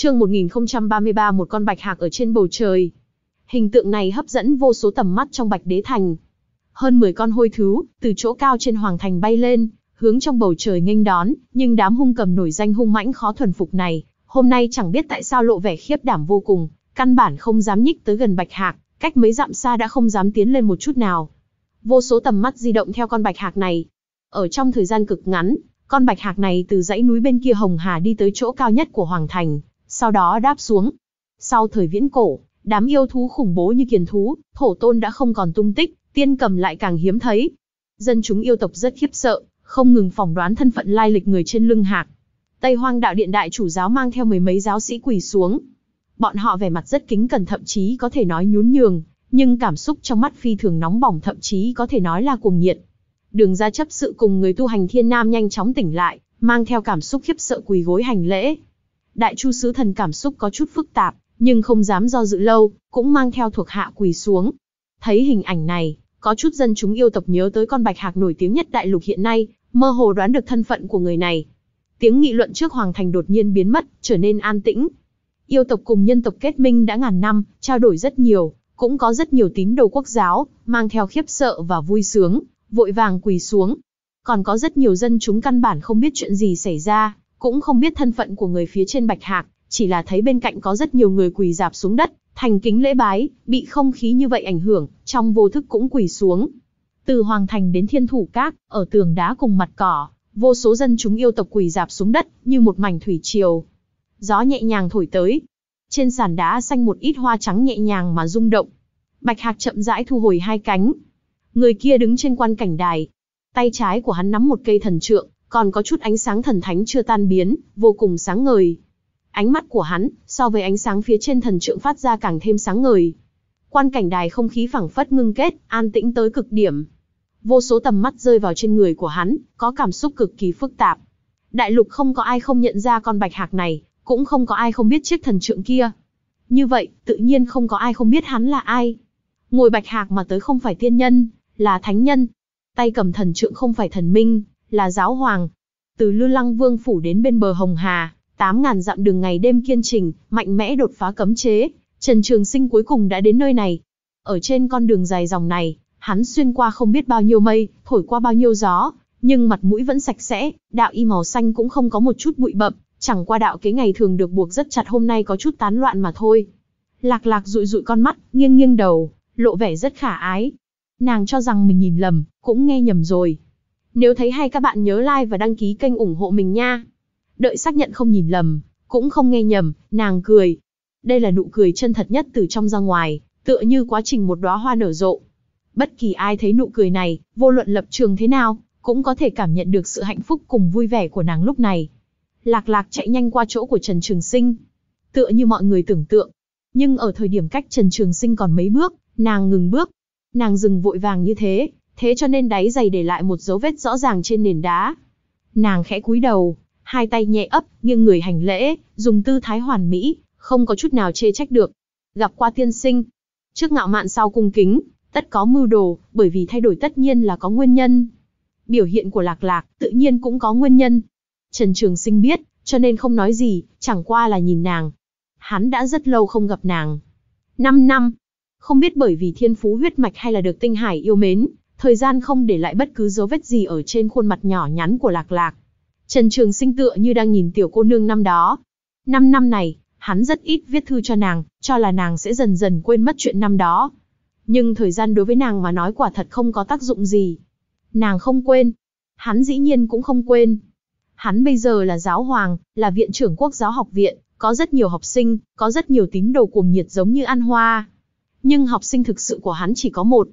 Chương 1033 một con bạch hạc ở trên bầu trời. Hình tượng này hấp dẫn vô số tầm mắt trong Bạch Đế thành. Hơn 10 con hôi thú từ chỗ cao trên hoàng thành bay lên, hướng trong bầu trời nghênh đón, nhưng đám hung cầm nổi danh hung mãnh khó thuần phục này, hôm nay chẳng biết tại sao lộ vẻ khiếp đảm vô cùng, căn bản không dám nhích tới gần Bạch Hạc, cách mấy dặm xa đã không dám tiến lên một chút nào. Vô số tầm mắt di động theo con bạch hạc này. Ở trong thời gian cực ngắn, con bạch hạc này từ dãy núi bên kia Hồng Hà đi tới chỗ cao nhất của Hoàng Thành, sau đó đáp xuống. Sau thời viễn cổ, đám yêu thú khủng bố như kiền thú, thổ tôn đã không còn tung tích, tiên cầm lại càng hiếm thấy. Dân chúng yêu tộc rất khiếp sợ, không ngừng phỏng đoán thân phận lai lịch người trên lưng hạc. Tây Hoang Đạo Điện đại chủ giáo mang theo mười mấy giáo sĩ quỳ xuống. Bọn họ vẻ mặt rất kính cẩn thậm chí có thể nói nhún nhường, nhưng cảm xúc trong mắt phi thường nóng bỏng thậm chí có thể nói là cuồng nhiệt. Đường ra chấp sự cùng người tu hành thiên nam nhanh chóng tỉnh lại, mang theo cảm xúc khiếp sợ quỳ gối hành lễ. Đại Chu sứ thần cảm xúc có chút phức tạp, nhưng không dám do dự lâu, cũng mang theo thuộc hạ quỳ xuống. Thấy hình ảnh này, có chút dân chúng yêu tộc nhớ tới con bạch hạc nổi tiếng nhất đại lục hiện nay, mơ hồ đoán được thân phận của người này. Tiếng nghị luận trước hoàng thành đột nhiên biến mất, trở nên an tĩnh. Yêu tộc cùng nhân tộc kết minh đã ngàn năm, trao đổi rất nhiều, cũng có rất nhiều tín đồ quốc giáo, mang theo khiếp sợ và vui sướng, vội vàng quỳ xuống. Còn có rất nhiều dân chúng căn bản không biết chuyện gì xảy ra, cũng không biết thân phận của người phía trên Bạch Hạc, chỉ là thấy bên cạnh có rất nhiều người quỳ dạp xuống đất, thành kính lễ bái, bị không khí như vậy ảnh hưởng, trong vô thức cũng quỳ xuống. Từ Hoàng Thành đến Thiên Thủ Các, ở tường đá cùng mặt cỏ, vô số dân chúng yêu tộc quỳ dạp xuống đất, như một mảnh thủy triều. Gió nhẹ nhàng thổi tới. Trên sàn đá xanh một ít hoa trắng nhẹ nhàng mà rung động. Bạch Hạc chậm rãi thu hồi hai cánh. Người kia đứng trên quan cảnh đài. Tay trái của hắn nắm một cây thần trượng, còn có chút ánh sáng thần thánh chưa tan biến, vô cùng sáng ngời. Ánh mắt của hắn, so với ánh sáng phía trên thần trượng phát ra càng thêm sáng ngời. Quan cảnh đài không khí phẳng phất ngưng kết, an tĩnh tới cực điểm. Vô số tầm mắt rơi vào trên người của hắn, có cảm xúc cực kỳ phức tạp. Đại lục không có ai không nhận ra con bạch hạc này, cũng không có ai không biết chiếc thần trượng kia. Như vậy, tự nhiên không có ai không biết hắn là ai. Ngồi bạch hạc mà tới không phải tiên nhân, là thánh nhân. Tay cầm thần trượng không phải thần minh, là giáo hoàng. Từ Lư Lăng Vương phủ đến bên bờ Hồng Hà, 8.000 dặm đường ngày đêm kiên trình, mạnh mẽ đột phá cấm chế, Trần Trường Sinh cuối cùng đã đến nơi này. Ở trên con đường dài dòng này, hắn xuyên qua không biết bao nhiêu mây, thổi qua bao nhiêu gió, nhưng mặt mũi vẫn sạch sẽ, đạo y màu xanh cũng không có một chút bụi bậm, chẳng qua đạo kế ngày thường được buộc rất chặt hôm nay có chút tán loạn mà thôi. Lạc lạc rụi rụi con mắt, nghiêng nghiêng đầu, lộ vẻ rất khả ái. Nàng cho rằng mình nhìn lầm, cũng nghe nhầm rồi, nếu thấy hay các bạn nhớ like và đăng ký kênh ủng hộ mình nha. Đợi xác nhận không nhìn lầm, cũng không nghe nhầm, nàng cười. Đây là nụ cười chân thật nhất từ trong ra ngoài, tựa như quá trình một đóa hoa nở rộ. Bất kỳ ai thấy nụ cười này, vô luận lập trường thế nào, cũng có thể cảm nhận được sự hạnh phúc cùng vui vẻ của nàng lúc này. Lạc lạc chạy nhanh qua chỗ của Trần Trường Sinh. Tựa như mọi người tưởng tượng. Nhưng ở thời điểm cách Trần Trường Sinh còn mấy bước, nàng ngừng bước. Nàng dừng vội vàng như thế, thế cho nên đáy giày để lại một dấu vết rõ ràng trên nền đá. Nàng khẽ cúi đầu, hai tay nhẹ ấp, nghiêng người hành lễ, dùng tư thái hoàn mỹ, không có chút nào chê trách được. Gặp qua tiên sinh, trước ngạo mạn sau cung kính, tất có mưu đồ, bởi vì thay đổi tất nhiên là có nguyên nhân. Biểu hiện của lạc lạc, tự nhiên cũng có nguyên nhân. Trần Trường Sinh biết, cho nên không nói gì, chẳng qua là nhìn nàng. Hắn đã rất lâu không gặp nàng. Năm năm, không biết bởi vì thiên phú huyết mạch hay là được tinh hải yêu mến, thời gian không để lại bất cứ dấu vết gì ở trên khuôn mặt nhỏ nhắn của Lạc Lạc. Trần Trường Sinh tựa như đang nhìn tiểu cô nương năm đó. Năm năm này, hắn rất ít viết thư cho nàng, cho là nàng sẽ dần dần quên mất chuyện năm đó. Nhưng thời gian đối với nàng mà nói quả thật không có tác dụng gì. Nàng không quên. Hắn dĩ nhiên cũng không quên. Hắn bây giờ là giáo hoàng, là viện trưởng quốc giáo học viện, có rất nhiều học sinh, có rất nhiều tín đồ cuồng nhiệt giống như An Hoa. Nhưng học sinh thực sự của hắn chỉ có một,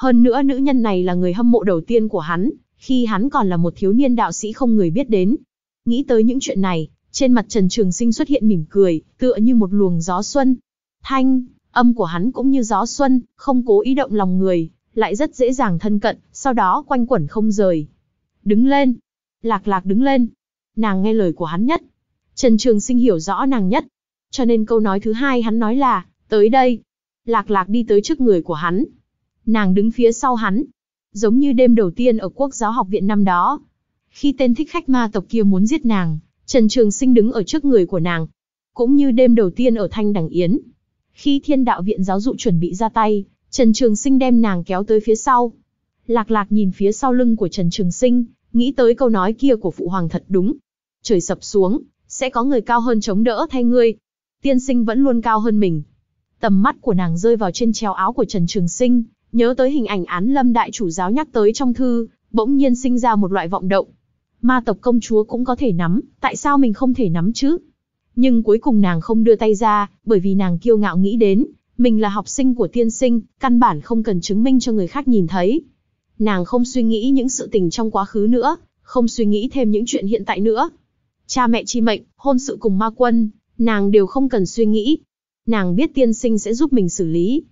hơn nữa nữ nhân này là người hâm mộ đầu tiên của hắn, khi hắn còn là một thiếu niên đạo sĩ không người biết đến. Nghĩ tới những chuyện này, trên mặt Trần Trường Sinh xuất hiện mỉm cười, tựa như một luồng gió xuân. Thanh, âm của hắn cũng như gió xuân, không cố ý động lòng người, lại rất dễ dàng thân cận, sau đó quanh quẩn không rời. Đứng lên. Lạc lạc đứng lên. Nàng nghe lời của hắn nhất. Trần Trường Sinh hiểu rõ nàng nhất. Cho nên câu nói thứ hai hắn nói là, tới đây. Lạc lạc đi tới trước người của hắn, nàng đứng phía sau hắn. Giống như đêm đầu tiên ở quốc giáo học viện năm đó. Khi tên thích khách ma tộc kia muốn giết nàng, Trần Trường Sinh đứng ở trước người của nàng. Cũng như đêm đầu tiên ở Thanh Đằng Yến. Khi thiên đạo viện giáo dụ chuẩn bị ra tay, Trần Trường Sinh đem nàng kéo tới phía sau. Lạc lạc nhìn phía sau lưng của Trần Trường Sinh, nghĩ tới câu nói kia của Phụ Hoàng thật đúng. Trời sập xuống, sẽ có người cao hơn chống đỡ thay ngươi. Tiên sinh vẫn luôn cao hơn mình. Tầm mắt của nàng rơi vào trên treo áo của Trần Trường Sinh, Nhớ tới hình ảnh án lâm đại chủ giáo nhắc tới trong thư, bỗng nhiên sinh ra một loại vọng động. Ma tộc công chúa cũng có thể nắm, tại sao mình không thể nắm chứ? Nhưng cuối cùng nàng không đưa tay ra, bởi vì nàng kiêu ngạo nghĩ đến, mình là học sinh của tiên sinh, căn bản không cần chứng minh cho người khác nhìn thấy. Nàng không suy nghĩ những sự tình trong quá khứ nữa, không suy nghĩ thêm những chuyện hiện tại nữa. Cha mẹ chi mệnh, hôn sự cùng ma quân, nàng đều không cần suy nghĩ. Nàng biết tiên sinh sẽ giúp mình xử lý,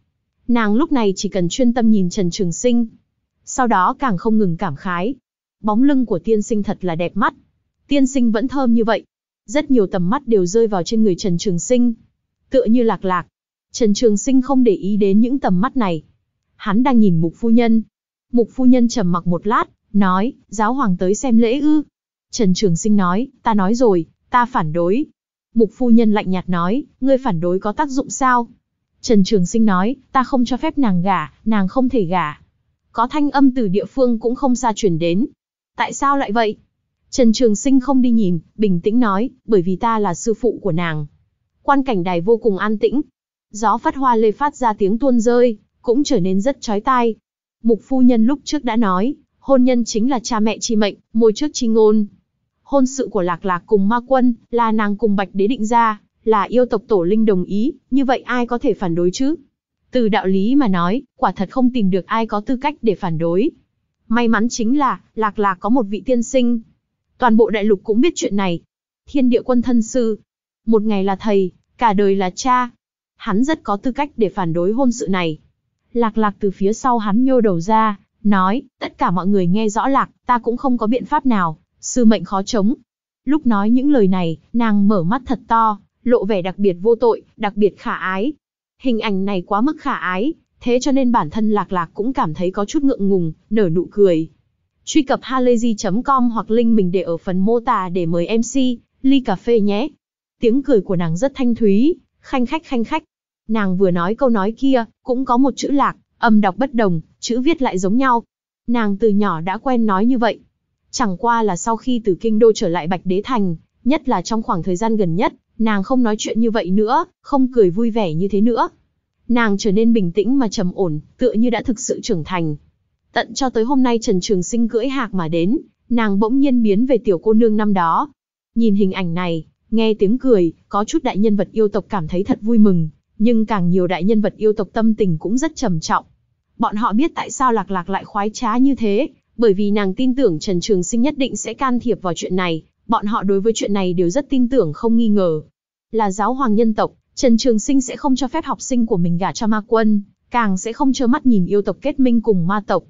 Nàng lúc này chỉ cần chuyên tâm nhìn Trần Trường Sinh. Sau đó càng không ngừng cảm khái. Bóng lưng của tiên sinh thật là đẹp mắt. Tiên sinh vẫn thơm như vậy. Rất nhiều tầm mắt đều rơi vào trên người Trần Trường Sinh. Tựa như lạc lạc. Trần Trường Sinh không để ý đến những tầm mắt này. Hắn đang nhìn mục phu nhân. Mục phu nhân trầm mặc một lát, nói, giáo hoàng tới xem lễ ư. Trần Trường Sinh nói, ta nói rồi, ta phản đối. Mục phu nhân lạnh nhạt nói, ngươi phản đối có tác dụng sao? Trần Trường Sinh nói, ta không cho phép nàng gả, nàng không thể gả. Có thanh âm từ địa phương cũng không xa chuyển đến. Tại sao lại vậy? Trần Trường Sinh không đi nhìn, bình tĩnh nói, bởi vì ta là sư phụ của nàng. Quan cảnh đài vô cùng an tĩnh. Gió phát hoa lê phát ra tiếng tuôn rơi, cũng trở nên rất chói tai. Mục phu nhân lúc trước đã nói, hôn nhân chính là cha mẹ chi mệnh, môi trước chi ngôn. Hôn sự của Lạc Lạc cùng Ma Quân là nàng cùng Bạch Đế định ra là yêu tộc tổ linh đồng ý, như vậy ai có thể phản đối chứ? Từ đạo lý mà nói, quả thật không tìm được ai có tư cách để phản đối. May mắn chính là, Lạc Lạc có một vị tiên sinh. Toàn bộ đại lục cũng biết chuyện này. Thiên địa quân thân sư. Một ngày là thầy, cả đời là cha. Hắn rất có tư cách để phản đối hôn sự này. Lạc Lạc từ phía sau hắn nhô đầu ra, nói, tất cả mọi người nghe rõ Lạc, ta cũng không có biện pháp nào, sư mệnh khó chống. Lúc nói những lời này, nàng mở mắt thật to, lộ vẻ đặc biệt vô tội, đặc biệt khả ái. Hình ảnh này quá mức khả ái, thế cho nên bản thân Lạc Lạc cũng cảm thấy có chút ngượng ngùng, nở nụ cười. Truy cập halayzi.com hoặc link mình để ở phần mô tả để mời MC, ly cà phê nhé. Tiếng cười của nàng rất thanh thúy, khanh khách khanh khách. Nàng vừa nói câu nói kia, cũng có một chữ lạc, âm đọc bất đồng, chữ viết lại giống nhau. Nàng từ nhỏ đã quen nói như vậy. Chẳng qua là sau khi từ kinh đô trở lại Bạch Đế Thành, nhất là trong khoảng thời gian gần nhất, nàng không nói chuyện như vậy nữa, không cười vui vẻ như thế nữa. Nàng trở nên bình tĩnh mà trầm ổn, tựa như đã thực sự trưởng thành. Tận cho tới hôm nay Trần Trường Sinh cưỡi hạc mà đến, nàng bỗng nhiên biến về tiểu cô nương năm đó. Nhìn hình ảnh này, nghe tiếng cười, có chút đại nhân vật yêu tộc cảm thấy thật vui mừng, nhưng càng nhiều đại nhân vật yêu tộc tâm tình cũng rất trầm trọng. Bọn họ biết tại sao Lạc Lạc lại khoái trá như thế, bởi vì nàng tin tưởng Trần Trường Sinh nhất định sẽ can thiệp vào chuyện này, Bọn họ đối với chuyện này đều rất tin tưởng không nghi ngờ. Là giáo hoàng nhân tộc, Trần Trường Sinh sẽ không cho phép học sinh của mình gả cho ma quân, càng sẽ không trơ mắt nhìn yêu tộc kết minh cùng ma tộc.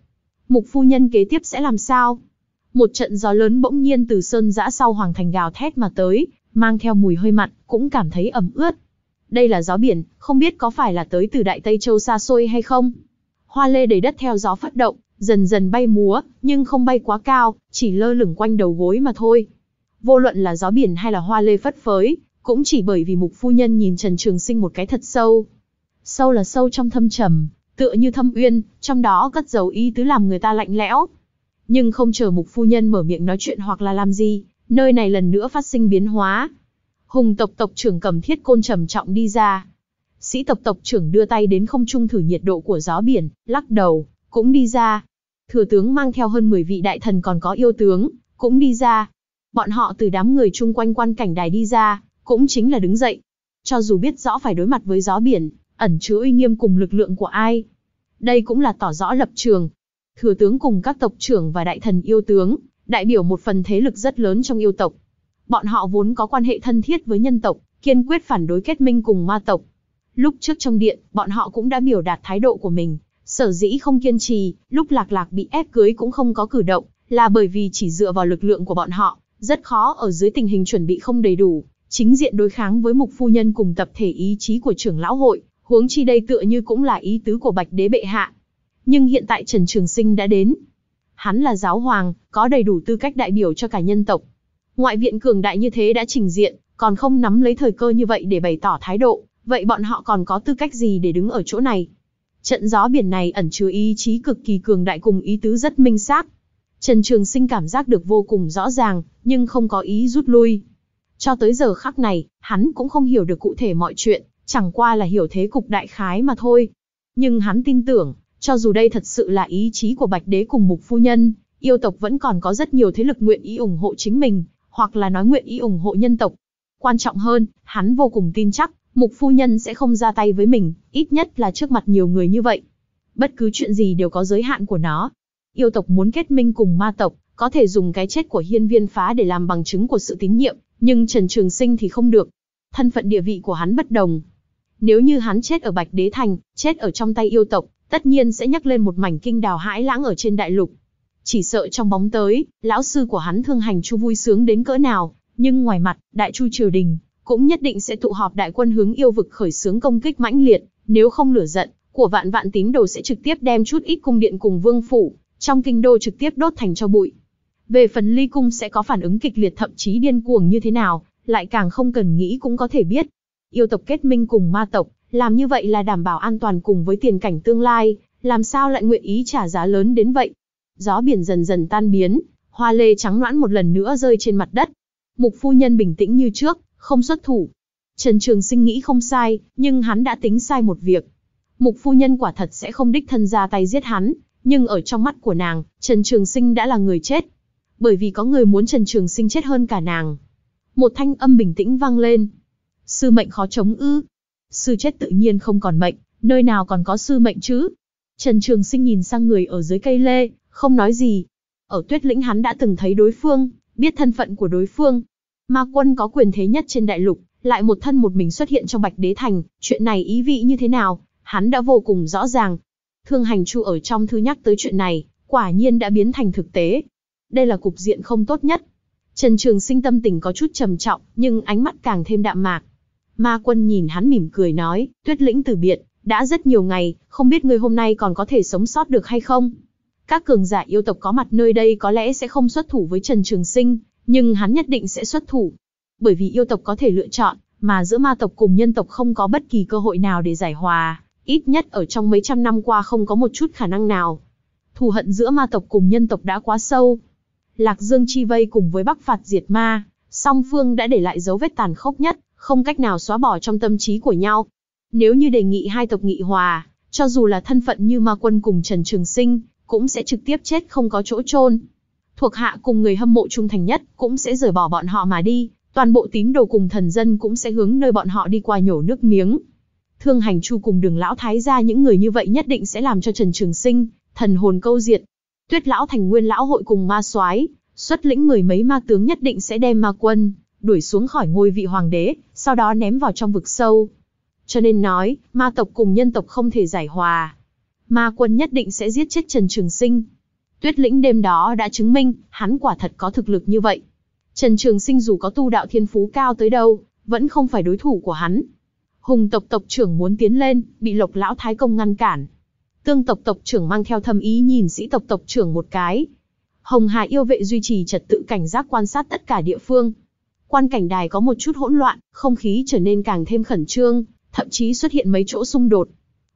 Mục phu nhân kế tiếp sẽ làm sao? Một trận gió lớn bỗng nhiên từ sơn giã sau hoàng thành gào thét mà tới, mang theo mùi hơi mặn, cũng cảm thấy ẩm ướt. Đây là gió biển, không biết có phải là tới từ Đại Tây Châu xa xôi hay không? Hoa lê đầy đất theo gió phát động, dần dần bay múa, nhưng không bay quá cao, chỉ lơ lửng quanh đầu gối mà thôi vô luận là gió biển hay là hoa lê phất phới, cũng chỉ bởi vì mục phu nhân nhìn Trần Trường Sinh một cái thật sâu. Sâu là sâu trong thâm trầm, tựa như thâm uyên, trong đó cất dấu ý tứ làm người ta lạnh lẽo. Nhưng không chờ mục phu nhân mở miệng nói chuyện hoặc là làm gì, nơi này lần nữa phát sinh biến hóa. Hùng tộc tộc trưởng cầm thiết côn trầm trọng đi ra. Sĩ tộc tộc trưởng đưa tay đến không trung thử nhiệt độ của gió biển, lắc đầu, cũng đi ra. Thừa tướng mang theo hơn 10 vị đại thần còn có yêu tướng, cũng đi ra bọn họ từ đám người chung quanh quan cảnh đài đi ra, cũng chính là đứng dậy. Cho dù biết rõ phải đối mặt với gió biển, ẩn chứa uy nghiêm cùng lực lượng của ai. Đây cũng là tỏ rõ lập trường. Thừa tướng cùng các tộc trưởng và đại thần yêu tướng, đại biểu một phần thế lực rất lớn trong yêu tộc. Bọn họ vốn có quan hệ thân thiết với nhân tộc, kiên quyết phản đối kết minh cùng ma tộc. Lúc trước trong điện, bọn họ cũng đã biểu đạt thái độ của mình, sở dĩ không kiên trì, lúc lạc lạc bị ép cưới cũng không có cử động, là bởi vì chỉ dựa vào lực lượng của bọn họ, rất khó ở dưới tình hình chuẩn bị không đầy đủ, chính diện đối kháng với mục phu nhân cùng tập thể ý chí của trưởng lão hội, huống chi đây tựa như cũng là ý tứ của bạch đế bệ hạ. Nhưng hiện tại Trần Trường Sinh đã đến. Hắn là giáo hoàng, có đầy đủ tư cách đại biểu cho cả nhân tộc. Ngoại viện cường đại như thế đã trình diện, còn không nắm lấy thời cơ như vậy để bày tỏ thái độ, vậy bọn họ còn có tư cách gì để đứng ở chỗ này? Trận gió biển này ẩn chứa ý chí cực kỳ cường đại cùng ý tứ rất minh xác, Trần Trường Sinh cảm giác được vô cùng rõ ràng, nhưng không có ý rút lui. Cho tới giờ khắc này, hắn cũng không hiểu được cụ thể mọi chuyện, chẳng qua là hiểu thế cục đại khái mà thôi. Nhưng hắn tin tưởng, cho dù đây thật sự là ý chí của Bạch Đế cùng Mục Phu Nhân, yêu tộc vẫn còn có rất nhiều thế lực nguyện ý ủng hộ chính mình, hoặc là nói nguyện ý ủng hộ nhân tộc. Quan trọng hơn, hắn vô cùng tin chắc, Mục Phu Nhân sẽ không ra tay với mình, ít nhất là trước mặt nhiều người như vậy. Bất cứ chuyện gì đều có giới hạn của nó, yêu tộc muốn kết minh cùng ma tộc, có thể dùng cái chết của hiên viên phá để làm bằng chứng của sự tín nhiệm, nhưng Trần Trường Sinh thì không được. Thân phận địa vị của hắn bất đồng. Nếu như hắn chết ở Bạch Đế Thành, chết ở trong tay yêu tộc, tất nhiên sẽ nhắc lên một mảnh kinh đào hãi lãng ở trên đại lục. Chỉ sợ trong bóng tới, lão sư của hắn thương hành chu vui sướng đến cỡ nào, nhưng ngoài mặt, đại chu triều đình, cũng nhất định sẽ tụ họp đại quân hướng yêu vực khởi xướng công kích mãnh liệt, nếu không lửa giận, của vạn vạn tín đồ sẽ trực tiếp đem chút ít cung điện cùng vương phủ, trong kinh đô trực tiếp đốt thành cho bụi. Về phần ly cung sẽ có phản ứng kịch liệt thậm chí điên cuồng như thế nào, lại càng không cần nghĩ cũng có thể biết. Yêu tộc kết minh cùng ma tộc, làm như vậy là đảm bảo an toàn cùng với tiền cảnh tương lai, làm sao lại nguyện ý trả giá lớn đến vậy. Gió biển dần dần tan biến, hoa lê trắng loãng một lần nữa rơi trên mặt đất. Mục phu nhân bình tĩnh như trước, không xuất thủ. Trần Trường Sinh nghĩ không sai, nhưng hắn đã tính sai một việc. Mục phu nhân quả thật sẽ không đích thân ra tay giết hắn, nhưng ở trong mắt của nàng, Trần Trường Sinh đã là người chết. Bởi vì có người muốn Trần Trường Sinh chết hơn cả nàng. Một thanh âm bình tĩnh vang lên. Sư mệnh khó chống ư. Sư chết tự nhiên không còn mệnh, nơi nào còn có sư mệnh chứ? Trần Trường Sinh nhìn sang người ở dưới cây lê, không nói gì. Ở tuyết lĩnh hắn đã từng thấy đối phương, biết thân phận của đối phương. Ma quân có quyền thế nhất trên đại lục, lại một thân một mình xuất hiện trong Bạch Đế Thành, chuyện này ý vị như thế nào, hắn đã vô cùng rõ ràng. Thương Hành Chu ở trong thư nhắc tới chuyện này, quả nhiên đã biến thành thực tế. Đây là cục diện không tốt nhất. Trần Trường Sinh tâm tình có chút trầm trọng, nhưng ánh mắt càng thêm đạm mạc. Ma Quân nhìn hắn mỉm cười nói, "Tuyết Lĩnh từ biệt, đã rất nhiều ngày, không biết người hôm nay còn có thể sống sót được hay không?" Các cường giả yêu tộc có mặt nơi đây có lẽ sẽ không xuất thủ với Trần Trường Sinh, nhưng hắn nhất định sẽ xuất thủ. Bởi vì yêu tộc có thể lựa chọn, mà giữa ma tộc cùng nhân tộc không có bất kỳ cơ hội nào để giải hòa ít nhất ở trong mấy trăm năm qua không có một chút khả năng nào. Thù hận giữa ma tộc cùng nhân tộc đã quá sâu. Lạc Dương chi vây cùng với Bắc phạt diệt ma, song phương đã để lại dấu vết tàn khốc nhất, không cách nào xóa bỏ trong tâm trí của nhau. Nếu như đề nghị hai tộc nghị hòa, cho dù là thân phận như ma quân cùng Trần Trường Sinh, cũng sẽ trực tiếp chết không có chỗ chôn. Thuộc hạ cùng người hâm mộ trung thành nhất cũng sẽ rời bỏ bọn họ mà đi, toàn bộ tín đồ cùng thần dân cũng sẽ hướng nơi bọn họ đi qua nhổ nước miếng. Thương Hành Chu cùng đường lão thái gia những người như vậy nhất định sẽ làm cho Trần Trường Sinh, thần hồn câu diện Tuyết lão thành nguyên lão hội cùng ma soái xuất lĩnh mười mấy ma tướng nhất định sẽ đem ma quân, đuổi xuống khỏi ngôi vị hoàng đế, sau đó ném vào trong vực sâu. Cho nên nói, ma tộc cùng nhân tộc không thể giải hòa. Ma quân nhất định sẽ giết chết Trần Trường Sinh. Tuyết lĩnh đêm đó đã chứng minh, hắn quả thật có thực lực như vậy. Trần Trường Sinh dù có tu đạo thiên phú cao tới đâu, vẫn không phải đối thủ của hắn, Hùng tộc tộc trưởng muốn tiến lên, bị Lộc lão thái công ngăn cản. Tương tộc tộc trưởng mang theo thâm ý nhìn sĩ tộc tộc trưởng một cái. Hồng Hà yêu vệ duy trì trật tự cảnh giác quan sát tất cả địa phương. Quan cảnh đài có một chút hỗn loạn, không khí trở nên càng thêm khẩn trương, thậm chí xuất hiện mấy chỗ xung đột.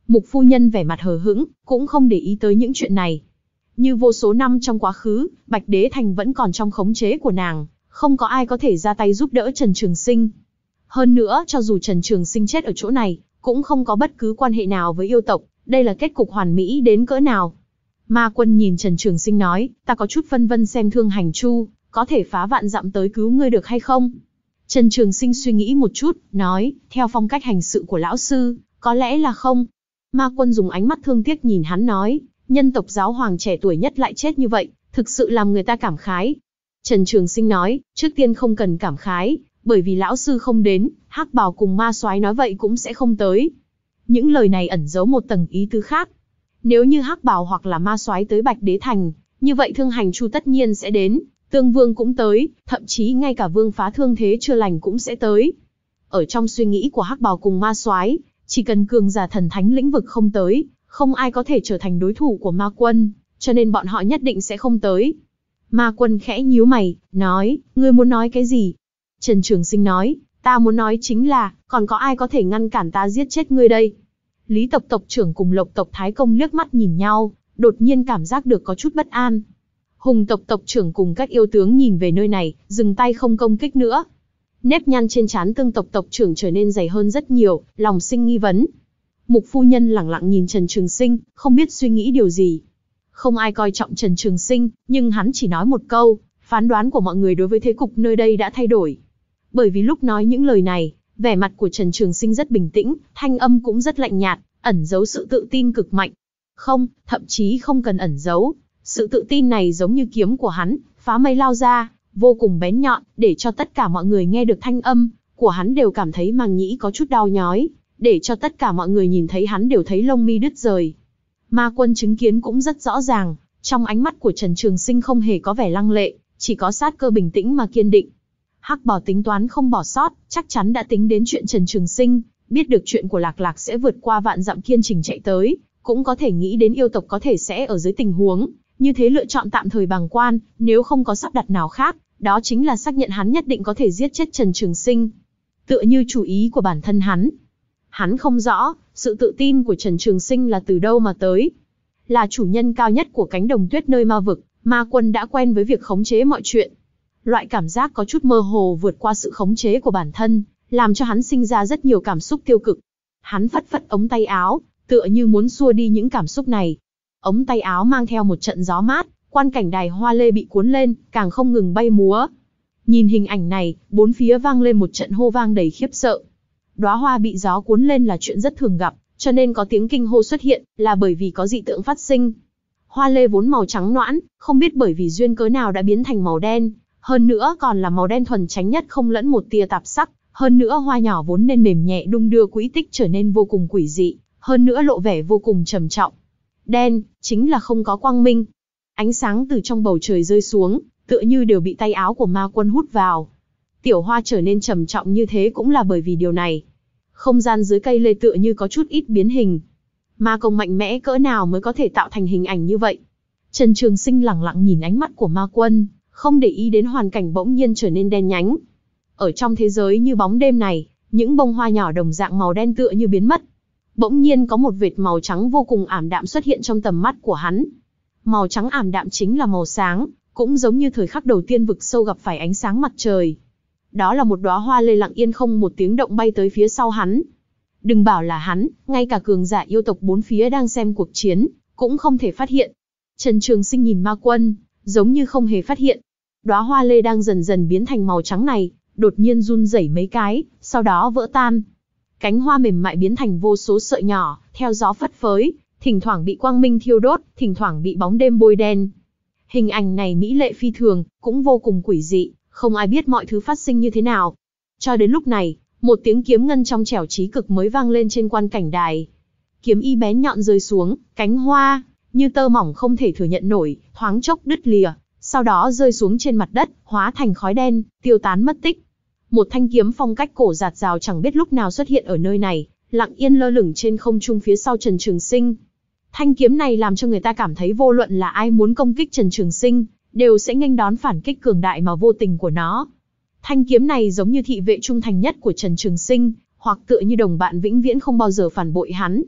Mục phu nhân vẻ mặt hờ hững, cũng không để ý tới những chuyện này. Như vô số năm trong quá khứ, Bạch Đế Thành vẫn còn trong khống chế của nàng, không có ai có thể ra tay giúp đỡ Trần Trường Sinh, hơn nữa, cho dù Trần Trường Sinh chết ở chỗ này, cũng không có bất cứ quan hệ nào với yêu tộc, đây là kết cục hoàn mỹ đến cỡ nào. Ma quân nhìn Trần Trường Sinh nói, ta có chút phân vân xem thương hành chu, có thể phá vạn dặm tới cứu ngươi được hay không? Trần Trường Sinh suy nghĩ một chút, nói, theo phong cách hành sự của lão sư, có lẽ là không. Ma quân dùng ánh mắt thương tiếc nhìn hắn nói, nhân tộc giáo hoàng trẻ tuổi nhất lại chết như vậy, thực sự làm người ta cảm khái. Trần Trường Sinh nói, trước tiên không cần cảm khái, bởi vì lão sư không đến, hắc bào cùng ma soái nói vậy cũng sẽ không tới. Những lời này ẩn giấu một tầng ý tứ khác. Nếu như hắc bào hoặc là ma soái tới Bạch Đế Thành, như vậy Thương Hành Chu tất nhiên sẽ đến, Tương Vương cũng tới, thậm chí ngay cả Vương Phá Thương Thế chưa lành cũng sẽ tới. Ở trong suy nghĩ của hắc bào cùng ma soái, chỉ cần cường giả thần thánh lĩnh vực không tới, không ai có thể trở thành đối thủ của ma quân, cho nên bọn họ nhất định sẽ không tới. Ma quân khẽ nhíu mày, nói, ngươi muốn nói cái gì? Trần Trường Sinh nói, ta muốn nói chính là, còn có ai có thể ngăn cản ta giết chết ngươi đây? Lý tộc tộc trưởng cùng lộc tộc thái công liếc mắt nhìn nhau, đột nhiên cảm giác được có chút bất an. Hùng tộc tộc trưởng cùng các yêu tướng nhìn về nơi này, dừng tay không công kích nữa. Nếp nhăn trên trán tương tộc tộc trưởng trở nên dày hơn rất nhiều, lòng sinh nghi vấn. Mục phu nhân lặng lặng nhìn Trần Trường Sinh, không biết suy nghĩ điều gì. Không ai coi trọng Trần Trường Sinh, nhưng hắn chỉ nói một câu, phán đoán của mọi người đối với thế cục nơi đây đã thay đổi bởi vì lúc nói những lời này, vẻ mặt của Trần Trường Sinh rất bình tĩnh, thanh âm cũng rất lạnh nhạt, ẩn giấu sự tự tin cực mạnh. Không, thậm chí không cần ẩn giấu, sự tự tin này giống như kiếm của hắn, phá mây lao ra, vô cùng bén nhọn, để cho tất cả mọi người nghe được thanh âm của hắn đều cảm thấy màng nhĩ có chút đau nhói, để cho tất cả mọi người nhìn thấy hắn đều thấy lông mi đứt rời. Ma quân chứng kiến cũng rất rõ ràng, trong ánh mắt của Trần Trường Sinh không hề có vẻ lăng lệ, chỉ có sát cơ bình tĩnh mà kiên định, Hắc Bò tính toán không bỏ sót, chắc chắn đã tính đến chuyện Trần Trường Sinh, biết được chuyện của Lạc Lạc sẽ vượt qua vạn dặm kiên trình chạy tới, cũng có thể nghĩ đến yêu tộc có thể sẽ ở dưới tình huống như thế lựa chọn tạm thời bằng quan, nếu không có sắp đặt nào khác, đó chính là xác nhận hắn nhất định có thể giết chết Trần Trường Sinh. Tựa như chủ ý của bản thân hắn. Hắn không rõ, sự tự tin của Trần Trường Sinh là từ đâu mà tới. Là chủ nhân cao nhất của cánh đồng tuyết nơi ma vực, ma quân đã quen với việc khống chế mọi chuyện, Loại cảm giác có chút mơ hồ vượt qua sự khống chế của bản thân, làm cho hắn sinh ra rất nhiều cảm xúc tiêu cực. Hắn phất phất ống tay áo, tựa như muốn xua đi những cảm xúc này. Ống tay áo mang theo một trận gió mát, quan cảnh đài hoa lê bị cuốn lên, càng không ngừng bay múa. Nhìn hình ảnh này, bốn phía vang lên một trận hô vang đầy khiếp sợ. Đóa hoa bị gió cuốn lên là chuyện rất thường gặp, cho nên có tiếng kinh hô xuất hiện là bởi vì có dị tượng phát sinh. Hoa lê vốn màu trắng noãn, không biết bởi vì duyên cớ nào đã biến thành màu đen, hơn nữa còn là màu đen thuần tránh nhất không lẫn một tia tạp sắc, hơn nữa hoa nhỏ vốn nên mềm nhẹ đung đưa quỹ tích trở nên vô cùng quỷ dị, hơn nữa lộ vẻ vô cùng trầm trọng. Đen, chính là không có quang minh. Ánh sáng từ trong bầu trời rơi xuống, tựa như đều bị tay áo của ma quân hút vào. Tiểu hoa trở nên trầm trọng như thế cũng là bởi vì điều này. Không gian dưới cây lê tựa như có chút ít biến hình. Ma công mạnh mẽ cỡ nào mới có thể tạo thành hình ảnh như vậy? Trần Trường Sinh lẳng lặng nhìn ánh mắt của ma quân, không để ý đến hoàn cảnh bỗng nhiên trở nên đen nhánh. Ở trong thế giới như bóng đêm này, những bông hoa nhỏ đồng dạng màu đen tựa như biến mất. Bỗng nhiên có một vệt màu trắng vô cùng ảm đạm xuất hiện trong tầm mắt của hắn. Màu trắng ảm đạm chính là màu sáng, cũng giống như thời khắc đầu tiên vực sâu gặp phải ánh sáng mặt trời. Đó là một đóa hoa lê lặng yên không một tiếng động bay tới phía sau hắn. Đừng bảo là hắn, ngay cả cường giả yêu tộc bốn phía đang xem cuộc chiến, cũng không thể phát hiện. Trần Trường Sinh nhìn ma quân, giống như không hề phát hiện. Đóa hoa lê đang dần dần biến thành màu trắng này, đột nhiên run rẩy mấy cái, sau đó vỡ tan. Cánh hoa mềm mại biến thành vô số sợi nhỏ, theo gió phất phới, thỉnh thoảng bị quang minh thiêu đốt, thỉnh thoảng bị bóng đêm bôi đen. Hình ảnh này mỹ lệ phi thường, cũng vô cùng quỷ dị, không ai biết mọi thứ phát sinh như thế nào. Cho đến lúc này, một tiếng kiếm ngân trong trẻo trí cực mới vang lên trên quan cảnh đài. Kiếm y bé nhọn rơi xuống, cánh hoa, như tơ mỏng không thể thừa nhận nổi, thoáng chốc đứt lìa, sau đó rơi xuống trên mặt đất, hóa thành khói đen, tiêu tán mất tích. Một thanh kiếm phong cách cổ giạt rào chẳng biết lúc nào xuất hiện ở nơi này, lặng yên lơ lửng trên không trung phía sau Trần Trường Sinh. Thanh kiếm này làm cho người ta cảm thấy vô luận là ai muốn công kích Trần Trường Sinh, đều sẽ nghênh đón phản kích cường đại mà vô tình của nó. Thanh kiếm này giống như thị vệ trung thành nhất của Trần Trường Sinh, hoặc tựa như đồng bạn vĩnh viễn không bao giờ phản bội hắn.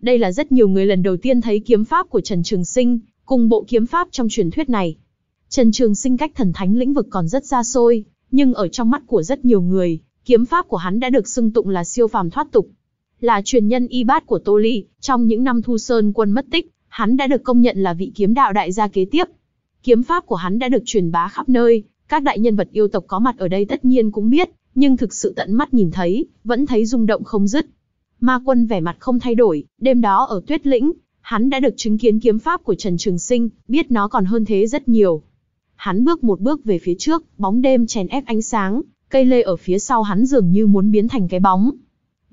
Đây là rất nhiều người lần đầu tiên thấy kiếm pháp của Trần Trường Sinh, cùng bộ kiếm pháp trong truyền thuyết này. Trần Trường Sinh cách thần thánh lĩnh vực còn rất xa xôi, nhưng ở trong mắt của rất nhiều người, kiếm pháp của hắn đã được xưng tụng là siêu phàm thoát tục. Là truyền nhân y bát của Tô Ly, trong những năm Thu Sơn quân mất tích, hắn đã được công nhận là vị kiếm đạo đại gia kế tiếp. Kiếm pháp của hắn đã được truyền bá khắp nơi, các đại nhân vật yêu tộc có mặt ở đây tất nhiên cũng biết, nhưng thực sự tận mắt nhìn thấy, vẫn thấy rung động không dứt. Ma quân vẻ mặt không thay đổi, đêm đó ở tuyết lĩnh, hắn đã được chứng kiến kiếm pháp của Trần Trường Sinh, biết nó còn hơn thế rất nhiều. Hắn bước một bước về phía trước, bóng đêm chèn ép ánh sáng, cây lê ở phía sau hắn dường như muốn biến thành cái bóng.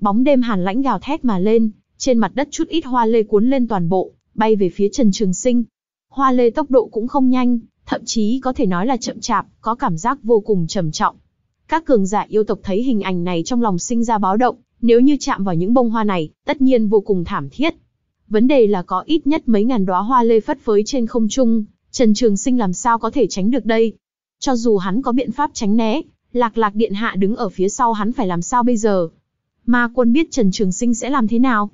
Bóng đêm hàn lãnh gào thét mà lên, trên mặt đất chút ít hoa lê cuốn lên toàn bộ, bay về phía Trần Trường Sinh. Hoa lê tốc độ cũng không nhanh, thậm chí có thể nói là chậm chạp, có cảm giác vô cùng trầm trọng. Các cường giả yêu tộc thấy hình ảnh này trong lòng sinh ra báo động, nếu như chạm vào những bông hoa này, tất nhiên vô cùng thảm thiết. Vấn đề là có ít nhất mấy ngàn đóa hoa lê phất phới trên không trung, Trần Trường Sinh làm sao có thể tránh được đây? Cho dù hắn có biện pháp tránh né, Lạc Lạc Điện Hạ đứng ở phía sau hắn phải làm sao bây giờ? Ma quân biết Trần Trường Sinh sẽ làm thế nào?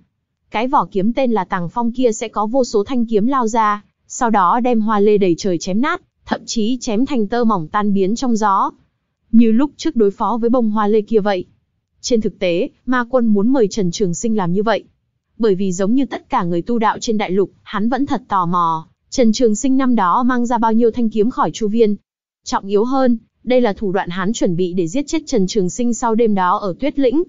Cái vỏ kiếm tên là Tàng Phong kia sẽ có vô số thanh kiếm lao ra, sau đó đem hoa lê đầy trời chém nát, thậm chí chém thành tơ mỏng tan biến trong gió. Như lúc trước đối phó với bông hoa lê kia vậy, trên thực tế, ma quân muốn mời Trần Trường Sinh làm như vậy. Bởi vì giống như tất cả người tu đạo trên đại lục, hắn vẫn thật tò mò, Trần Trường Sinh năm đó mang ra bao nhiêu thanh kiếm khỏi Chu Viên. Trọng yếu hơn, đây là thủ đoạn hắn chuẩn bị để giết chết Trần Trường Sinh sau đêm đó ở Tuyết Lĩnh.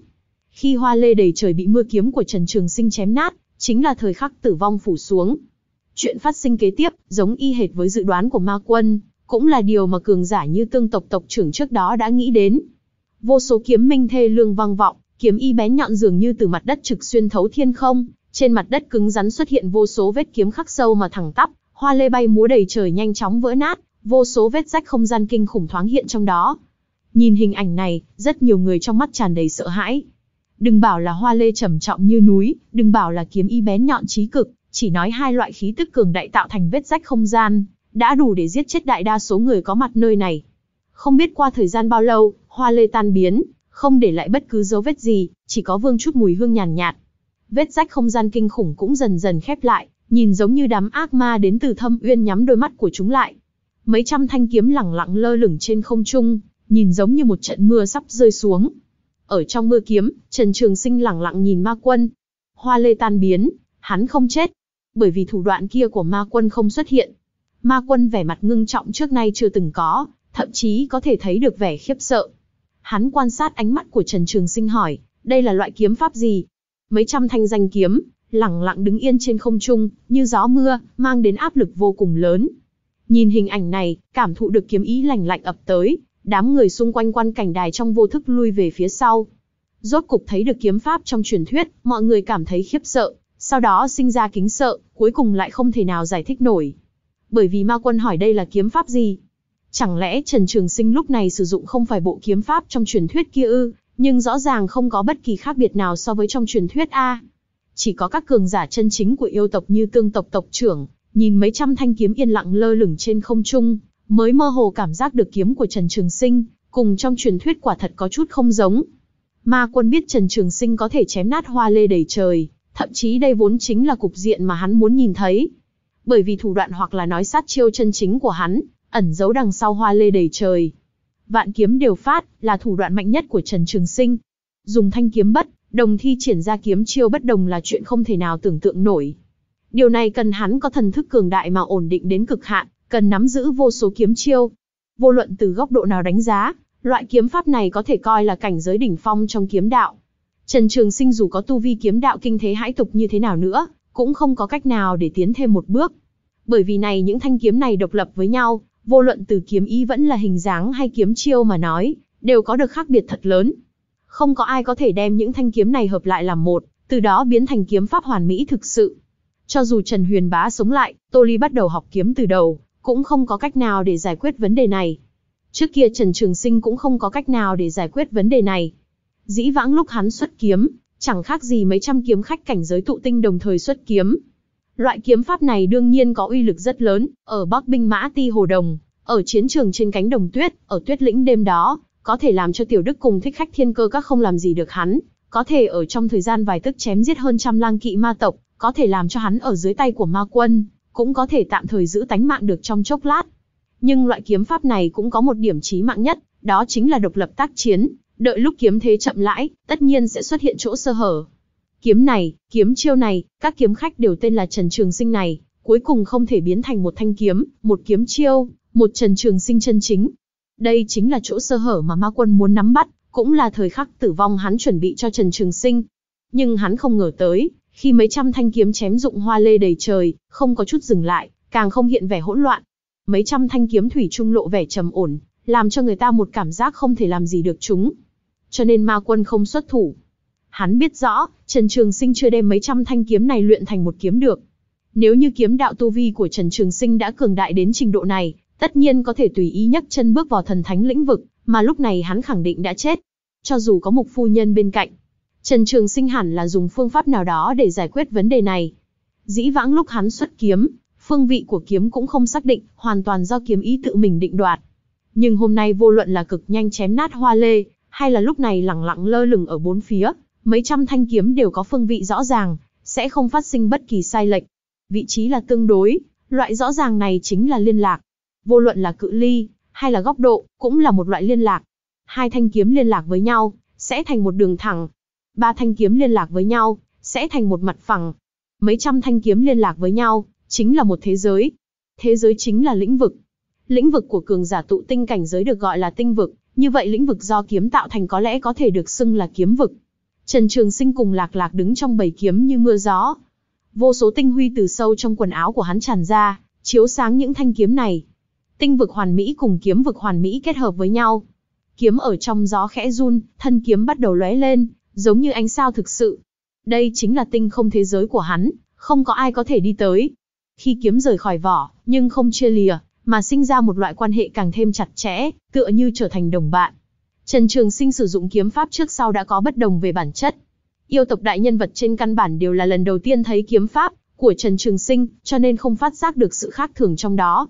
Khi hoa lê đầy trời bị mưa kiếm của Trần Trường Sinh chém nát, chính là thời khắc tử vong phủ xuống. Chuyện phát sinh kế tiếp, giống y hệt với dự đoán của Ma Quân, cũng là điều mà cường giả như tương tộc tộc trưởng trước đó đã nghĩ đến. Vô số kiếm minh thê lương vang vọng, kiếm y bén nhọn dường như từ mặt đất trực xuyên thấu thiên không, trên mặt đất cứng rắn xuất hiện vô số vết kiếm khắc sâu mà thẳng tắp, hoa lê bay múa đầy trời nhanh chóng vỡ nát, vô số vết rách không gian kinh khủng thoáng hiện trong đó. Nhìn hình ảnh này, rất nhiều người trong mắt tràn đầy sợ hãi. Đừng bảo là hoa lê trầm trọng như núi, đừng bảo là kiếm y bén nhọn trí cực, chỉ nói hai loại khí tức cường đại tạo thành vết rách không gian, đã đủ để giết chết đại đa số người có mặt nơi này. Không biết qua thời gian bao lâu, hoa lê tan biến, không để lại bất cứ dấu vết gì, chỉ có vương chút mùi hương nhàn nhạt, Vết rách không gian kinh khủng cũng dần dần khép lại, nhìn giống như đám ác ma đến từ thâm uyên nhắm đôi mắt của chúng lại. Mấy trăm thanh kiếm lẳng lặng lơ lửng trên không trung, nhìn giống như một trận mưa sắp rơi xuống. Ở trong mưa kiếm, Trần Trường Sinh lẳng lặng nhìn ma quân. Hoa lê tan biến, hắn không chết, bởi vì thủ đoạn kia của ma quân không xuất hiện. Ma quân vẻ mặt ngưng trọng trước nay chưa từng có, thậm chí có thể thấy được vẻ khiếp sợ. Hắn quan sát ánh mắt của Trần Trường Sinh hỏi, đây là loại kiếm pháp gì? Mấy trăm thanh danh kiếm, lẳng lặng đứng yên trên không trung, như gió mưa, mang đến áp lực vô cùng lớn. Nhìn hình ảnh này, cảm thụ được kiếm ý lạnh lạnh ập tới, đám người xung quanh quan cảnh đài trong vô thức lui về phía sau. Rốt cục thấy được kiếm pháp trong truyền thuyết, mọi người cảm thấy khiếp sợ, sau đó sinh ra kính sợ, cuối cùng lại không thể nào giải thích nổi. Bởi vì Ma Quân hỏi đây là kiếm pháp gì, Chẳng lẽ Trần Trường Sinh lúc này sử dụng không phải bộ kiếm pháp trong truyền thuyết kia ư, nhưng rõ ràng không có bất kỳ khác biệt nào so với trong truyền thuyết a. Chỉ có các cường giả chân chính của yêu tộc như Tương tộc tộc trưởng, nhìn mấy trăm thanh kiếm yên lặng lơ lửng trên không trung, mới mơ hồ cảm giác được kiếm của Trần Trường Sinh, cùng trong truyền thuyết quả thật có chút không giống. Ma Quân biết Trần Trường Sinh có thể chém nát hoa lê đầy trời, thậm chí đây vốn chính là cục diện mà hắn muốn nhìn thấy. Bởi vì thủ đoạn hoặc là nói sát chiêu chân chính của hắn, ẩn giấu đằng sau hoa lê đầy trời. Vạn kiếm đều phát là thủ đoạn mạnh nhất của Trần Trường Sinh. Dùng thanh kiếm bất, đồng thi triển ra kiếm chiêu bất đồng là chuyện không thể nào tưởng tượng nổi. Điều này cần hắn có thần thức cường đại mà ổn định đến cực hạn, cần nắm giữ vô số kiếm chiêu. Vô luận từ góc độ nào đánh giá, loại kiếm pháp này có thể coi là cảnh giới đỉnh phong trong kiếm đạo. Trần Trường Sinh dù có tu vi kiếm đạo kinh thế hãi tục như thế nào nữa, cũng không có cách nào để tiến thêm một bước. Bởi vì này những thanh kiếm này độc lập với nhau, vô luận từ kiếm ý vẫn là hình dáng hay kiếm chiêu mà nói, đều có được khác biệt thật lớn. Không có ai có thể đem những thanh kiếm này hợp lại làm một, từ đó biến thành kiếm pháp hoàn mỹ thực sự. Cho dù Trần Huyền Bá sống lại, Tô Ly bắt đầu học kiếm từ đầu, cũng không có cách nào để giải quyết vấn đề này. Trước kia Trần Trường Sinh cũng không có cách nào để giải quyết vấn đề này. Dĩ vãng lúc hắn xuất kiếm, chẳng khác gì mấy trăm kiếm khách cảnh giới tụ tinh đồng thời xuất kiếm, Loại kiếm pháp này đương nhiên có uy lực rất lớn, ở Bắc binh mã ti hồ đồng, ở chiến trường trên cánh đồng tuyết, ở tuyết lĩnh đêm đó, có thể làm cho tiểu đức cùng thích khách thiên cơ các không làm gì được hắn, có thể ở trong thời gian vài tức chém giết hơn trăm lang kỵ ma tộc, có thể làm cho hắn ở dưới tay của ma quân, cũng có thể tạm thời giữ tánh mạng được trong chốc lát. Nhưng loại kiếm pháp này cũng có một điểm chí mạng nhất, đó chính là độc lập tác chiến, đợi lúc kiếm thế chậm lãi, tất nhiên sẽ xuất hiện chỗ sơ hở, Kiếm này, kiếm chiêu này, các kiếm khách đều tên là Trần Trường Sinh này, cuối cùng không thể biến thành một thanh kiếm, một kiếm chiêu, một Trần Trường Sinh chân chính. Đây chính là chỗ sơ hở mà Ma Quân muốn nắm bắt, cũng là thời khắc tử vong hắn chuẩn bị cho Trần Trường Sinh. Nhưng hắn không ngờ tới, khi mấy trăm thanh kiếm chém dụng hoa lê đầy trời, không có chút dừng lại, càng không hiện vẻ hỗn loạn. Mấy trăm thanh kiếm thủy trung lộ vẻ trầm ổn, làm cho người ta một cảm giác không thể làm gì được chúng. Cho nên ma quân không xuất thủ, Hắn biết rõ, Trần Trường Sinh chưa đem mấy trăm thanh kiếm này luyện thành một kiếm được. Nếu như kiếm đạo tu vi của Trần Trường Sinh đã cường đại đến trình độ này, tất nhiên có thể tùy ý nhấc chân bước vào thần thánh lĩnh vực, mà lúc này hắn khẳng định đã chết. Cho dù có mục phu nhân bên cạnh, Trần Trường Sinh hẳn là dùng phương pháp nào đó để giải quyết vấn đề này. Dĩ vãng lúc hắn xuất kiếm, phương vị của kiếm cũng không xác định, hoàn toàn do kiếm ý tự mình định đoạt. Nhưng hôm nay vô luận là cực nhanh chém nát hoa lê, hay là lúc này lẳng lặng lơ lửng ở bốn phía, mấy trăm thanh kiếm đều có phương vị rõ ràng, sẽ không phát sinh bất kỳ sai lệch. Vị trí là tương đối, loại rõ ràng này chính là liên lạc. Vô luận là cự ly, hay là góc độ, cũng là một loại liên lạc. Hai thanh kiếm liên lạc với nhau, sẽ thành một đường thẳng. Ba thanh kiếm liên lạc với nhau, sẽ thành một mặt phẳng. Mấy trăm thanh kiếm liên lạc với nhau, chính là một thế giới. Thế giới chính là lĩnh vực. Lĩnh vực của cường giả tụ tinh cảnh giới được gọi là tinh vực, như vậy lĩnh vực do kiếm tạo thành có lẽ có thể được xưng là kiếm vực. Trần Trường Sinh cùng Lạc Lạc đứng trong bầy kiếm như mưa gió. Vô số tinh huy từ sâu trong quần áo của hắn tràn ra, chiếu sáng những thanh kiếm này. Tinh vực hoàn mỹ cùng kiếm vực hoàn mỹ kết hợp với nhau. Kiếm ở trong gió khẽ run, thân kiếm bắt đầu lóe lên, giống như ánh sao thực sự. Đây chính là tinh không thế giới của hắn, không có ai có thể đi tới. Khi kiếm rời khỏi vỏ, nhưng không chia lìa, mà sinh ra một loại quan hệ càng thêm chặt chẽ, tựa như trở thành đồng bạn. Trần Trường Sinh sử dụng kiếm pháp trước sau đã có bất đồng về bản chất. Yêu tộc đại nhân vật trên căn bản đều là lần đầu tiên thấy kiếm pháp của Trần Trường Sinh, cho nên không phát giác được sự khác thường trong đó.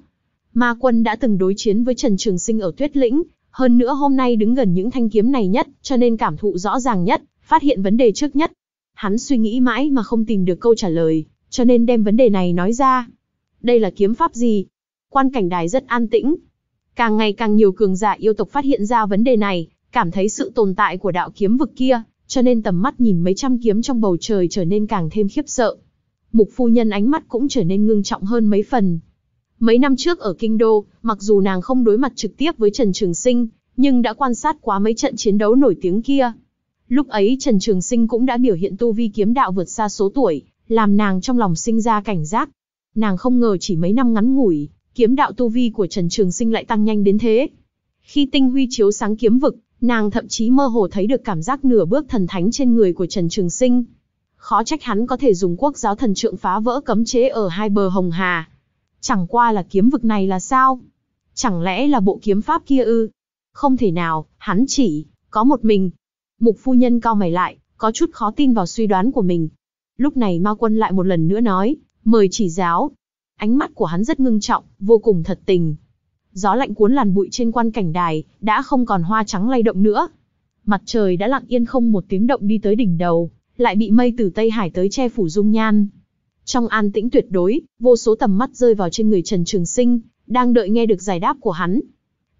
Ma quân đã từng đối chiến với Trần Trường Sinh ở Tuyết Lĩnh, hơn nữa hôm nay đứng gần những thanh kiếm này nhất, cho nên cảm thụ rõ ràng nhất, phát hiện vấn đề trước nhất. Hắn suy nghĩ mãi mà không tìm được câu trả lời, cho nên đem vấn đề này nói ra. Đây là kiếm pháp gì? Quan cảnh đài rất an tĩnh, Càng ngày càng nhiều cường giả yêu tộc phát hiện ra vấn đề này, cảm thấy sự tồn tại của đạo kiếm vực kia, cho nên tầm mắt nhìn mấy trăm kiếm trong bầu trời trở nên càng thêm khiếp sợ. Mục phu nhân ánh mắt cũng trở nên ngưng trọng hơn mấy phần. Mấy năm trước ở Kinh Đô, mặc dù nàng không đối mặt trực tiếp với Trần Trường Sinh, nhưng đã quan sát quá mấy trận chiến đấu nổi tiếng kia. Lúc ấy Trần Trường Sinh cũng đã biểu hiện tu vi kiếm đạo vượt xa số tuổi, làm nàng trong lòng sinh ra cảnh giác. Nàng không ngờ chỉ mấy năm ngắn ngủi, kiếm đạo tu vi của Trần Trường Sinh lại tăng nhanh đến thế. Khi tinh huy chiếu sáng kiếm vực, nàng thậm chí mơ hồ thấy được cảm giác nửa bước thần thánh trên người của Trần Trường Sinh. Khó trách hắn có thể dùng quốc giáo thần trượng phá vỡ cấm chế ở hai bờ Hồng Hà. Chẳng qua là kiếm vực này là sao? Chẳng lẽ là bộ kiếm pháp kia ư? Không thể nào, hắn chỉ, có một mình. Mục phu nhân cao mày lại, có chút khó tin vào suy đoán của mình. Lúc này Ma Quân lại một lần nữa nói, mời chỉ giáo, Ánh mắt của hắn rất ngưng trọng, vô cùng thật tình. Gió lạnh cuốn làn bụi trên quan cảnh đài, đã không còn hoa trắng lay động nữa. Mặt trời đã lặng yên không một tiếng động đi tới đỉnh đầu, lại bị mây từ Tây Hải tới che phủ dung nhan. Trong an tĩnh tuyệt đối, vô số tầm mắt rơi vào trên người Trần Trường Sinh, đang đợi nghe được giải đáp của hắn.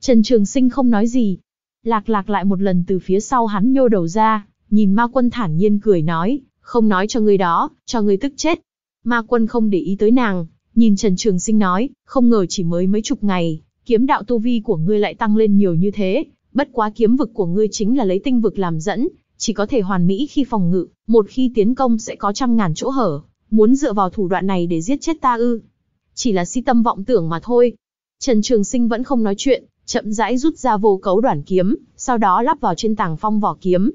Trần Trường Sinh không nói gì. Lạc lạc lại một lần từ phía sau hắn nhô đầu ra, nhìn ma quân thản nhiên cười nói, không nói cho người đó, cho người tức chết. Ma quân không để ý tới nàng, Nhìn Trần Trường Sinh nói, không ngờ chỉ mới mấy chục ngày, kiếm đạo tu vi của ngươi lại tăng lên nhiều như thế, bất quá kiếm vực của ngươi chính là lấy tinh vực làm dẫn, chỉ có thể hoàn mỹ khi phòng ngự, một khi tiến công sẽ có trăm ngàn chỗ hở, muốn dựa vào thủ đoạn này để giết chết ta ư. Chỉ là si tâm vọng tưởng mà thôi. Trần Trường Sinh vẫn không nói chuyện, chậm rãi rút ra vô cấu đoạn kiếm, sau đó lắp vào trên tàng phong vỏ kiếm.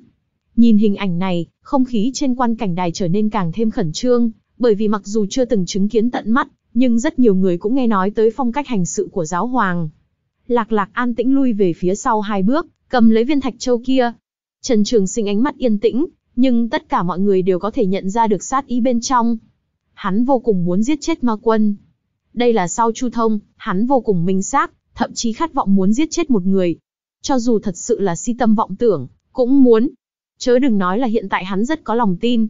Nhìn hình ảnh này, không khí trên quan cảnh đài trở nên càng thêm khẩn trương, bởi vì mặc dù chưa từng chứng kiến tận mắt, nhưng rất nhiều người cũng nghe nói tới phong cách hành sự của giáo hoàng. Lạc lạc an tĩnh lui về phía sau hai bước, cầm lấy viên thạch châu kia. Trần Trường Sinh ánh mắt yên tĩnh, nhưng tất cả mọi người đều có thể nhận ra được sát ý bên trong. Hắn vô cùng muốn giết chết ma quân. Đây là sau Chu Thông, hắn vô cùng minh xác, thậm chí khát vọng muốn giết chết một người. Cho dù thật sự là si tâm vọng tưởng, cũng muốn. Chớ đừng nói là hiện tại hắn rất có lòng tin.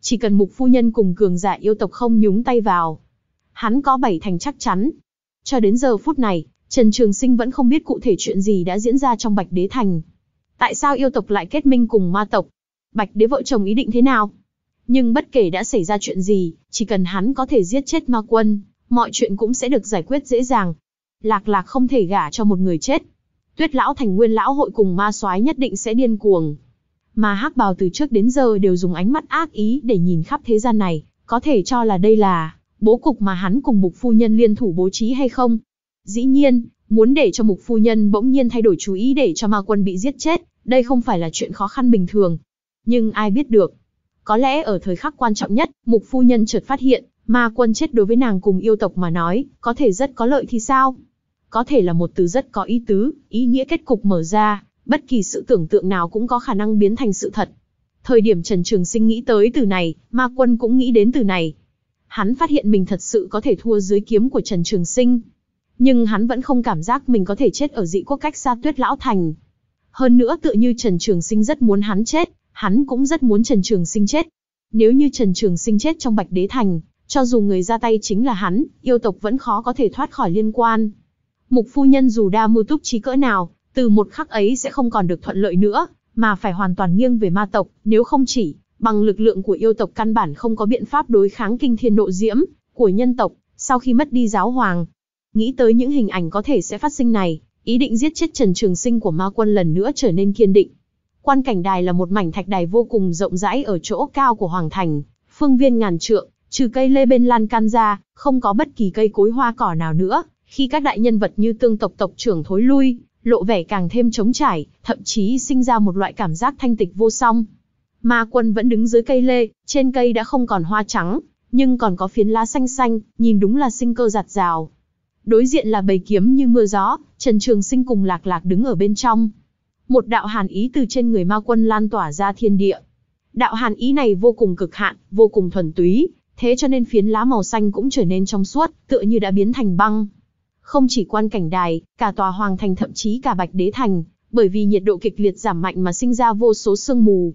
Chỉ cần mục phu nhân cùng cường giả yêu tộc không nhúng tay vào, hắn có bảy thành chắc chắn. Cho đến giờ phút này, Trần Trường Sinh vẫn không biết cụ thể chuyện gì đã diễn ra trong Bạch Đế Thành. Tại sao yêu tộc lại kết minh cùng ma tộc? Bạch Đế vợ chồng ý định thế nào? Nhưng bất kể đã xảy ra chuyện gì, chỉ cần hắn có thể giết chết ma quân, mọi chuyện cũng sẽ được giải quyết dễ dàng. Lạc lạc không thể gả cho một người chết. Tuyết lão thành nguyên lão hội cùng ma soái nhất định sẽ điên cuồng. Mà hắc bào từ trước đến giờ đều dùng ánh mắt ác ý để nhìn khắp thế gian này, có thể cho là đây là bố cục mà hắn cùng mục phu nhân liên thủ bố trí hay không. Dĩ nhiên, muốn để cho mục phu nhân bỗng nhiên thay đổi chú ý để cho ma quân bị giết chết, đây không phải là chuyện khó khăn bình thường. Nhưng ai biết được. Có lẽ ở thời khắc quan trọng nhất, mục phu nhân chợt phát hiện, ma quân chết đối với nàng cùng yêu tộc mà nói, có thể rất có lợi thì sao? Có thể là một từ rất có ý tứ, ý nghĩa kết cục mở ra, bất kỳ sự tưởng tượng nào cũng có khả năng biến thành sự thật. Thời điểm Trần Trường Sinh nghĩ tới từ này, ma quân cũng nghĩ đến từ này, Hắn phát hiện mình thật sự có thể thua dưới kiếm của Trần Trường Sinh. Nhưng hắn vẫn không cảm giác mình có thể chết ở dị quốc cách xa tuyết lão thành. Hơn nữa tựa như Trần Trường Sinh rất muốn hắn chết, hắn cũng rất muốn Trần Trường Sinh chết. Nếu như Trần Trường Sinh chết trong Bạch Đế Thành, cho dù người ra tay chính là hắn, yêu tộc vẫn khó có thể thoát khỏi liên quan. Mục phu nhân dù đa mưu túc trí cỡ nào, từ một khắc ấy sẽ không còn được thuận lợi nữa, mà phải hoàn toàn nghiêng về ma tộc, nếu không chỉ Bằng lực lượng của yêu tộc căn bản không có biện pháp đối kháng kinh thiên độ diễm của nhân tộc, sau khi mất đi giáo hoàng. Nghĩ tới những hình ảnh có thể sẽ phát sinh này, ý định giết chết Trần Trường Sinh của ma quân lần nữa trở nên kiên định. Quan cảnh đài là một mảnh thạch đài vô cùng rộng rãi ở chỗ cao của hoàng thành, phương viên ngàn trượng, trừ cây lê bên lan can ra, không có bất kỳ cây cối hoa cỏ nào nữa. Khi các đại nhân vật như tương tộc tộc trưởng thối lui, lộ vẻ càng thêm trống trải, thậm chí sinh ra một loại cảm giác thanh tịch vô song. Ma quân vẫn đứng dưới cây lê, trên cây đã không còn hoa trắng, nhưng còn có phiến lá xanh xanh, nhìn đúng là sinh cơ giạt rào. Đối diện là bầy kiếm như mưa gió, Trần Trường Sinh cùng lạc lạc đứng ở bên trong. Một đạo hàn ý từ trên người ma quân lan tỏa ra thiên địa. Đạo hàn ý này vô cùng cực hạn, vô cùng thuần túy, thế cho nên phiến lá màu xanh cũng trở nên trong suốt, tựa như đã biến thành băng. Không chỉ quan cảnh đài, cả tòa hoàng thành thậm chí cả bạch đế thành, bởi vì nhiệt độ kịch liệt giảm mạnh mà sinh ra vô số sương mù,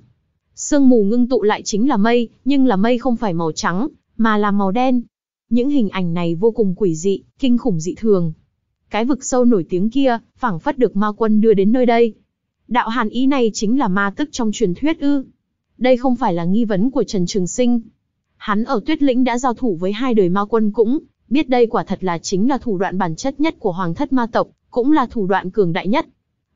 Sương mù ngưng tụ lại chính là mây, nhưng là mây không phải màu trắng, mà là màu đen. Những hình ảnh này vô cùng quỷ dị, kinh khủng dị thường. Cái vực sâu nổi tiếng kia, phảng phất được ma quân đưa đến nơi đây. Đạo hàn ý này chính là ma tức trong truyền thuyết ư. Đây không phải là nghi vấn của Trần Trường Sinh. Hắn ở tuyết lĩnh đã giao thủ với hai đời ma quân cũng, biết đây quả thật là chính là thủ đoạn bản chất nhất của hoàng thất ma tộc, cũng là thủ đoạn cường đại nhất.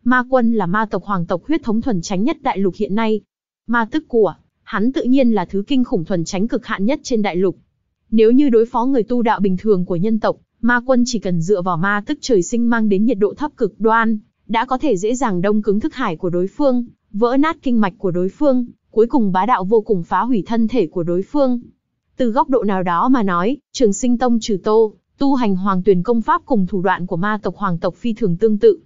Ma quân là ma tộc hoàng tộc huyết thống thuần tránh nhất đại lục hiện nay, Ma tức của, hắn tự nhiên là thứ kinh khủng thuần tránh cực hạn nhất trên đại lục. Nếu như đối phó người tu đạo bình thường của nhân tộc, ma quân chỉ cần dựa vào ma tức trời sinh mang đến nhiệt độ thấp cực đoan, đã có thể dễ dàng đông cứng thức hải của đối phương, vỡ nát kinh mạch của đối phương, cuối cùng bá đạo vô cùng phá hủy thân thể của đối phương. Từ góc độ nào đó mà nói, trường sinh tông trừ tô, tu hành hoàng tuyển công pháp cùng thủ đoạn của ma tộc hoàng tộc phi thường tương tự.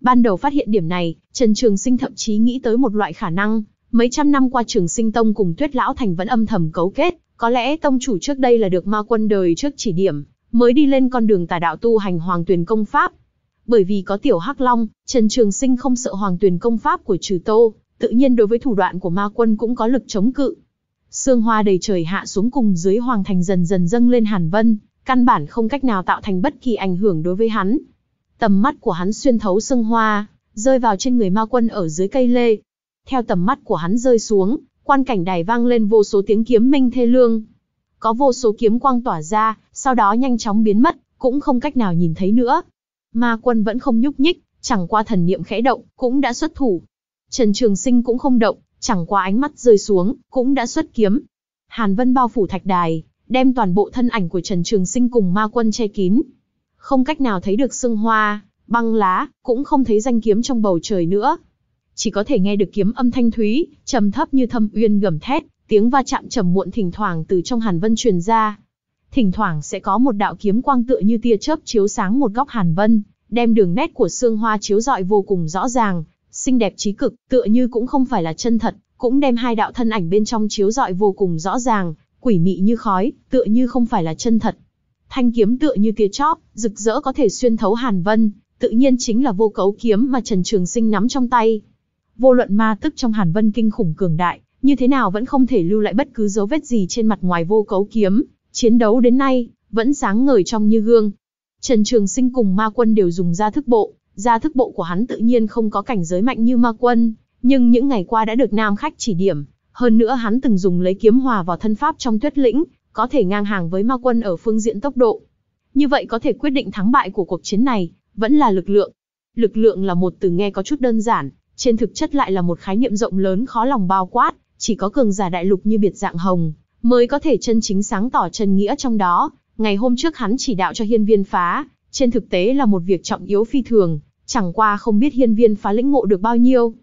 Ban đầu phát hiện điểm này, Trần Trường Sinh thậm chí nghĩ tới một loại khả năng, Mấy trăm năm qua Trường Sinh Tông cùng Tuyết Lão Thành vẫn âm thầm cấu kết, có lẽ tông chủ trước đây là được ma quân đời trước chỉ điểm, mới đi lên con đường tà đạo tu hành hoàng Tuyền công pháp. Bởi vì có tiểu hắc long, Trần Trường Sinh không sợ hoàng Tuyền công pháp của trừ tô, tự nhiên đối với thủ đoạn của ma quân cũng có lực chống cự. Sương hoa đầy trời hạ xuống cùng dưới hoàng thành dần dần dâng lên hàn vân, căn bản không cách nào tạo thành bất kỳ ảnh hưởng đối với hắn. Tầm mắt của hắn xuyên thấu sương hoa, rơi vào trên người ma quân ở dưới cây lê, theo tầm mắt của hắn rơi xuống, quan cảnh đài vang lên vô số tiếng kiếm minh thê lương. Có vô số kiếm quang tỏa ra, sau đó nhanh chóng biến mất, cũng không cách nào nhìn thấy nữa. Ma quân vẫn không nhúc nhích, chẳng qua thần niệm khẽ động, cũng đã xuất thủ. Trần Trường Sinh cũng không động, chẳng qua ánh mắt rơi xuống, cũng đã xuất kiếm. Hàn Vân bao phủ thạch đài, đem toàn bộ thân ảnh của Trần Trường Sinh cùng ma quân che kín. Không cách nào thấy được sương hoa, băng lá, cũng không thấy danh kiếm trong bầu trời nữa chỉ có thể nghe được kiếm âm thanh thúy, trầm thấp như thâm uyên gầm thét, tiếng va chạm trầm muộn thỉnh thoảng từ trong Hàn Vân truyền ra. Thỉnh thoảng sẽ có một đạo kiếm quang tựa như tia chớp chiếu sáng một góc Hàn Vân, đem đường nét của xương hoa chiếu rọi vô cùng rõ ràng, xinh đẹp trí cực, tựa như cũng không phải là chân thật, cũng đem hai đạo thân ảnh bên trong chiếu rọi vô cùng rõ ràng, quỷ mị như khói, tựa như không phải là chân thật. Thanh kiếm tựa như tia chóp, rực rỡ có thể xuyên thấu Hàn Vân, tự nhiên chính là vô cấu kiếm mà Trần Trường Sinh nắm trong tay vô luận ma tức trong Hàn Vân kinh khủng cường đại, như thế nào vẫn không thể lưu lại bất cứ dấu vết gì trên mặt ngoài vô cấu kiếm, chiến đấu đến nay, vẫn sáng ngời trong như gương. Trần Trường Sinh cùng ma quân đều dùng ra thức bộ, ra thức bộ của hắn tự nhiên không có cảnh giới mạnh như ma quân, nhưng những ngày qua đã được nam khách chỉ điểm, hơn nữa hắn từng dùng lấy kiếm hòa vào thân pháp trong tuyết lĩnh, có thể ngang hàng với ma quân ở phương diện tốc độ. Như vậy có thể quyết định thắng bại của cuộc chiến này, vẫn là lực lượng. Lực lượng là một từ nghe có chút đơn giản, trên thực chất lại là một khái niệm rộng lớn khó lòng bao quát, chỉ có cường giả đại lục như biệt dạng hồng, mới có thể chân chính sáng tỏ chân nghĩa trong đó. Ngày hôm trước hắn chỉ đạo cho hiên viên phá, trên thực tế là một việc trọng yếu phi thường, chẳng qua không biết hiên viên phá lĩnh ngộ được bao nhiêu.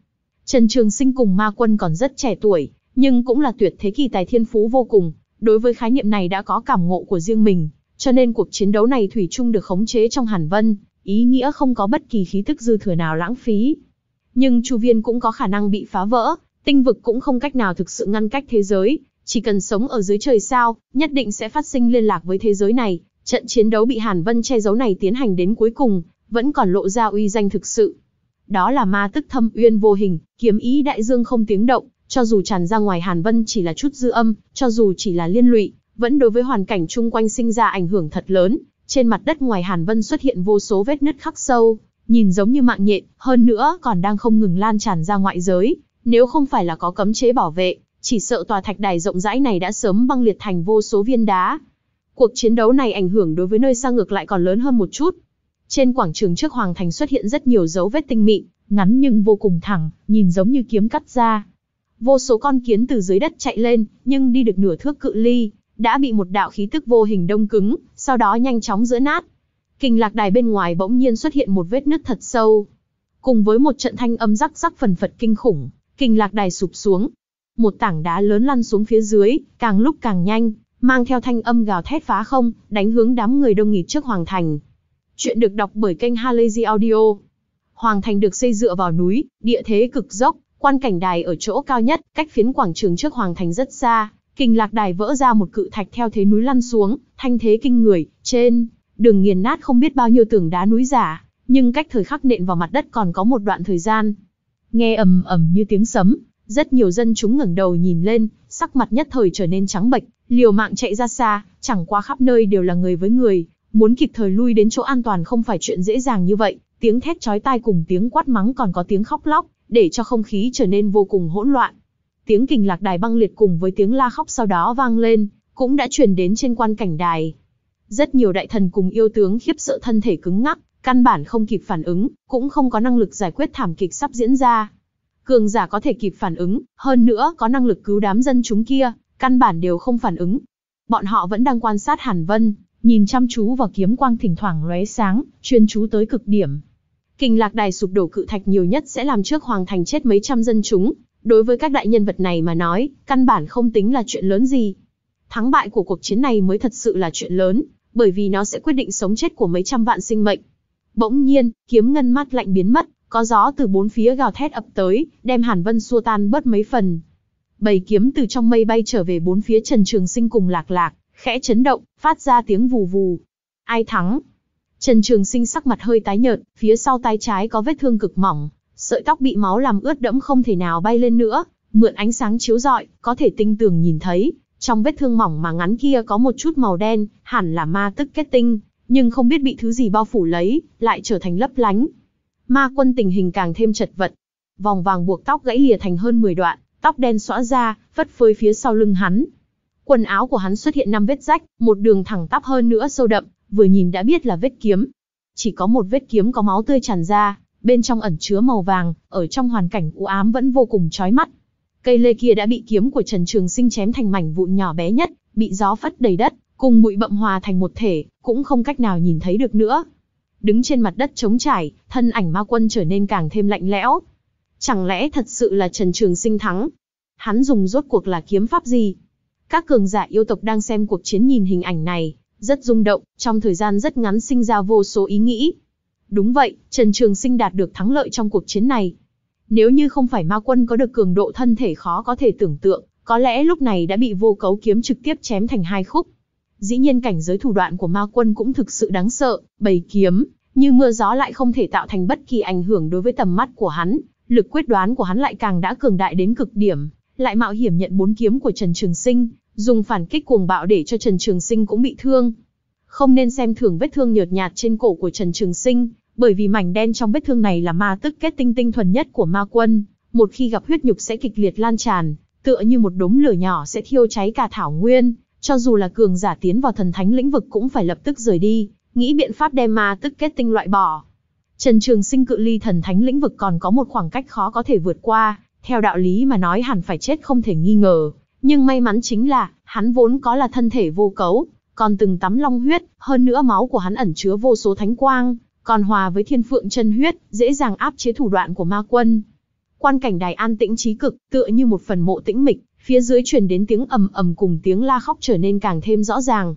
Trần Trường Sinh cùng ma quân còn rất trẻ tuổi, nhưng cũng là tuyệt thế kỳ tài thiên phú vô cùng, đối với khái niệm này đã có cảm ngộ của riêng mình, cho nên cuộc chiến đấu này Thủy chung được khống chế trong Hàn Vân, ý nghĩa không có bất kỳ khí tức dư thừa nào lãng phí nhưng chu viên cũng có khả năng bị phá vỡ, tinh vực cũng không cách nào thực sự ngăn cách thế giới, chỉ cần sống ở dưới trời sao, nhất định sẽ phát sinh liên lạc với thế giới này, trận chiến đấu bị Hàn Vân che giấu này tiến hành đến cuối cùng, vẫn còn lộ ra uy danh thực sự. Đó là ma tức thâm uyên vô hình, kiếm ý đại dương không tiếng động, cho dù tràn ra ngoài Hàn Vân chỉ là chút dư âm, cho dù chỉ là liên lụy, vẫn đối với hoàn cảnh chung quanh sinh ra ảnh hưởng thật lớn, trên mặt đất ngoài Hàn Vân xuất hiện vô số vết nứt khắc sâu, nhìn giống như mạng nhện, hơn nữa còn đang không ngừng lan tràn ra ngoại giới, nếu không phải là có cấm chế bảo vệ, chỉ sợ tòa thạch đài rộng rãi này đã sớm băng liệt thành vô số viên đá. Cuộc chiến đấu này ảnh hưởng đối với nơi xa ngược lại còn lớn hơn một chút. Trên quảng trường trước hoàng thành xuất hiện rất nhiều dấu vết tinh mịn, ngắn nhưng vô cùng thẳng, nhìn giống như kiếm cắt ra. Vô số con kiến từ dưới đất chạy lên, nhưng đi được nửa thước cự ly, đã bị một đạo khí tức vô hình đông cứng, sau đó nhanh chóng giữa nát kình lạc đài bên ngoài bỗng nhiên xuất hiện một vết nứt thật sâu. Cùng với một trận thanh âm rắc rắc phần phật kinh khủng, kình lạc đài sụp xuống. Một tảng đá lớn lăn xuống phía dưới, càng lúc càng nhanh, mang theo thanh âm gào thét phá không, đánh hướng đám người đông nghịt trước Hoàng Thành. Chuyện được đọc bởi kênh Halazy Audio. Hoàng Thành được xây dựa vào núi, địa thế cực dốc, quan cảnh đài ở chỗ cao nhất, cách phiến quảng trường trước Hoàng Thành rất xa, kình lạc đài vỡ ra một cự thạch theo thế núi lăn xuống, thanh thế kinh người, trên đường nghiền nát không biết bao nhiêu tường đá núi giả, nhưng cách thời khắc nện vào mặt đất còn có một đoạn thời gian. Nghe ầm ầm như tiếng sấm, rất nhiều dân chúng ngẩng đầu nhìn lên, sắc mặt nhất thời trở nên trắng bệch, liều mạng chạy ra xa, chẳng qua khắp nơi đều là người với người, muốn kịp thời lui đến chỗ an toàn không phải chuyện dễ dàng như vậy, tiếng thét chói tai cùng tiếng quát mắng còn có tiếng khóc lóc, để cho không khí trở nên vô cùng hỗn loạn. Tiếng kình lạc đài băng liệt cùng với tiếng la khóc sau đó vang lên, cũng đã truyền đến trên quan cảnh đài. Rất nhiều đại thần cùng yêu tướng khiếp sợ thân thể cứng ngắc, căn bản không kịp phản ứng, cũng không có năng lực giải quyết thảm kịch sắp diễn ra. Cường giả có thể kịp phản ứng, hơn nữa có năng lực cứu đám dân chúng kia, căn bản đều không phản ứng. Bọn họ vẫn đang quan sát Hàn Vân, nhìn chăm chú vào kiếm quang thỉnh thoảng lóe sáng, chuyên chú tới cực điểm. Kình lạc đài sụp đổ cự thạch nhiều nhất sẽ làm trước hoàng thành chết mấy trăm dân chúng, đối với các đại nhân vật này mà nói, căn bản không tính là chuyện lớn gì. Thắng bại của cuộc chiến này mới thật sự là chuyện lớn, bởi vì nó sẽ quyết định sống chết của mấy trăm vạn sinh mệnh. Bỗng nhiên, kiếm ngân mắt lạnh biến mất, có gió từ bốn phía gào thét ập tới, đem Hàn Vân xua tan bớt mấy phần. Bầy kiếm từ trong mây bay trở về bốn phía Trần Trường Sinh cùng lạc lạc, khẽ chấn động, phát ra tiếng vù vù. Ai thắng? Trần Trường Sinh sắc mặt hơi tái nhợt, phía sau tay trái có vết thương cực mỏng, sợi tóc bị máu làm ướt đẫm không thể nào bay lên nữa, mượn ánh sáng chiếu rọi, có thể tinh tường nhìn thấy trong vết thương mỏng mà ngắn kia có một chút màu đen, hẳn là ma tức kết tinh, nhưng không biết bị thứ gì bao phủ lấy, lại trở thành lấp lánh. Ma quân tình hình càng thêm chật vật. Vòng vàng buộc tóc gãy lìa thành hơn 10 đoạn, tóc đen xõa ra, phất phới phía sau lưng hắn. Quần áo của hắn xuất hiện năm vết rách, một đường thẳng tắp hơn nữa sâu đậm, vừa nhìn đã biết là vết kiếm. Chỉ có một vết kiếm có máu tươi tràn ra, bên trong ẩn chứa màu vàng, ở trong hoàn cảnh u ám vẫn vô cùng chói mắt. Cây lê kia đã bị kiếm của Trần Trường Sinh chém thành mảnh vụn nhỏ bé nhất, bị gió phất đầy đất, cùng bụi bậm hòa thành một thể, cũng không cách nào nhìn thấy được nữa. Đứng trên mặt đất trống trải, thân ảnh ma quân trở nên càng thêm lạnh lẽo. Chẳng lẽ thật sự là Trần Trường Sinh thắng? Hắn dùng rốt cuộc là kiếm pháp gì? Các cường giả yêu tộc đang xem cuộc chiến nhìn hình ảnh này, rất rung động, trong thời gian rất ngắn sinh ra vô số ý nghĩ. Đúng vậy, Trần Trường Sinh đạt được thắng lợi trong cuộc chiến này, nếu như không phải ma quân có được cường độ thân thể khó có thể tưởng tượng, có lẽ lúc này đã bị vô cấu kiếm trực tiếp chém thành hai khúc. Dĩ nhiên cảnh giới thủ đoạn của ma quân cũng thực sự đáng sợ, bầy kiếm, như mưa gió lại không thể tạo thành bất kỳ ảnh hưởng đối với tầm mắt của hắn, lực quyết đoán của hắn lại càng đã cường đại đến cực điểm, lại mạo hiểm nhận bốn kiếm của Trần Trường Sinh, dùng phản kích cuồng bạo để cho Trần Trường Sinh cũng bị thương. Không nên xem thường vết thương nhợt nhạt trên cổ của Trần Trường Sinh, bởi vì mảnh đen trong vết thương này là ma tức kết tinh tinh thuần nhất của ma quân, một khi gặp huyết nhục sẽ kịch liệt lan tràn, tựa như một đống lửa nhỏ sẽ thiêu cháy cả thảo nguyên, cho dù là cường giả tiến vào thần thánh lĩnh vực cũng phải lập tức rời đi, nghĩ biện pháp đem ma tức kết tinh loại bỏ. Trần Trường Sinh cự ly thần thánh lĩnh vực còn có một khoảng cách khó có thể vượt qua, theo đạo lý mà nói hẳn phải chết không thể nghi ngờ, nhưng may mắn chính là hắn vốn có là thân thể vô cấu, còn từng tắm long huyết, hơn nữa máu của hắn ẩn chứa vô số thánh quang, còn hòa với thiên phượng chân huyết, dễ dàng áp chế thủ đoạn của ma quân. Quan cảnh đài an tĩnh trí cực, tựa như một phần mộ tĩnh mịch, phía dưới truyền đến tiếng ầm ầm cùng tiếng la khóc trở nên càng thêm rõ ràng.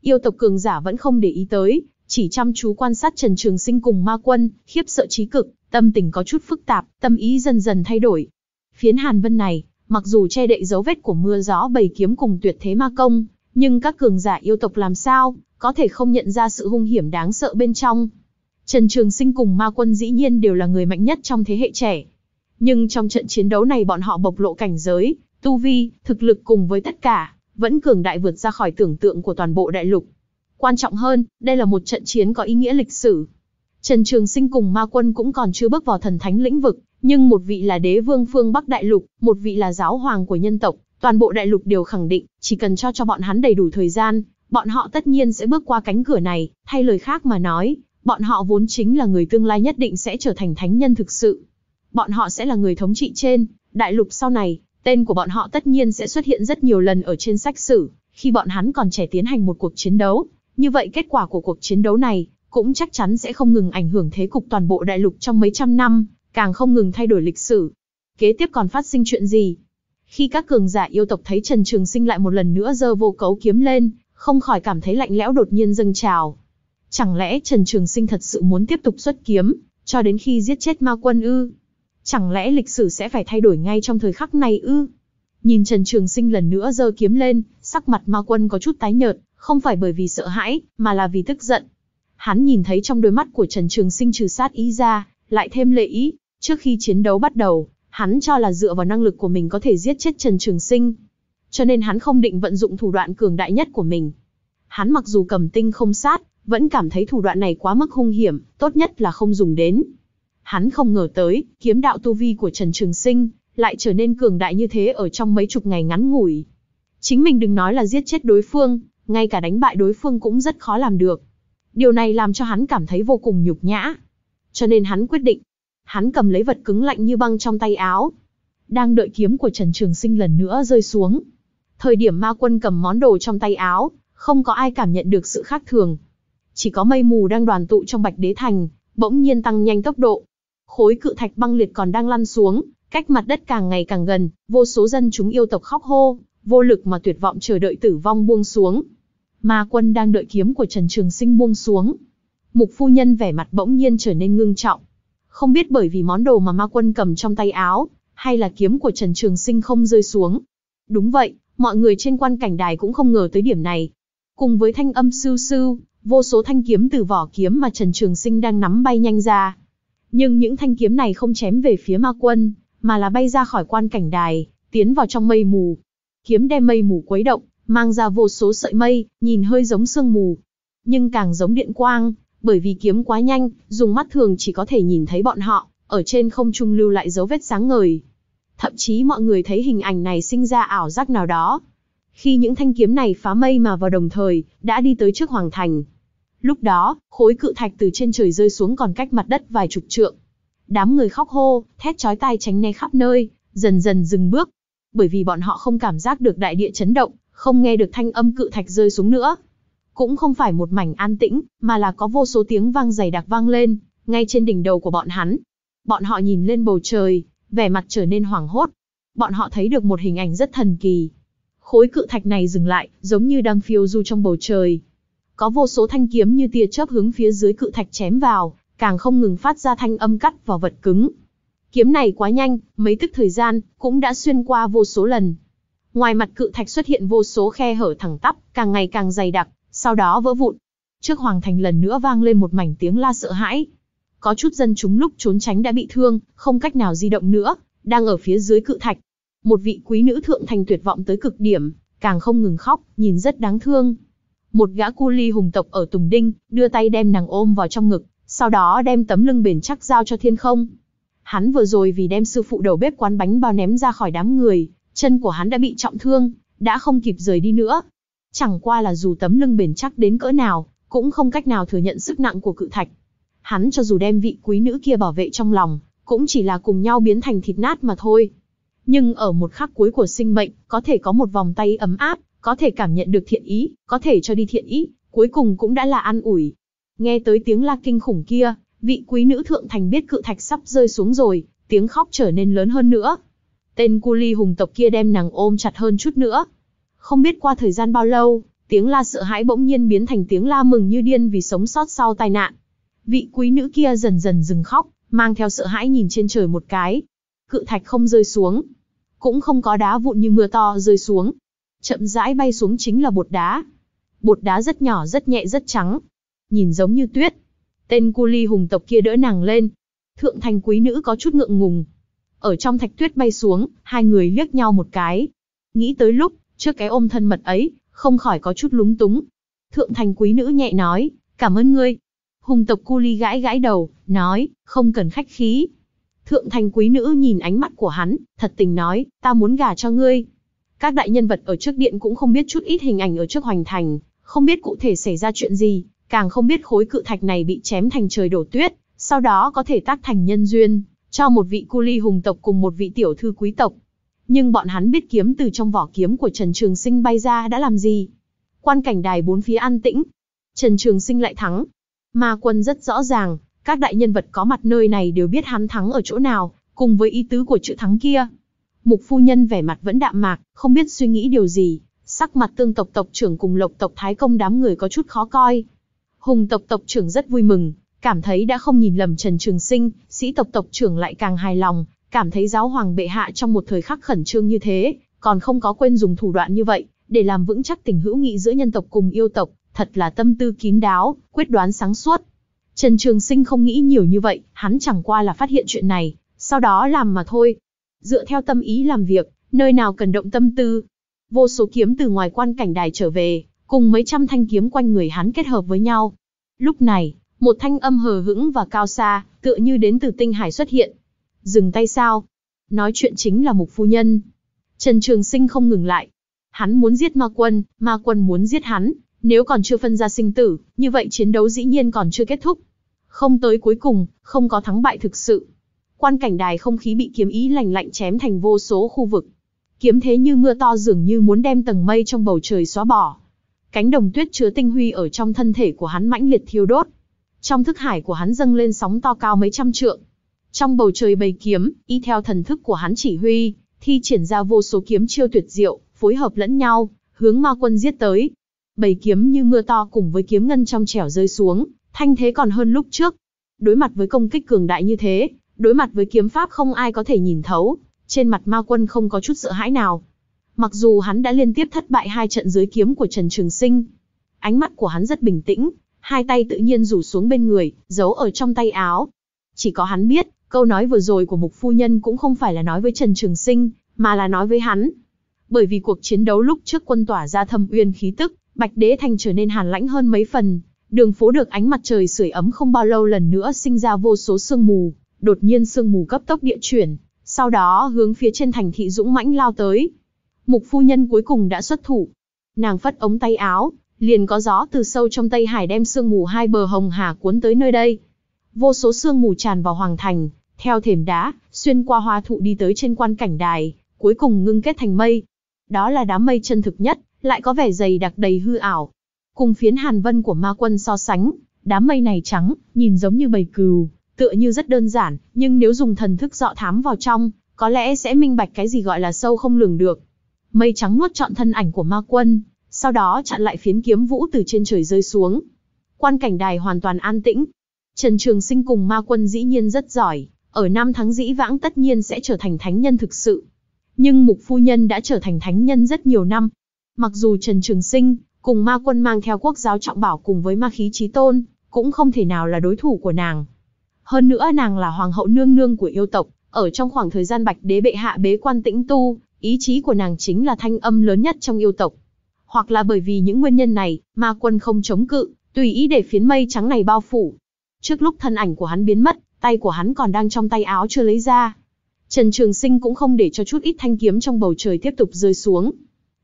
Yêu tộc cường giả vẫn không để ý tới, chỉ chăm chú quan sát Trần Trường Sinh cùng ma quân, khiếp sợ trí cực, tâm tình có chút phức tạp, tâm ý dần dần thay đổi. Phiến Hàn Vân này, mặc dù che đậy dấu vết của mưa gió bầy kiếm cùng tuyệt thế ma công, nhưng các cường giả yêu tộc làm sao, có thể không nhận ra sự hung hiểm đáng sợ bên trong. Trần Trường Sinh cùng Ma Quân dĩ nhiên đều là người mạnh nhất trong thế hệ trẻ. Nhưng trong trận chiến đấu này bọn họ bộc lộ cảnh giới, tu vi, thực lực cùng với tất cả, vẫn cường đại vượt ra khỏi tưởng tượng của toàn bộ đại lục. Quan trọng hơn, đây là một trận chiến có ý nghĩa lịch sử. Trần Trường Sinh cùng Ma Quân cũng còn chưa bước vào thần thánh lĩnh vực, nhưng một vị là đế vương phương Bắc đại lục, một vị là giáo hoàng của nhân tộc, toàn bộ đại lục đều khẳng định, chỉ cần cho cho bọn hắn đầy đủ thời gian, bọn họ tất nhiên sẽ bước qua cánh cửa này, thay lời khác mà nói, bọn họ vốn chính là người tương lai nhất định sẽ trở thành thánh nhân thực sự. Bọn họ sẽ là người thống trị trên, đại lục sau này, tên của bọn họ tất nhiên sẽ xuất hiện rất nhiều lần ở trên sách sử, khi bọn hắn còn trẻ tiến hành một cuộc chiến đấu. Như vậy kết quả của cuộc chiến đấu này, cũng chắc chắn sẽ không ngừng ảnh hưởng thế cục toàn bộ đại lục trong mấy trăm năm, càng không ngừng thay đổi lịch sử. Kế tiếp còn phát sinh chuyện gì? Khi các cường giả yêu tộc thấy Trần Trường Sinh lại một lần nữa giơ vô cấu kiếm lên, không khỏi cảm thấy lạnh lẽo đột nhiên dâng trào, Chẳng lẽ Trần Trường Sinh thật sự muốn tiếp tục xuất kiếm, cho đến khi giết chết ma quân ư? Chẳng lẽ lịch sử sẽ phải thay đổi ngay trong thời khắc này ư? Nhìn Trần Trường Sinh lần nữa giơ kiếm lên, sắc mặt ma quân có chút tái nhợt, không phải bởi vì sợ hãi, mà là vì tức giận. Hắn nhìn thấy trong đôi mắt của Trần Trường Sinh trừ sát ý ra, lại thêm lệ ý, trước khi chiến đấu bắt đầu, hắn cho là dựa vào năng lực của mình có thể giết chết Trần Trường Sinh. Cho nên hắn không định vận dụng thủ đoạn cường đại nhất của mình. Hắn mặc dù cầm tinh không sát, vẫn cảm thấy thủ đoạn này quá mức hung hiểm, tốt nhất là không dùng đến. Hắn không ngờ tới, kiếm đạo tu vi của Trần Trường Sinh lại trở nên cường đại như thế ở trong mấy chục ngày ngắn ngủi. Chính mình đừng nói là giết chết đối phương, ngay cả đánh bại đối phương cũng rất khó làm được. Điều này làm cho hắn cảm thấy vô cùng nhục nhã. Cho nên hắn quyết định, hắn cầm lấy vật cứng lạnh như băng trong tay áo, đang đợi kiếm của Trần Trường Sinh lần nữa rơi xuống. Thời điểm Ma Quân cầm món đồ trong tay áo, không có ai cảm nhận được sự khác thường, chỉ có mây mù đang đoàn tụ trong Bạch Đế Thành, bỗng nhiên tăng nhanh tốc độ. Khối cự thạch băng liệt còn đang lăn xuống, cách mặt đất càng ngày càng gần, vô số dân chúng yêu tộc khóc hô, vô lực mà tuyệt vọng chờ đợi tử vong buông xuống. Ma quân đang đợi kiếm của Trần Trường Sinh buông xuống. Mục phu nhân vẻ mặt bỗng nhiên trở nên ngưng trọng. Không biết bởi vì món đồ mà ma quân cầm trong tay áo, hay là kiếm của Trần Trường Sinh không rơi xuống. Đúng vậy, mọi người trên quan cảnh đài cũng không ngờ tới điểm này. Cùng với thanh âm sưu sưu, Vô số thanh kiếm từ vỏ kiếm mà Trần Trường Sinh đang nắm bay nhanh ra. Nhưng những thanh kiếm này không chém về phía ma quân, mà là bay ra khỏi quan cảnh đài, tiến vào trong mây mù. Kiếm đem mây mù quấy động, mang ra vô số sợi mây, nhìn hơi giống sương mù. Nhưng càng giống điện quang, bởi vì kiếm quá nhanh, dùng mắt thường chỉ có thể nhìn thấy bọn họ, ở trên không trung lưu lại dấu vết sáng ngời. Thậm chí mọi người thấy hình ảnh này sinh ra ảo giác nào đó, khi những thanh kiếm này phá mây mà vào đồng thời, đã đi tới trước hoàng thành. Lúc đó, khối cự thạch từ trên trời rơi xuống còn cách mặt đất vài chục trượng. Đám người khóc hô, thét chói tai tránh né khắp nơi, dần dần dừng bước. Bởi vì bọn họ không cảm giác được đại địa chấn động, không nghe được thanh âm cự thạch rơi xuống nữa. Cũng không phải một mảnh an tĩnh, mà là có vô số tiếng vang dày đặc vang lên, ngay trên đỉnh đầu của bọn hắn. Bọn họ nhìn lên bầu trời, vẻ mặt trở nên hoảng hốt. Bọn họ thấy được một hình ảnh rất thần kỳ, khối cự thạch này dừng lại, giống như đang phiêu du trong bầu trời. Có vô số thanh kiếm như tia chớp hướng phía dưới cự thạch chém vào, càng không ngừng phát ra thanh âm cắt vào vật cứng. Kiếm này quá nhanh, mấy tức thời gian, cũng đã xuyên qua vô số lần. Ngoài mặt cự thạch xuất hiện vô số khe hở thẳng tắp, càng ngày càng dày đặc, sau đó vỡ vụn. Trước hoàng thành lần nữa vang lên một mảnh tiếng la sợ hãi. Có chút dân chúng lúc trốn tránh đã bị thương, không cách nào di động nữa, đang ở phía dưới cự thạch, một vị quý nữ thượng thành tuyệt vọng tới cực điểm, càng không ngừng khóc, nhìn rất đáng thương. Một gã cu ly hùng tộc ở Tùng Đinh, đưa tay đem nàng ôm vào trong ngực, sau đó đem tấm lưng bền chắc giao cho thiên không. Hắn vừa rồi vì đem sư phụ đầu bếp quán bánh bao ném ra khỏi đám người, chân của hắn đã bị trọng thương, đã không kịp rời đi nữa. Chẳng qua là dù tấm lưng bền chắc đến cỡ nào, cũng không cách nào thừa nhận sức nặng của cự thạch. Hắn cho dù đem vị quý nữ kia bảo vệ trong lòng, cũng chỉ là cùng nhau biến thành thịt nát mà thôi nhưng ở một khắc cuối của sinh mệnh, có thể có một vòng tay ấm áp, có thể cảm nhận được thiện ý, có thể cho đi thiện ý, cuối cùng cũng đã là an ủi. Nghe tới tiếng la kinh khủng kia, vị quý nữ thượng thành biết cự thạch sắp rơi xuống rồi, tiếng khóc trở nên lớn hơn nữa. Tên cu ly hùng tộc kia đem nàng ôm chặt hơn chút nữa. Không biết qua thời gian bao lâu, tiếng la sợ hãi bỗng nhiên biến thành tiếng la mừng như điên vì sống sót sau tai nạn. Vị quý nữ kia dần dần dừng khóc, mang theo sợ hãi nhìn trên trời một cái, cự thạch không rơi xuống. Cũng không có đá vụn như mưa to rơi xuống. Chậm rãi bay xuống chính là bột đá. Bột đá rất nhỏ rất nhẹ rất trắng. Nhìn giống như tuyết. Tên cu ly hùng tộc kia đỡ nàng lên. Thượng thành quý nữ có chút ngượng ngùng. Ở trong thạch tuyết bay xuống, hai người liếc nhau một cái. Nghĩ tới lúc, trước cái ôm thân mật ấy, không khỏi có chút lúng túng. Thượng thành quý nữ nhẹ nói, cảm ơn ngươi. Hùng tộc cu ly gãi gãi đầu, nói, không cần khách khí, Thượng thành quý nữ nhìn ánh mắt của hắn, thật tình nói, ta muốn gả cho ngươi. Các đại nhân vật ở trước điện cũng không biết chút ít hình ảnh ở trước hoành thành, không biết cụ thể xảy ra chuyện gì, càng không biết khối cự thạch này bị chém thành trời đổ tuyết, sau đó có thể tác thành nhân duyên, cho một vị cu ly hùng tộc cùng một vị tiểu thư quý tộc. Nhưng bọn hắn biết kiếm từ trong vỏ kiếm của Trần Trường Sinh bay ra đã làm gì. Quan cảnh đài bốn phía an tĩnh. Trần Trường Sinh lại thắng. Ma quân rất rõ ràng, các đại nhân vật có mặt nơi này đều biết hắn thắng ở chỗ nào, cùng với ý tứ của chữ thắng kia. Mục phu nhân vẻ mặt vẫn đạm mạc, không biết suy nghĩ điều gì, sắc mặt tương tộc tộc trưởng cùng lộc tộc thái công đám người có chút khó coi. Hùng tộc tộc trưởng rất vui mừng, cảm thấy đã không nhìn lầm Trần Trường Sinh, sĩ tộc tộc trưởng lại càng hài lòng, cảm thấy giáo hoàng bệ hạ trong một thời khắc khẩn trương như thế, còn không có quên dùng thủ đoạn như vậy, để làm vững chắc tình hữu nghị giữa nhân tộc cùng yêu tộc, thật là tâm tư kín đáo, quyết đoán sáng suốt. Trần Trường Sinh không nghĩ nhiều như vậy, hắn chẳng qua là phát hiện chuyện này, sau đó làm mà thôi. Dựa theo tâm ý làm việc, nơi nào cần động tâm tư. Vô số kiếm từ ngoài quan cảnh đài trở về, cùng mấy trăm thanh kiếm quanh người hắn kết hợp với nhau. Lúc này, một thanh âm hờ hững và cao xa, tựa như đến từ tinh hải xuất hiện. Dừng tay sao? Nói chuyện chính là mục phu nhân. Trần Trường Sinh không ngừng lại. Hắn muốn giết ma quân, ma quân muốn giết hắn. Nếu còn chưa phân ra sinh tử, như vậy chiến đấu dĩ nhiên còn chưa kết thúc không tới cuối cùng, không có thắng bại thực sự. Quan cảnh đài không khí bị kiếm ý lạnh lạnh chém thành vô số khu vực. Kiếm thế như mưa to dường như muốn đem tầng mây trong bầu trời xóa bỏ. Cánh đồng tuyết chứa tinh huy ở trong thân thể của hắn mãnh liệt thiêu đốt. Trong thức hải của hắn dâng lên sóng to cao mấy trăm trượng. Trong bầu trời bầy kiếm, y theo thần thức của hắn chỉ huy, thi triển ra vô số kiếm chiêu tuyệt diệu, phối hợp lẫn nhau, hướng ma quân giết tới. Bầy kiếm như mưa to cùng với kiếm ngân trong trẻo rơi xuống, thanh thế còn hơn lúc trước. Đối mặt với công kích cường đại như thế, đối mặt với kiếm pháp không ai có thể nhìn thấu, trên mặt ma quân không có chút sợ hãi nào. Mặc dù hắn đã liên tiếp thất bại hai trận dưới kiếm của Trần Trường Sinh, ánh mắt của hắn rất bình tĩnh, hai tay tự nhiên rủ xuống bên người, giấu ở trong tay áo. Chỉ có hắn biết, câu nói vừa rồi của mục phu nhân cũng không phải là nói với Trần Trường Sinh, mà là nói với hắn. Bởi vì cuộc chiến đấu lúc trước quân tỏa ra thâm uyên khí tức, Bạch Đế Thanh trở nên hàn lãnh hơn mấy phần, Đường phố được ánh mặt trời sưởi ấm không bao lâu lần nữa sinh ra vô số sương mù, đột nhiên sương mù cấp tốc địa chuyển, sau đó hướng phía trên thành thị dũng mãnh lao tới. Mục phu nhân cuối cùng đã xuất thủ. Nàng phất ống tay áo, liền có gió từ sâu trong Tây Hải đem sương mù hai bờ hồng hà cuốn tới nơi đây. Vô số sương mù tràn vào hoàng thành, theo thềm đá, xuyên qua hoa thụ đi tới trên quan cảnh đài, cuối cùng ngưng kết thành mây. Đó là đám mây chân thực nhất, lại có vẻ dày đặc đầy hư ảo, Cùng phiến hàn vân của ma quân so sánh, đám mây này trắng, nhìn giống như bầy cừu, tựa như rất đơn giản, nhưng nếu dùng thần thức dọ thám vào trong, có lẽ sẽ minh bạch cái gì gọi là sâu không lường được. Mây trắng nuốt trọn thân ảnh của ma quân, sau đó chặn lại phiến kiếm vũ từ trên trời rơi xuống. Quan cảnh đài hoàn toàn an tĩnh. Trần Trường Sinh cùng ma quân dĩ nhiên rất giỏi, ở năm tháng dĩ vãng tất nhiên sẽ trở thành thánh nhân thực sự. Nhưng mục phu nhân đã trở thành thánh nhân rất nhiều năm. Mặc dù Trần Trường Sinh cùng ma quân mang theo quốc giáo trọng bảo cùng với ma khí trí tôn, cũng không thể nào là đối thủ của nàng. Hơn nữa nàng là hoàng hậu nương nương của yêu tộc, ở trong khoảng thời gian bạch đế bệ hạ bế quan tĩnh tu, ý chí của nàng chính là thanh âm lớn nhất trong yêu tộc. Hoặc là bởi vì những nguyên nhân này, ma quân không chống cự, tùy ý để phiến mây trắng này bao phủ. Trước lúc thân ảnh của hắn biến mất, tay của hắn còn đang trong tay áo chưa lấy ra. Trần Trường Sinh cũng không để cho chút ít thanh kiếm trong bầu trời tiếp tục rơi xuống.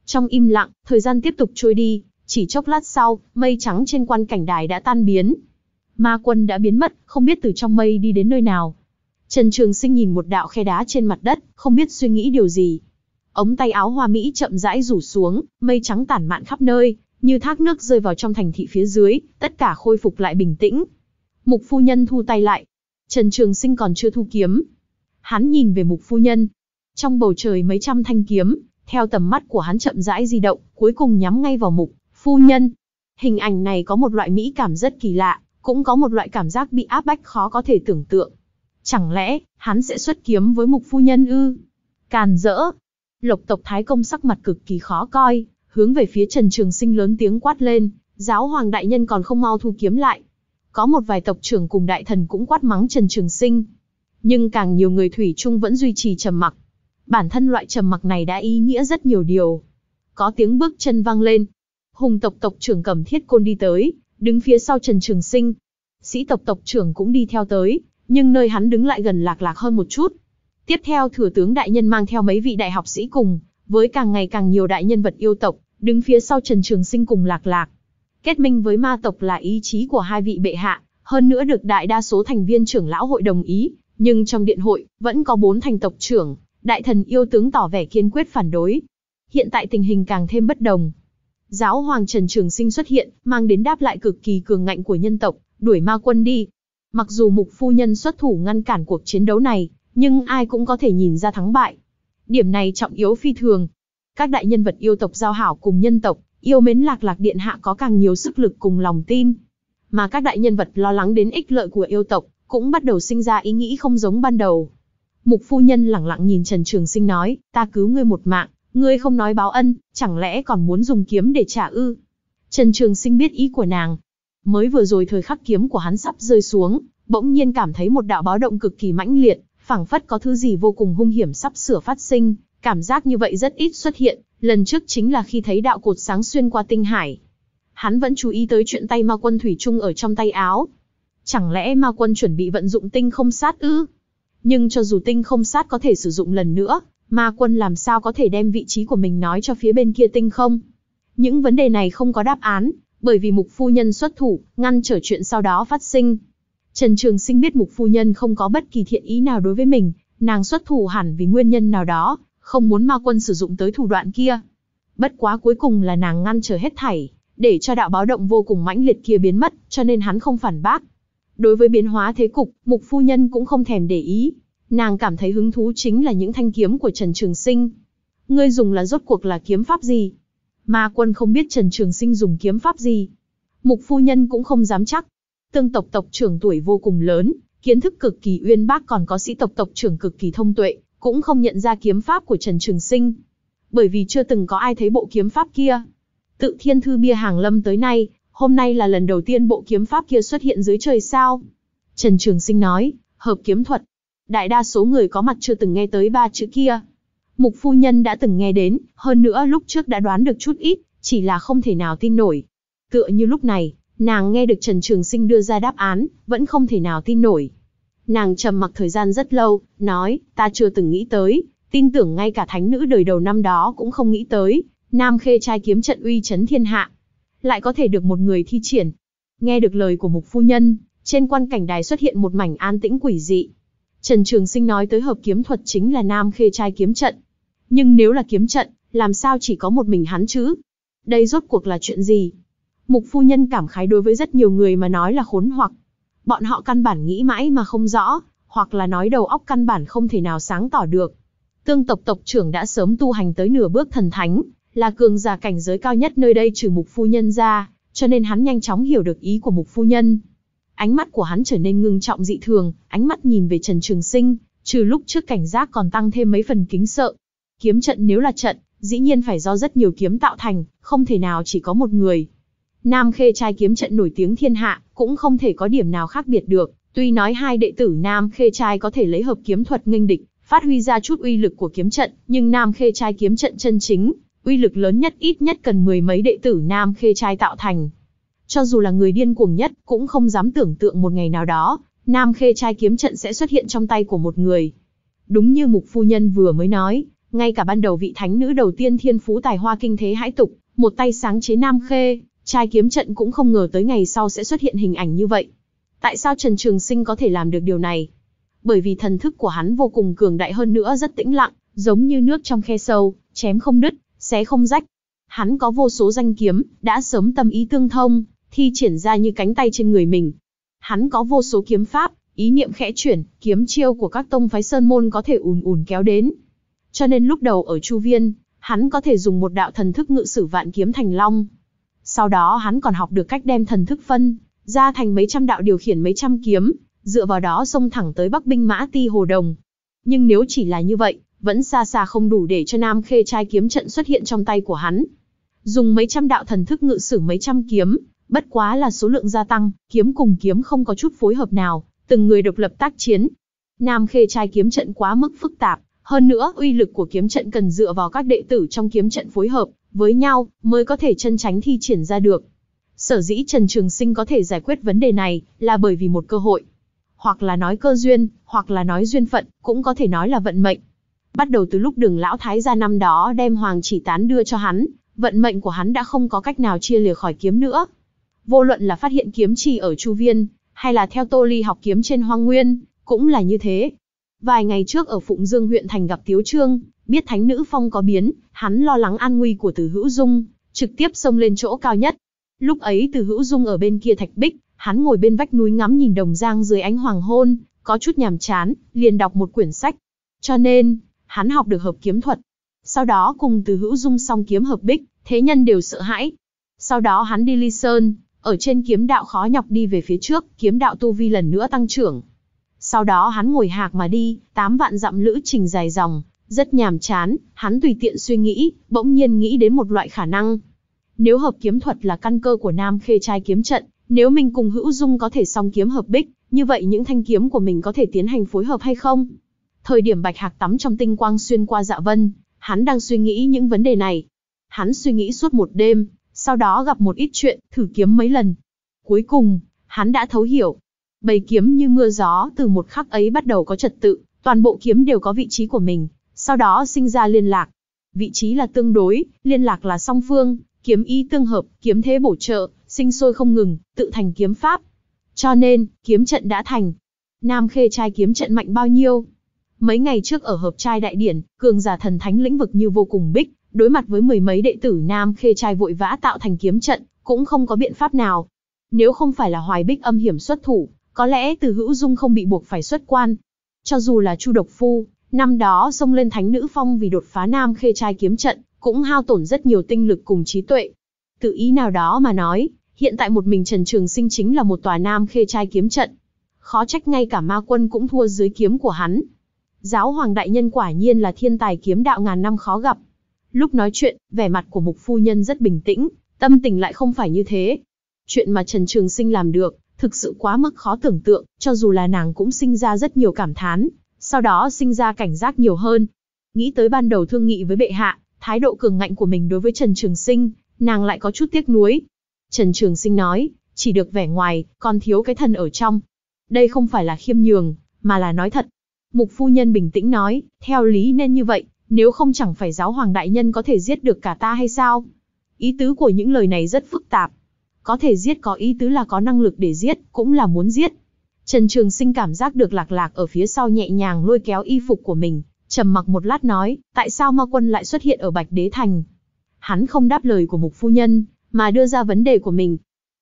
Trong im lặng, thời gian tiếp tục trôi đi, chỉ chốc lát sau, mây trắng trên quan cảnh đài đã tan biến. Ma quân đã biến mất, không biết từ trong mây đi đến nơi nào. Trần Trường Sinh nhìn một đạo khe đá trên mặt đất, không biết suy nghĩ điều gì. Ống tay áo hoa mỹ chậm rãi rủ xuống, mây trắng tản mạn khắp nơi, như thác nước rơi vào trong thành thị phía dưới, tất cả khôi phục lại bình tĩnh. Mục phu nhân thu tay lại. Trần Trường Sinh còn chưa thu kiếm. Hắn nhìn về mục phu nhân. Trong bầu trời mấy trăm thanh kiếm, theo tầm mắt của hắn chậm rãi di động, cuối cùng nhắm ngay vào mục phu nhân. Hình ảnh này có một loại mỹ cảm rất kỳ lạ, cũng có một loại cảm giác bị áp bách khó có thể tưởng tượng. Chẳng lẽ, hắn sẽ xuất kiếm với mục phu nhân ư? Càn rỡ! Lộc tộc Thái Công sắc mặt cực kỳ khó coi, hướng về phía Trần Trường Sinh lớn tiếng quát lên, giáo hoàng đại nhân còn không mau thu kiếm lại. Có một vài tộc trưởng cùng đại thần cũng quát mắng Trần Trường Sinh. Nhưng càng nhiều người thủy chung vẫn duy trì trầm mặc. Bản thân loại trầm mặc này đã ý nghĩa rất nhiều điều. Có tiếng bước chân vang lên, Hùng tộc tộc trưởng cầm thiết côn đi tới, đứng phía sau Trần Trường Sinh. Sĩ tộc tộc trưởng cũng đi theo tới, nhưng nơi hắn đứng lại gần lạc lạc hơn một chút. Tiếp theo thừa tướng đại nhân mang theo mấy vị đại học sĩ cùng, với càng ngày càng nhiều đại nhân vật yêu tộc, đứng phía sau Trần Trường Sinh cùng lạc lạc. Kết minh với ma tộc là ý chí của hai vị bệ hạ, hơn nữa được đại đa số thành viên trưởng lão hội đồng ý, nhưng trong điện hội, vẫn có bốn thành tộc trưởng, đại thần yêu tướng tỏ vẻ kiên quyết phản đối. Hiện tại tình hình càng thêm bất đồng, Giáo hoàng Trần Trường Sinh xuất hiện, mang đến đáp lại cực kỳ cường ngạnh của nhân tộc, đuổi ma quân đi. Mặc dù mục phu nhân xuất thủ ngăn cản cuộc chiến đấu này, nhưng ai cũng có thể nhìn ra thắng bại. Điểm này trọng yếu phi thường. Các đại nhân vật yêu tộc giao hảo cùng nhân tộc, yêu mến lạc lạc điện hạ có càng nhiều sức lực cùng lòng tin. Mà các đại nhân vật lo lắng đến ích lợi của yêu tộc, cũng bắt đầu sinh ra ý nghĩ không giống ban đầu. Mục phu nhân lẳng lặng nhìn Trần Trường Sinh nói, ta cứu ngươi một mạng, Ngươi không nói báo ân, chẳng lẽ còn muốn dùng kiếm để trả ư? Trần Trường Sinh biết ý của nàng. Mới vừa rồi thời khắc kiếm của hắn sắp rơi xuống, bỗng nhiên cảm thấy một đạo báo động cực kỳ mãnh liệt, phảng phất có thứ gì vô cùng hung hiểm sắp sửa phát sinh, cảm giác như vậy rất ít xuất hiện, lần trước chính là khi thấy đạo cột sáng xuyên qua tinh hải. Hắn vẫn chú ý tới chuyện tay ma quân thủy chung ở trong tay áo. Chẳng lẽ ma quân chuẩn bị vận dụng tinh không sát ư? Nhưng cho dù tinh không sát có thể sử dụng lần nữa, ma quân làm sao có thể đem vị trí của mình nói cho phía bên kia tinh không? Những vấn đề này không có đáp án, bởi vì mục phu nhân xuất thủ, ngăn trở chuyện sau đó phát sinh. Trần Trường Sinh biết mục phu nhân không có bất kỳ thiện ý nào đối với mình, nàng xuất thủ hẳn vì nguyên nhân nào đó, không muốn ma quân sử dụng tới thủ đoạn kia. Bất quá cuối cùng là nàng ngăn trở hết thảy, để cho đạo báo động vô cùng mãnh liệt kia biến mất, cho nên hắn không phản bác. Đối với biến hóa thế cục, mục phu nhân cũng không thèm để ý, Nàng cảm thấy hứng thú chính là những thanh kiếm của Trần Trường Sinh. Ngươi dùng là rốt cuộc là kiếm pháp gì? Ma quân không biết Trần Trường Sinh dùng kiếm pháp gì. Mục phu nhân cũng không dám chắc. Tương tộc tộc trưởng tuổi vô cùng lớn, kiến thức cực kỳ uyên bác còn có sĩ tộc tộc trưởng cực kỳ thông tuệ, cũng không nhận ra kiếm pháp của Trần Trường Sinh. Bởi vì chưa từng có ai thấy bộ kiếm pháp kia. Tự thiên thư bia hàng lâm tới nay, hôm nay là lần đầu tiên bộ kiếm pháp kia xuất hiện dưới trời sao. Trần Trường Sinh nói, hợp kiếm thuật, Đại đa số người có mặt chưa từng nghe tới ba chữ kia. Mục phu nhân đã từng nghe đến, hơn nữa lúc trước đã đoán được chút ít, chỉ là không thể nào tin nổi. Tựa như lúc này, nàng nghe được Trần Trường Sinh đưa ra đáp án, vẫn không thể nào tin nổi. Nàng trầm mặc thời gian rất lâu, nói, ta chưa từng nghĩ tới, tin tưởng ngay cả thánh nữ đời đầu năm đó cũng không nghĩ tới, Nam Khê trai kiếm trận uy chấn thiên hạ, lại có thể được một người thi triển. Nghe được lời của mục phu nhân, trên quan cảnh đài xuất hiện một mảnh an tĩnh quỷ dị. Trần Trường Sinh nói tới hợp kiếm thuật chính là Nam Khê trai kiếm trận. Nhưng nếu là kiếm trận, làm sao chỉ có một mình hắn chứ? Đây rốt cuộc là chuyện gì? Mục phu nhân cảm khái đối với rất nhiều người mà nói là khốn hoặc. Bọn họ căn bản nghĩ mãi mà không rõ, hoặc là nói đầu óc căn bản không thể nào sáng tỏ được. Tương tộc tộc trưởng đã sớm tu hành tới nửa bước thần thánh, là cường giả cảnh giới cao nhất nơi đây trừ mục phu nhân ra, cho nên hắn nhanh chóng hiểu được ý của mục phu nhân. Ánh mắt của hắn trở nên ngưng trọng dị thường, ánh mắt nhìn về Trần Trường Sinh, trừ lúc trước cảnh giác còn tăng thêm mấy phần kính sợ. Kiếm trận nếu là trận, dĩ nhiên phải do rất nhiều kiếm tạo thành, không thể nào chỉ có một người. Nam Khê trai kiếm trận nổi tiếng thiên hạ, cũng không thể có điểm nào khác biệt được. Tuy nói hai đệ tử Nam Khê trai có thể lấy hợp kiếm thuật nghênh địch, phát huy ra chút uy lực của kiếm trận, nhưng Nam Khê trai kiếm trận chân chính, uy lực lớn nhất ít nhất cần mười mấy đệ tử Nam Khê trai tạo thành. Cho dù là người điên cuồng nhất, cũng không dám tưởng tượng một ngày nào đó, Nam Khê trai kiếm trận sẽ xuất hiện trong tay của một người. Đúng như mục phu nhân vừa mới nói, ngay cả ban đầu vị thánh nữ đầu tiên thiên phú tài hoa kinh thế hãi tục, một tay sáng chế Nam Khê, trai kiếm trận cũng không ngờ tới ngày sau sẽ xuất hiện hình ảnh như vậy. Tại sao Trần Trường Sinh có thể làm được điều này? Bởi vì thần thức của hắn vô cùng cường đại hơn nữa rất tĩnh lặng, giống như nước trong khe sâu, chém không đứt, xé không rách. Hắn có vô số danh kiếm, đã sớm tâm ý tương thông, thi triển ra như cánh tay trên người mình. Hắn có vô số kiếm pháp, ý niệm khẽ chuyển, kiếm chiêu của các tông phái sơn môn có thể ùn ùn kéo đến. Cho nên lúc đầu ở Chu Viên, hắn có thể dùng một đạo thần thức ngự sử vạn kiếm thành long. Sau đó hắn còn học được cách đem thần thức phân, ra thành mấy trăm đạo điều khiển mấy trăm kiếm, dựa vào đó xông thẳng tới Bắc binh mã ti hồ đồng. Nhưng nếu chỉ là như vậy, vẫn xa xa không đủ để cho Nam Khê trai kiếm trận xuất hiện trong tay của hắn. Dùng mấy trăm đạo thần thức ngự sử mấy trăm kiếm, Bất quá là số lượng gia tăng, kiếm cùng kiếm không có chút phối hợp nào, từng người độc lập tác chiến. Nam Khê trai kiếm trận quá mức phức tạp, hơn nữa uy lực của kiếm trận cần dựa vào các đệ tử trong kiếm trận phối hợp với nhau mới có thể chân tránh thi triển ra được. Sở dĩ Trần Trường Sinh có thể giải quyết vấn đề này là bởi vì một cơ hội, hoặc là nói cơ duyên, hoặc là nói duyên phận, cũng có thể nói là vận mệnh. Bắt đầu từ lúc Đường lão thái gia năm đó đem Hoàng Chỉ Tán đưa cho hắn, vận mệnh của hắn đã không có cách nào chia lìa khỏi kiếm nữa. Vô luận là phát hiện kiếm chỉ ở Chu Viên, hay là theo Tô Ly học kiếm trên Hoang Nguyên, cũng là như thế. Vài ngày trước ở Phụng Dương huyện thành gặp Tiếu Trương, biết thánh nữ phong có biến, hắn lo lắng an nguy của Từ Hữu Dung, trực tiếp xông lên chỗ cao nhất. Lúc ấy Từ Hữu Dung ở bên kia thạch bích, hắn ngồi bên vách núi ngắm nhìn đồng giang dưới ánh hoàng hôn, có chút nhàm chán, liền đọc một quyển sách. Cho nên, hắn học được hợp kiếm thuật. Sau đó cùng Từ Hữu Dung song kiếm hợp bích, thế nhân đều sợ hãi. Sau đó hắn đi Ly Sơn, ở trên kiếm đạo khó nhọc đi về phía trước, kiếm đạo tu vi lần nữa tăng trưởng. Sau đó hắn ngồi hạc mà đi, tám vạn dặm lữ trình dài dòng, rất nhàm chán, hắn tùy tiện suy nghĩ, bỗng nhiên nghĩ đến một loại khả năng. Nếu hợp kiếm thuật là căn cơ của Nam Khê trai kiếm trận, nếu mình cùng Hữu Dung có thể song kiếm hợp bích, như vậy những thanh kiếm của mình có thể tiến hành phối hợp hay không? Thời điểm Bạch Hạc tắm trong tinh quang xuyên qua dạ vân, hắn đang suy nghĩ những vấn đề này. Hắn suy nghĩ suốt một đêm, sau đó gặp một ít chuyện, thử kiếm mấy lần. Cuối cùng, hắn đã thấu hiểu. Bầy kiếm như mưa gió từ một khắc ấy bắt đầu có trật tự, toàn bộ kiếm đều có vị trí của mình, sau đó sinh ra liên lạc. Vị trí là tương đối, liên lạc là song phương, kiếm y tương hợp, kiếm thế bổ trợ, sinh sôi không ngừng, tự thành kiếm pháp. Cho nên, kiếm trận đã thành. Nam Khê trai kiếm trận mạnh bao nhiêu? Mấy ngày trước ở hợp trai đại điển, cường giả thần thánh lĩnh vực như vô cùng bích, đối mặt với mười mấy đệ tử Nam Khê trai vội vã tạo thành kiếm trận, cũng không có biện pháp nào. Nếu không phải là Hoài Bích âm hiểm xuất thủ, có lẽ Từ Hữu Dung không bị buộc phải xuất quan. Cho dù là Chu Độc Phu, năm đó xông lên Thánh Nữ Phong vì đột phá Nam Khê trai kiếm trận, cũng hao tổn rất nhiều tinh lực cùng trí tuệ. Tự ý nào đó mà nói, hiện tại một mình Trần Trường Sinh chính là một tòa Nam Khê trai kiếm trận. Khó trách ngay cả ma quân cũng thua dưới kiếm của hắn. Giáo hoàng đại nhân quả nhiên là thiên tài kiếm đạo ngàn năm khó gặp. Lúc nói chuyện, vẻ mặt của mục phu nhân rất bình tĩnh, tâm tình lại không phải như thế. Chuyện mà Trần Trường Sinh làm được, thực sự quá mức khó tưởng tượng, cho dù là nàng cũng sinh ra rất nhiều cảm thán, sau đó sinh ra cảnh giác nhiều hơn. Nghĩ tới ban đầu thương nghị với bệ hạ, thái độ cường ngạnh của mình đối với Trần Trường Sinh, nàng lại có chút tiếc nuối. Trần Trường Sinh nói, chỉ được vẻ ngoài, còn thiếu cái thần ở trong. Đây không phải là khiêm nhường, mà là nói thật. Mục phu nhân bình tĩnh nói, theo lý nên như vậy, nếu không chẳng phải giáo hoàng đại nhân có thể giết được cả ta hay sao? Ý tứ của những lời này rất phức tạp. Có thể giết có ý tứ là có năng lực để giết, cũng là muốn giết. Trần Trường Sinh cảm giác được lạc lạc ở phía sau nhẹ nhàng lôi kéo y phục của mình, trầm mặc một lát nói, tại sao ma quân lại xuất hiện ở Bạch Đế Thành? Hắn không đáp lời của mục phu nhân, mà đưa ra vấn đề của mình.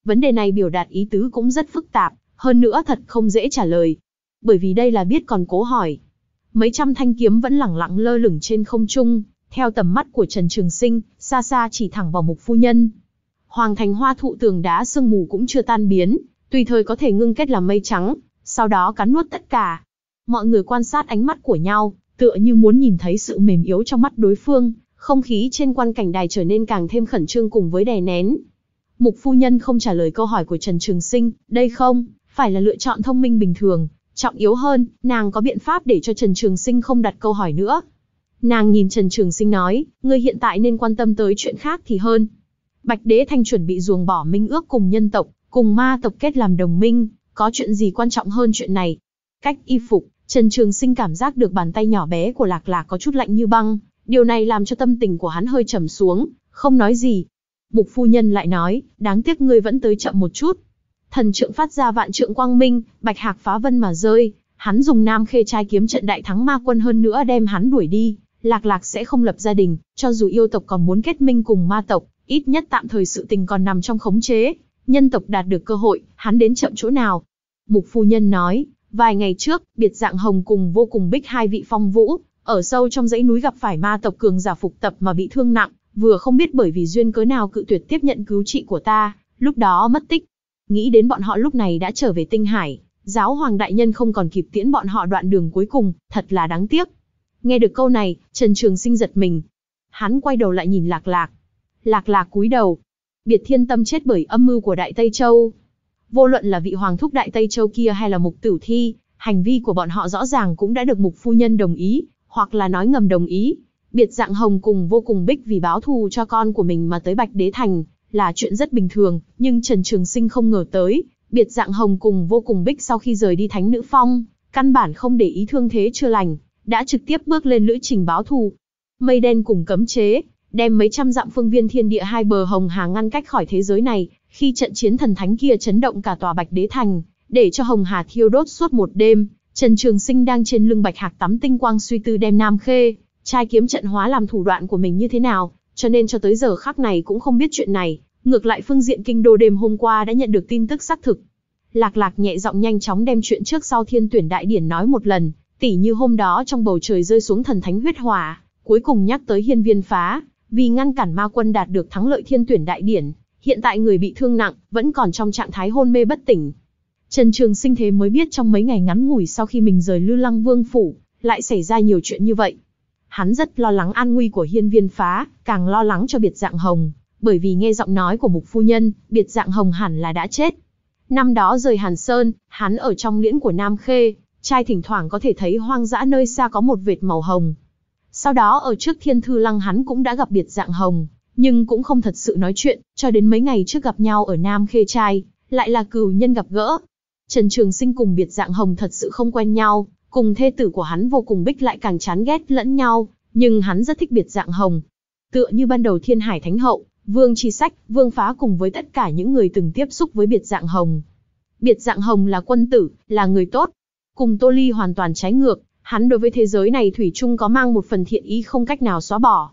Vấn đề này biểu đạt ý tứ cũng rất phức tạp, hơn nữa thật không dễ trả lời. Bởi vì đây là biết còn cố hỏi, mấy trăm thanh kiếm vẫn lẳng lặng lơ lửng trên không trung, theo tầm mắt của Trần Trường Sinh, xa xa chỉ thẳng vào mục phu nhân. Hoàng thành hoa thụ tường đá sương mù cũng chưa tan biến, tùy thời có thể ngưng kết làm mây trắng, sau đó cắn nuốt tất cả. Mọi người quan sát ánh mắt của nhau, tựa như muốn nhìn thấy sự mềm yếu trong mắt đối phương, không khí trên quan cảnh đài trở nên càng thêm khẩn trương cùng với đè nén. Mục phu nhân không trả lời câu hỏi của Trần Trường Sinh, đây không, phải là lựa chọn thông minh bình thường, Trọng yếu hơn, nàng có biện pháp để cho Trần Trường Sinh không đặt câu hỏi nữa. Nàng nhìn Trần Trường Sinh nói, ngươi hiện tại nên quan tâm tới chuyện khác thì hơn. Bạch Đế Thanh chuẩn bị ruồng bỏ minh ước cùng nhân tộc, cùng ma tộc kết làm đồng minh, có chuyện gì quan trọng hơn chuyện này? Cách y phục, Trần Trường Sinh cảm giác được bàn tay nhỏ bé của Lạc Lạc có chút lạnh như băng, điều này làm cho tâm tình của hắn hơi trầm xuống, không nói gì. Mục phu nhân lại nói, đáng tiếc ngươi vẫn tới chậm một chút, Thần trượng phát ra vạn trượng quang minh, bạch hạc phá vân mà rơi, hắn dùng Nam Khê trai kiếm trận đại thắng ma quân hơn nữa đem hắn đuổi đi, Lạc Lạc sẽ không lập gia đình, cho dù yêu tộc còn muốn kết minh cùng ma tộc, ít nhất tạm thời sự tình còn nằm trong khống chế, nhân tộc đạt được cơ hội, hắn đến chậm chỗ nào. Mục phu nhân nói, vài ngày trước, biệt dạng hồng cùng vô cùng bích hai vị phong vũ, ở sâu trong dãy núi gặp phải ma tộc cường giả phục tập mà bị thương nặng, vừa không biết bởi vì duyên cớ nào cự tuyệt tiếp nhận cứu trị của ta, lúc đó mất tích, Nghĩ đến bọn họ lúc này đã trở về Tinh Hải, giáo hoàng đại nhân không còn kịp tiễn bọn họ đoạn đường cuối cùng, thật là đáng tiếc. Nghe được câu này, Trần Trường Sinh giật mình. Hắn quay đầu lại nhìn Lạc Lạc. Lạc Lạc cúi đầu. Biệt thiên tâm chết bởi âm mưu của Đại Tây Châu. Vô luận là vị hoàng thúc Đại Tây Châu kia hay là mục tử thi, hành vi của bọn họ rõ ràng cũng đã được mục phu nhân đồng ý, hoặc là nói ngầm đồng ý. Biệt dạng hồng cùng vô cùng bích vì báo thù cho con của mình mà tới Bạch Đế Thành, là chuyện rất bình thường, nhưng Trần Trường Sinh không ngờ tới, biệt dạng hồng cùng vô cùng bích sau khi rời đi thánh nữ phong, căn bản không để ý thương thế chưa lành, đã trực tiếp bước lên lữ trình báo thù. Mây đen cùng cấm chế, đem mấy trăm dặm phương viên thiên địa hai bờ hồng hà ngăn cách khỏi thế giới này, khi trận chiến thần thánh kia chấn động cả tòa Bạch Đế thành, để cho hồng hà thiêu đốt suốt một đêm, Trần Trường Sinh đang trên lưng Bạch Hạc tắm tinh quang suy tư đem Nam Khê, trai kiếm trận hóa làm thủ đoạn của mình như thế nào, cho nên cho tới giờ khác này cũng không biết chuyện này, ngược lại phương diện kinh đô đêm hôm qua đã nhận được tin tức xác thực. Lạc lạc nhẹ giọng nhanh chóng đem chuyện trước sau thiên tuyển đại điển nói một lần, tỉ như hôm đó trong bầu trời rơi xuống thần thánh huyết hỏa, cuối cùng nhắc tới hiên viên phá, vì ngăn cản ma quân đạt được thắng lợi thiên tuyển đại điển, hiện tại người bị thương nặng, vẫn còn trong trạng thái hôn mê bất tỉnh. Trần Trường Sinh thế mới biết trong mấy ngày ngắn ngủi sau khi mình rời lưu Lăng Vương phủ, lại xảy ra nhiều chuyện như vậy. Hắn rất lo lắng an nguy của hiên viên phá, càng lo lắng cho biệt dạng hồng, bởi vì nghe giọng nói của mục phu nhân, biệt dạng hồng hẳn là đã chết. Năm đó rời Hàn Sơn, hắn ở trong liễn của Nam Khê, trai thỉnh thoảng có thể thấy hoang dã nơi xa có một vệt màu hồng. Sau đó ở trước thiên thư lăng hắn cũng đã gặp biệt dạng hồng, nhưng cũng không thật sự nói chuyện, cho đến mấy ngày trước gặp nhau ở Nam Khê trai, lại là cửu nhân gặp gỡ. Trần Trường Sinh cùng biệt dạng hồng thật sự không quen nhau, Cùng thê tử của hắn vô cùng bích lại càng chán ghét lẫn nhau, nhưng hắn rất thích biệt dạng hồng. Tựa như ban đầu Thiên Hải Thánh Hậu, Vương Chi Sách, Vương Phá cùng với tất cả những người từng tiếp xúc với biệt dạng hồng. Biệt dạng hồng là quân tử, là người tốt. Cùng Tô Ly hoàn toàn trái ngược, hắn đối với thế giới này Thủy chung có mang một phần thiện ý không cách nào xóa bỏ.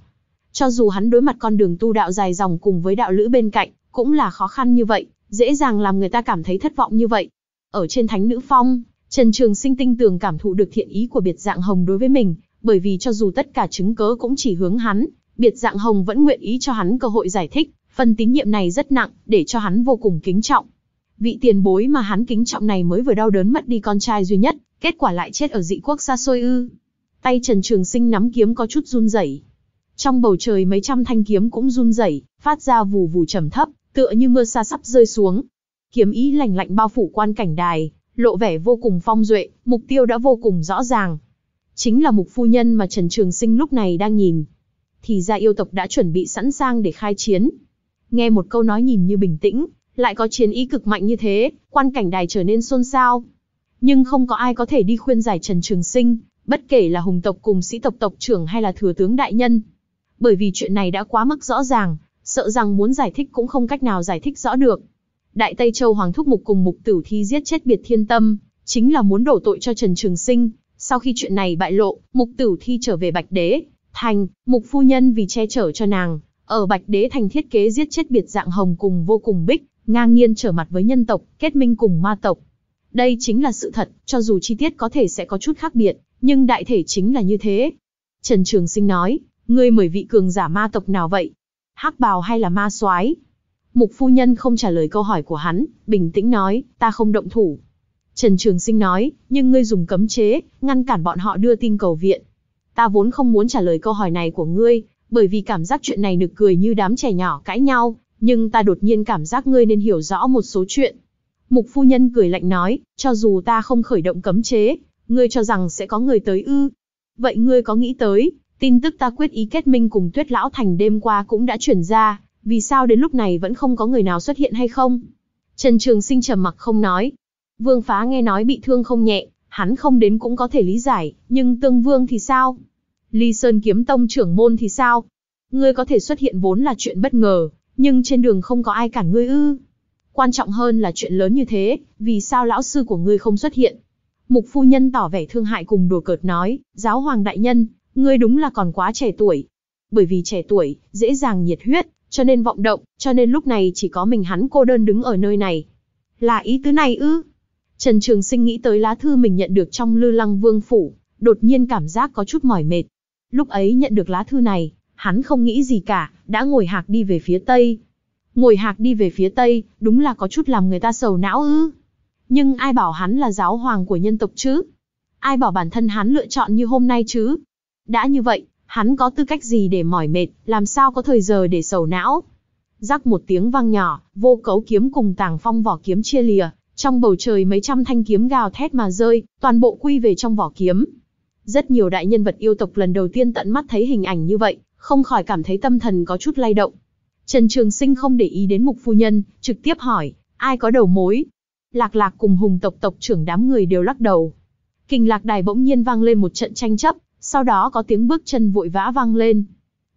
Cho dù hắn đối mặt con đường tu đạo dài dòng cùng với đạo lữ bên cạnh, cũng là khó khăn như vậy, dễ dàng làm người ta cảm thấy thất vọng như vậy. Ở trên thánh nữ phong, Trần Trường Sinh tinh tường cảm thụ được thiện ý của biệt dạng hồng đối với mình, bởi vì cho dù tất cả chứng cớ cũng chỉ hướng hắn, biệt dạng hồng vẫn nguyện ý cho hắn cơ hội giải thích, phần tín nhiệm này rất nặng, để cho hắn vô cùng kính trọng. Vị tiền bối mà hắn kính trọng này mới vừa đau đớn mất đi con trai duy nhất, kết quả lại chết ở dị quốc xa xôi ư. Tay Trần Trường Sinh nắm kiếm có chút run rẩy. Trong bầu trời mấy trăm thanh kiếm cũng run rẩy, phát ra vù vù trầm thấp, tựa như mưa sa sắp rơi xuống. Kiếm ý lạnh lạnh bao phủ quan cảnh đài, lộ vẻ vô cùng phong duệ, mục tiêu đã vô cùng rõ ràng. Chính là mục phu nhân mà Trần Trường Sinh lúc này đang nhìn. Thì ra yêu tộc đã chuẩn bị sẵn sàng để khai chiến. Nghe một câu nói nhìn như bình tĩnh, lại có chiến ý cực mạnh như thế, quan cảnh đài trở nên xôn xao. Nhưng không có ai có thể đi khuyên giải Trần Trường Sinh, bất kể là hùng tộc cùng sĩ tộc tộc trưởng hay là thừa tướng đại nhân. Bởi vì chuyện này đã quá mức rõ ràng, sợ rằng muốn giải thích cũng không cách nào giải thích rõ được. Đại Tây Châu Hoàng Thúc Mục cùng Mục Tử Thi giết chết Biệt Thiên Tâm, chính là muốn đổ tội cho Trần Trường Sinh. Sau khi chuyện này bại lộ, Mục Tử Thi trở về Bạch Đế, Thành, Mục Phu Nhân vì che chở cho nàng, ở Bạch Đế Thành thiết kế giết chết Biệt Dạng Hồng cùng vô cùng bích, ngang nhiên trở mặt với nhân tộc, kết minh cùng ma tộc. Đây chính là sự thật, cho dù chi tiết có thể sẽ có chút khác biệt, nhưng đại thể chính là như thế. Trần Trường Sinh nói, ngươi mời vị cường giả ma tộc nào vậy? Hắc bào hay là ma soái? Mục phu nhân không trả lời câu hỏi của hắn, bình tĩnh nói, ta không động thủ. Trần Trường Sinh nói, nhưng ngươi dùng cấm chế, ngăn cản bọn họ đưa tin cầu viện. Ta vốn không muốn trả lời câu hỏi này của ngươi, bởi vì cảm giác chuyện này nực cười như đám trẻ nhỏ cãi nhau, nhưng ta đột nhiên cảm giác ngươi nên hiểu rõ một số chuyện. Mục phu nhân cười lạnh nói, cho dù ta không khởi động cấm chế, ngươi cho rằng sẽ có người tới ư. Vậy ngươi có nghĩ tới, tin tức ta quyết ý kết minh cùng tuyết lão thành đêm qua cũng đã chuyển ra, vì sao đến lúc này vẫn không có người nào xuất hiện hay không? Trần Trường Sinh trầm mặc không nói. Vương Phá nghe nói bị thương không nhẹ, hắn không đến cũng có thể lý giải, nhưng Tương Vương thì sao? Ly Sơn Kiếm Tông trưởng môn thì sao? Ngươi có thể xuất hiện vốn là chuyện bất ngờ, nhưng trên đường không có ai cản ngươi ư? Quan trọng hơn là chuyện lớn như thế, vì sao lão sư của ngươi không xuất hiện? Mục phu nhân tỏ vẻ thương hại cùng đùa cợt nói, giáo hoàng đại nhân, ngươi đúng là còn quá trẻ tuổi. Bởi vì trẻ tuổi, dễ dàng nhiệt huyết, cho nên vọng động, cho nên lúc này chỉ có mình hắn cô đơn đứng ở nơi này. Là ý tứ này ư? Trần Trường Sinh nghĩ tới lá thư mình nhận được trong Lư Lăng Vương phủ, đột nhiên cảm giác có chút mỏi mệt. Lúc ấy nhận được lá thư này, hắn không nghĩ gì cả, đã ngồi hạc đi về phía tây. Ngồi hạc đi về phía tây, đúng là có chút làm người ta sầu não ư? Nhưng ai bảo hắn là giáo hoàng của nhân tộc chứ? Ai bảo bản thân hắn lựa chọn như hôm nay chứ? Đã như vậy, Hắn có tư cách gì để mỏi mệt, làm sao có thời giờ để sầu não. Rắc một tiếng vang nhỏ, vô cấu kiếm cùng tàng phong vỏ kiếm chia lìa, trong bầu trời mấy trăm thanh kiếm gào thét mà rơi, toàn bộ quy về trong vỏ kiếm. Rất nhiều đại nhân vật yêu tộc lần đầu tiên tận mắt thấy hình ảnh như vậy, không khỏi cảm thấy tâm thần có chút lay động. Trần Trường Sinh không để ý đến mục phu nhân, trực tiếp hỏi, ai có đầu mối? Lạc lạc cùng hùng tộc tộc trưởng đám người đều lắc đầu. Kình lạc đài bỗng nhiên vang lên một trận tranh chấp, sau đó có tiếng bước chân vội vã vang lên.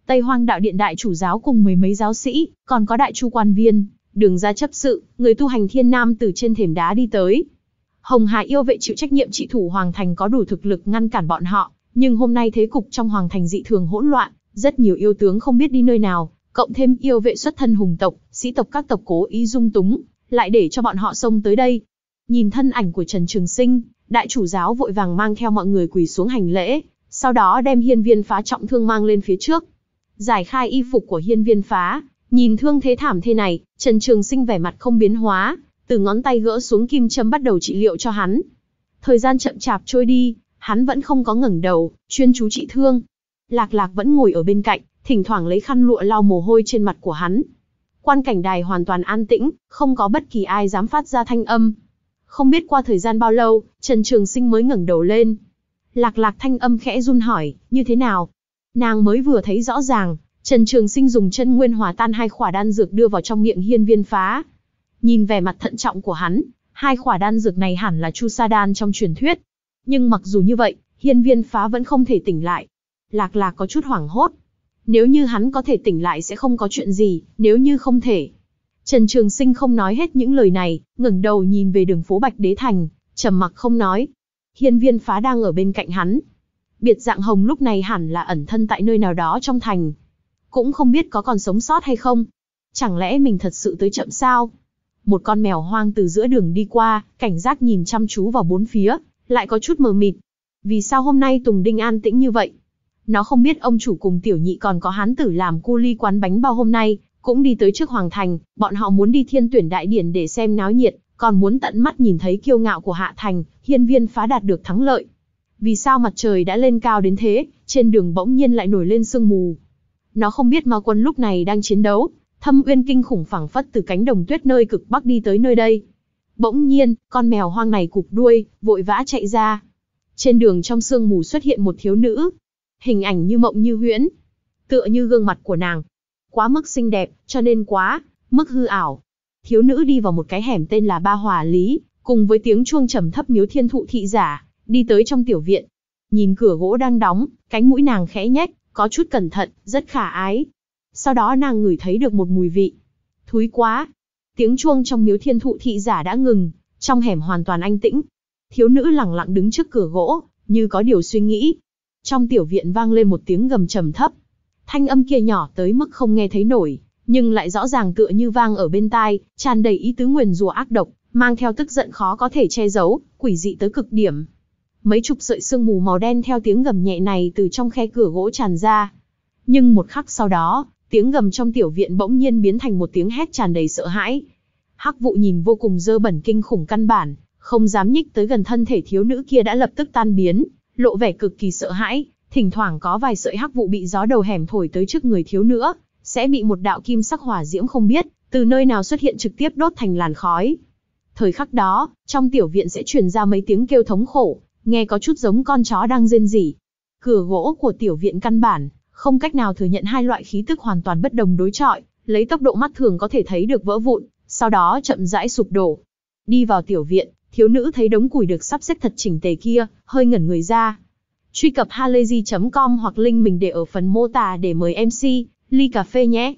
Tây Hoang Đạo Điện đại chủ giáo cùng mười mấy giáo sĩ, còn có đại chu quan viên, đường ra chấp sự, người tu hành thiên nam từ trên thềm đá đi tới. Hồng Hà yêu vệ chịu trách nhiệm trị thủ hoàng thành có đủ thực lực ngăn cản bọn họ, nhưng hôm nay thế cục trong hoàng thành dị thường hỗn loạn, rất nhiều yêu tướng không biết đi nơi nào, cộng thêm yêu vệ xuất thân hùng tộc, sĩ tộc các tộc cố ý dung túng, lại để cho bọn họ xông tới đây. Nhìn thân ảnh của Trần Trường Sinh, đại chủ giáo vội vàng mang theo mọi người quỳ xuống hành lễ, sau đó đem hiên viên phá trọng thương mang lên phía trước. Giải khai y phục của hiên viên phá, nhìn thương thế thảm thế này, Trần Trường Sinh vẻ mặt không biến hóa, từ ngón tay gỡ xuống kim châm bắt đầu trị liệu cho hắn. Thời gian chậm chạp trôi đi, hắn vẫn không có ngẩng đầu, chuyên chú trị thương. Lạc Lạc vẫn ngồi ở bên cạnh, thỉnh thoảng lấy khăn lụa lau mồ hôi trên mặt của hắn. Quan cảnh đài hoàn toàn an tĩnh, không có bất kỳ ai dám phát ra thanh âm. Không biết qua thời gian bao lâu, Trần Trường Sinh mới ngẩng đầu lên, Lạc lạc thanh âm khẽ run hỏi, như thế nào? Nàng mới vừa thấy rõ ràng, Trần Trường Sinh dùng chân nguyên hòa tan hai khỏa đan dược đưa vào trong miệng hiên viên phá. Nhìn vẻ mặt thận trọng của hắn, hai khỏa đan dược này hẳn là chu sa đan trong truyền thuyết. Nhưng mặc dù như vậy, hiên viên phá vẫn không thể tỉnh lại. Lạc lạc có chút hoảng hốt. Nếu như hắn có thể tỉnh lại sẽ không có chuyện gì, nếu như không thể. Trần Trường Sinh không nói hết những lời này, ngẩng đầu nhìn về đường phố Bạch Đế Thành, trầm mặc không nói hiên viên phá đang ở bên cạnh hắn. Biệt dạng hồng lúc này hẳn là ẩn thân tại nơi nào đó trong thành. Cũng không biết có còn sống sót hay không. Chẳng lẽ mình thật sự tới chậm sao? Một con mèo hoang từ giữa đường đi qua, cảnh giác nhìn chăm chú vào bốn phía, lại có chút mờ mịt. Vì sao hôm nay Tùng Đinh an tĩnh như vậy? Nó không biết ông chủ cùng tiểu nhị còn có hán tử làm cu ly quán bánh bao hôm nay, cũng đi tới trước Hoàng Thành, bọn họ muốn đi thiên tuyển đại điển để xem náo nhiệt, còn muốn tận mắt nhìn thấy kiêu ngạo của Hạ Thành, hiên viên phá đạt được thắng lợi. Vì sao mặt trời đã lên cao đến thế, trên đường bỗng nhiên lại nổi lên sương mù. Nó không biết ma quân lúc này đang chiến đấu, thâm uyên kinh khủng phảng phất từ cánh đồng tuyết nơi cực bắc đi tới nơi đây. Bỗng nhiên, con mèo hoang này cụp đuôi, vội vã chạy ra. Trên đường trong sương mù xuất hiện một thiếu nữ. Hình ảnh như mộng như huyễn. Tựa như gương mặt của nàng. Quá mức xinh đẹp, cho nên quá, mức hư ảo, thiếu nữ đi vào một cái hẻm tên là Ba Hòa Lý, cùng với tiếng chuông trầm thấp miếu thiên thụ thị giả, đi tới trong tiểu viện. Nhìn cửa gỗ đang đóng, cánh mũi nàng khẽ nhếch, có chút cẩn thận, rất khả ái. Sau đó nàng ngửi thấy được một mùi vị. Thúi quá! Tiếng chuông trong miếu thiên thụ thị giả đã ngừng, trong hẻm hoàn toàn anh tĩnh. Thiếu nữ lặng lặng đứng trước cửa gỗ, như có điều suy nghĩ. Trong tiểu viện vang lên một tiếng gầm trầm thấp. Thanh âm kia nhỏ tới mức không nghe thấy nổi, nhưng lại rõ ràng tựa như vang ở bên tai, tràn đầy ý tứ nguyền rủa ác độc, mang theo tức giận khó có thể che giấu, quỷ dị tới cực điểm. Mấy chục sợi sương mù màu đen theo tiếng gầm nhẹ này từ trong khe cửa gỗ tràn ra. Nhưng một khắc sau đó, tiếng gầm trong tiểu viện bỗng nhiên biến thành một tiếng hét tràn đầy sợ hãi. Hắc vụ nhìn vô cùng dơ bẩn kinh khủng căn bản, không dám nhích tới gần thân thể thiếu nữ kia đã lập tức tan biến, lộ vẻ cực kỳ sợ hãi, thỉnh thoảng có vài sợi hắc vụ bị gió đầu hẻm thổi tới trước người thiếu nữa, sẽ bị một đạo kim sắc hỏa diễm không biết, từ nơi nào xuất hiện trực tiếp đốt thành làn khói. Thời khắc đó, trong tiểu viện sẽ truyền ra mấy tiếng kêu thống khổ, nghe có chút giống con chó đang rên rỉ. Cửa gỗ của tiểu viện căn bản, không cách nào thừa nhận hai loại khí tức hoàn toàn bất đồng đối chọi, lấy tốc độ mắt thường có thể thấy được vỡ vụn, sau đó chậm rãi sụp đổ. Đi vào tiểu viện, thiếu nữ thấy đống củi được sắp xếp thật chỉnh tề kia, hơi ngẩn người ra. Truy cập halayzi.com hoặc link mình để ở phần mô tả để mời MC ly cà phê nhé.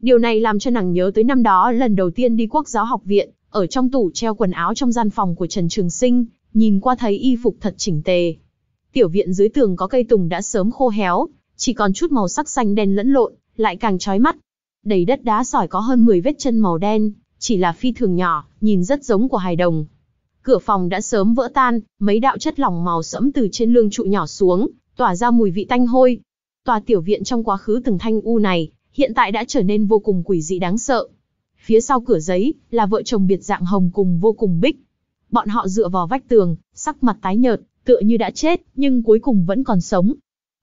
Điều này làm cho nàng nhớ tới năm đó lần đầu tiên đi quốc giáo học viện, ở trong tủ treo quần áo trong gian phòng của Trần Trường Sinh, nhìn qua thấy y phục thật chỉnh tề. Tiểu viện dưới tường có cây tùng đã sớm khô héo, chỉ còn chút màu sắc xanh đen lẫn lộn, lại càng chói mắt. Đầy đất đá sỏi có hơn 10 vết chân màu đen, chỉ là phi thường nhỏ, nhìn rất giống của hài đồng. Cửa phòng đã sớm vỡ tan, mấy đạo chất lỏng màu sẫm từ trên lương trụ nhỏ xuống, tỏa ra mùi vị tanh hôi, Tòa tiểu viện trong quá khứ từng thanh u này, hiện tại đã trở nên vô cùng quỷ dị đáng sợ. Phía sau cửa giấy, là vợ chồng biệt dạng hồng cùng vô cùng bích. Bọn họ dựa vào vách tường, sắc mặt tái nhợt, tựa như đã chết, nhưng cuối cùng vẫn còn sống.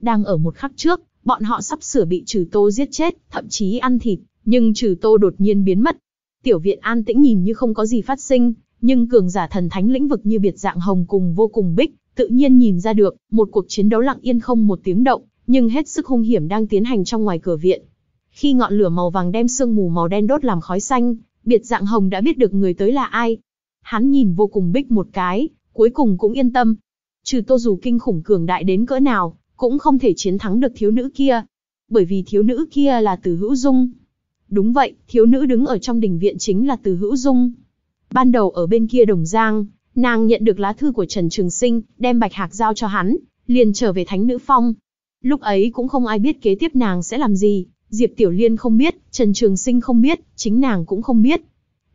Đang ở một khắc trước, bọn họ sắp sửa bị trừ tô giết chết, thậm chí ăn thịt, nhưng trừ tô đột nhiên biến mất. Tiểu viện an tĩnh nhìn như không có gì phát sinh, nhưng cường giả thần thánh lĩnh vực như biệt dạng hồng cùng vô cùng bích, tự nhiên nhìn ra được, một cuộc chiến đấu lặng yên không một tiếng động, nhưng hết sức hung hiểm đang tiến hành trong ngoài cửa viện. Khi ngọn lửa màu vàng đem sương mù màu đen đốt làm khói xanh, biệt dạng hồng đã biết được người tới là ai. Hắn nhìn vô cùng bích một cái, cuối cùng cũng yên tâm. Trừ tô dù kinh khủng cường đại đến cỡ nào, cũng không thể chiến thắng được thiếu nữ kia. Bởi vì thiếu nữ kia là từ hữu dung. Đúng vậy, thiếu nữ đứng ở trong đình viện chính là từ hữu dung. Ban đầu ở bên kia đồng giang, nàng nhận được lá thư của Trần Trường Sinh, đem bạch hạc giao cho hắn, liền trở về thánh nữ phong, Lúc ấy cũng không ai biết kế tiếp nàng sẽ làm gì, Diệp Tiểu Liên không biết, Trần Trường Sinh không biết, chính nàng cũng không biết.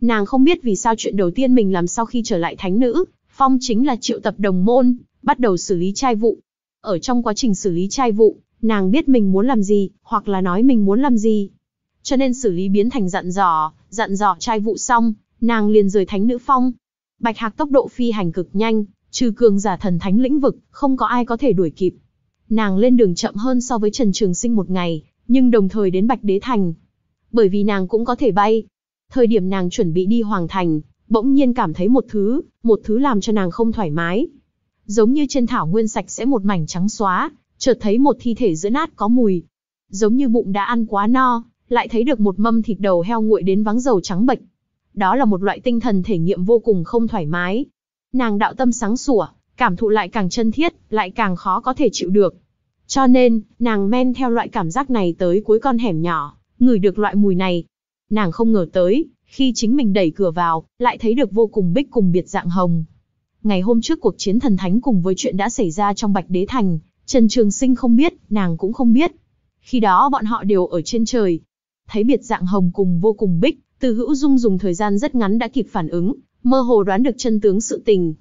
Nàng không biết vì sao chuyện đầu tiên mình làm sau khi trở lại thánh nữ, Phong chính là triệu tập đồng môn, bắt đầu xử lý trai vụ. Ở trong quá trình xử lý trai vụ, nàng biết mình muốn làm gì, hoặc là nói mình muốn làm gì. Cho nên xử lý biến thành dặn dò, dặn dò trai vụ xong, nàng liền rời thánh nữ Phong. Bạch Hạc tốc độ phi hành cực nhanh, trừ cường giả thần thánh lĩnh vực, không có ai có thể đuổi kịp nàng lên đường chậm hơn so với Trần Trường Sinh một ngày, nhưng đồng thời đến Bạch Đế Thành. Bởi vì nàng cũng có thể bay. Thời điểm nàng chuẩn bị đi Hoàng Thành, bỗng nhiên cảm thấy một thứ, một thứ làm cho nàng không thoải mái. Giống như trên thảo nguyên sạch sẽ một mảnh trắng xóa, chợt thấy một thi thể giữa nát có mùi. Giống như bụng đã ăn quá no, lại thấy được một mâm thịt đầu heo nguội đến vắng dầu trắng bệch. Đó là một loại tinh thần thể nghiệm vô cùng không thoải mái. Nàng đạo tâm sáng sủa, cảm thụ lại càng chân thiết, lại càng khó có thể chịu được. Cho nên, nàng men theo loại cảm giác này tới cuối con hẻm nhỏ, ngửi được loại mùi này. Nàng không ngờ tới, khi chính mình đẩy cửa vào, lại thấy được vô cùng bích cùng biệt dạng hồng. Ngày hôm trước cuộc chiến thần thánh cùng với chuyện đã xảy ra trong Bạch Đế Thành, Trần Trường Sinh không biết, nàng cũng không biết. Khi đó bọn họ đều ở trên trời. Thấy biệt dạng hồng cùng vô cùng bích, từ hữu dung dùng thời gian rất ngắn đã kịp phản ứng, mơ hồ đoán được chân tướng sự tình,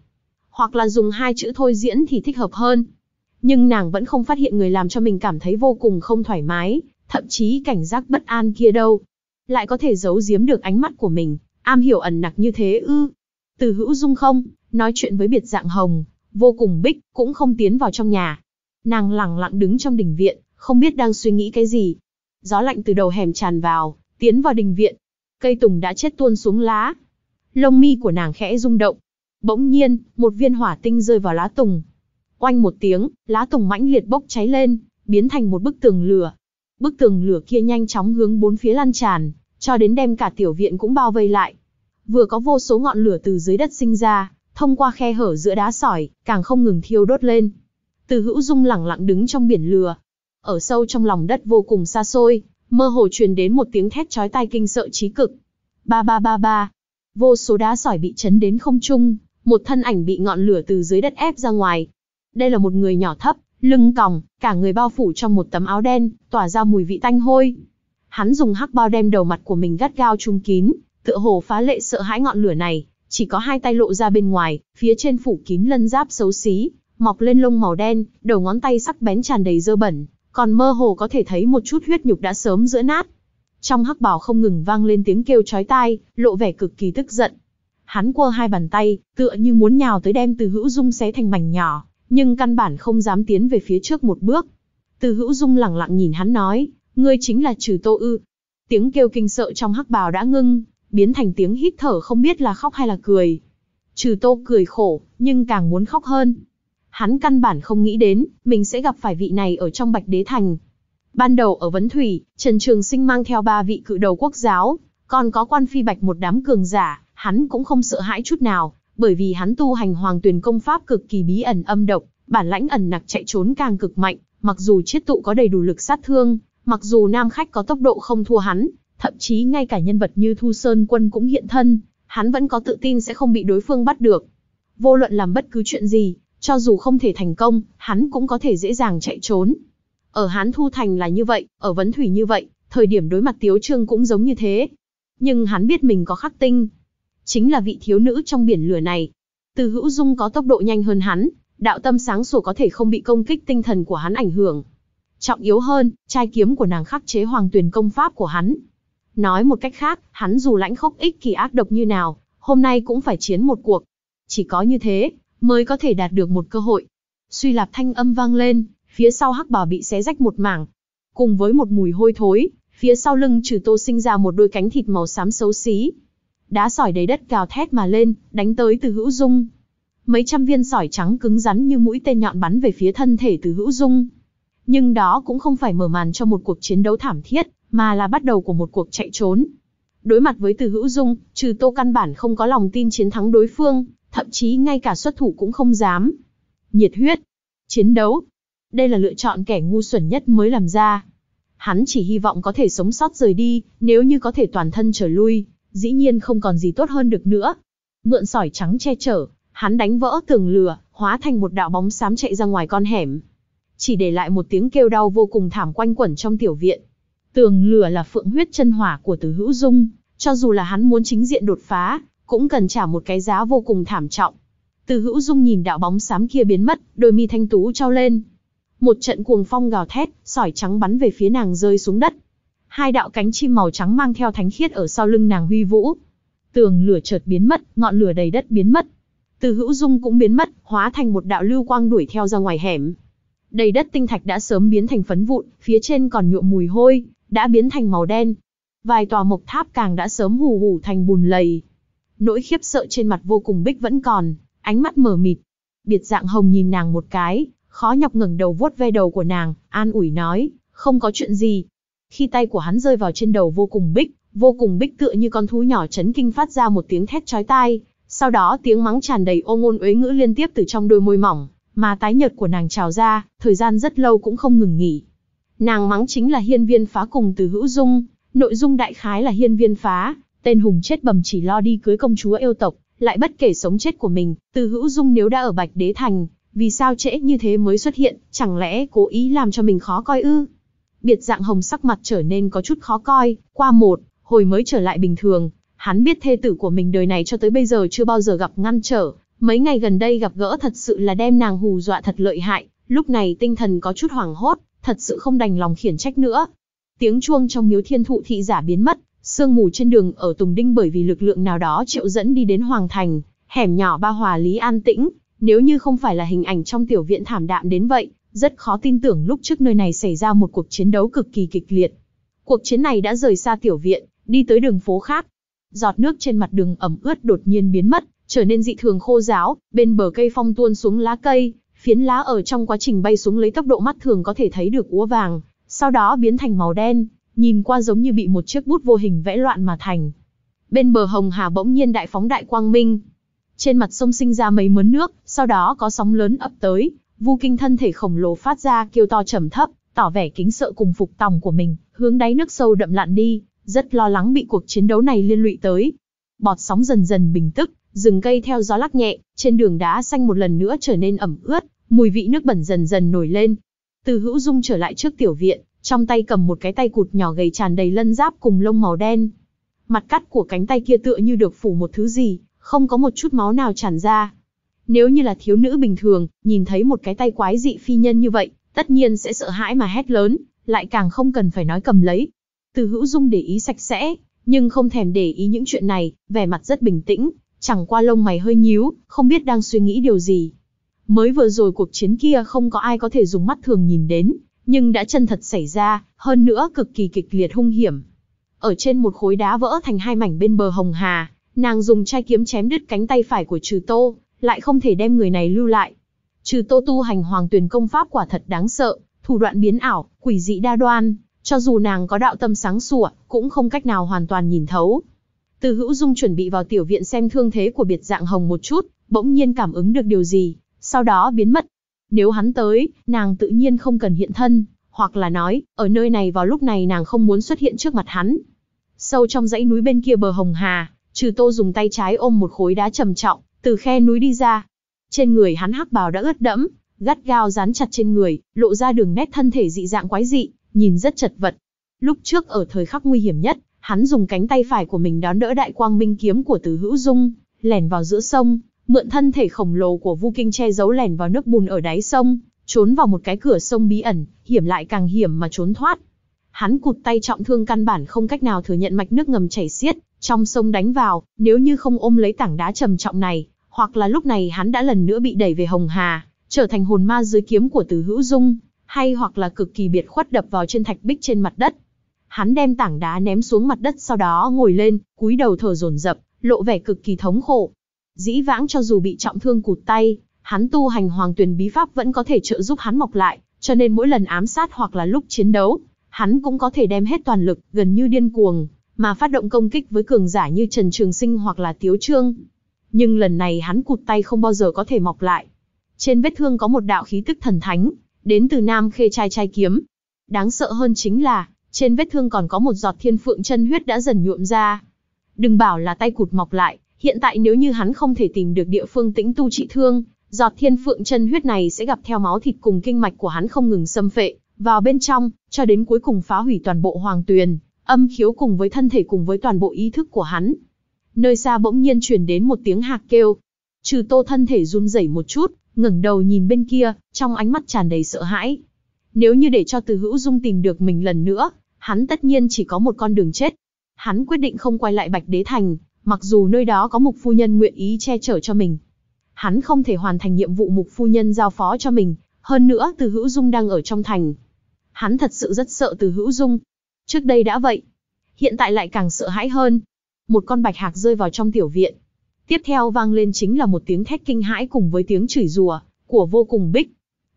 hoặc là dùng hai chữ thôi diễn thì thích hợp hơn. Nhưng nàng vẫn không phát hiện người làm cho mình cảm thấy vô cùng không thoải mái, thậm chí cảnh giác bất an kia đâu. Lại có thể giấu giếm được ánh mắt của mình, am hiểu ẩn nặc như thế ư. Từ hữu dung không, nói chuyện với biệt dạng hồng, vô cùng bích, cũng không tiến vào trong nhà. Nàng lặng lặng đứng trong đình viện, không biết đang suy nghĩ cái gì. Gió lạnh từ đầu hẻm tràn vào, tiến vào đình viện. Cây tùng đã chết tuôn xuống lá. Lông mi của nàng khẽ rung động, Bỗng nhiên, một viên hỏa tinh rơi vào lá tùng. Oanh một tiếng, lá tùng mãnh liệt bốc cháy lên, biến thành một bức tường lửa. Bức tường lửa kia nhanh chóng hướng bốn phía lan tràn, cho đến đem cả tiểu viện cũng bao vây lại. Vừa có vô số ngọn lửa từ dưới đất sinh ra, thông qua khe hở giữa đá sỏi, càng không ngừng thiêu đốt lên. Từ hữu dung lẳng lặng đứng trong biển lửa. Ở sâu trong lòng đất vô cùng xa xôi, mơ hồ truyền đến một tiếng thét chói tai kinh sợ trí cực. Ba ba ba ba. Vô số đá sỏi bị chấn đến không trung, một thân ảnh bị ngọn lửa từ dưới đất ép ra ngoài. Đây là một người nhỏ thấp, lưng còng, cả người bao phủ trong một tấm áo đen, tỏa ra mùi vị tanh hôi. Hắn dùng hắc bao đem đầu mặt của mình gắt gao chung kín, tựa hồ phá lệ sợ hãi ngọn lửa này, chỉ có hai tay lộ ra bên ngoài, phía trên phủ kín lân giáp xấu xí, mọc lên lông màu đen, đầu ngón tay sắc bén tràn đầy dơ bẩn, còn mơ hồ có thể thấy một chút huyết nhục đã sớm giữa nát. Trong hắc bào không ngừng vang lên tiếng kêu chói tai, lộ vẻ cực kỳ tức giận. Hắn quơ hai bàn tay, tựa như muốn nhào tới đem từ hữu dung xé thành mảnh nhỏ, nhưng căn bản không dám tiến về phía trước một bước. Từ hữu dung lặng lặng nhìn hắn nói, ngươi chính là trừ tô ư. Tiếng kêu kinh sợ trong hắc bào đã ngưng, biến thành tiếng hít thở không biết là khóc hay là cười. Trừ tô cười khổ, nhưng càng muốn khóc hơn. Hắn căn bản không nghĩ đến, mình sẽ gặp phải vị này ở trong bạch đế thành. Ban đầu ở Vấn Thủy, Trần Trường Sinh mang theo ba vị cự đầu quốc giáo, còn có quan phi bạch một đám cường giả, hắn cũng không sợ hãi chút nào, bởi vì hắn tu hành hoàng tuyển công pháp cực kỳ bí ẩn âm độc, bản lãnh ẩn nặc chạy trốn càng cực mạnh, mặc dù chiết tụ có đầy đủ lực sát thương, mặc dù nam khách có tốc độ không thua hắn, thậm chí ngay cả nhân vật như Thu Sơn Quân cũng hiện thân, hắn vẫn có tự tin sẽ không bị đối phương bắt được. Vô luận làm bất cứ chuyện gì, cho dù không thể thành công, hắn cũng có thể dễ dàng chạy trốn. Ở hắn Thu Thành là như vậy, ở Vấn Thủy như vậy, thời điểm đối mặt Tiếu Trương cũng giống như thế. Nhưng hắn biết mình có khắc tinh, chính là vị thiếu nữ trong biển lửa này. Từ hữu dung có tốc độ nhanh hơn hắn, đạo tâm sáng sủa có thể không bị công kích tinh thần của hắn ảnh hưởng. Trọng yếu hơn, trai kiếm của nàng khắc chế hoàng tuyển công pháp của hắn. Nói một cách khác, hắn dù lãnh khốc ích kỳ ác độc như nào, hôm nay cũng phải chiến một cuộc. Chỉ có như thế, mới có thể đạt được một cơ hội. Suy lạp thanh âm vang lên, phía sau hắc bào bị xé rách một mảng. Cùng với một mùi hôi thối, phía sau lưng trừ tô sinh ra một đôi cánh thịt màu xám xấu xí đá sỏi đầy đất cào thét mà lên, đánh tới từ hữu dung. Mấy trăm viên sỏi trắng cứng rắn như mũi tên nhọn bắn về phía thân thể từ hữu dung. Nhưng đó cũng không phải mở màn cho một cuộc chiến đấu thảm thiết, mà là bắt đầu của một cuộc chạy trốn. Đối mặt với từ hữu dung, trừ tô căn bản không có lòng tin chiến thắng đối phương, thậm chí ngay cả xuất thủ cũng không dám. Nhiệt huyết, chiến đấu, đây là lựa chọn kẻ ngu xuẩn nhất mới làm ra. Hắn chỉ hy vọng có thể sống sót rời đi, nếu như có thể toàn thân trở lui, dĩ nhiên không còn gì tốt hơn được nữa. Mượn sỏi trắng che chở, hắn đánh vỡ tường lửa, hóa thành một đạo bóng xám chạy ra ngoài con hẻm. Chỉ để lại một tiếng kêu đau vô cùng thảm quanh quẩn trong tiểu viện. Tường lửa là phượng huyết chân hỏa của Từ Hữu Dung, cho dù là hắn muốn chính diện đột phá, cũng cần trả một cái giá vô cùng thảm trọng. Từ Hữu Dung nhìn đạo bóng xám kia biến mất, đôi mi thanh tú trao lên. Một trận cuồng phong gào thét, sỏi trắng bắn về phía nàng rơi xuống đất hai đạo cánh chim màu trắng mang theo thánh khiết ở sau lưng nàng huy vũ. Tường lửa chợt biến mất, ngọn lửa đầy đất biến mất. Từ hữu dung cũng biến mất, hóa thành một đạo lưu quang đuổi theo ra ngoài hẻm. Đầy đất tinh thạch đã sớm biến thành phấn vụn, phía trên còn nhuộm mùi hôi, đã biến thành màu đen. Vài tòa mộc tháp càng đã sớm hù hù thành bùn lầy. Nỗi khiếp sợ trên mặt vô cùng bích vẫn còn, ánh mắt mở mịt. Biệt dạng hồng nhìn nàng một cái, khó nhọc ngẩng đầu vuốt ve đầu của nàng, an ủi nói, không có chuyện gì, khi tay của hắn rơi vào trên đầu vô cùng bích, vô cùng bích tựa như con thú nhỏ chấn kinh phát ra một tiếng thét chói tai, sau đó tiếng mắng tràn đầy ô ngôn uế ngữ liên tiếp từ trong đôi môi mỏng, mà tái nhợt của nàng trào ra, thời gian rất lâu cũng không ngừng nghỉ. Nàng mắng chính là hiên viên phá cùng từ hữu dung, nội dung đại khái là hiên viên phá, tên hùng chết bầm chỉ lo đi cưới công chúa yêu tộc, lại bất kể sống chết của mình, từ hữu dung nếu đã ở Bạch Đế Thành, vì sao trễ như thế mới xuất hiện, chẳng lẽ cố ý làm cho mình khó coi ư? biệt dạng hồng sắc mặt trở nên có chút khó coi, qua một, hồi mới trở lại bình thường, hắn biết thê tử của mình đời này cho tới bây giờ chưa bao giờ gặp ngăn trở, mấy ngày gần đây gặp gỡ thật sự là đem nàng hù dọa thật lợi hại, lúc này tinh thần có chút hoảng hốt, thật sự không đành lòng khiển trách nữa. Tiếng chuông trong miếu thiên thụ thị giả biến mất, sương mù trên đường ở Tùng Đinh bởi vì lực lượng nào đó triệu dẫn đi đến Hoàng Thành, hẻm nhỏ ba hòa lý an tĩnh, nếu như không phải là hình ảnh trong tiểu viện thảm đạm đến vậy, rất khó tin tưởng lúc trước nơi này xảy ra một cuộc chiến đấu cực kỳ kịch liệt. Cuộc chiến này đã rời xa tiểu viện, đi tới đường phố khác. Giọt nước trên mặt đường ẩm ướt đột nhiên biến mất, trở nên dị thường khô ráo, bên bờ cây phong tuôn xuống lá cây, phiến lá ở trong quá trình bay xuống lấy tốc độ mắt thường có thể thấy được úa vàng, sau đó biến thành màu đen, nhìn qua giống như bị một chiếc bút vô hình vẽ loạn mà thành. Bên bờ Hồng Hà bỗng nhiên đại phóng đại quang minh. Trên mặt sông sinh ra mấy mớn nước, sau đó có sóng lớn ập tới, Vu Kinh thân thể khổng lồ phát ra kêu to trầm thấp, tỏ vẻ kính sợ cùng phục tòng của mình, hướng đáy nước sâu đậm lặn đi, rất lo lắng bị cuộc chiến đấu này liên lụy tới. Bọt sóng dần dần bình tức, rừng cây theo gió lắc nhẹ, trên đường đá xanh một lần nữa trở nên ẩm ướt, mùi vị nước bẩn dần dần nổi lên. Từ Hữu Dung trở lại trước tiểu viện, trong tay cầm một cái tay cụt nhỏ gầy tràn đầy lân giáp cùng lông màu đen. Mặt cắt của cánh tay kia tựa như được phủ một thứ gì, không có một chút máu nào tràn ra, nếu như là thiếu nữ bình thường, nhìn thấy một cái tay quái dị phi nhân như vậy, tất nhiên sẽ sợ hãi mà hét lớn, lại càng không cần phải nói cầm lấy. Từ hữu dung để ý sạch sẽ, nhưng không thèm để ý những chuyện này, vẻ mặt rất bình tĩnh, chẳng qua lông mày hơi nhíu, không biết đang suy nghĩ điều gì. Mới vừa rồi cuộc chiến kia không có ai có thể dùng mắt thường nhìn đến, nhưng đã chân thật xảy ra, hơn nữa cực kỳ kịch liệt hung hiểm. Ở trên một khối đá vỡ thành hai mảnh bên bờ Hồng Hà, nàng dùng chai kiếm chém đứt cánh tay phải của Trừ Tô, lại không thể đem người này lưu lại. Trừ Tô tu hành hoàng tuyển công pháp quả thật đáng sợ, thủ đoạn biến ảo, quỷ dị đa đoan, cho dù nàng có đạo tâm sáng sủa, cũng không cách nào hoàn toàn nhìn thấu. Từ Hữu Dung chuẩn bị vào tiểu viện xem thương thế của biệt dạng hồng một chút, bỗng nhiên cảm ứng được điều gì, sau đó biến mất. Nếu hắn tới, nàng tự nhiên không cần hiện thân, hoặc là nói, ở nơi này vào lúc này nàng không muốn xuất hiện trước mặt hắn. Sâu trong dãy núi bên kia bờ Hồng Hà, trừ tô dùng tay trái ôm một khối đá trầm trọng, từ khe núi đi ra. Trên người hắn hắc bào đã ướt đẫm, gắt gao dán chặt trên người, lộ ra đường nét thân thể dị dạng quái dị, nhìn rất chật vật. Lúc trước ở thời khắc nguy hiểm nhất, hắn dùng cánh tay phải của mình đón đỡ đại quang minh kiếm của Từ Hữu Dung, lèn vào giữa sông, mượn thân thể khổng lồ của Vu Kinh che giấu lèn vào nước bùn ở đáy sông, trốn vào một cái cửa sông bí ẩn, hiểm lại càng hiểm mà trốn thoát. Hắn cụt tay trọng thương căn bản không cách nào thừa nhận mạch nước ngầm chảy xiết, trong sông đánh vào, nếu như không ôm lấy tảng đá trầm trọng này, hoặc là lúc này hắn đã lần nữa bị đẩy về Hồng Hà, trở thành hồn ma dưới kiếm của Từ Hữu Dung, hay hoặc là cực kỳ biệt khuất đập vào trên thạch bích trên mặt đất. Hắn đem tảng đá ném xuống mặt đất sau đó ngồi lên, cúi đầu thở dồn dập, lộ vẻ cực kỳ thống khổ. Dĩ vãng cho dù bị trọng thương cụt tay, hắn tu hành hoàng tuyền bí pháp vẫn có thể trợ giúp hắn mọc lại, cho nên mỗi lần ám sát hoặc là lúc chiến đấu, hắn cũng có thể đem hết toàn lực, gần như điên cuồng, mà phát động công kích với cường giả như Trần Trường Sinh hoặc là Tiếu Trương. Nhưng lần này hắn cụt tay không bao giờ có thể mọc lại. Trên vết thương có một đạo khí tức thần thánh, đến từ Nam Khê trai trai kiếm. Đáng sợ hơn chính là, trên vết thương còn có một giọt thiên phượng chân huyết đã dần nhuộm ra. Đừng bảo là tay cụt mọc lại, hiện tại nếu như hắn không thể tìm được địa phương tĩnh tu trị thương, giọt thiên phượng chân huyết này sẽ gặp theo máu thịt cùng kinh mạch của hắn không ngừng xâm phệ vào bên trong, cho đến cuối cùng phá hủy toàn bộ hoàng tuyền, Âm khiếu cùng với thân thể cùng với toàn bộ ý thức của hắn. Nơi xa bỗng nhiên truyền đến một tiếng hạc kêu. Trừ tô thân thể run rẩy một chút, ngẩng đầu nhìn bên kia, trong ánh mắt tràn đầy sợ hãi. Nếu như để cho từ hữu dung tìm được mình lần nữa, hắn tất nhiên chỉ có một con đường chết. Hắn quyết định không quay lại Bạch Đế Thành, mặc dù nơi đó có mục phu nhân nguyện ý che chở cho mình. Hắn không thể hoàn thành nhiệm vụ mục phu nhân giao phó cho mình, hơn nữa từ hữu dung đang ở trong thành. Hắn thật sự rất sợ từ hữu dung, Trước đây đã vậy, hiện tại lại càng sợ hãi hơn. Một con bạch hạc rơi vào trong tiểu viện. Tiếp theo vang lên chính là một tiếng thét kinh hãi cùng với tiếng chửi rủa của vô cùng bích.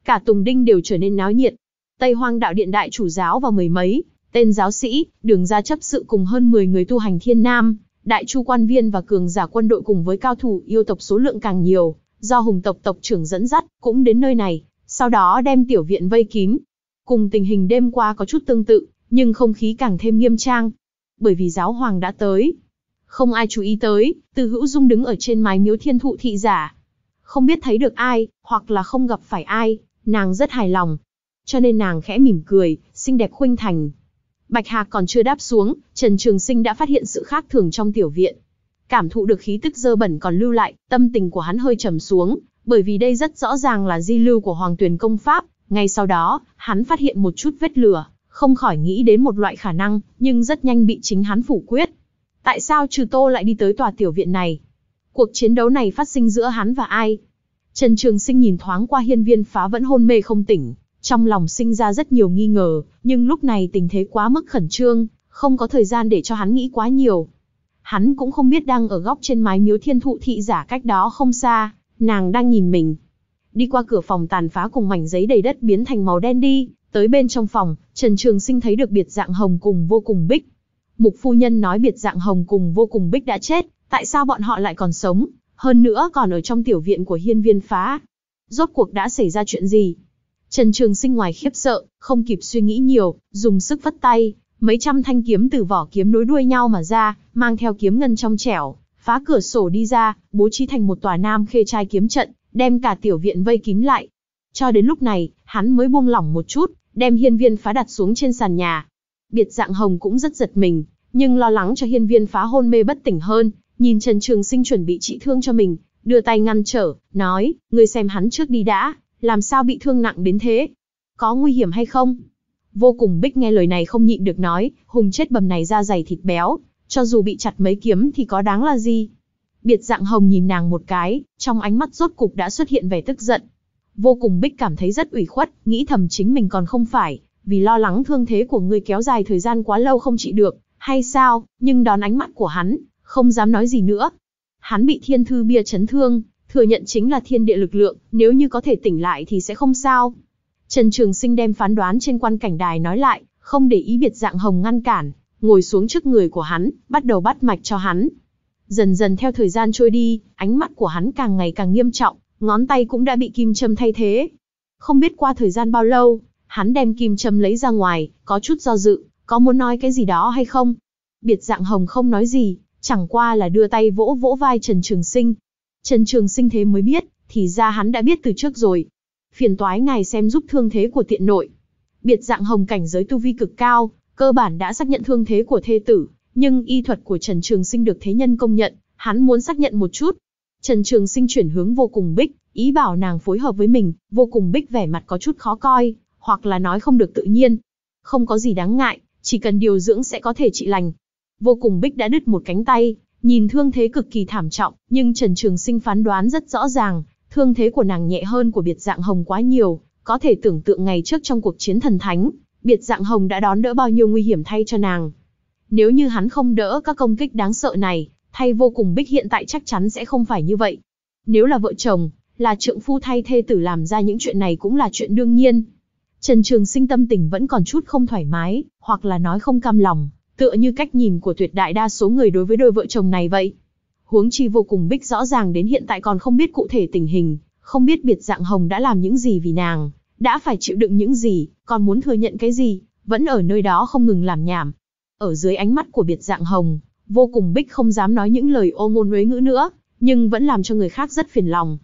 Cả Tùng Đinh đều trở nên náo nhiệt. Tây Hoang Đạo Điện Đại chủ giáo và mười mấy, tên giáo sĩ, đường gia chấp sự cùng hơn 10 người tu hành thiên nam, đại chu quan viên và cường giả quân đội cùng với cao thủ yêu tộc số lượng càng nhiều, do hùng tộc tộc trưởng dẫn dắt, cũng đến nơi này, sau đó đem tiểu viện vây kín. Cùng tình hình đêm qua có chút tương tự, nhưng không khí càng thêm nghiêm trang, bởi vì giáo hoàng đã tới. Không ai chú ý tới, Từ Hữu Dung đứng ở trên mái miếu thiên thụ thị giả. Không biết thấy được ai, hoặc là không gặp phải ai, nàng rất hài lòng. Cho nên nàng khẽ mỉm cười, xinh đẹp khuynh thành. Bạch Hạc còn chưa đáp xuống, Trần Trường Sinh đã phát hiện sự khác thường trong tiểu viện. Cảm thụ được khí tức dơ bẩn còn lưu lại, tâm tình của hắn hơi trầm xuống, bởi vì đây rất rõ ràng là di lưu của Hoàng Tuyền công pháp. Ngay sau đó, hắn phát hiện một chút vết lửa, không khỏi nghĩ đến một loại khả năng, nhưng rất nhanh bị chính hắn phủ quyết. Tại sao Trừ Tô lại đi tới tòa tiểu viện này? Cuộc chiến đấu này phát sinh giữa hắn và ai? Trần Trường Sinh nhìn thoáng qua hiên viên phá vẫn hôn mê không tỉnh, trong lòng sinh ra rất nhiều nghi ngờ, nhưng lúc này tình thế quá mức khẩn trương, không có thời gian để cho hắn nghĩ quá nhiều. Hắn cũng không biết đang ở góc trên mái miếu thiên thụ thị giả cách đó không xa, nàng đang nhìn mình. Đi qua cửa phòng tàn phá cùng mảnh giấy đầy đất biến thành màu đen đi, Tới bên trong phòng, Trần Trường Sinh thấy được biệt dạng hồng cùng vô cùng bích. Mục phu nhân nói biệt dạng hồng cùng vô cùng bích đã chết, tại sao bọn họ lại còn sống, hơn nữa còn ở trong tiểu viện của hiên viên phá. Rốt cuộc đã xảy ra chuyện gì? Trần Trường Sinh ngoài khiếp sợ, không kịp suy nghĩ nhiều, dùng sức vất tay, mấy trăm thanh kiếm từ vỏ kiếm nối đuôi nhau mà ra, mang theo kiếm ngân trong trẻo, phá cửa sổ đi ra, bố trí thành một tòa nam khê trai kiếm trận, đem cả tiểu viện vây kín lại. Cho đến lúc này, hắn mới buông lỏng một chút, đem hiên viên phá đặt xuống trên sàn nhà. Biệt dạng hồng cũng rất giật mình, nhưng lo lắng cho hiên viên phá hôn mê bất tỉnh hơn, nhìn Trần Trường Sinh chuẩn bị trị thương cho mình, đưa tay ngăn trở, nói, ngươi xem hắn trước đi đã, làm sao bị thương nặng đến thế? Có nguy hiểm hay không? Vô cùng bích nghe lời này không nhịn được nói, hùng chết bầm này da dày thịt béo, cho dù bị chặt mấy kiếm thì có đáng là gì? Biệt dạng hồng nhìn nàng một cái, trong ánh mắt rốt cục đã xuất hiện vẻ tức giận, Vô cùng bích cảm thấy rất ủy khuất, nghĩ thầm chính mình còn không phải, vì lo lắng thương thế của người kéo dài thời gian quá lâu không trị được, hay sao, nhưng đón ánh mắt của hắn, không dám nói gì nữa. Hắn bị thiên thư bia chấn thương, thừa nhận chính là thiên địa lực lượng, nếu như có thể tỉnh lại thì sẽ không sao. Trần Trường Sinh đem phán đoán trên quan cảnh đài nói lại, không để ý biệt dạng hồng ngăn cản, ngồi xuống trước người của hắn, bắt đầu bắt mạch cho hắn. Dần dần theo thời gian trôi đi, ánh mắt của hắn càng ngày càng nghiêm trọng, ngón tay cũng đã bị kim châm thay thế. Không biết qua thời gian bao lâu, hắn đem kim châm lấy ra ngoài, có chút do dự, có muốn nói cái gì đó hay không? Biệt dạng hồng không nói gì, chẳng qua là đưa tay vỗ vỗ vai Trần Trường Sinh. Trần Trường Sinh thế mới biết, thì ra hắn đã biết từ trước rồi. Phiền toái ngài xem giúp thương thế của tiện nội. Biệt dạng hồng cảnh giới tu vi cực cao, cơ bản đã xác nhận thương thế của thê tử, nhưng y thuật của Trần Trường Sinh được thế nhân công nhận, hắn muốn xác nhận một chút, Trần Trường Sinh chuyển hướng vô cùng bích, ý bảo nàng phối hợp với mình, vô cùng bích vẻ mặt có chút khó coi, hoặc là nói không được tự nhiên. Không có gì đáng ngại, chỉ cần điều dưỡng sẽ có thể trị lành. Vô cùng bích đã đứt một cánh tay, nhìn thương thế cực kỳ thảm trọng, nhưng Trần Trường Sinh phán đoán rất rõ ràng, thương thế của nàng nhẹ hơn của biệt dạng hồng quá nhiều, có thể tưởng tượng ngày trước trong cuộc chiến thần thánh, biệt dạng hồng đã đón đỡ bao nhiêu nguy hiểm thay cho nàng. Nếu như hắn không đỡ các công kích đáng sợ này, Thay vô cùng bích hiện tại chắc chắn sẽ không phải như vậy. Nếu là vợ chồng, là trượng phu thay thê tử làm ra những chuyện này cũng là chuyện đương nhiên. Trần Trường Sinh tâm tình vẫn còn chút không thoải mái, hoặc là nói không cam lòng, tựa như cách nhìn của tuyệt đại đa số người đối với đôi vợ chồng này vậy. Huống chi vô cùng bích rõ ràng đến hiện tại còn không biết cụ thể tình hình, không biết biệt dạng hồng đã làm những gì vì nàng, đã phải chịu đựng những gì, còn muốn thừa nhận cái gì, vẫn ở nơi đó không ngừng làm nhảm. Ở dưới ánh mắt của biệt dạng hồng, vô cùng bích không dám nói những lời ô ngôn uế ngữ nữa, nhưng vẫn làm cho người khác rất phiền lòng.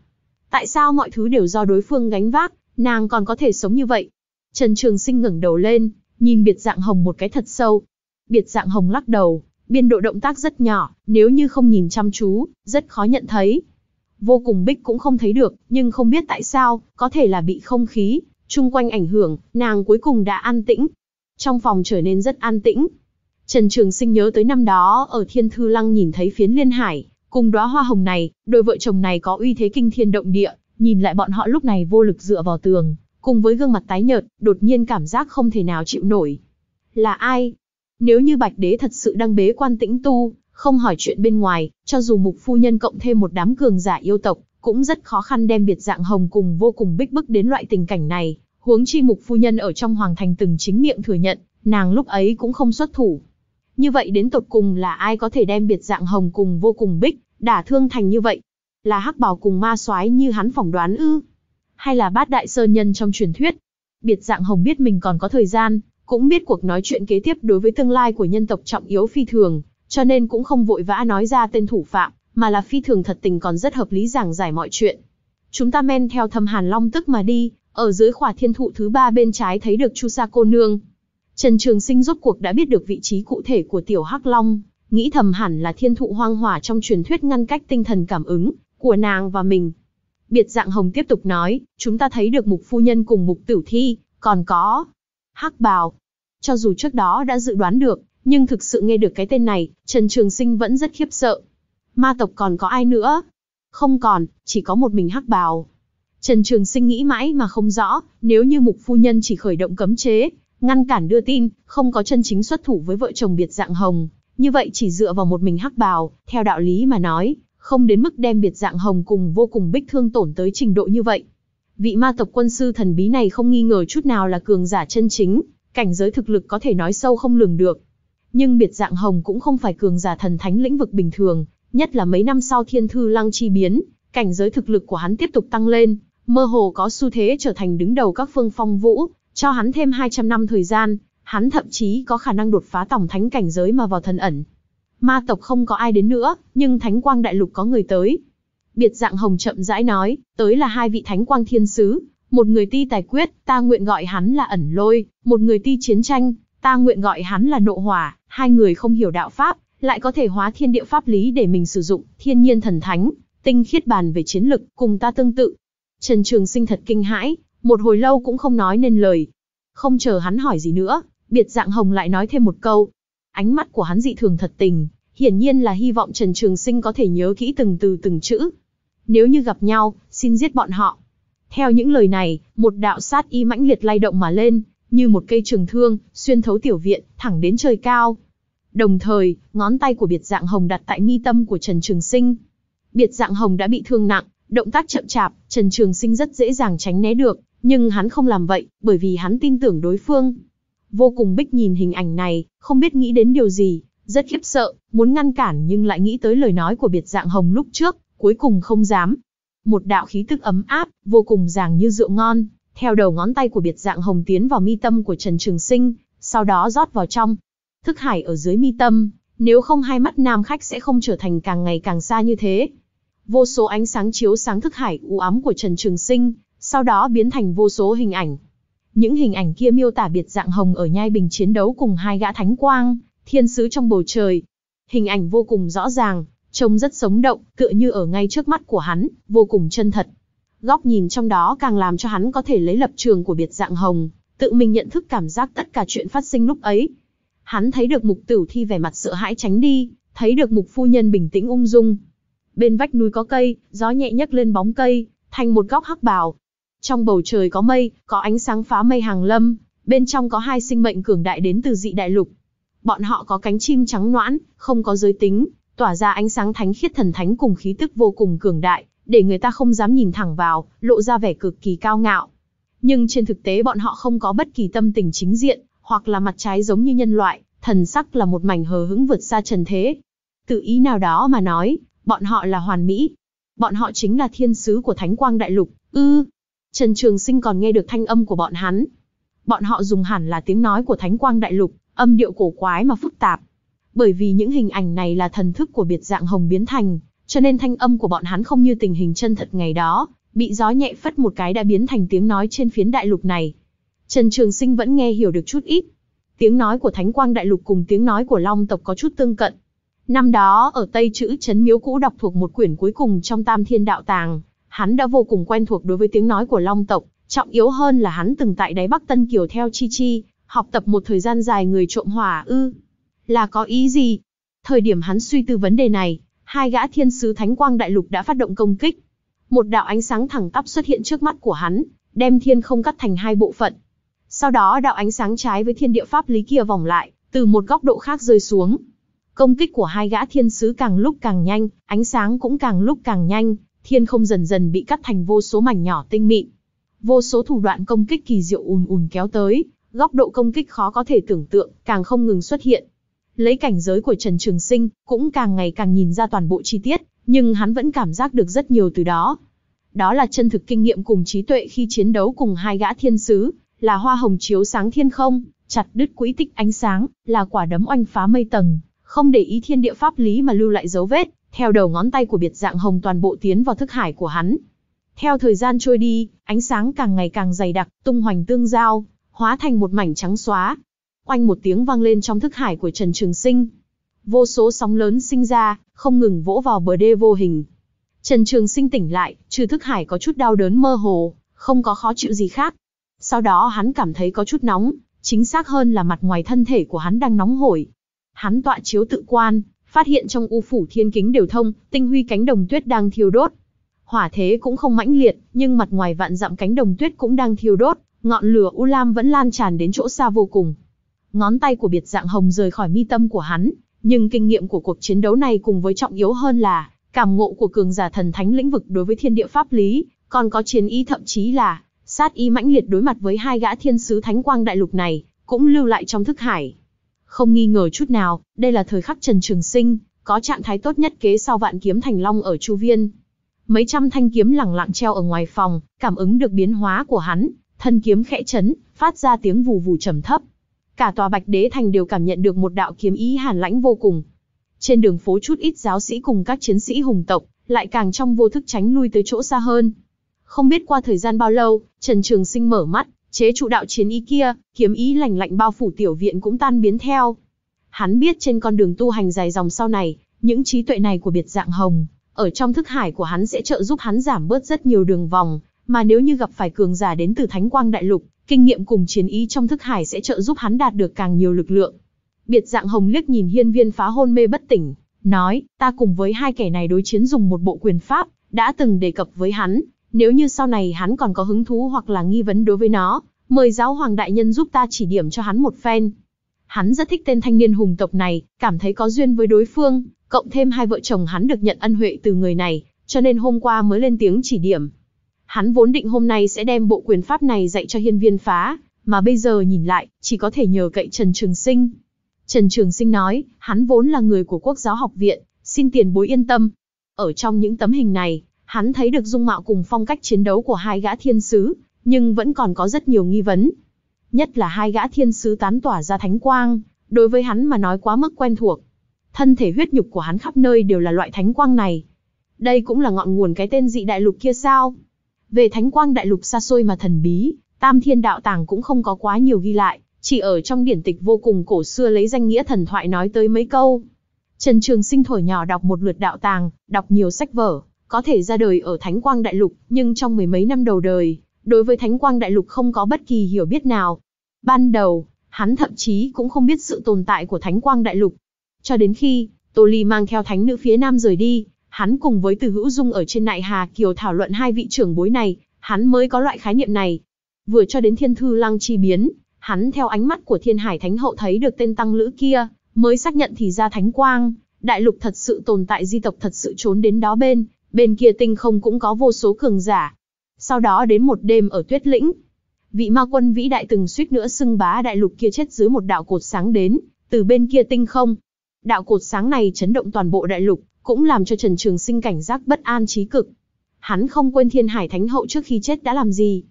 Tại sao mọi thứ đều do đối phương gánh vác, nàng còn có thể sống như vậy? Trần Trường Sinh ngẩng đầu lên, nhìn biệt dạng hồng một cái thật sâu. Biệt dạng hồng lắc đầu, biên độ động tác rất nhỏ, nếu như không nhìn chăm chú, rất khó nhận thấy. Vô cùng bích cũng không thấy được, nhưng không biết tại sao, có thể là bị không khí, chung quanh ảnh hưởng, nàng cuối cùng đã an tĩnh. Trong phòng trở nên rất an tĩnh, Trần Trường Sinh nhớ tới năm đó ở Thiên Thư Lăng nhìn thấy phiến liên hải, cùng đóa hoa hồng này, đôi vợ chồng này có uy thế kinh thiên động địa, nhìn lại bọn họ lúc này vô lực dựa vào tường, cùng với gương mặt tái nhợt, đột nhiên cảm giác không thể nào chịu nổi. Là ai? Nếu như Bạch Đế thật sự đang bế quan tĩnh tu, không hỏi chuyện bên ngoài, cho dù mục phu nhân cộng thêm một đám cường giả yêu tộc, cũng rất khó khăn đem biệt dạng hồng cùng vô cùng bích bức đến loại tình cảnh này, huống chi mục phu nhân ở trong hoàng thành từng chính miệng thừa nhận, nàng lúc ấy cũng không xuất thủ, như vậy đến tột cùng là ai có thể đem biệt dạng hồng cùng vô cùng bích, đả thương thành như vậy? Là hắc bào cùng ma soái như hắn phỏng đoán ư? Hay là bát đại sơ nhân trong truyền thuyết? Biệt dạng hồng biết mình còn có thời gian, cũng biết cuộc nói chuyện kế tiếp đối với tương lai của nhân tộc trọng yếu phi thường, cho nên cũng không vội vã nói ra tên thủ phạm, mà là phi thường thật tình còn rất hợp lý giảng giải mọi chuyện. Chúng ta men theo thâm hàn long tức mà đi, ở dưới khỏa thiên thụ thứ ba bên trái thấy được Chu Sa cô nương. Trần Trường Sinh rốt cuộc đã biết được vị trí cụ thể của Tiểu Hắc Long, nghĩ thầm hẳn là thiên thụ hoang hỏa trong truyền thuyết ngăn cách tinh thần cảm ứng của nàng và mình. Biệt dạng hồng tiếp tục nói, chúng ta thấy được mục phu nhân cùng mục tử thi, còn có hắc bào. Cho dù trước đó đã dự đoán được, nhưng thực sự nghe được cái tên này, Trần Trường Sinh vẫn rất khiếp sợ. Ma tộc còn có ai nữa? Không còn, chỉ có một mình hắc bào. Trần Trường Sinh nghĩ mãi mà không rõ, nếu như mục phu nhân chỉ khởi động cấm chế, ngăn cản đưa tin, không có chân chính xuất thủ với vợ chồng biệt dạng hồng, như vậy chỉ dựa vào một mình hắc bào, theo đạo lý mà nói, không đến mức đem biệt dạng hồng cùng vô cùng bích thương tổn tới trình độ như vậy. Vị ma tộc quân sư thần bí này không nghi ngờ chút nào là cường giả chân chính, cảnh giới thực lực có thể nói sâu không lường được. Nhưng biệt dạng hồng cũng không phải cường giả thần thánh lĩnh vực bình thường, nhất là mấy năm sau thiên thư lăng chi biến, cảnh giới thực lực của hắn tiếp tục tăng lên, mơ hồ có xu thế trở thành đứng đầu các phương phong vũ, cho hắn thêm 200 năm thời gian, hắn thậm chí có khả năng đột phá tổng thánh cảnh giới mà vào thần ẩn. Ma tộc không có ai đến nữa, nhưng thánh quang đại lục có người tới. Biệt dạng hồng chậm rãi nói, tới là hai vị thánh quang thiên sứ, một người ti tài quyết, ta nguyện gọi hắn là ẩn lôi, một người ti chiến tranh, ta nguyện gọi hắn là nộ hỏa, hai người không hiểu đạo pháp, lại có thể hóa thiên địa pháp lý để mình sử dụng, thiên nhiên thần thánh, tinh khiết bàn về chiến lực, cùng ta tương tự. Trần Trường Sinh thật kinh hãi, một hồi lâu cũng không nói nên lời. Không chờ hắn hỏi gì nữa, biệt dạng hồng lại nói thêm một câu. Ánh mắt của hắn dị thường thật tình, hiển nhiên là hy vọng Trần Trường Sinh có thể nhớ kỹ từng từ từng chữ. Nếu như gặp nhau, xin giết bọn họ. Theo những lời này, một đạo sát y mãnh liệt lay động mà lên, như một cây trường thương, xuyên thấu tiểu viện, thẳng đến trời cao. Đồng thời, ngón tay của biệt dạng hồng đặt tại mi tâm của Trần Trường Sinh. Biệt dạng hồng đã bị thương nặng, động tác chậm chạp, Trần Trường Sinh rất dễ dàng tránh né được, nhưng hắn không làm vậy, bởi vì hắn tin tưởng đối phương. Vô cùng bích nhìn hình ảnh này, không biết nghĩ đến điều gì, rất khiếp sợ, muốn ngăn cản nhưng lại nghĩ tới lời nói của biệt dạng hồng lúc trước, cuối cùng không dám. Một đạo khí tức ấm áp, vô cùng ràng như rượu ngon, theo đầu ngón tay của biệt dạng hồng tiến vào mi tâm của Trần Trường Sinh, sau đó rót vào trong. Thức hải ở dưới mi tâm, nếu không hai mắt nam khách sẽ không trở thành càng ngày càng xa như thế. Vô số ánh sáng chiếu sáng thức hải u ám của Trần Trường Sinh, sau đó biến thành vô số hình ảnh. Những hình ảnh kia miêu tả biệt dạng hồng ở nhai bình chiến đấu cùng hai gã thánh quang, thiên sứ trong bầu trời. Hình ảnh vô cùng rõ ràng, trông rất sống động, tựa như ở ngay trước mắt của hắn, vô cùng chân thật. Góc nhìn trong đó càng làm cho hắn có thể lấy lập trường của biệt dạng hồng, tự mình nhận thức cảm giác tất cả chuyện phát sinh lúc ấy. Hắn thấy được mục tử thi vẻ mặt sợ hãi tránh đi, thấy được mục phu nhân bình tĩnh ung dung. Bên vách núi có cây, gió nhẹ nhấc lên bóng cây, thành một góc hắc bào, trong bầu trời có mây, có ánh sáng phá mây hàng lâm, bên trong có hai sinh mệnh cường đại đến từ dị đại lục. Bọn họ có cánh chim trắng noãn, không có giới tính, tỏa ra ánh sáng thánh khiết thần thánh cùng khí tức vô cùng cường đại, để người ta không dám nhìn thẳng vào, lộ ra vẻ cực kỳ cao ngạo. Nhưng trên thực tế bọn họ không có bất kỳ tâm tình chính diện, hoặc là mặt trái giống như nhân loại, thần sắc là một mảnh hờ hững vượt xa trần thế. Tự ý nào đó mà nói, bọn họ là hoàn mỹ. Bọn họ chính là thiên sứ của Thánh Quang Đại Lục, ư, Trần Trường Sinh còn nghe được thanh âm của bọn hắn. Bọn họ dùng hẳn là tiếng nói của Thánh Quang Đại Lục, âm điệu cổ quái mà phức tạp. Bởi vì những hình ảnh này là thần thức của biệt dạng hồng biến thành, cho nên thanh âm của bọn hắn không như tình hình chân thật ngày đó, bị gió nhẹ phất một cái đã biến thành tiếng nói trên phiến đại lục này. Trần Trường Sinh vẫn nghe hiểu được chút ít. Tiếng nói của Thánh Quang Đại Lục cùng tiếng nói của Long tộc có chút tương cận. Năm đó ở Tây chữ trấn miếu cũ đọc thuộc một quyển cuối cùng trong Tam Thiên Đạo Tàng, Hắn đã vô cùng quen thuộc đối với tiếng nói của Long tộc, trọng yếu hơn là hắn từng tại đáy Bắc Tân Kiều theo Chi Chi, học tập một thời gian dài người trộm hỏa ư. Là có ý gì? Thời điểm hắn suy tư vấn đề này, hai gã thiên sứ Thánh Quang Đại Lục đã phát động công kích. Một đạo ánh sáng thẳng tắp xuất hiện trước mắt của hắn, đem thiên không cắt thành hai bộ phận. Sau đó đạo ánh sáng trái với thiên địa pháp lý kia vòng lại, từ một góc độ khác rơi xuống. Công kích của hai gã thiên sứ càng lúc càng nhanh, ánh sáng cũng càng lúc càng nhanh, thiên không dần dần bị cắt thành vô số mảnh nhỏ tinh mịn. Vô số thủ đoạn công kích kỳ diệu ùn ùn kéo tới, góc độ công kích khó có thể tưởng tượng, càng không ngừng xuất hiện. Lấy cảnh giới của Trần Trường Sinh, cũng càng ngày càng nhìn ra toàn bộ chi tiết, nhưng hắn vẫn cảm giác được rất nhiều từ đó. Đó là chân thực kinh nghiệm cùng trí tuệ khi chiến đấu cùng hai gã thiên sứ, là hoa hồng chiếu sáng thiên không, chặt đứt quỹ tích ánh sáng, là quả đấm oanh phá mây tầng, không để ý thiên địa pháp lý mà lưu lại dấu vết, theo đầu ngón tay của biệt dạng hồng toàn bộ tiến vào thức hải của hắn. Theo thời gian trôi đi, ánh sáng càng ngày càng dày đặc, tung hoành tương giao, hóa thành một mảnh trắng xóa. Oanh một tiếng vang lên trong thức hải của Trần Trường Sinh. Vô số sóng lớn sinh ra, không ngừng vỗ vào bờ đê vô hình. Trần Trường Sinh tỉnh lại, trừ thức hải có chút đau đớn mơ hồ, không có khó chịu gì khác. Sau đó hắn cảm thấy có chút nóng, chính xác hơn là mặt ngoài thân thể của hắn đang nóng hổi. Hắn tọa chiếu tự quan, phát hiện trong u phủ thiên kính đều thông, tinh huy cánh đồng tuyết đang thiêu đốt. Hỏa thế cũng không mãnh liệt, nhưng mặt ngoài vạn dặm cánh đồng tuyết cũng đang thiêu đốt, ngọn lửa u lam vẫn lan tràn đến chỗ xa vô cùng. Ngón tay của biệt dạng hồng rời khỏi mi tâm của hắn, nhưng kinh nghiệm của cuộc chiến đấu này cùng với trọng yếu hơn là cảm ngộ của cường giả thần thánh lĩnh vực đối với thiên địa pháp lý, còn có chiến ý thậm chí là sát ý mãnh liệt đối mặt với hai gã thiên sứ thánh quang đại lục này, cũng lưu lại trong thức hải. Không nghi ngờ chút nào, đây là thời khắc Trần Trường Sinh, có trạng thái tốt nhất kế sau vạn kiếm thành long ở Chu Viên. Mấy trăm thanh kiếm lẳng lặng treo ở ngoài phòng, cảm ứng được biến hóa của hắn, thân kiếm khẽ chấn, phát ra tiếng vù vù trầm thấp. Cả tòa Bạch Đế Thành đều cảm nhận được một đạo kiếm ý hàn lãnh vô cùng. Trên đường phố chút ít giáo sĩ cùng các chiến sĩ hùng tộc, lại càng trong vô thức tránh lui tới chỗ xa hơn. Không biết qua thời gian bao lâu, Trần Trường Sinh mở mắt, Chế trụ đạo chiến ý kia, kiếm ý lạnh lạnh bao phủ tiểu viện cũng tan biến theo. Hắn biết trên con đường tu hành dài dòng sau này, những trí tuệ này của biệt dạng hồng, ở trong thức hải của hắn sẽ trợ giúp hắn giảm bớt rất nhiều đường vòng, mà nếu như gặp phải cường giả đến từ Thánh Quang Đại Lục, kinh nghiệm cùng chiến ý trong thức hải sẽ trợ giúp hắn đạt được càng nhiều lực lượng. Biệt dạng hồng liếc nhìn hiên viên phá hôn mê bất tỉnh, nói, ta cùng với hai kẻ này đối chiến dùng một bộ quyền pháp, đã từng đề cập với hắn, nếu như sau này hắn còn có hứng thú hoặc là nghi vấn đối với nó, mời giáo hoàng đại nhân giúp ta chỉ điểm cho hắn một phen. Hắn rất thích tên thanh niên hùng tộc này, cảm thấy có duyên với đối phương, cộng thêm hai vợ chồng hắn được nhận ân huệ từ người này, cho nên hôm qua mới lên tiếng chỉ điểm. Hắn vốn định hôm nay sẽ đem bộ quyền pháp này dạy cho hiên viên phá, mà bây giờ nhìn lại, chỉ có thể nhờ cậy Trần Trường Sinh. Trần Trường Sinh nói, hắn vốn là người của quốc giáo học viện, xin tiền bối yên tâm. Ở trong những tấm hình này, Hắn thấy được dung mạo cùng phong cách chiến đấu của hai gã thiên sứ, nhưng vẫn còn có rất nhiều nghi vấn. Nhất là hai gã thiên sứ tán tỏa ra thánh quang, đối với hắn mà nói quá mức quen thuộc. Thân thể huyết nhục của hắn khắp nơi đều là loại thánh quang này. Đây cũng là ngọn nguồn cái tên dị đại lục kia sao? Về thánh quang đại lục xa xôi mà thần bí, Tam Thiên Đạo Tàng cũng không có quá nhiều ghi lại, chỉ ở trong điển tịch vô cùng cổ xưa lấy danh nghĩa thần thoại nói tới mấy câu. Trần Trường Sinh thổi nhỏ đọc một lượt đạo tàng, đọc nhiều sách vở, có thể ra đời ở Thánh Quang Đại Lục, nhưng trong mười mấy năm đầu đời, đối với Thánh Quang Đại Lục không có bất kỳ hiểu biết nào. Ban đầu, hắn thậm chí cũng không biết sự tồn tại của Thánh Quang Đại Lục. Cho đến khi, Tô Ly mang theo thánh nữ phía Nam rời đi, hắn cùng với Từ Hữu Dung ở trên Nại Hà Kiều thảo luận hai vị trưởng bối này, hắn mới có loại khái niệm này. Vừa cho đến Thiên Thư Lăng chi biến, hắn theo ánh mắt của Thiên Hải Thánh Hậu thấy được tên tăng lữ kia, mới xác nhận thì ra Thánh Quang, Đại Lục thật sự tồn tại di tộc thật sự trốn đến đó bên, Bên kia tinh không cũng có vô số cường giả. Sau đó đến một đêm ở tuyết lĩnh. Vị ma quân vĩ đại từng suýt nữa xưng bá đại lục kia chết dưới một đạo cột sáng đến, từ bên kia tinh không. Đạo cột sáng này chấn động toàn bộ đại lục, cũng làm cho Trần Trường Sinh cảnh giác bất an trí cực. Hắn không quên Thiên Hải Thánh Hậu trước khi chết đã làm gì.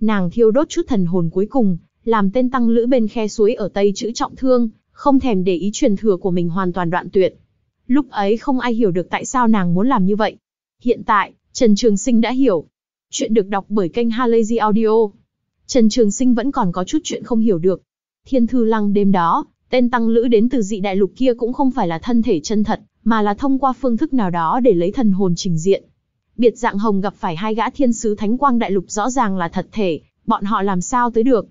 Nàng thiêu đốt chút thần hồn cuối cùng, làm tên tăng lữ bên khe suối ở Tây chữ trọng thương, không thèm để ý truyền thừa của mình hoàn toàn đoạn tuyệt. Lúc ấy không ai hiểu được tại sao nàng muốn làm như vậy, Hiện tại, Trần Trường Sinh đã hiểu. Chuyện được đọc bởi kênh Halazy Audio. Trần Trường Sinh vẫn còn có chút chuyện không hiểu được. Thiên Thư Lăng đêm đó, tên tăng lữ đến từ dị đại lục kia cũng không phải là thân thể chân thật, mà là thông qua phương thức nào đó để lấy thần hồn trình diện. Biệt dạng hồng gặp phải hai gã thiên sứ thánh quang đại lục rõ ràng là thật thể, bọn họ làm sao tới được.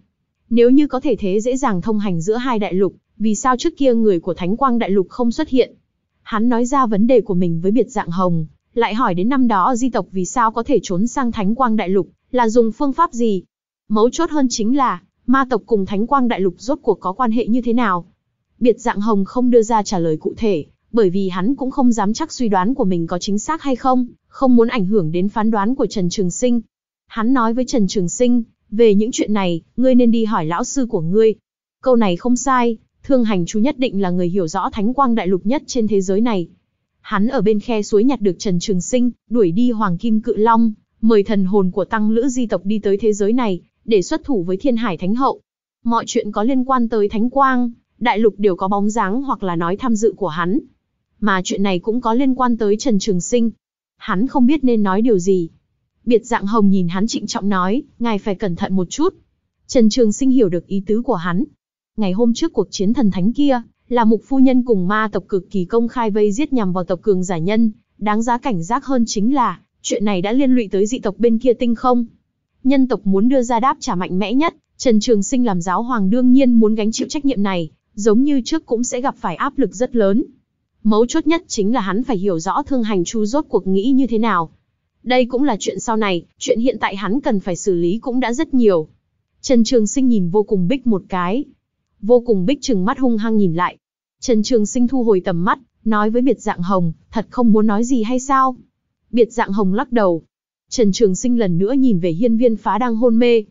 Nếu như có thể thế dễ dàng thông hành giữa hai đại lục, vì sao trước kia người của thánh quang đại lục không xuất hiện? Hắn nói ra vấn đề của mình với biệt dạng hồng, lại hỏi đến năm đó di tộc vì sao có thể trốn sang Thánh Quang Đại Lục, là dùng phương pháp gì. Mấu chốt hơn chính là, ma tộc cùng Thánh Quang Đại Lục rốt cuộc có quan hệ như thế nào. Biệt dạng hồng không đưa ra trả lời cụ thể, bởi vì hắn cũng không dám chắc suy đoán của mình có chính xác hay không, không muốn ảnh hưởng đến phán đoán của Trần Trường Sinh. Hắn nói với Trần Trường Sinh, về những chuyện này, ngươi nên đi hỏi lão sư của ngươi. Câu này không sai, thương hành chú nhất định là người hiểu rõ thánh quang đại lục nhất trên thế giới này, Hắn ở bên khe suối nhặt được Trần Trường Sinh, đuổi đi Hoàng Kim Cự Long, mời thần hồn của tăng lữ di tộc đi tới thế giới này, để xuất thủ với Thiên Hải Thánh Hậu. Mọi chuyện có liên quan tới Thánh Quang, đại lục đều có bóng dáng hoặc là nói tham dự của hắn. Mà chuyện này cũng có liên quan tới Trần Trường Sinh. Hắn không biết nên nói điều gì. Biệt dạng hồng nhìn hắn trịnh trọng nói, ngài phải cẩn thận một chút. Trần Trường Sinh hiểu được ý tứ của hắn. Ngày hôm trước cuộc chiến thần thánh kia, là mục phu nhân cùng ma tộc cực kỳ công khai vây giết nhằm vào tộc cường giả nhân, đáng giá cảnh giác hơn chính là, chuyện này đã liên lụy tới dị tộc bên kia tinh không. Nhân tộc muốn đưa ra đáp trả mạnh mẽ nhất, Trần Trường Sinh làm giáo hoàng đương nhiên muốn gánh chịu trách nhiệm này, giống như trước cũng sẽ gặp phải áp lực rất lớn. Mấu chốt nhất chính là hắn phải hiểu rõ thương hành chu rốt cuộc nghĩ như thế nào. Đây cũng là chuyện sau này, chuyện hiện tại hắn cần phải xử lý cũng đã rất nhiều. Trần Trường Sinh nhìn vô cùng bích một cái, vô cùng bích trừng mắt hung hăng nhìn lại. Trần Trường Sinh thu hồi tầm mắt, nói với biệt dạng hồng, thật không muốn nói gì hay sao? Biệt dạng hồng lắc đầu. Trần Trường Sinh lần nữa nhìn về hiên viên phá đang hôn mê.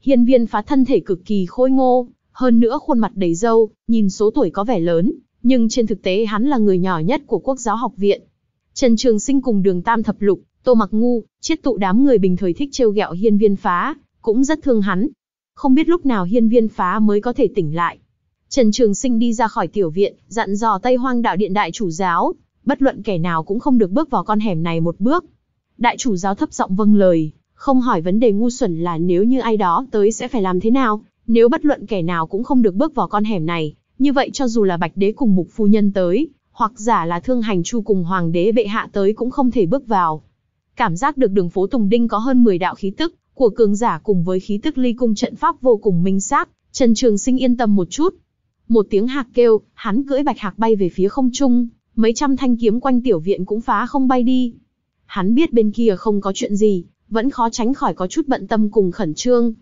Hiên viên phá thân thể cực kỳ khôi ngô, hơn nữa khuôn mặt đầy râu, nhìn số tuổi có vẻ lớn, nhưng trên thực tế hắn là người nhỏ nhất của quốc giáo học viện. Trần Trường Sinh cùng đường tam thập lục, tô mặc ngu, chiết tụ đám người bình thời thích trêu ghẹo hiên viên phá, cũng rất thương hắn, không biết lúc nào hiên viên phá mới có thể tỉnh lại. Trần Trường Sinh đi ra khỏi tiểu viện, dặn dò Tây Hoang Đạo Điện đại chủ giáo, bất luận kẻ nào cũng không được bước vào con hẻm này một bước. Đại chủ giáo thấp giọng vâng lời, không hỏi vấn đề ngu xuẩn là nếu như ai đó tới sẽ phải làm thế nào, nếu bất luận kẻ nào cũng không được bước vào con hẻm này, như vậy cho dù là Bạch Đế cùng Mục phu nhân tới, hoặc giả là Thương Hành Chu cùng Hoàng đế bệ hạ tới cũng không thể bước vào. Cảm giác được đường phố Tùng Đinh có hơn 10 đạo khí tức, của cường giả cùng với khí tức ly cung trận pháp vô cùng minh xác, Trần Trường Sinh yên tâm một chút. Một tiếng hạc kêu, hắn cưỡi bạch hạc bay về phía không trung, mấy trăm thanh kiếm quanh tiểu viện cũng phá không bay đi. Hắn biết bên kia không có chuyện gì, vẫn khó tránh khỏi có chút bận tâm cùng khẩn trương.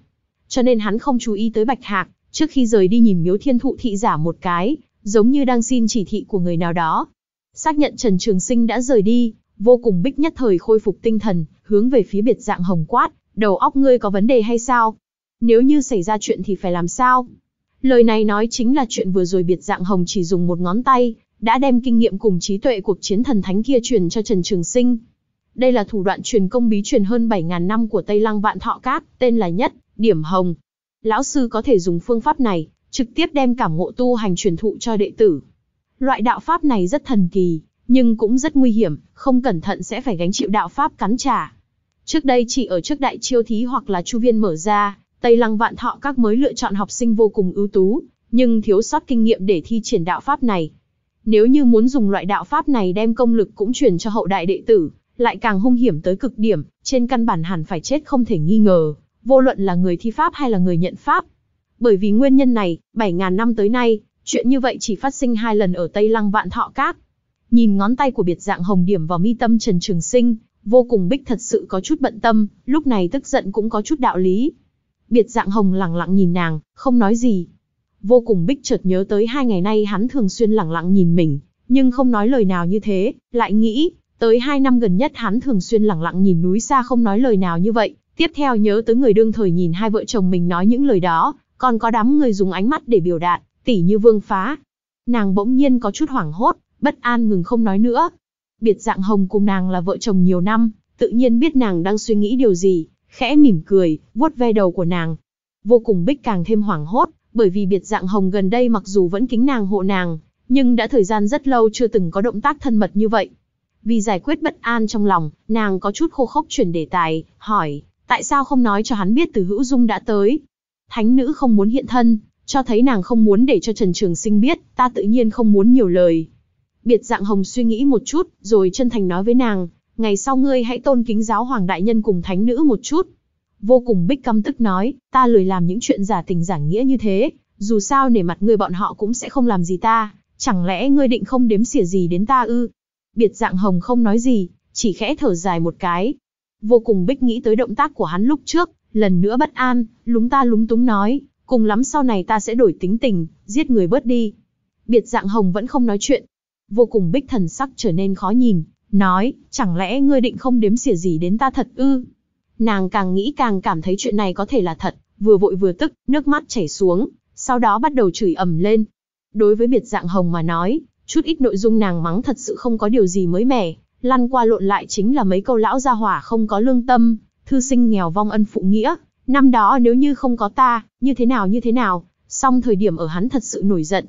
Cho nên hắn không chú ý tới bạch hạc, trước khi rời đi nhìn miếu thiên thụ thị giả một cái, giống như đang xin chỉ thị của người nào đó. Xác nhận Trần Trường Sinh đã rời đi, vô cùng bích nhất thời khôi phục tinh thần, hướng về phía biệt dạng hồng quát, đầu óc ngươi có vấn đề hay sao? Nếu như xảy ra chuyện thì phải làm sao? Lời này nói chính là chuyện vừa rồi biệt dạng hồng chỉ dùng một ngón tay, đã đem kinh nghiệm cùng trí tuệ cuộc chiến thần thánh kia truyền cho Trần Trường Sinh. Đây là thủ đoạn truyền công bí truyền hơn 7.000 năm của Tây Lăng Vạn Thọ Cát, tên là Nhất, Điểm Hồng. Lão sư có thể dùng phương pháp này, trực tiếp đem cảm ngộ tu hành truyền thụ cho đệ tử. Loại đạo pháp này rất thần kỳ, nhưng cũng rất nguy hiểm, không cẩn thận sẽ phải gánh chịu đạo pháp cắn trả. Trước đây chỉ ở trước đại chiêu thí hoặc là chu viên mở ra, Tây Lăng Vạn Thọ các mới lựa chọn học sinh vô cùng ưu tú, nhưng thiếu sót kinh nghiệm để thi triển đạo pháp này. Nếu như muốn dùng loại đạo pháp này đem công lực cũng truyền cho hậu đại đệ tử, lại càng hung hiểm tới cực điểm, trên căn bản hẳn phải chết không thể nghi ngờ, vô luận là người thi pháp hay là người nhận pháp. Bởi vì nguyên nhân này, 7.000 năm tới nay, chuyện như vậy chỉ phát sinh hai lần ở Tây Lăng Vạn Thọ Các. Nhìn ngón tay của biệt dạng hồng điểm vào mi tâm Trần Trường Sinh, Vô cùng bích thật sự có chút bận tâm, lúc này tức giận cũng có chút đạo lý. Biệt dạng hồng lẳng lặng nhìn nàng, không nói gì. Vô cùng bích chợt nhớ tới hai ngày nay hắn thường xuyên lẳng lặng nhìn mình, nhưng không nói lời nào như thế, lại nghĩ, tới hai năm gần nhất hắn thường xuyên lẳng lặng nhìn núi xa không nói lời nào như vậy. Tiếp theo nhớ tới người đương thời nhìn hai vợ chồng mình nói những lời đó, còn có đám người dùng ánh mắt để biểu đạt, tỉ như vương phá. Nàng bỗng nhiên có chút hoảng hốt, bất an ngừng không nói nữa, biệt dạng hồng cùng nàng là vợ chồng nhiều năm, tự nhiên biết nàng đang suy nghĩ điều gì, khẽ mỉm cười, vuốt ve đầu của nàng. Vô cùng bích càng thêm hoảng hốt, bởi vì biệt dạng hồng gần đây mặc dù vẫn kính nàng hộ nàng, nhưng đã thời gian rất lâu chưa từng có động tác thân mật như vậy. Vì giải quyết bất an trong lòng, nàng có chút khô khốc chuyển đề tài, hỏi, tại sao không nói cho hắn biết từ hữu dung đã tới? Thánh nữ không muốn hiện thân, cho thấy nàng không muốn để cho Trần Trường Sinh biết, ta tự nhiên không muốn nhiều lời, Biệt dạng hồng suy nghĩ một chút, rồi chân thành nói với nàng, ngày sau ngươi hãy tôn kính giáo hoàng đại nhân cùng thánh nữ một chút. Vô cùng bích căm tức nói, ta lười làm những chuyện giả tình giả nghĩa như thế, dù sao nể mặt ngươi bọn họ cũng sẽ không làm gì ta, chẳng lẽ ngươi định không đếm xỉa gì đến ta ư? Biệt dạng hồng không nói gì, chỉ khẽ thở dài một cái. Vô cùng bích nghĩ tới động tác của hắn lúc trước, lần nữa bất an, lúng ta lúng túng nói, cùng lắm sau này ta sẽ đổi tính tình, giết người bớt đi. Biệt dạng hồng vẫn không nói chuyện, vô cùng bích thần sắc trở nên khó nhìn, nói, chẳng lẽ ngươi định không đếm xỉa gì đến ta thật ư? Nàng càng nghĩ càng cảm thấy chuyện này có thể là thật, vừa vội vừa tức, nước mắt chảy xuống, sau đó bắt đầu chửi ầm lên. Đối với biệt dạng hồng mà nói, chút ít nội dung nàng mắng thật sự không có điều gì mới mẻ, lăn qua lộn lại chính là mấy câu lão gia hỏa không có lương tâm, thư sinh nghèo vong ân phụ nghĩa, năm đó nếu như không có ta, như thế nào như thế nào, song thời điểm ở hắn thật sự nổi giận.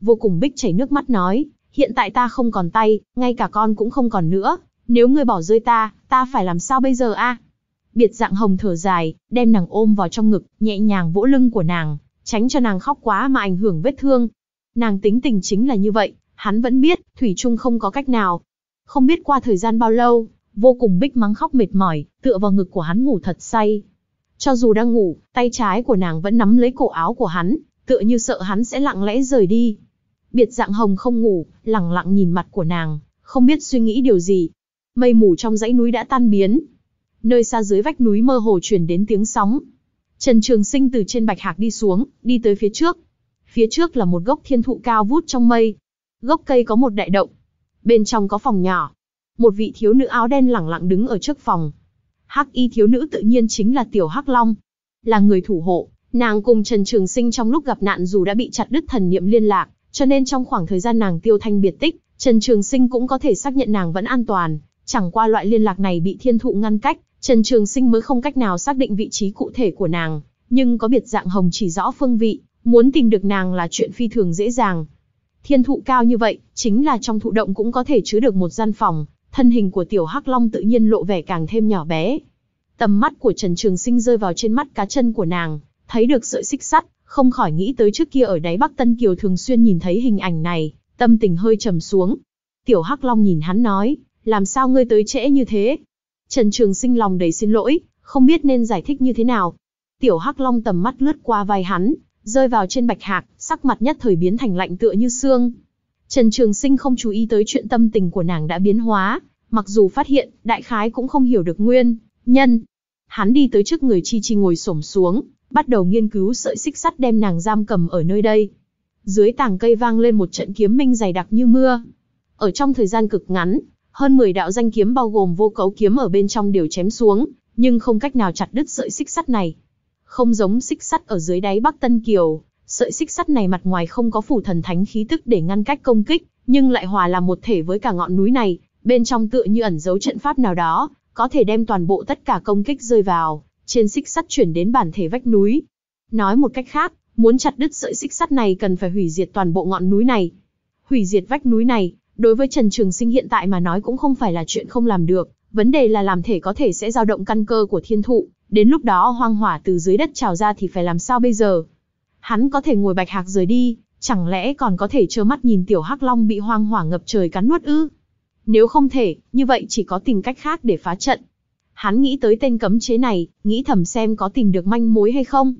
Vô cùng bích chảy nước mắt nói, hiện tại ta không còn tay, ngay cả con cũng không còn nữa, nếu ngươi bỏ rơi ta, ta phải làm sao bây giờ a? Biệt dạng hồng thở dài, đem nàng ôm vào trong ngực, nhẹ nhàng vỗ lưng của nàng, tránh cho nàng khóc quá mà ảnh hưởng vết thương. Nàng tính tình chính là như vậy, hắn vẫn biết, Thủy Trung không có cách nào. Không biết qua thời gian bao lâu, vô cùng bích mắng khóc mệt mỏi, tựa vào ngực của hắn ngủ thật say. Cho dù đang ngủ, tay trái của nàng vẫn nắm lấy cổ áo của hắn, tựa như sợ hắn sẽ lặng lẽ rời đi. Biệt dạng hồng không ngủ, lặng lặng nhìn mặt của nàng, không biết suy nghĩ điều gì. Mây mù trong dãy núi đã tan biến. Nơi xa dưới vách núi mơ hồ truyền đến tiếng sóng. Trần Trường Sinh từ trên bạch hạc đi xuống, đi tới phía trước. Phía trước là một gốc thiên thụ cao vút trong mây. Gốc cây có một đại động. Bên trong có phòng nhỏ. Một vị thiếu nữ áo đen lẳng lặng đứng ở trước phòng. Hắc y thiếu nữ tự nhiên chính là Tiểu Hắc Long, là người thủ hộ, nàng cùng Trần Trường Sinh trong lúc gặp nạn dù đã bị chặt đứt thần niệm liên lạc, cho nên trong khoảng thời gian nàng tiêu thanh biệt tích, Trần Trường Sinh cũng có thể xác nhận nàng vẫn an toàn, chẳng qua loại liên lạc này bị thiên thụ ngăn cách, Trần Trường Sinh mới không cách nào xác định vị trí cụ thể của nàng, nhưng có biệt dạng hồng chỉ rõ phương vị, muốn tìm được nàng là chuyện phi thường dễ dàng. Thiên thụ cao như vậy, chính là trong thụ động cũng có thể chứa được một gian phòng, thân hình của tiểu hắc long tự nhiên lộ vẻ càng thêm nhỏ bé. Tầm mắt của Trần Trường Sinh rơi vào trên mắt cá chân của nàng, thấy được sợi xích sắt, không khỏi nghĩ tới trước kia ở đáy Bắc Tân Kiều thường xuyên nhìn thấy hình ảnh này, tâm tình hơi trầm xuống. Tiểu Hắc Long nhìn hắn nói, làm sao ngươi tới trễ như thế? Trần Trường Sinh lòng đầy xin lỗi, không biết nên giải thích như thế nào. Tiểu Hắc Long tầm mắt lướt qua vai hắn, rơi vào trên Bạch Hạc, sắc mặt nhất thời biến thành lạnh tựa như xương. Trần Trường Sinh không chú ý tới chuyện tâm tình của nàng đã biến hóa, mặc dù phát hiện, đại khái cũng không hiểu được nguyên nhân. Hắn đi tới trước người Chi Chi ngồi xổm xuống, bắt đầu nghiên cứu sợi xích sắt đem nàng giam cầm ở nơi đây. Dưới tàng cây vang lên một trận kiếm minh dày đặc như mưa. Ở trong thời gian cực ngắn, hơn 10 đạo danh kiếm bao gồm vô cấu kiếm ở bên trong đều chém xuống, nhưng không cách nào chặt đứt sợi xích sắt này. Không giống xích sắt ở dưới đáy Bắc Tân Kiều, sợi xích sắt này mặt ngoài không có phủ thần thánh khí tức để ngăn cách công kích, nhưng lại hòa làm một thể với cả ngọn núi này, bên trong tựa như ẩn giấu trận pháp nào đó, có thể đem toàn bộ tất cả công kích rơi vào, trên xích sắt chuyển đến bản thể vách núi. Nói một cách khác, muốn chặt đứt sợi xích sắt này cần phải hủy diệt toàn bộ ngọn núi này. Hủy diệt vách núi này, đối với Trần Trường Sinh hiện tại mà nói cũng không phải là chuyện không làm được, vấn đề là làm thể có thể sẽ dao động căn cơ của thiên thụ, đến lúc đó hoang hỏa từ dưới đất trào ra thì phải làm sao bây giờ? Hắn có thể ngồi bạch hạc rời đi, chẳng lẽ còn có thể trơ mắt nhìn tiểu hắc long bị hoang hỏa ngập trời cắn nuốt ư? Nếu không thể, như vậy chỉ có tìm cách khác để phá trận, Hắn nghĩ tới tên cấm chế này, nghĩ thầm xem có tìm được manh mối hay không.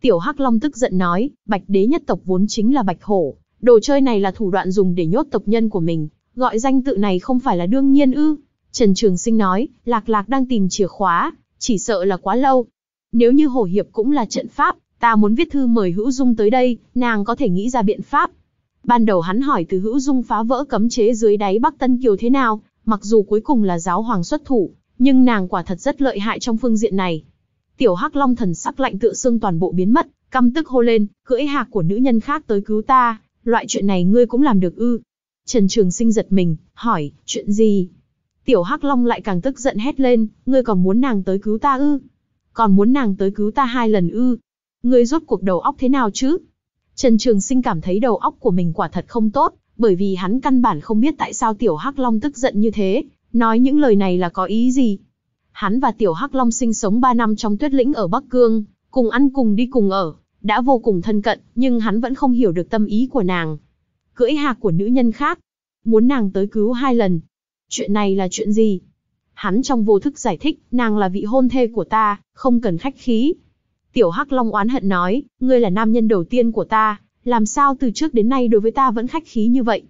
Tiểu Hắc Long tức giận nói, Bạch Đế nhất tộc vốn chính là Bạch Hổ, đồ chơi này là thủ đoạn dùng để nhốt tộc nhân của mình, gọi danh tự này không phải là đương nhiên ư. Trần Trường Sinh nói, Lạc Lạc đang tìm chìa khóa, chỉ sợ là quá lâu. Nếu như Hổ Hiệp cũng là trận pháp, ta muốn viết thư mời Hữu Dung tới đây, nàng có thể nghĩ ra biện pháp. Ban đầu hắn hỏi từ Hữu Dung phá vỡ cấm chế dưới đáy Bắc Tân Kiều thế nào, mặc dù cuối cùng là giáo hoàng xuất thủ, nhưng nàng quả thật rất lợi hại trong phương diện này. Tiểu Hắc Long thần sắc lạnh tựa xương toàn bộ biến mất, căm tức hô lên, cưỡi hạc của nữ nhân khác tới cứu ta, loại chuyện này ngươi cũng làm được ư. Trần Trường Sinh giật mình, hỏi, chuyện gì? Tiểu Hắc Long lại càng tức giận hét lên, ngươi còn muốn nàng tới cứu ta ư? Còn muốn nàng tới cứu ta hai lần ư? Ngươi rốt cuộc đầu óc thế nào chứ? Trần Trường Sinh cảm thấy đầu óc của mình quả thật không tốt, bởi vì hắn căn bản không biết tại sao Tiểu Hắc Long tức giận như thế, Nói những lời này là có ý gì? Hắn và Tiểu Hắc Long sinh sống 3 năm trong tuyết lĩnh ở Bắc Cương, cùng ăn cùng đi cùng ở, đã vô cùng thân cận, nhưng hắn vẫn không hiểu được tâm ý của nàng. Cưỡi hạc của nữ nhân khác, muốn nàng tới cứu hai lần. Chuyện này là chuyện gì? Hắn trong vô thức giải thích, nàng là vị hôn thê của ta, không cần khách khí. Tiểu Hắc Long oán hận nói, ngươi là nam nhân đầu tiên của ta, làm sao từ trước đến nay đối với ta vẫn khách khí như vậy?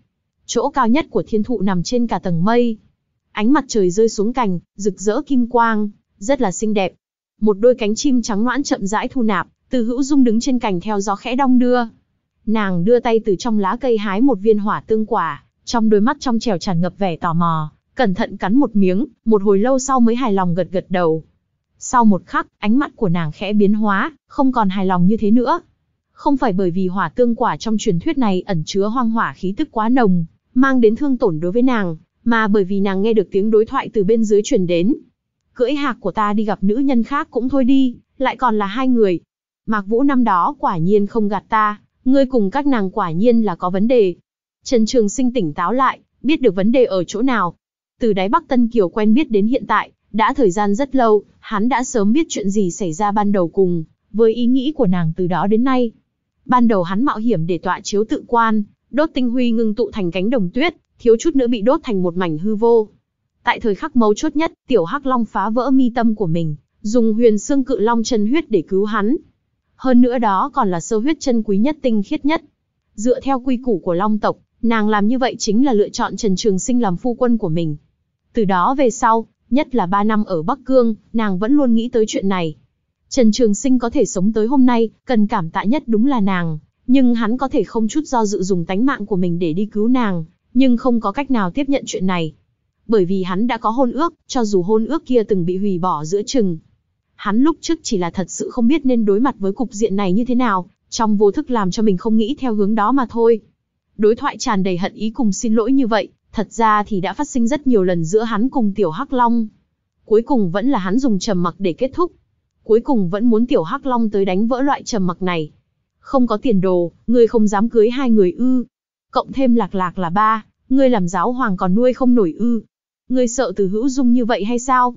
Chỗ cao nhất của thiên thụ nằm trên cả tầng mây, Ánh mặt trời rơi xuống cành, rực rỡ kim quang, rất là xinh đẹp. Một đôi cánh chim trắng noãn chậm rãi thu nạp, từ hữu dung đứng trên cành theo gió khẽ đong đưa. Nàng đưa tay từ trong lá cây hái một viên hỏa tương quả, trong đôi mắt trong trẻo tràn ngập vẻ tò mò, cẩn thận cắn một miếng, một hồi lâu sau mới hài lòng gật gật đầu. Sau một khắc, ánh mắt của nàng khẽ biến hóa, không còn hài lòng như thế nữa. Không phải bởi vì hỏa tương quả trong truyền thuyết này ẩn chứa hoang hỏa khí tức quá nồng, mang đến thương tổn đối với nàng, mà bởi vì nàng nghe được tiếng đối thoại từ bên dưới truyền đến. Cưỡi hạc của ta đi gặp nữ nhân khác cũng thôi đi, lại còn là hai người. Mạc Vũ năm đó quả nhiên không gạt ta, ngươi cùng các nàng quả nhiên là có vấn đề. Trần Trường Sinh tỉnh táo lại, biết được vấn đề ở chỗ nào. Từ đáy Bắc Tân Kiều quen biết đến hiện tại, đã thời gian rất lâu, hắn đã sớm biết chuyện gì xảy ra ban đầu cùng, với ý nghĩ của nàng từ đó đến nay. Ban đầu hắn mạo hiểm để tọa chiếu tự quan, đốt tinh huy ngưng tụ thành cánh đồng tuyết, thiếu chút nữa bị đốt thành một mảnh hư vô. Tại thời khắc mấu chốt nhất, Tiểu Hắc Long phá vỡ mi tâm của mình, dùng huyền xương cự long chân huyết để cứu hắn. Hơn nữa đó còn là sơ huyết chân quý nhất tinh khiết nhất. Dựa theo quy củ của Long tộc, nàng làm như vậy chính là lựa chọn Trần Trường Sinh làm phu quân của mình. Từ đó về sau, nhất là ba năm ở Bắc Cương, nàng vẫn luôn nghĩ tới chuyện này. Trần Trường Sinh có thể sống tới hôm nay, cần cảm tạ nhất đúng là nàng, nhưng hắn có thể không chút do dự dùng tánh mạng của mình để đi cứu nàng, nhưng không có cách nào tiếp nhận chuyện này. Bởi vì hắn đã có hôn ước, cho dù hôn ước kia từng bị hủy bỏ giữa chừng. Hắn lúc trước chỉ là thật sự không biết nên đối mặt với cục diện này như thế nào, trong vô thức làm cho mình không nghĩ theo hướng đó mà thôi. Đối thoại tràn đầy hận ý cùng xin lỗi như vậy, thật ra thì đã phát sinh rất nhiều lần giữa hắn cùng Tiểu Hắc Long. Cuối cùng vẫn là hắn dùng trầm mặc để kết thúc. Cuối cùng vẫn muốn Tiểu Hắc Long tới đánh vỡ loại trầm mặc này. Không có tiền đồ, người không dám cưới hai người ư? cộng thêm lạc lạc là ba, ngươi làm giáo hoàng còn nuôi không nổi ư. Ngươi sợ từ hữu dung như vậy hay sao?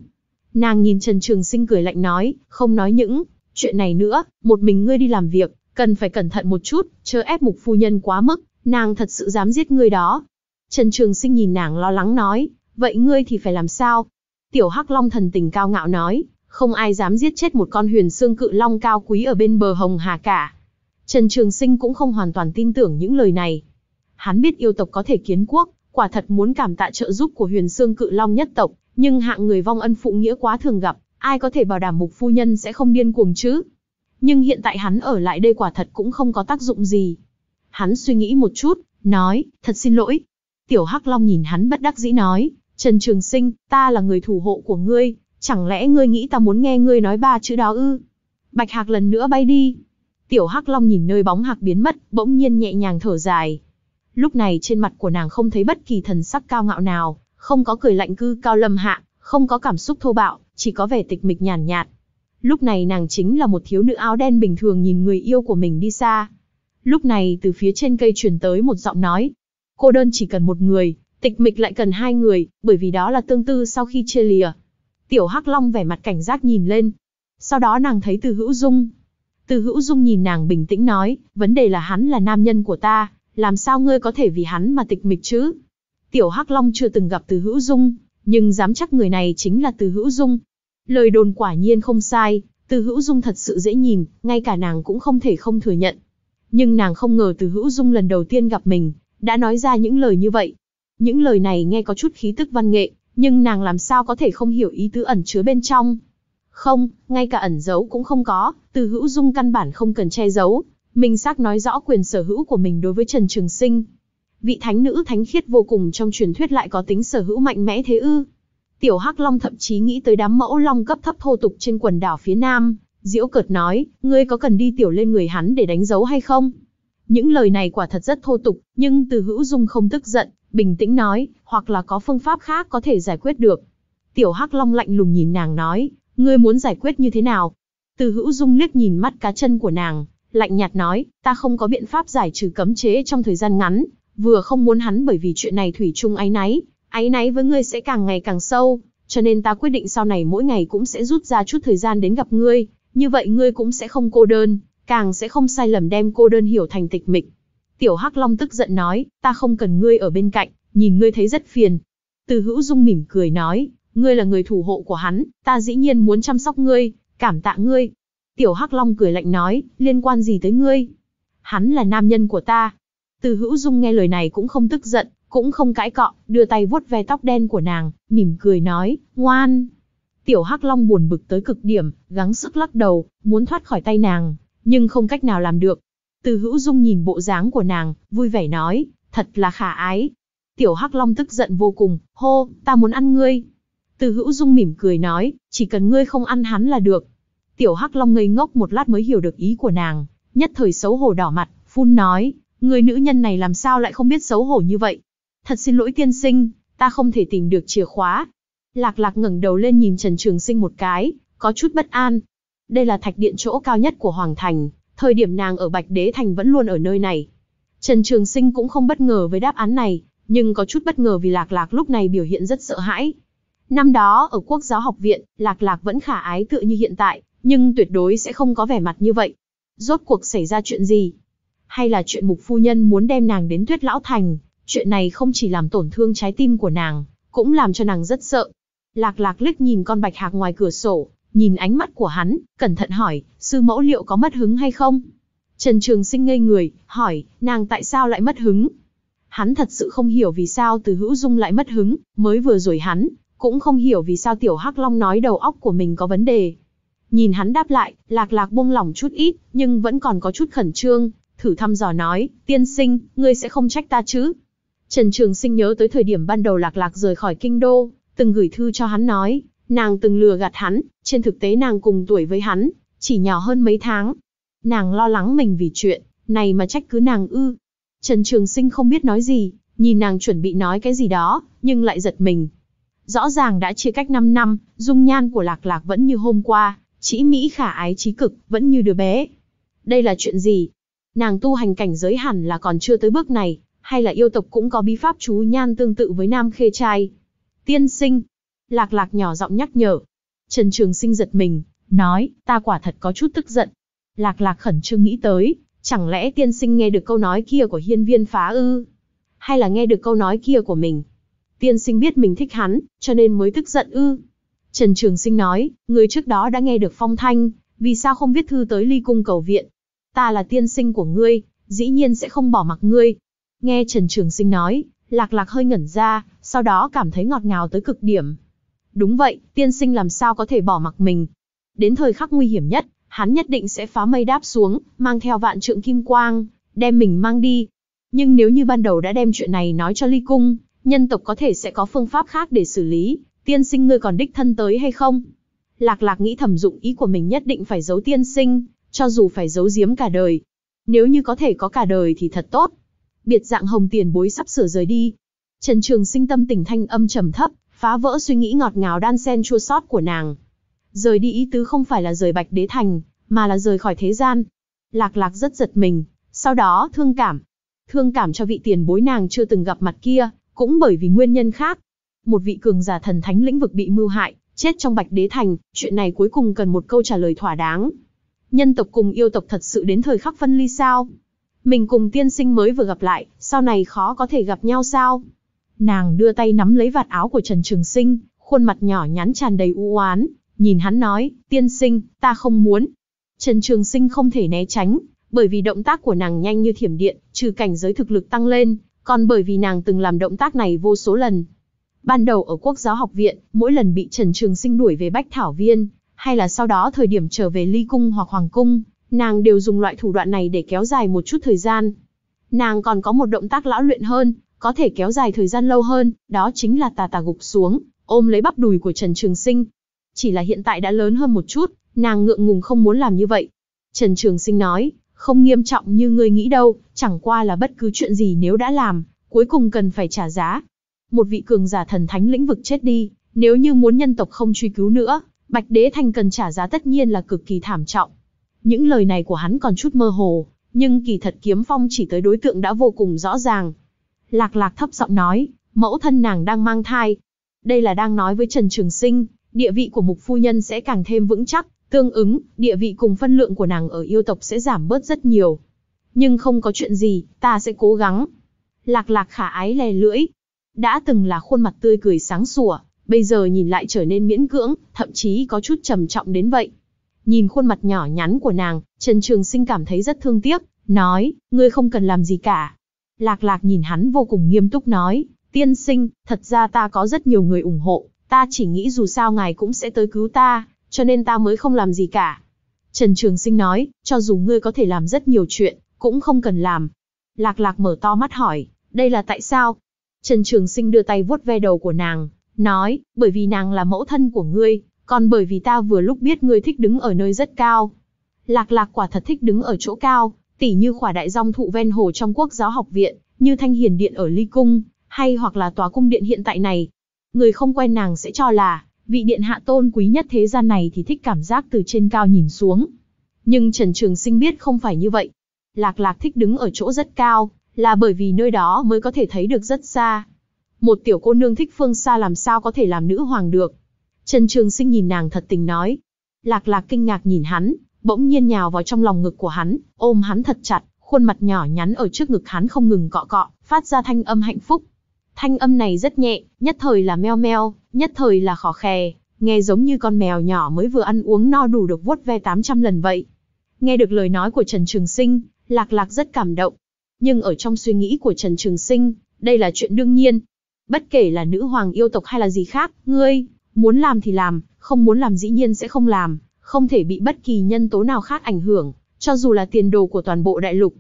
Nàng nhìn Trần Trường Sinh cười lạnh nói, không nói những chuyện này nữa, một mình ngươi đi làm việc, cần phải cẩn thận một chút, chớ ép mục phu nhân quá mức, nàng thật sự dám giết ngươi đó. Trần Trường Sinh nhìn nàng lo lắng nói, vậy ngươi thì phải làm sao? Tiểu Hắc Long thần tình cao ngạo nói, không ai dám giết chết một con huyền xương cự long cao quý ở bên bờ Hồng Hà cả. Trần Trường Sinh cũng không hoàn toàn tin tưởng những lời này, hắn biết yêu tộc có thể kiến quốc, quả thật muốn cảm tạ trợ giúp của huyền xương cự long nhất tộc, nhưng hạng người vong ân phụ nghĩa quá thường gặp, ai có thể bảo đảm mục phu nhân sẽ không điên cuồng chứ? Nhưng hiện tại hắn ở lại đây quả thật cũng không có tác dụng gì. Hắn suy nghĩ một chút, nói, thật xin lỗi. Tiểu Hắc Long nhìn hắn bất đắc dĩ nói, Trần Trường Sinh, ta là người thủ hộ của ngươi, chẳng lẽ ngươi nghĩ ta muốn nghe ngươi nói ba chữ đó ư? Bạch Hạc lần nữa bay đi. Tiểu Hắc Long nhìn nơi bóng hạc biến mất, bỗng nhiên nhẹ nhàng thở dài, Lúc này trên mặt của nàng không thấy bất kỳ thần sắc cao ngạo nào, không có cười lạnh cư cao lâm hạ, không có cảm xúc thô bạo, chỉ có vẻ tịch mịch nhàn nhạt, Lúc này nàng chính là một thiếu nữ áo đen bình thường nhìn người yêu của mình đi xa. Lúc này từ phía trên cây truyền tới một giọng nói. Cô đơn chỉ cần một người, tịch mịch lại cần hai người, bởi vì đó là tương tư sau khi chia lìa. Tiểu Hắc Long vẻ mặt cảnh giác nhìn lên. Sau đó nàng thấy Từ Hữu Dung. Từ Hữu Dung nhìn nàng bình tĩnh nói, vấn đề là hắn là nam nhân của ta, làm sao ngươi có thể vì hắn mà tịch mịch chứ? Tiểu Hắc Long chưa từng gặp Từ Hữu Dung, nhưng dám chắc người này chính là Từ Hữu Dung. Lời đồn quả nhiên không sai, Từ Hữu Dung thật sự dễ nhìn, ngay cả nàng cũng không thể không thừa nhận. Nhưng nàng không ngờ Từ Hữu Dung lần đầu tiên gặp mình, đã nói ra những lời như vậy. Những lời này nghe có chút khí tức văn nghệ, nhưng nàng làm sao có thể không hiểu ý tứ ẩn chứa bên trong. Không, ngay cả ẩn giấu cũng không có, Từ Hữu Dung căn bản không cần che giấu, minh xác nói rõ quyền sở hữu của mình đối với Trần Trường Sinh. Vị thánh nữ thánh khiết vô cùng trong truyền thuyết lại có tính sở hữu mạnh mẽ thế ư? Tiểu Hắc Long thậm chí nghĩ tới đám mẫu long cấp thấp thô tục trên quần đảo phía nam, diễu cợt nói, ngươi có cần đi tiểu lên người hắn để đánh dấu hay không? Những lời này quả thật rất thô tục, nhưng Từ Hữu Dung không tức giận, bình tĩnh nói, hoặc là có phương pháp khác có thể giải quyết được. Tiểu Hắc Long lạnh lùng nhìn nàng nói, ngươi muốn giải quyết như thế nào? Từ Hữu Dung liếc nhìn mắt cá chân của nàng, lạnh nhạt nói, ta không có biện pháp giải trừ cấm chế trong thời gian ngắn, vừa không muốn hắn bởi vì chuyện này thủy chung áy náy, áy náy với ngươi sẽ càng ngày càng sâu, cho nên ta quyết định sau này mỗi ngày cũng sẽ rút ra chút thời gian đến gặp ngươi, như vậy ngươi cũng sẽ không cô đơn, càng sẽ không sai lầm đem cô đơn hiểu thành tịch mịch. Tiểu Hắc Long tức giận nói, ta không cần ngươi ở bên cạnh, nhìn ngươi thấy rất phiền. Từ hữu dung mỉm cười nói, ngươi là người thủ hộ của hắn, ta dĩ nhiên muốn chăm sóc ngươi, cảm tạ ngươi, Tiểu Hắc Long cười lạnh nói, liên quan gì tới ngươi? Hắn là nam nhân của ta. Từ hữu dung nghe lời này cũng không tức giận, cũng không cãi cọ, đưa tay vuốt ve tóc đen của nàng, mỉm cười nói, ngoan. Tiểu Hắc Long buồn bực tới cực điểm, gắng sức lắc đầu, muốn thoát khỏi tay nàng, nhưng không cách nào làm được. Từ hữu dung nhìn bộ dáng của nàng, vui vẻ nói, thật là khả ái. Tiểu Hắc Long tức giận vô cùng, hô, ta muốn ăn ngươi. Từ hữu dung mỉm cười nói, chỉ cần ngươi không ăn hắn là được. Tiểu Hắc Long ngây ngốc một lát mới hiểu được ý của nàng, nhất thời xấu hổ đỏ mặt, phun nói, người nữ nhân này làm sao lại không biết xấu hổ như vậy. Thật xin lỗi tiên sinh, ta không thể tìm được chìa khóa. Lạc lạc ngẩng đầu lên nhìn Trần Trường Sinh một cái, có chút bất an. Đây là thạch điện chỗ cao nhất của Hoàng Thành, thời điểm nàng ở Bạch Đế Thành vẫn luôn ở nơi này. Trần Trường Sinh cũng không bất ngờ với đáp án này, nhưng có chút bất ngờ vì Lạc Lạc lúc này biểu hiện rất sợ hãi. Năm đó ở Quốc giáo học viện, Lạc Lạc vẫn khả ái tựa như hiện tại, nhưng tuyệt đối sẽ không có vẻ mặt như vậy. Rốt cuộc xảy ra chuyện gì? Hay là chuyện mục phu nhân muốn đem nàng đến thuyết lão thành, chuyện này không chỉ làm tổn thương trái tim của nàng, cũng làm cho nàng rất sợ. Lạc lạc liếc nhìn con bạch hạc ngoài cửa sổ, nhìn ánh mắt của hắn, cẩn thận hỏi, sư mẫu liệu có mất hứng hay không? Trần Trường Sinh ngây người, hỏi, nàng tại sao lại mất hứng? Hắn thật sự không hiểu vì sao từ hữu dung lại mất hứng, mới vừa rồi hắn, cũng không hiểu vì sao tiểu Hắc Long nói đầu óc của mình có vấn đề, Nhìn hắn đáp lại, lạc lạc buông lỏng chút ít, nhưng vẫn còn có chút khẩn trương, thử thăm dò nói, tiên sinh, ngươi sẽ không trách ta chứ. Trần Trường Sinh nhớ tới thời điểm ban đầu lạc lạc rời khỏi kinh đô, từng gửi thư cho hắn nói, nàng từng lừa gạt hắn, trên thực tế nàng cùng tuổi với hắn, chỉ nhỏ hơn mấy tháng. Nàng lo lắng mình vì chuyện, này mà trách cứ nàng ư. Trần Trường Sinh không biết nói gì, nhìn nàng chuẩn bị nói cái gì đó, nhưng lại giật mình. Rõ ràng đã chia cách 5 năm, dung nhan của lạc lạc vẫn như hôm qua, chỉ Mỹ khả ái trí cực, vẫn như đứa bé. Đây là chuyện gì? Nàng tu hành cảnh giới hẳn là còn chưa tới bước này, hay là yêu tộc cũng có bí pháp chú nhan tương tự với nam khê trai? Tiên sinh. Lạc lạc nhỏ giọng nhắc nhở. Trần Trường Sinh giật mình, nói, ta quả thật có chút tức giận. Lạc lạc khẩn trương nghĩ tới, chẳng lẽ tiên sinh nghe được câu nói kia của hiên viên phá ư? Hay là nghe được câu nói kia của mình? Tiên sinh biết mình thích hắn, cho nên mới tức giận ư? Trần Trường Sinh nói, người trước đó đã nghe được phong thanh, vì sao không viết thư tới ly cung cầu viện? Ta là tiên sinh của ngươi, dĩ nhiên sẽ không bỏ mặc ngươi. Nghe Trần Trường Sinh nói, lạc lạc hơi ngẩn ra, sau đó cảm thấy ngọt ngào tới cực điểm. Đúng vậy, tiên sinh làm sao có thể bỏ mặc mình. Đến thời khắc nguy hiểm nhất, hắn nhất định sẽ phá mây đáp xuống, mang theo vạn trượng kim quang, đem mình mang đi. Nhưng nếu như ban đầu đã đem chuyện này nói cho ly cung, nhân tộc có thể sẽ có phương pháp khác để xử lý, tiên sinh ngươi còn đích thân tới hay không? Lạc lạc nghĩ thẩm dụng ý của mình nhất định phải giấu tiên sinh, cho dù phải giấu giếm cả đời. Nếu như có thể có cả đời thì thật tốt. Biệt dạng hồng tiền bối sắp sửa rời đi. Trần Trường sinh tâm tình thanh âm trầm thấp, phá vỡ suy nghĩ ngọt ngào đan sen chua sót của nàng. Rời đi ý tứ không phải là rời bạch đế thành, mà là rời khỏi thế gian. Lạc lạc rất giật mình, sau đó thương cảm. Thương cảm cho vị tiền bối nàng chưa từng gặp mặt kia, cũng bởi vì nguyên nhân khác một vị cường giả thần thánh lĩnh vực bị mưu hại, chết trong Bạch Đế Thành, chuyện này cuối cùng cần một câu trả lời thỏa đáng. Nhân tộc cùng yêu tộc thật sự đến thời khắc phân ly sao? Mình cùng tiên sinh mới vừa gặp lại, sau này khó có thể gặp nhau sao? Nàng đưa tay nắm lấy vạt áo của Trần Trường Sinh, khuôn mặt nhỏ nhắn tràn đầy u oán, nhìn hắn nói, tiên sinh, ta không muốn. Trần Trường Sinh không thể né tránh, bởi vì động tác của nàng nhanh như thiểm điện, trừ cảnh giới thực lực tăng lên, còn bởi vì nàng từng làm động tác này vô số lần, ban đầu ở Quốc giáo học viện, mỗi lần bị Trần Trường Sinh đuổi về Bách Thảo Viên, hay là sau đó thời điểm trở về Ly Cung hoặc Hoàng Cung, nàng đều dùng loại thủ đoạn này để kéo dài một chút thời gian. Nàng còn có một động tác lão luyện hơn, có thể kéo dài thời gian lâu hơn, đó chính là tà tà gục xuống, ôm lấy bắp đùi của Trần Trường Sinh. Chỉ là hiện tại đã lớn hơn một chút, nàng ngượng ngùng không muốn làm như vậy. Trần Trường Sinh nói, không nghiêm trọng như ngươi nghĩ đâu, chẳng qua là bất cứ chuyện gì nếu đã làm, cuối cùng cần phải trả giá, một vị cường giả thần thánh lĩnh vực chết đi, nếu như muốn nhân tộc không truy cứu nữa, Bạch Đế Thành cần trả giá tất nhiên là cực kỳ thảm trọng. Những lời này của hắn còn chút mơ hồ, nhưng kỳ thật kiếm phong chỉ tới đối tượng đã vô cùng rõ ràng. Lạc lạc thấp giọng nói, mẫu thân nàng đang mang thai. Đây là đang nói với Trần Trường Sinh, địa vị của mục phu nhân sẽ càng thêm vững chắc, tương ứng, địa vị cùng phân lượng của nàng ở yêu tộc sẽ giảm bớt rất nhiều. Nhưng không có chuyện gì, ta sẽ cố gắng. Lạc lạc khả ái lè lưỡi, đã từng là khuôn mặt tươi cười sáng sủa, bây giờ nhìn lại trở nên miễn cưỡng, thậm chí có chút trầm trọng đến vậy. Nhìn khuôn mặt nhỏ nhắn của nàng, Trần Trường Sinh cảm thấy rất thương tiếc, nói, ngươi không cần làm gì cả. Lạc lạc nhìn hắn vô cùng nghiêm túc nói, tiên sinh, thật ra ta có rất nhiều người ủng hộ, ta chỉ nghĩ dù sao ngài cũng sẽ tới cứu ta, cho nên ta mới không làm gì cả. Trần Trường Sinh nói, cho dù ngươi có thể làm rất nhiều chuyện, cũng không cần làm. Lạc lạc mở to mắt hỏi, đây là tại sao? Trần Trường Sinh đưa tay vuốt ve đầu của nàng, nói, bởi vì nàng là mẫu thân của ngươi, còn bởi vì ta vừa lúc biết ngươi thích đứng ở nơi rất cao. Lạc lạc quả thật thích đứng ở chỗ cao, tỉ như khỏa đại dòng thụ ven hồ trong quốc giáo học viện, như thanh hiền điện ở ly cung, hay hoặc là tòa cung điện hiện tại này. Người không quen nàng sẽ cho là, vị điện hạ tôn quý nhất thế gian này thì thích cảm giác từ trên cao nhìn xuống. Nhưng Trần Trường Sinh biết không phải như vậy. Lạc lạc thích đứng ở chỗ rất cao, là bởi vì nơi đó mới có thể thấy được rất xa. Một tiểu cô nương thích phương xa làm sao có thể làm nữ hoàng được. Trần Trường Sinh nhìn nàng thật tình nói. Lạc lạc kinh ngạc nhìn hắn, bỗng nhiên nhào vào trong lòng ngực của hắn, ôm hắn thật chặt, khuôn mặt nhỏ nhắn ở trước ngực hắn không ngừng cọ cọ, phát ra thanh âm hạnh phúc. Thanh âm này rất nhẹ, nhất thời là meo meo, nhất thời là khò khè, nghe giống như con mèo nhỏ mới vừa ăn uống no đủ được vuốt ve 800 lần vậy. Nghe được lời nói của Trần Trường Sinh, Lạc Lạc rất cảm động, nhưng ở trong suy nghĩ của Trần Trường Sinh, đây là chuyện đương nhiên. Bất kể là nữ hoàng yêu tộc hay là gì khác, ngươi, muốn làm thì làm, không muốn làm dĩ nhiên sẽ không làm, không thể bị bất kỳ nhân tố nào khác ảnh hưởng, cho dù là tiền đồ của toàn bộ đại lục.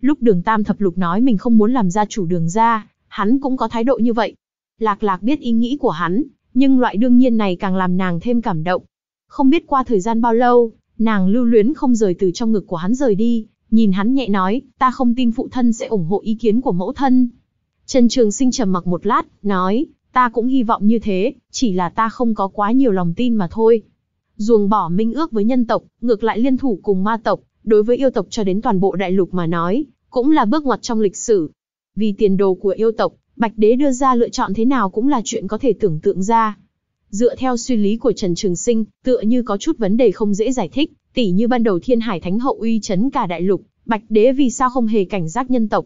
Lúc đường Tam Thập Lục nói mình không muốn làm gia chủ đường ra, hắn cũng có thái độ như vậy. Lạc lạc biết ý nghĩ của hắn, nhưng loại đương nhiên này càng làm nàng thêm cảm động. Không biết qua thời gian bao lâu, nàng lưu luyến không rời từ trong ngực của hắn rời đi, Nhìn hắn nhẹ nói, ta không tin phụ thân sẽ ủng hộ ý kiến của mẫu thân. Trần Trường Sinh trầm mặc một lát, nói, ta cũng hy vọng như thế, chỉ là ta không có quá nhiều lòng tin mà thôi. Ruồng bỏ minh ước với nhân tộc, ngược lại liên thủ cùng ma tộc, đối với yêu tộc cho đến toàn bộ đại lục mà nói, cũng là bước ngoặt trong lịch sử. Vì tiền đồ của yêu tộc, Bạch Đế đưa ra lựa chọn thế nào cũng là chuyện có thể tưởng tượng ra. Dựa theo suy lý của Trần Trường Sinh, tựa như có chút vấn đề không dễ giải thích, Tỷ như ban đầu Thiên Hải Thánh Hậu uy chấn cả đại lục, Bạch Đế vì sao không hề cảnh giác nhân tộc?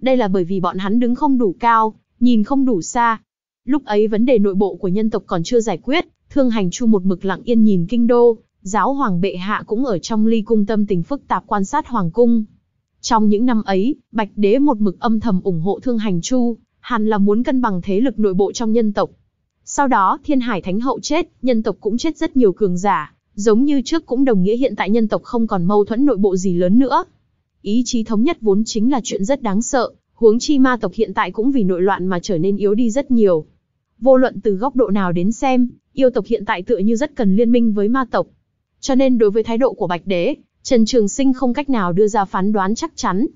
Đây là bởi vì bọn hắn đứng không đủ cao, nhìn không đủ xa. Lúc ấy vấn đề nội bộ của nhân tộc còn chưa giải quyết, Thương Hành Chu một mực lặng yên nhìn kinh đô, giáo hoàng bệ hạ cũng ở trong ly cung tâm tình phức tạp quan sát hoàng cung. Trong những năm ấy, Bạch Đế một mực âm thầm ủng hộ Thương Hành Chu, hẳn là muốn cân bằng thế lực nội bộ trong nhân tộc. Sau đó, Thiên Hải Thánh Hậu chết, nhân tộc cũng chết rất nhiều cường giả, Giống như trước cũng đồng nghĩa hiện tại nhân tộc không còn mâu thuẫn nội bộ gì lớn nữa. Ý chí thống nhất vốn chính là chuyện rất đáng sợ, huống chi ma tộc hiện tại cũng vì nội loạn mà trở nên yếu đi rất nhiều. Vô luận từ góc độ nào đến xem, yêu tộc hiện tại tựa như rất cần liên minh với ma tộc. Cho nên đối với thái độ của Bạch Đế, Trần Trường Sinh không cách nào đưa ra phán đoán chắc chắn.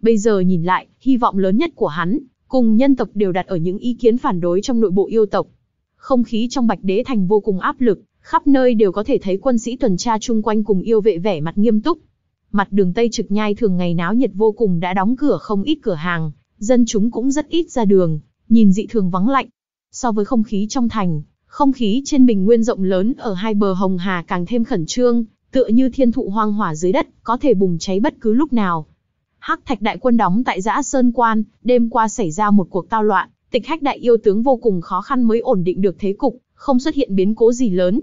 Bây giờ nhìn lại, hy vọng lớn nhất của hắn, cùng nhân tộc đều đặt ở những ý kiến phản đối trong nội bộ yêu tộc. Không khí trong Bạch Đế Thành vô cùng áp lực, Khắp nơi đều có thể thấy quân sĩ tuần tra chung quanh cùng yêu vệ vẻ mặt nghiêm túc. Mặt đường Tây Trực Nhai thường ngày náo nhiệt vô cùng đã đóng cửa không ít cửa hàng, dân chúng cũng rất ít ra đường, nhìn dị thường vắng lạnh. So với không khí trong thành, không khí trên bình nguyên rộng lớn ở hai bờ Hồng Hà càng thêm khẩn trương, tựa như thiên thụ hoang hỏa dưới đất, có thể bùng cháy bất cứ lúc nào. Hắc Thạch đại quân đóng tại giã Sơn Quan, đêm qua xảy ra một cuộc tao loạn, Tịch Hách đại yêu tướng vô cùng khó khăn mới ổn định được thế cục, không xuất hiện biến cố gì lớn,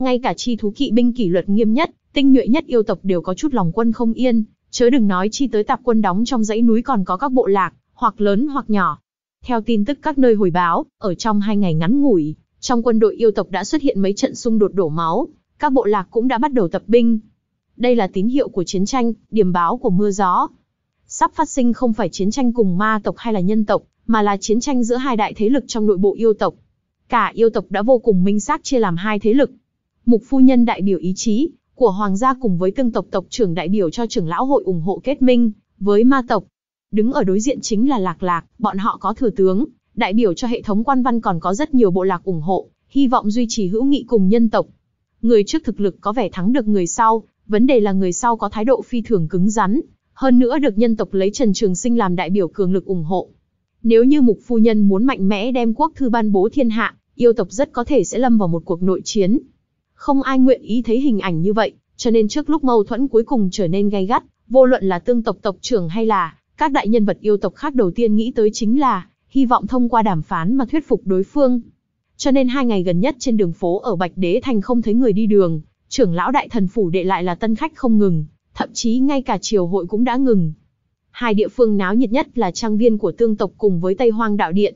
ngay cả chi thú kỵ binh kỷ luật nghiêm nhất, tinh nhuệ nhất yêu tộc đều có chút lòng quân không yên, chớ đừng nói chi tới tạp quân đóng trong dãy núi còn có các bộ lạc, hoặc lớn hoặc nhỏ. Theo tin tức các nơi hồi báo, ở trong hai ngày ngắn ngủi, trong quân đội yêu tộc đã xuất hiện mấy trận xung đột đổ máu, các bộ lạc cũng đã bắt đầu tập binh. Đây là tín hiệu của chiến tranh, điểm báo của mưa gió. Sắp phát sinh không phải chiến tranh cùng ma tộc hay là nhân tộc, mà là chiến tranh giữa hai đại thế lực trong nội bộ yêu tộc. Cả yêu tộc đã vô cùng minh xác chia làm hai thế lực, mục phu nhân đại biểu ý chí của hoàng gia cùng với cương tộc tộc trưởng đại biểu cho trưởng lão hội ủng hộ kết minh với ma tộc. Đứng ở đối diện chính là Lạc Lạc, bọn họ có thừa tướng, đại biểu cho hệ thống quan văn còn có rất nhiều bộ lạc ủng hộ, hy vọng duy trì hữu nghị cùng nhân tộc. Người trước thực lực có vẻ thắng được người sau, vấn đề là người sau có thái độ phi thường cứng rắn, hơn nữa được nhân tộc lấy Trần Trường Sinh làm đại biểu cường lực ủng hộ. Nếu như mục phu nhân muốn mạnh mẽ đem quốc thư ban bố thiên hạ, yêu tộc rất có thể sẽ lâm vào một cuộc nội chiến. Không ai nguyện ý thấy hình ảnh như vậy, cho nên trước lúc mâu thuẫn cuối cùng trở nên gay gắt, vô luận là tương tộc tộc trưởng hay là các đại nhân vật yêu tộc khác đầu tiên nghĩ tới chính là hy vọng thông qua đàm phán mà thuyết phục đối phương. Cho nên hai ngày gần nhất trên đường phố ở Bạch Đế Thành không thấy người đi đường, trưởng lão đại thần phủ đệ lại là tân khách không ngừng, thậm chí ngay cả triều hội cũng đã ngừng. Hai địa phương náo nhiệt nhất là trang viên của tương tộc cùng với Tây Hoang Đạo Điện.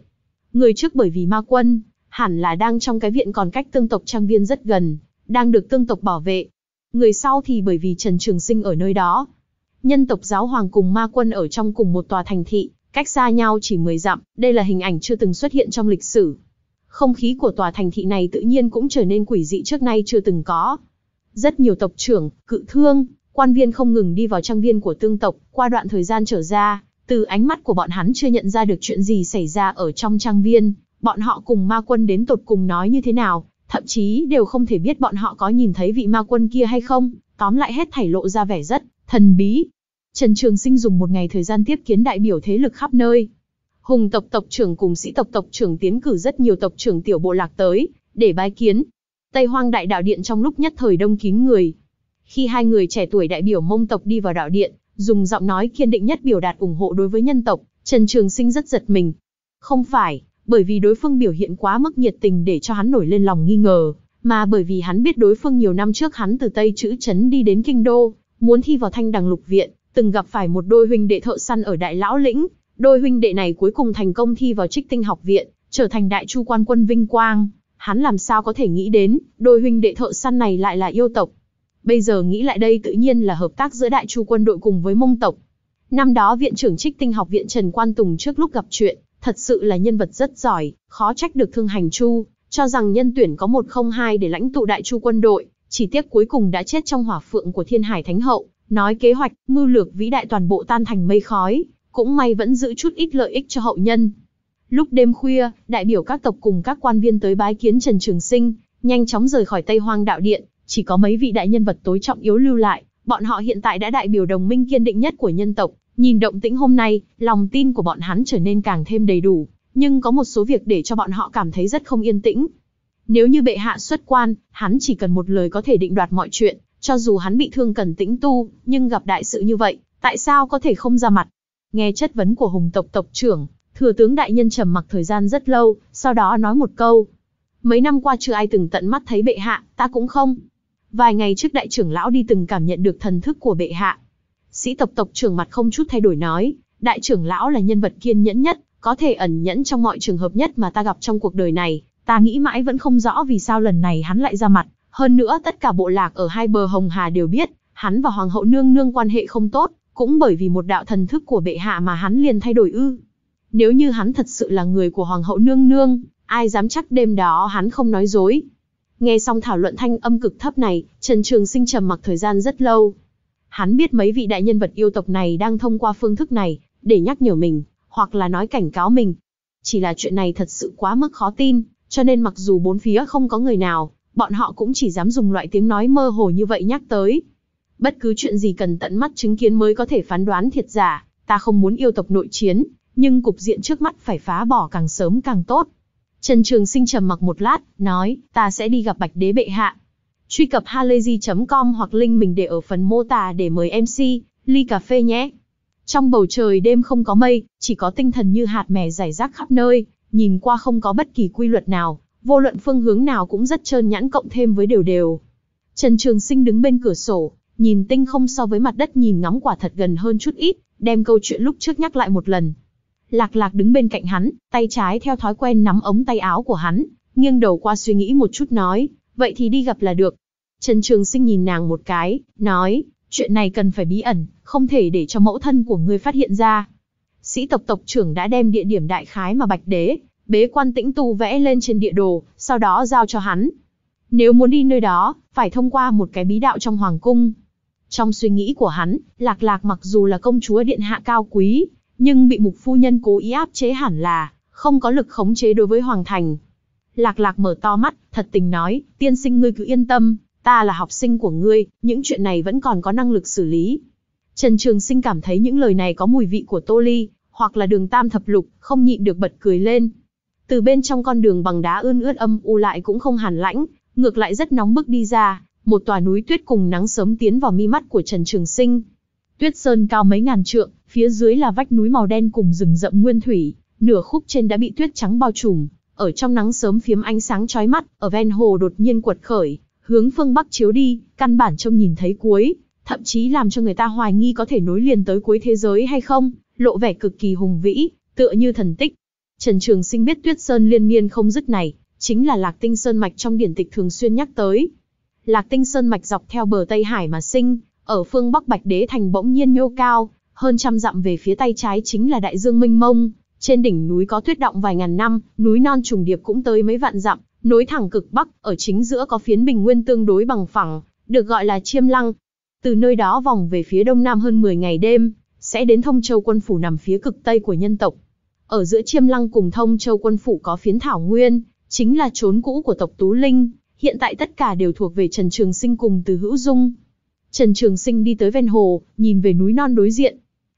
Người trước bởi vì ma quân, hẳn là đang trong cái viện còn cách tương tộc trang viên rất gần, đang được tương tộc bảo vệ. Người sau thì bởi vì Trần Trường Sinh ở nơi đó. Nhân tộc giáo hoàng cùng ma quân ở trong cùng một tòa thành thị, cách xa nhau chỉ 10 dặm, đây là hình ảnh chưa từng xuất hiện trong lịch sử. Không khí của tòa thành thị này tự nhiên cũng trở nên quỷ dị trước nay chưa từng có. Rất nhiều tộc trưởng, cự thương, quan viên không ngừng đi vào trang viên của tương tộc, qua đoạn thời gian trở ra, từ ánh mắt của bọn hắn chưa nhận ra được chuyện gì xảy ra ở trong trang viên, bọn họ cùng ma quân đến tột cùng nói như thế nào, thậm chí đều không thể biết bọn họ có nhìn thấy vị ma quân kia hay không, tóm lại hết thảy lộ ra vẻ rất thần bí. Trần Trường Sinh dùng một ngày thời gian tiếp kiến đại biểu thế lực khắp nơi. Hùng tộc tộc trưởng cùng sĩ tộc tộc trưởng tiến cử rất nhiều tộc trưởng tiểu bộ lạc tới, để bái kiến. Tây Hoang Đại Đạo Điện trong lúc nhất thời đông kín người. Khi hai người trẻ tuổi đại biểu mông tộc đi vào đạo điện, dùng giọng nói kiên định nhất biểu đạt ủng hộ đối với nhân tộc, Trần Trường Sinh rất giật mình. Không phải, bởi vì đối phương biểu hiện quá mức nhiệt tình để cho hắn nổi lên lòng nghi ngờ, mà bởi vì hắn biết đối phương nhiều năm trước hắn từ Tây Chữ Trấn đi đến Kinh Đô, muốn thi vào thanh đằng lục viện, từng gặp phải một đôi huynh đệ thợ săn ở Đại Lão Lĩnh, đôi huynh đệ này cuối cùng thành công thi vào trích tinh học viện, trở thành đại chu quan quân vinh quang, hắn làm sao có thể nghĩ đến, đôi huynh đệ thợ săn này lại là yêu tộc. Bây giờ nghĩ lại đây tự nhiên là hợp tác giữa đại chu quân đội cùng với mông tộc. Năm đó viện trưởng trích tinh học viện Trần Quan Tùng trước lúc gặp chuyện, thật sự là nhân vật rất giỏi, khó trách được Thương Hành Chu, cho rằng nhân tuyển có một không hai để lãnh tụ đại chu quân đội, chỉ tiếc cuối cùng đã chết trong hỏa phượng của Thiên Hải Thánh Hậu, nói kế hoạch, mưu lược vĩ đại toàn bộ tan thành mây khói, cũng may vẫn giữ chút ít lợi ích cho hậu nhân. Lúc đêm khuya, đại biểu các tộc cùng các quan viên tới bái kiến Trần Trường Sinh, nhanh chóng rời khỏi Tây Hoang Đạo Điện, chỉ có mấy vị đại nhân vật tối trọng yếu lưu lại, bọn họ hiện tại đã đại biểu đồng minh kiên định nhất của nhân tộc, Nhìn động tĩnh hôm nay, lòng tin của bọn hắn trở nên càng thêm đầy đủ, nhưng có một số việc để cho bọn họ cảm thấy rất không yên tĩnh. Nếu như bệ hạ xuất quan, hắn chỉ cần một lời có thể định đoạt mọi chuyện, cho dù hắn bị thương cần tĩnh tu, nhưng gặp đại sự như vậy, tại sao có thể không ra mặt? Nghe chất vấn của Hùng tộc tộc trưởng, thừa tướng đại nhân trầm mặc thời gian rất lâu, sau đó nói một câu. Mấy năm qua chưa ai từng tận mắt thấy bệ hạ, ta cũng không. Vài ngày trước đại trưởng lão đi từng cảm nhận được thần thức của bệ hạ, Sĩ tộc tộc trưởng mặt không chút thay đổi nói, đại trưởng lão là nhân vật kiên nhẫn nhất, có thể ẩn nhẫn trong mọi trường hợp nhất mà ta gặp trong cuộc đời này, ta nghĩ mãi vẫn không rõ vì sao lần này hắn lại ra mặt, hơn nữa tất cả bộ lạc ở hai bờ Hồng Hà đều biết, hắn và hoàng hậu nương nương quan hệ không tốt, cũng bởi vì một đạo thần thức của bệ hạ mà hắn liền thay đổi ư? Nếu như hắn thật sự là người của hoàng hậu nương nương, ai dám chắc đêm đó hắn không nói dối. Nghe xong thảo luận thanh âm cực thấp này, Trần Trường Sinh trầm mặc thời gian rất lâu, Hắn biết mấy vị đại nhân vật yêu tộc này đang thông qua phương thức này, để nhắc nhở mình, hoặc là nói cảnh cáo mình. Chỉ là chuyện này thật sự quá mức khó tin, cho nên mặc dù bốn phía không có người nào, bọn họ cũng chỉ dám dùng loại tiếng nói mơ hồ như vậy nhắc tới. Bất cứ chuyện gì cần tận mắt chứng kiến mới có thể phán đoán thiệt giả, ta không muốn yêu tộc nội chiến, nhưng cục diện trước mắt phải phá bỏ càng sớm càng tốt. Trần Trường Sinh trầm mặc một lát, nói, ta sẽ đi gặp Bạch Đế bệ hạ, truy cập halayzi.com hoặc link mình để ở phần mô tả để mời MC, ly cà phê nhé. Trong bầu trời đêm không có mây, chỉ có tinh thần như hạt mè rải rác khắp nơi, nhìn qua không có bất kỳ quy luật nào, vô luận phương hướng nào cũng rất trơn nhẵn cộng thêm với đều đều. Trần Trường Sinh đứng bên cửa sổ, nhìn tinh không so với mặt đất nhìn ngắm quả thật gần hơn chút ít, đem câu chuyện lúc trước nhắc lại một lần. Lạc Lạc đứng bên cạnh hắn, tay trái theo thói quen nắm ống tay áo của hắn, nghiêng đầu qua suy nghĩ một chút nói, vậy thì đi gặp là được, Trần Trường Sinh nhìn nàng một cái, nói, chuyện này cần phải bí ẩn, không thể để cho mẫu thân của ngươi phát hiện ra. Sĩ tộc tộc trưởng đã đem địa điểm đại khái mà Bạch Đế, bế quan tĩnh tu vẽ lên trên địa đồ, sau đó giao cho hắn. Nếu muốn đi nơi đó, phải thông qua một cái bí đạo trong hoàng cung. Trong suy nghĩ của hắn, Lạc Lạc mặc dù là công chúa điện hạ cao quý, nhưng bị mục phu nhân cố ý áp chế hẳn là, không có lực khống chế đối với hoàng thành. Lạc Lạc mở to mắt, thật tình nói, tiên sinh ngươi cứ yên tâm, ta là học sinh của ngươi, những chuyện này vẫn còn có năng lực xử lý. Trần Trường Sinh cảm thấy những lời này có mùi vị của Tô Ly, hoặc là đường tam thập lục, không nhịn được bật cười lên. Từ bên trong con đường bằng đá ươn ướt âm u lại cũng không hàn lãnh, ngược lại rất nóng bức đi ra, một tòa núi tuyết cùng nắng sớm tiến vào mi mắt của Trần Trường Sinh. Tuyết sơn cao mấy ngàn trượng, phía dưới là vách núi màu đen cùng rừng rậm nguyên thủy, nửa khúc trên đã bị tuyết trắng bao trùm, ở trong nắng sớm phiếm ánh sáng chói mắt, ở ven hồ đột nhiên quật khởi, hướng phương Bắc chiếu đi, căn bản trông nhìn thấy cuối, thậm chí làm cho người ta hoài nghi có thể nối liền tới cuối thế giới hay không, lộ vẻ cực kỳ hùng vĩ, tựa như thần tích. Trần Trường Sinh biết Tuyết Sơn liên miên không dứt này, chính là Lạc Tinh Sơn mạch trong điển tịch thường xuyên nhắc tới. Lạc Tinh Sơn mạch dọc theo bờ Tây Hải mà sinh, ở phương Bắc Bạch Đế thành bỗng nhiên nhô cao, hơn trăm dặm về phía tay trái chính là đại dương minh mông, trên đỉnh núi có tuyết động vài ngàn năm, núi non trùng điệp cũng tới mấy vạn dặm, Nối thẳng cực Bắc, ở chính giữa có phiến bình nguyên tương đối bằng phẳng, được gọi là Chiêm Lăng. Từ nơi đó vòng về phía đông nam hơn 10 ngày đêm, sẽ đến Thông Châu quân phủ nằm phía cực Tây của nhân tộc. Ở giữa Chiêm Lăng cùng Thông Châu quân phủ có phiến thảo nguyên, chính là trốn cũ của tộc Tú Linh, hiện tại tất cả đều thuộc về Trần Trường Sinh cùng Từ Hữu Dung. Trần Trường Sinh đi tới ven hồ, nhìn về núi non đối diện.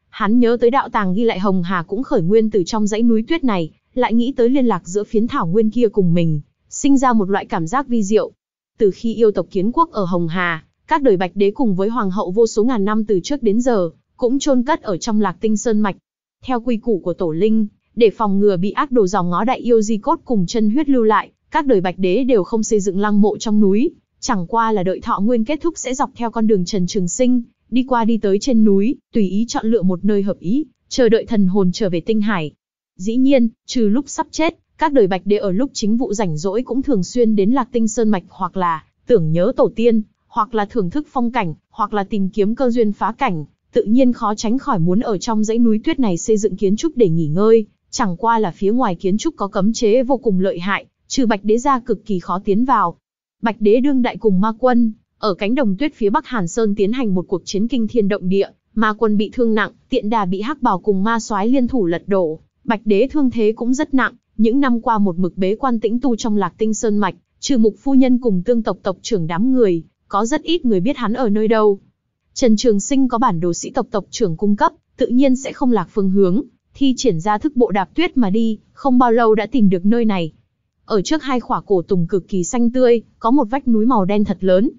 Hắn nhớ tới đạo tàng ghi lại Hồng Hà cũng khởi nguyên từ trong dãy núi tuyết này, lại nghĩ tới liên lạc giữa phiến thảo nguyên kia cùng mình, sinh ra một loại cảm giác vi diệu. Từ khi yêu tộc kiến quốc ở Hồng Hà, các đời bạch đế cùng với hoàng hậu vô số ngàn năm từ trước đến giờ, cũng chôn cất ở trong lạc tinh sơn mạch. Theo quy củ của tổ linh, để phòng ngừa bị ác đồ dòng ngó đại yêu di cốt cùng chân huyết lưu lại, các đời bạch đế đều không xây dựng lăng mộ trong núi, chẳng qua là đợi thọ nguyên kết thúc sẽ dọc theo con đường Trần Trường Sinh, đi qua đi tới trên núi, tùy ý chọn lựa một nơi hợp ý, chờ đợi thần hồn trở về tinh hải. Dĩ nhiên, trừ lúc sắp chết, các đời Bạch Đế ở lúc chính vụ rảnh rỗi cũng thường xuyên đến Lạc Tinh Sơn Mạch hoặc là tưởng nhớ tổ tiên, hoặc là thưởng thức phong cảnh, hoặc là tìm kiếm cơ duyên phá cảnh, tự nhiên khó tránh khỏi muốn ở trong dãy núi tuyết này xây dựng kiến trúc để nghỉ ngơi, chẳng qua là phía ngoài kiến trúc có cấm chế vô cùng lợi hại, trừ Bạch Đế ra cực kỳ khó tiến vào. Bạch Đế đương đại cùng Ma Quân, ở cánh đồng tuyết phía Bắc Hàn Sơn tiến hành một cuộc chiến kinh thiên động địa, Ma Quân bị thương nặng, tiện đà bị Hắc Bảo cùng Ma Soái liên thủ lật đổ, Bạch Đế thương thế cũng rất nặng, những năm qua một mực bế quan tĩnh tu trong lạc tinh sơn mạch, trừ mục phu nhân cùng tương tộc tộc trưởng đám người, có rất ít người biết hắn ở nơi đâu. Trần Trường Sinh có bản đồ sĩ tộc tộc trưởng cung cấp, tự nhiên sẽ không lạc phương hướng, thi triển ra thức bộ đạp tuyết mà đi, không bao lâu đã tìm được nơi này. Ở trước hai khỏa cổ tùng cực kỳ xanh tươi, có một vách núi màu đen thật lớn.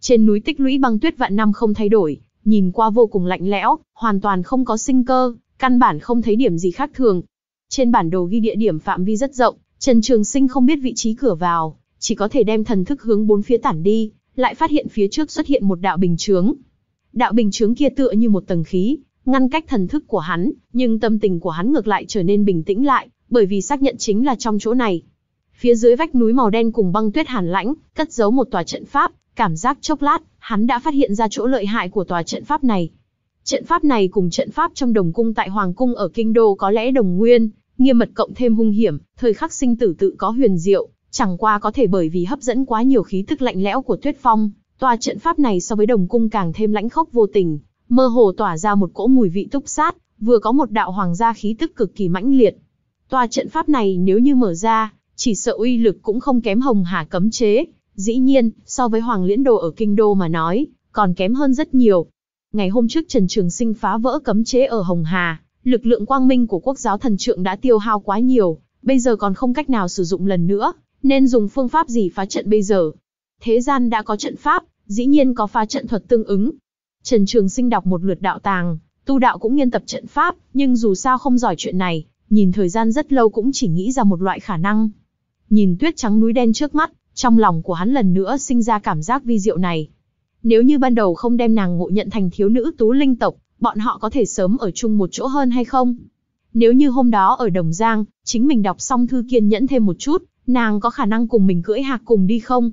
Trên núi tích lũy băng tuyết vạn năm không thay đổi, nhìn qua vô cùng lạnh lẽo, hoàn toàn không có sinh cơ, căn bản không thấy điểm gì khác thường, trên bản đồ ghi địa điểm phạm vi rất rộng, Trần Trường Sinh không biết vị trí cửa vào, chỉ có thể đem thần thức hướng bốn phía tản đi, lại phát hiện phía trước xuất hiện một đạo bình chướng. Đạo bình chướng kia tựa như một tầng khí, ngăn cách thần thức của hắn, nhưng tâm tình của hắn ngược lại trở nên bình tĩnh lại, bởi vì xác nhận chính là trong chỗ này. Phía dưới vách núi màu đen cùng băng tuyết hàn lãnh, cất giấu một tòa trận pháp, cảm giác chốc lát, hắn đã phát hiện ra chỗ lợi hại của tòa trận pháp này. Trận pháp này cùng trận pháp trong đồng cung tại Hoàng cung ở Kinh Đô có lẽ đồng nguyên, Nghiêm mật cộng thêm hung hiểm, thời khắc sinh tử tự có huyền diệu, chẳng qua có thể bởi vì hấp dẫn quá nhiều khí tức lạnh lẽo của Tuyết Phong, tòa trận pháp này so với đồng cung càng thêm lãnh khốc vô tình, mơ hồ tỏa ra một cỗ mùi vị túc sát, vừa có một đạo hoàng gia khí tức cực kỳ mãnh liệt. Tòa trận pháp này nếu như mở ra, chỉ sợ uy lực cũng không kém hồng hà cấm chế, dĩ nhiên, so với hoàng liễn đồ ở kinh đô mà nói, còn kém hơn rất nhiều. Ngày hôm trước Trần Trường Sinh phá vỡ cấm chế ở Hồng Hà, lực lượng quang minh của quốc giáo thần trượng đã tiêu hao quá nhiều, bây giờ còn không cách nào sử dụng lần nữa, nên dùng phương pháp gì phá trận bây giờ? Thế gian đã có trận pháp, dĩ nhiên có phá trận thuật tương ứng. Trần Trường Sinh đọc một lượt đạo tàng, tu đạo cũng nghiên tập trận pháp, nhưng dù sao không giỏi chuyện này, nhìn thời gian rất lâu cũng chỉ nghĩ ra một loại khả năng. Nhìn tuyết trắng núi đen trước mắt, trong lòng của hắn lần nữa sinh ra cảm giác vi diệu này. Nếu như ban đầu không đem nàng ngộ nhận thành thiếu nữ tú linh tộc, bọn họ có thể sớm ở chung một chỗ hơn hay không? Nếu như hôm đó ở Đồng Giang, chính mình đọc xong thư kiên nhẫn thêm một chút, nàng có khả năng cùng mình cưỡi hạc cùng đi không?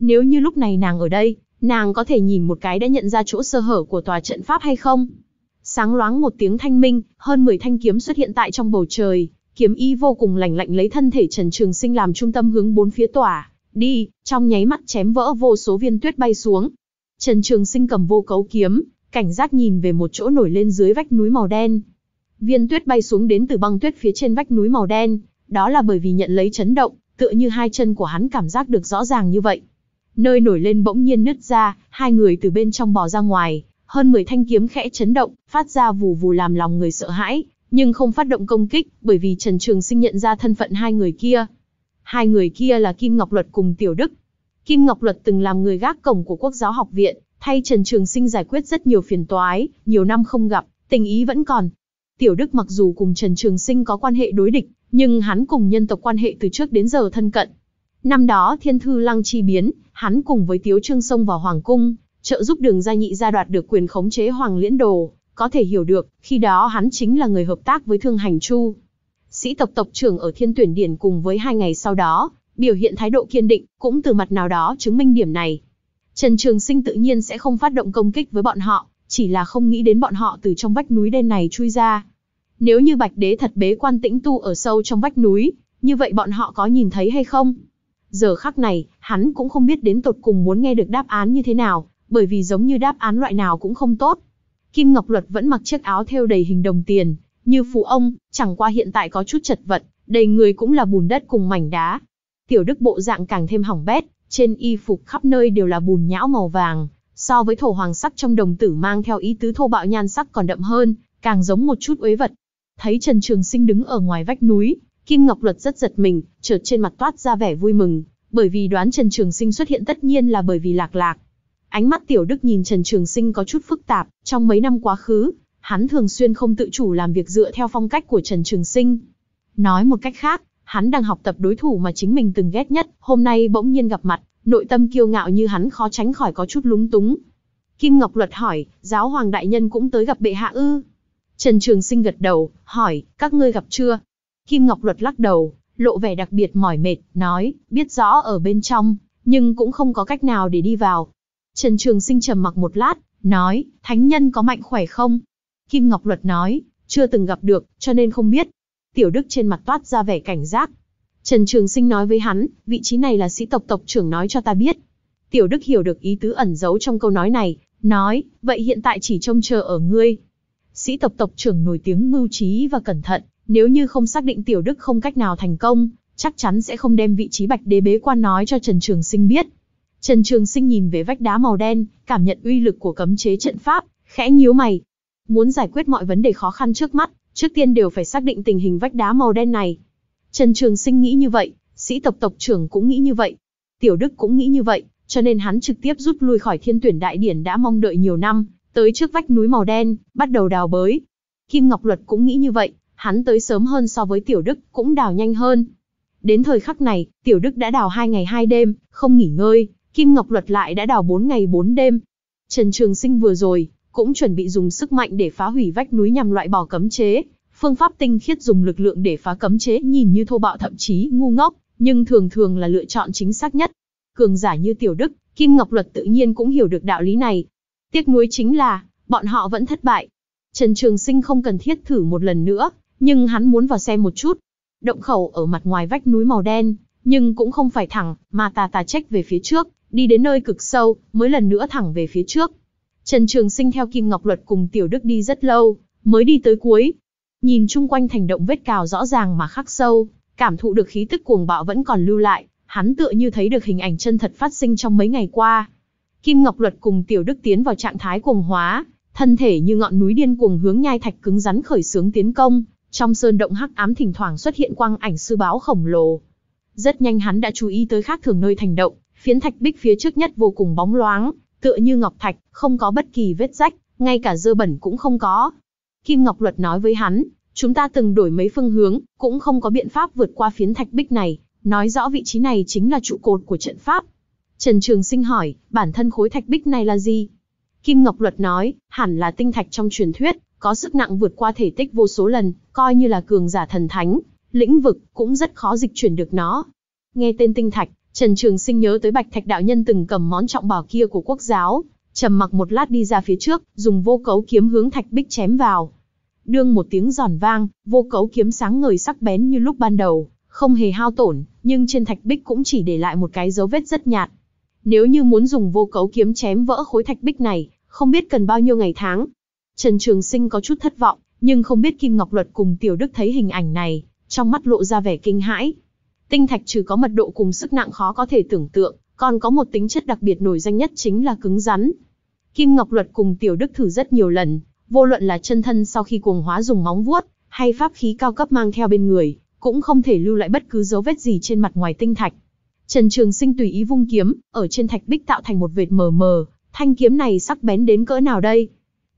Nếu như lúc này nàng ở đây, nàng có thể nhìn một cái đã nhận ra chỗ sơ hở của tòa trận pháp hay không? Sáng loáng một tiếng thanh minh, hơn 10 thanh kiếm xuất hiện tại trong bầu trời, kiếm y vô cùng lạnh lạnh lấy thân thể Trần Trường Sinh làm trung tâm hướng bốn phía tỏa, đi, trong nháy mắt chém vỡ vô số viên tuyết bay xuống. Trần Trường Sinh cầm vô cấu kiếm, cảnh giác nhìn về một chỗ nổi lên dưới vách núi màu đen. Viên tuyết bay xuống đến từ băng tuyết phía trên vách núi màu đen, đó là bởi vì nhận lấy chấn động, tựa như hai chân của hắn cảm giác được rõ ràng như vậy. Nơi nổi lên bỗng nhiên nứt ra, hai người từ bên trong bò ra ngoài, hơn 10 thanh kiếm khẽ chấn động, phát ra vù vù làm lòng người sợ hãi, nhưng không phát động công kích, bởi vì Trần Trường Sinh nhận ra thân phận hai người kia. Hai người kia là Kim Ngọc Luật cùng Tiểu Đức. Kim Ngọc Luật từng làm người gác cổng của Quốc giáo học viện, Thay Trần Trường Sinh giải quyết rất nhiều phiền toái, nhiều năm không gặp, tình ý vẫn còn. Tiểu Đức mặc dù cùng Trần Trường Sinh có quan hệ đối địch, nhưng hắn cùng nhân tộc quan hệ từ trước đến giờ thân cận. Năm đó Thiên Thư Lăng chi biến, hắn cùng với Tiếu Trương Sông vào Hoàng Cung, trợ giúp đường gia nhị gia đoạt được quyền khống chế Hoàng Liễn Đồ, có thể hiểu được, khi đó hắn chính là người hợp tác với Thương Hành Chu. Sĩ tộc tộc trưởng ở Thiên Tuyển Điển cùng với hai ngày sau đó, biểu hiện thái độ kiên định, cũng từ mặt nào đó chứng minh điểm này. Trần Trường Sinh tự nhiên sẽ không phát động công kích với bọn họ, chỉ là không nghĩ đến bọn họ từ trong vách núi đen này chui ra. Nếu như Bạch Đế thật bế quan tĩnh tu ở sâu trong vách núi, như vậy bọn họ có nhìn thấy hay không? Giờ khắc này, hắn cũng không biết đến tột cùng muốn nghe được đáp án như thế nào, bởi vì giống như đáp án loại nào cũng không tốt. Kim Ngọc Luật vẫn mặc chiếc áo theo đầy hình đồng tiền, như phụ ông, chẳng qua hiện tại có chút chật vật, đầy người cũng là bùn đất cùng mảnh đá. Tiểu Đức bộ dạng càng thêm hỏng bét, trên y phục khắp nơi đều là bùn nhão màu vàng, so với thổ hoàng sắc trong đồng tử mang theo ý tứ thô bạo nhan sắc còn đậm hơn, càng giống một chút uế vật. Thấy Trần Trường Sinh đứng ở ngoài vách núi, Kim Ngọc Luật rất giật mình, chợt trên mặt toát ra vẻ vui mừng, bởi vì đoán Trần Trường Sinh xuất hiện tất nhiên là bởi vì Lạc Lạc. Ánh mắt Tiểu Đức nhìn Trần Trường Sinh có chút phức tạp, trong mấy năm quá khứ, hắn thường xuyên không tự chủ làm việc dựa theo phong cách của Trần Trường Sinh. Nói một cách khác, Hắn đang học tập đối thủ mà chính mình từng ghét nhất, hôm nay bỗng nhiên gặp mặt, nội tâm kiêu ngạo như hắn khó tránh khỏi có chút lúng túng. Kim Ngọc Luật hỏi, giáo hoàng đại nhân cũng tới gặp bệ hạ ư? Trần Trường Sinh gật đầu, hỏi, các ngươi gặp chưa? Kim Ngọc Luật lắc đầu, lộ vẻ đặc biệt mỏi mệt, nói, biết rõ ở bên trong, nhưng cũng không có cách nào để đi vào. Trần Trường Sinh trầm mặc một lát, nói, thánh nhân có mạnh khỏe không? Kim Ngọc Luật nói, chưa từng gặp được, cho nên không biết. Tiểu Đức trên mặt toát ra vẻ cảnh giác. Trần Trường Sinh nói với hắn, vị trí này là sĩ tộc tộc trưởng nói cho ta biết. Tiểu Đức hiểu được ý tứ ẩn giấu trong câu nói này, nói, vậy hiện tại chỉ trông chờ ở ngươi. Sĩ tộc tộc trưởng nổi tiếng mưu trí và cẩn thận, nếu như không xác định Tiểu Đức không cách nào thành công, chắc chắn sẽ không đem vị trí Bạch Đế Bế Quan nói cho Trần Trường Sinh biết. Trần Trường Sinh nhìn về vách đá màu đen, cảm nhận uy lực của cấm chế trận pháp, khẽ nhíu mày. Muốn giải quyết mọi vấn đề khó khăn trước mắt, trước tiên đều phải xác định tình hình vách đá màu đen này. Trần Trường Sinh nghĩ như vậy, sĩ tộc tộc trưởng cũng nghĩ như vậy, Tiểu Đức cũng nghĩ như vậy, cho nên hắn trực tiếp rút lui khỏi Thiên Tuyển Đại Điển đã mong đợi nhiều năm, tới trước vách núi màu đen, bắt đầu đào bới. Kim Ngọc Luật cũng nghĩ như vậy, hắn tới sớm hơn so với Tiểu Đức, cũng đào nhanh hơn. Đến thời khắc này, Tiểu Đức đã đào 2 ngày 2 đêm, không nghỉ ngơi, Kim Ngọc Luật lại đã đào 4 ngày 4 đêm. Trần Trường Sinh vừa rồi, cũng chuẩn bị dùng sức mạnh để phá hủy vách núi nhằm loại bỏ cấm chế. Phương pháp tinh khiết dùng lực lượng để phá cấm chế nhìn như thô bạo thậm chí ngu ngốc, nhưng thường thường là lựa chọn chính xác nhất. Cường giả như Tiểu Đức, Kim Ngọc Luật tự nhiên cũng hiểu được đạo lý này. Tiếc nuối chính là, bọn họ vẫn thất bại. Trần Trường Sinh không cần thiết thử một lần nữa, nhưng hắn muốn vào xem một chút. Động khẩu ở mặt ngoài vách núi màu đen, nhưng cũng không phải thẳng, mà tà tà trách về phía trước, đi đến nơi cực sâu, mới lần nữa thẳng về phía trước. Trần Trường Sinh theo Kim Ngọc Luật cùng Tiểu Đức đi rất lâu, mới đi tới cuối. Nhìn chung quanh thành động vết cào rõ ràng mà khắc sâu, cảm thụ được khí tức cuồng bạo vẫn còn lưu lại, hắn tựa như thấy được hình ảnh chân thật phát sinh trong mấy ngày qua. Kim Ngọc Luật cùng Tiểu Đức tiến vào trạng thái cuồng hóa, thân thể như ngọn núi điên cuồng hướng nhai thạch cứng rắn khởi sướng tiến công, trong sơn động hắc ám thỉnh thoảng xuất hiện quang ảnh sư báo khổng lồ. Rất nhanh hắn đã chú ý tới khác thường nơi thành động, phiến thạch bích phía trước nhất vô cùng bóng loáng, tựa như ngọc thạch, không có bất kỳ vết rách, ngay cả dơ bẩn cũng không có. Kim Ngọc Luật nói với hắn, chúng ta từng đổi mấy phương hướng, cũng không có biện pháp vượt qua phiến thạch bích này, nói rõ vị trí này chính là trụ cột của trận pháp. Trần Trường Sinh hỏi, bản thân khối thạch bích này là gì? Kim Ngọc Luật nói, hẳn là tinh thạch trong truyền thuyết, có sức nặng vượt qua thể tích vô số lần, coi như là cường giả thần thánh, lĩnh vực cũng rất khó dịch chuyển được nó. Nghe tên tinh thạch, Trần Trường Sinh nhớ tới Bạch Thạch đạo nhân từng cầm món trọng bảo kia của quốc giáo, trầm mặc một lát đi ra phía trước, dùng vô cấu kiếm hướng thạch bích chém vào. Đương một tiếng giòn vang, vô cấu kiếm sáng ngời sắc bén như lúc ban đầu, không hề hao tổn, nhưng trên thạch bích cũng chỉ để lại một cái dấu vết rất nhạt. Nếu như muốn dùng vô cấu kiếm chém vỡ khối thạch bích này, không biết cần bao nhiêu ngày tháng. Trần Trường Sinh có chút thất vọng, nhưng không biết Kim Ngọc Luật cùng Tiểu Đức thấy hình ảnh này, trong mắt lộ ra vẻ kinh hãi, Tinh thạch trừ có mật độ cùng sức nặng khó có thể tưởng tượng, còn có một tính chất đặc biệt nổi danh nhất chính là cứng rắn. Kim Ngọc Luật cùng Tiểu Đức thử rất nhiều lần, vô luận là chân thân sau khi cuồng hóa dùng móng vuốt, hay pháp khí cao cấp mang theo bên người, cũng không thể lưu lại bất cứ dấu vết gì trên mặt ngoài tinh thạch. Trần Trường Sinh tùy ý vung kiếm, ở trên thạch bích tạo thành một vệt mờ mờ, thanh kiếm này sắc bén đến cỡ nào đây?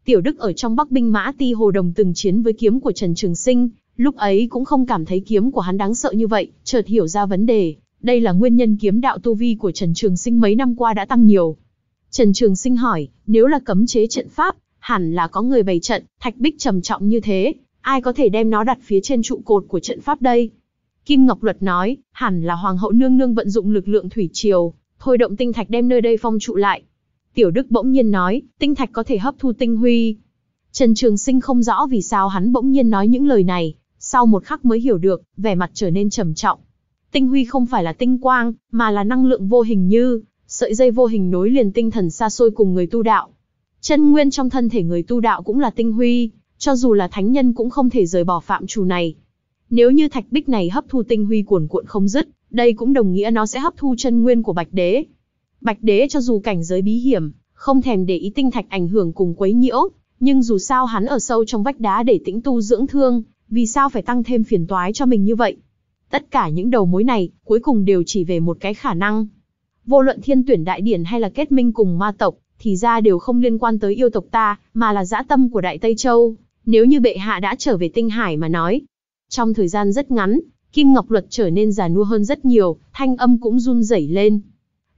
Tiểu Đức ở trong Bắc binh mã Ti Hồ Đồng từng chiến với kiếm của Trần Trường Sinh, Lúc ấy cũng không cảm thấy kiếm của hắn đáng sợ như vậy, chợt hiểu ra vấn đề, đây là nguyên nhân kiếm đạo tu vi của Trần Trường Sinh mấy năm qua đã tăng nhiều. Trần Trường Sinh hỏi, nếu là cấm chế trận pháp, hẳn là có người bày trận, thạch bích trầm trọng như thế, ai có thể đem nó đặt phía trên trụ cột của trận pháp đây? Kim Ngọc Luật nói, hẳn là hoàng hậu nương nương vận dụng lực lượng thủy triều, thôi động tinh thạch đem nơi đây phong trụ lại. Tiểu Đức bỗng nhiên nói, tinh thạch có thể hấp thu tinh huy. Trần Trường Sinh không rõ vì sao hắn bỗng nhiên nói những lời này, sau một khắc mới hiểu được, vẻ mặt trở nên trầm trọng. Tinh huy không phải là tinh quang, mà là năng lượng vô hình như, sợi dây vô hình nối liền tinh thần xa xôi cùng người tu đạo. Chân nguyên trong thân thể người tu đạo cũng là tinh huy, cho dù là thánh nhân cũng không thể rời bỏ phạm chủ này. Nếu như thạch bích này hấp thu tinh huy cuồn cuộn không dứt, đây cũng đồng nghĩa nó sẽ hấp thu chân nguyên của Bạch Đế. Bạch Đế cho dù cảnh giới bí hiểm, không thèm để ý tinh thạch ảnh hưởng cùng quấy nhiễu, nhưng dù sao hắn ở sâu trong vách đá để tĩnh tu dưỡng thương, vì sao phải tăng thêm phiền toái cho mình như vậy? Tất cả những đầu mối này, cuối cùng đều chỉ về một cái khả năng. Vô luận thiên tuyển đại điển hay là kết minh cùng ma tộc, thì ra đều không liên quan tới yêu tộc ta, mà là dã tâm của Đại Tây Châu, nếu như bệ hạ đã trở về Tinh Hải mà nói. Trong thời gian rất ngắn, Kim Ngọc Luật trở nên già nua hơn rất nhiều, thanh âm cũng run rẩy lên.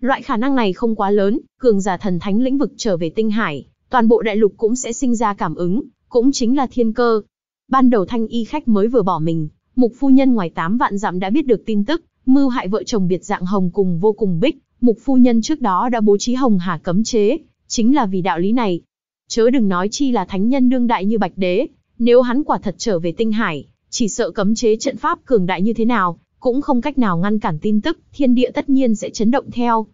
Loại khả năng này không quá lớn, cường giả thần thánh lĩnh vực trở về Tinh Hải, toàn bộ đại lục cũng sẽ sinh ra cảm ứng, cũng chính là thiên cơ, ban đầu thanh y khách mới vừa bỏ mình, mục phu nhân ngoài tám vạn dặm đã biết được tin tức, mưu hại vợ chồng biệt dạng hồng cùng vô cùng bích, mục phu nhân trước đó đã bố trí hồng hà cấm chế, chính là vì đạo lý này. Chớ đừng nói chi là thánh nhân đương đại như Bạch Đế, nếu hắn quả thật trở về Tinh Hải, chỉ sợ cấm chế trận pháp cường đại như thế nào, cũng không cách nào ngăn cản tin tức, thiên địa tất nhiên sẽ chấn động theo.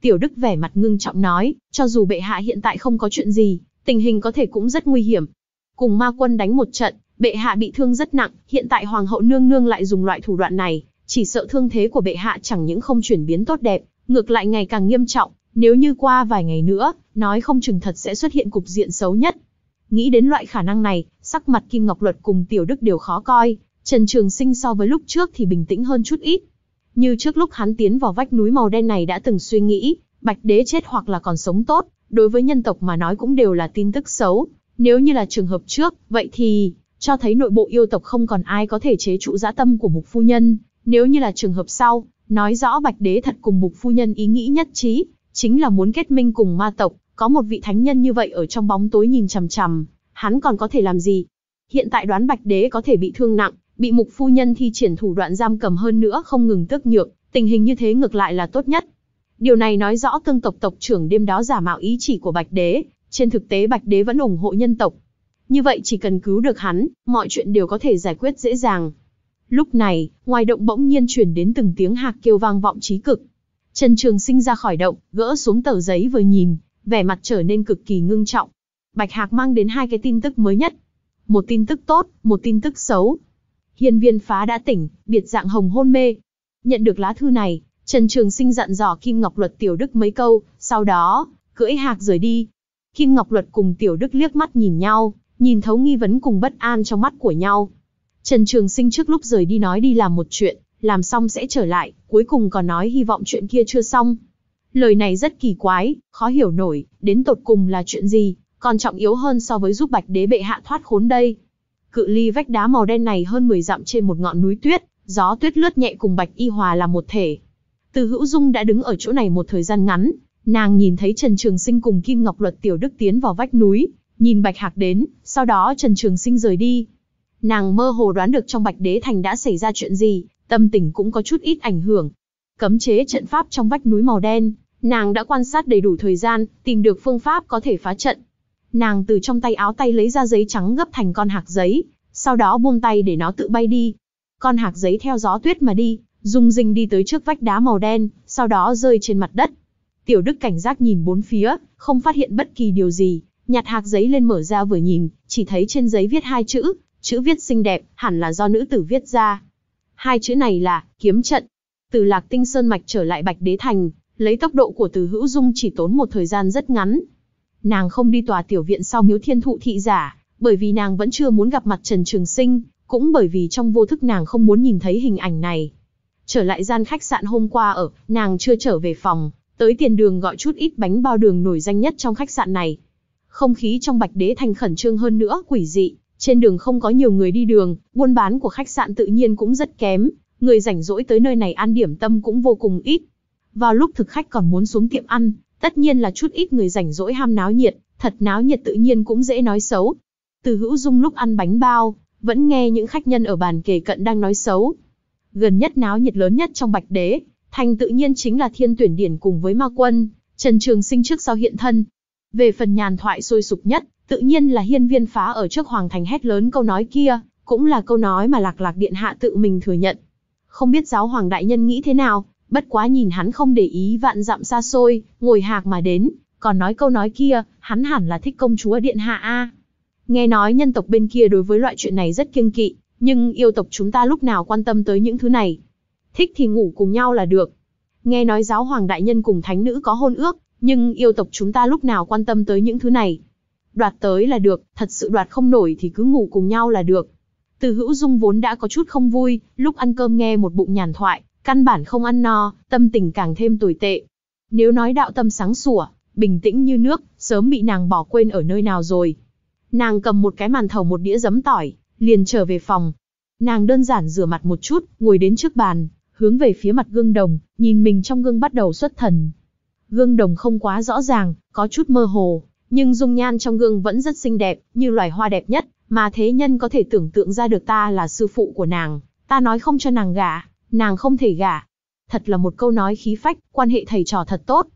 Tiểu Đức vẻ mặt ngưng trọng nói, cho dù bệ hạ hiện tại không có chuyện gì, tình hình có thể cũng rất nguy hiểm. Cùng ma quân đánh một trận, Bệ hạ bị thương rất nặng, hiện tại hoàng hậu nương nương lại dùng loại thủ đoạn này, chỉ sợ thương thế của bệ hạ chẳng những không chuyển biến tốt đẹp, ngược lại ngày càng nghiêm trọng, nếu như qua vài ngày nữa, nói không chừng thật sẽ xuất hiện cục diện xấu nhất. Nghĩ đến loại khả năng này, sắc mặt Kim Ngọc Luật cùng Tiểu Đức đều khó coi, Trần Trường Sinh so với lúc trước thì bình tĩnh hơn chút ít. Như trước lúc hắn tiến vào vách núi màu đen này đã từng suy nghĩ, Bạch Đế chết hoặc là còn sống tốt, đối với nhân tộc mà nói cũng đều là tin tức xấu, nếu như là trường hợp trước, vậy thì cho thấy nội bộ yêu tộc không còn ai có thể chế trụ dã tâm của mục phu nhân. Nếu như là trường hợp sau, nói rõ Bạch Đế thật cùng mục phu nhân ý nghĩ nhất trí, chính là muốn kết minh cùng ma tộc, có một vị thánh nhân như vậy ở trong bóng tối nhìn chằm chằm, hắn còn có thể làm gì? Hiện tại đoán Bạch Đế có thể bị thương nặng, bị mục phu nhân thi triển thủ đoạn giam cầm hơn nữa không ngừng tức nhược, tình hình như thế ngược lại là tốt nhất. Điều này nói rõ cương tộc tộc trưởng đêm đó giả mạo ý chỉ của Bạch Đế, trên thực tế Bạch Đế vẫn ủng hộ nhân tộc, như vậy chỉ cần cứu được hắn, mọi chuyện đều có thể giải quyết dễ dàng. Lúc này, ngoài động bỗng nhiên chuyển đến từng tiếng hạc kêu vang vọng trí cực. Trần Trường Sinh ra khỏi động, gỡ xuống tờ giấy vừa nhìn, vẻ mặt trở nên cực kỳ ngưng trọng. Bạch Hạc mang đến hai cái tin tức mới nhất. Một tin tức tốt, một tin tức xấu. Hiên viên phá đã tỉnh, biệt dạng hồng hôn mê. Nhận được lá thư này, Trần Trường Sinh dặn dò Kim Ngọc Luật Tiểu Đức mấy câu, sau đó, cưỡi hạc rời đi. Kim Ngọc Luật cùng Tiểu Đức liếc mắt nhìn nhau, nhìn thấu nghi vấn cùng bất an trong mắt của nhau. Trần Trường Sinh trước lúc rời đi nói đi làm một chuyện, làm xong sẽ trở lại, cuối cùng còn nói hy vọng chuyện kia chưa xong. Lời này rất kỳ quái, khó hiểu nổi, đến tột cùng là chuyện gì, còn trọng yếu hơn so với giúp Bạch Đế bệ hạ thoát khốn đây. Cự ly vách đá màu đen này hơn 10 dặm trên một ngọn núi tuyết, gió tuyết lướt nhẹ cùng Bạch Y Hòa là một thể. Từ Hữu Dung đã đứng ở chỗ này một thời gian ngắn, nàng nhìn thấy Trần Trường Sinh cùng Kim Ngọc Luật Tiểu Đức tiến vào vách núi, nhìn Bạch Hạc đến, sau đó Trần Trường Sinh rời đi. Nàng mơ hồ đoán được trong Bạch Đế Thành đã xảy ra chuyện gì, tâm tình cũng có chút ít ảnh hưởng. Cấm chế trận pháp trong vách núi màu đen, nàng đã quan sát đầy đủ thời gian, tìm được phương pháp có thể phá trận. Nàng từ trong tay áo tay lấy ra giấy trắng gấp thành con hạc giấy, sau đó buông tay để nó tự bay đi. Con hạc giấy theo gió tuyết mà đi, rung rinh đi tới trước vách đá màu đen, sau đó rơi trên mặt đất. Tiểu Đức cảnh giác nhìn bốn phía, không phát hiện bất kỳ điều gì, Nhặt hạc giấy lên mở ra vừa nhìn, chỉ thấy trên giấy viết hai chữ, chữ viết xinh đẹp, hẳn là do nữ tử viết ra. Hai chữ này là kiếm trận. Từ Lạc Tinh Sơn mạch trở lại Bạch Đế Thành, lấy tốc độ của Từ Hữu Dung chỉ tốn một thời gian rất ngắn. Nàng không đi tòa tiểu viện sau Miếu Thiên Thụ thị giả, bởi vì nàng vẫn chưa muốn gặp mặt Trần Trường Sinh, cũng bởi vì trong vô thức nàng không muốn nhìn thấy hình ảnh này. Trở lại gian khách sạn hôm qua ở, nàng chưa trở về phòng, tới tiền đường gọi chút ít bánh bao đường nổi danh nhất trong khách sạn này, không khí trong Bạch Đế Thành khẩn trương hơn nữa, quỷ dị, trên đường không có nhiều người đi đường, buôn bán của khách sạn tự nhiên cũng rất kém, người rảnh rỗi tới nơi này ăn điểm tâm cũng vô cùng ít. Vào lúc thực khách còn muốn xuống tiệm ăn, tất nhiên là chút ít người rảnh rỗi ham náo nhiệt, thật náo nhiệt tự nhiên cũng dễ nói xấu. Từ hữu dung lúc ăn bánh bao, vẫn nghe những khách nhân ở bàn kề cận đang nói xấu. Gần nhất náo nhiệt lớn nhất trong bạch đế, thành tự nhiên chính là thiên tuyển điển cùng với ma quân, Trần Trường Sinh trước sau hiện thân, về phần nhàn thoại sôi sục nhất, tự nhiên là hiên viên phá ở trước hoàng thành hét lớn câu nói kia, cũng là câu nói mà lạc lạc điện hạ tự mình thừa nhận. Không biết giáo hoàng đại nhân nghĩ thế nào, bất quá nhìn hắn không để ý vạn dặm xa xôi, ngồi hạc mà đến, còn nói câu nói kia, hắn hẳn là thích công chúa điện hạ a. Nghe nói nhân tộc bên kia đối với loại chuyện này rất kiêng kỵ, nhưng yêu tộc chúng ta lúc nào quan tâm tới những thứ này. Thích thì ngủ cùng nhau là được. Nghe nói giáo hoàng đại nhân cùng thánh nữ có hôn ước, nhưng yêu tộc chúng ta lúc nào quan tâm tới những thứ này. Đoạt tới là được, thật sự đoạt không nổi thì cứ ngủ cùng nhau là được. Từ hữu dung vốn đã có chút không vui, lúc ăn cơm nghe một bụng nhàn thoại, căn bản không ăn no, tâm tình càng thêm tồi tệ. Nếu nói đạo tâm sáng sủa, bình tĩnh như nước, sớm bị nàng bỏ quên ở nơi nào rồi. Nàng cầm một cái màn thầu một đĩa giấm tỏi, liền trở về phòng. Nàng đơn giản rửa mặt một chút, ngồi đến trước bàn, hướng về phía mặt gương đồng, nhìn mình trong gương bắt đầu xuất thần, Gương đồng không quá rõ ràng, có chút mơ hồ, nhưng dung nhan trong gương vẫn rất xinh đẹp, như loài hoa đẹp nhất, mà thế nhân có thể tưởng tượng ra được ta là sư phụ của nàng, ta nói không cho nàng gả, nàng không thể gả. Thật là một câu nói khí phách, quan hệ thầy trò thật tốt.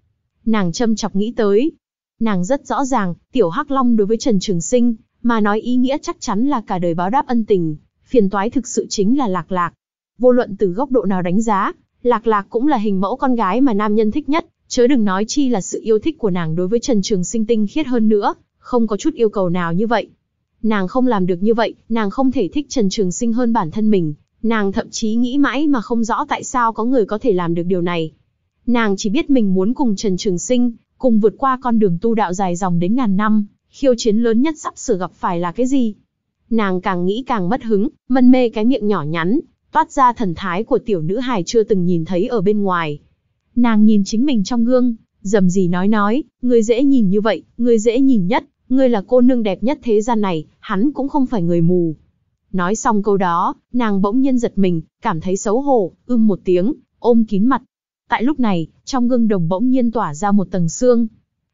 Nàng châm chọc nghĩ tới. Nàng rất rõ ràng, tiểu Hắc Long đối với Trần Trường Sinh, mà nói ý nghĩa chắc chắn là cả đời báo đáp ân tình, phiền toái thực sự chính là Lạc Lạc. Vô luận từ góc độ nào đánh giá, Lạc Lạc cũng là hình mẫu con gái mà nam nhân thích nhất, Chớ đừng nói chi là sự yêu thích của nàng đối với Trần Trường Sinh tinh khiết hơn nữa, không có chút yêu cầu nào như vậy. Nàng không làm được như vậy, nàng không thể thích Trần Trường Sinh hơn bản thân mình, nàng thậm chí nghĩ mãi mà không rõ tại sao có người có thể làm được điều này. Nàng chỉ biết mình muốn cùng Trần Trường Sinh, cùng vượt qua con đường tu đạo dài dòng đến ngàn năm, khiêu chiến lớn nhất sắp sửa gặp phải là cái gì. Nàng càng nghĩ càng mất hứng, mân mê cái miệng nhỏ nhắn, toát ra thần thái của tiểu nữ hài chưa từng nhìn thấy ở bên ngoài, Nàng nhìn chính mình trong gương, dầm gì nói nói, ngươi dễ nhìn như vậy, ngươi dễ nhìn nhất, ngươi là cô nương đẹp nhất thế gian này, hắn cũng không phải người mù. Nói xong câu đó, nàng bỗng nhiên giật mình, cảm thấy xấu hổ, ưm một tiếng, ôm kín mặt. Tại lúc này, trong gương đồng bỗng nhiên tỏa ra một tầng xương.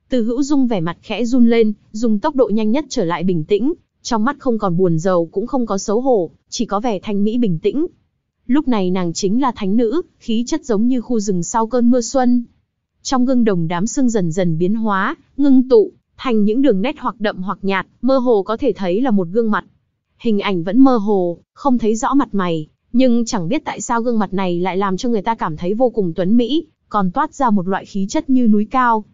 Từ hữu dung vẻ mặt khẽ run lên, dùng tốc độ nhanh nhất trở lại bình tĩnh, trong mắt không còn buồn rầu cũng không có xấu hổ, chỉ có vẻ thanh mỹ bình tĩnh, Lúc này nàng chính là thánh nữ, khí chất giống như khu rừng sau cơn mưa xuân. Trong gương đồng đám xương dần dần biến hóa, ngưng tụ, thành những đường nét hoặc đậm hoặc nhạt, mơ hồ có thể thấy là một gương mặt. Hình ảnh vẫn mơ hồ, không thấy rõ mặt mày, nhưng chẳng biết tại sao gương mặt này lại làm cho người ta cảm thấy vô cùng tuấn mỹ, còn toát ra một loại khí chất như núi cao.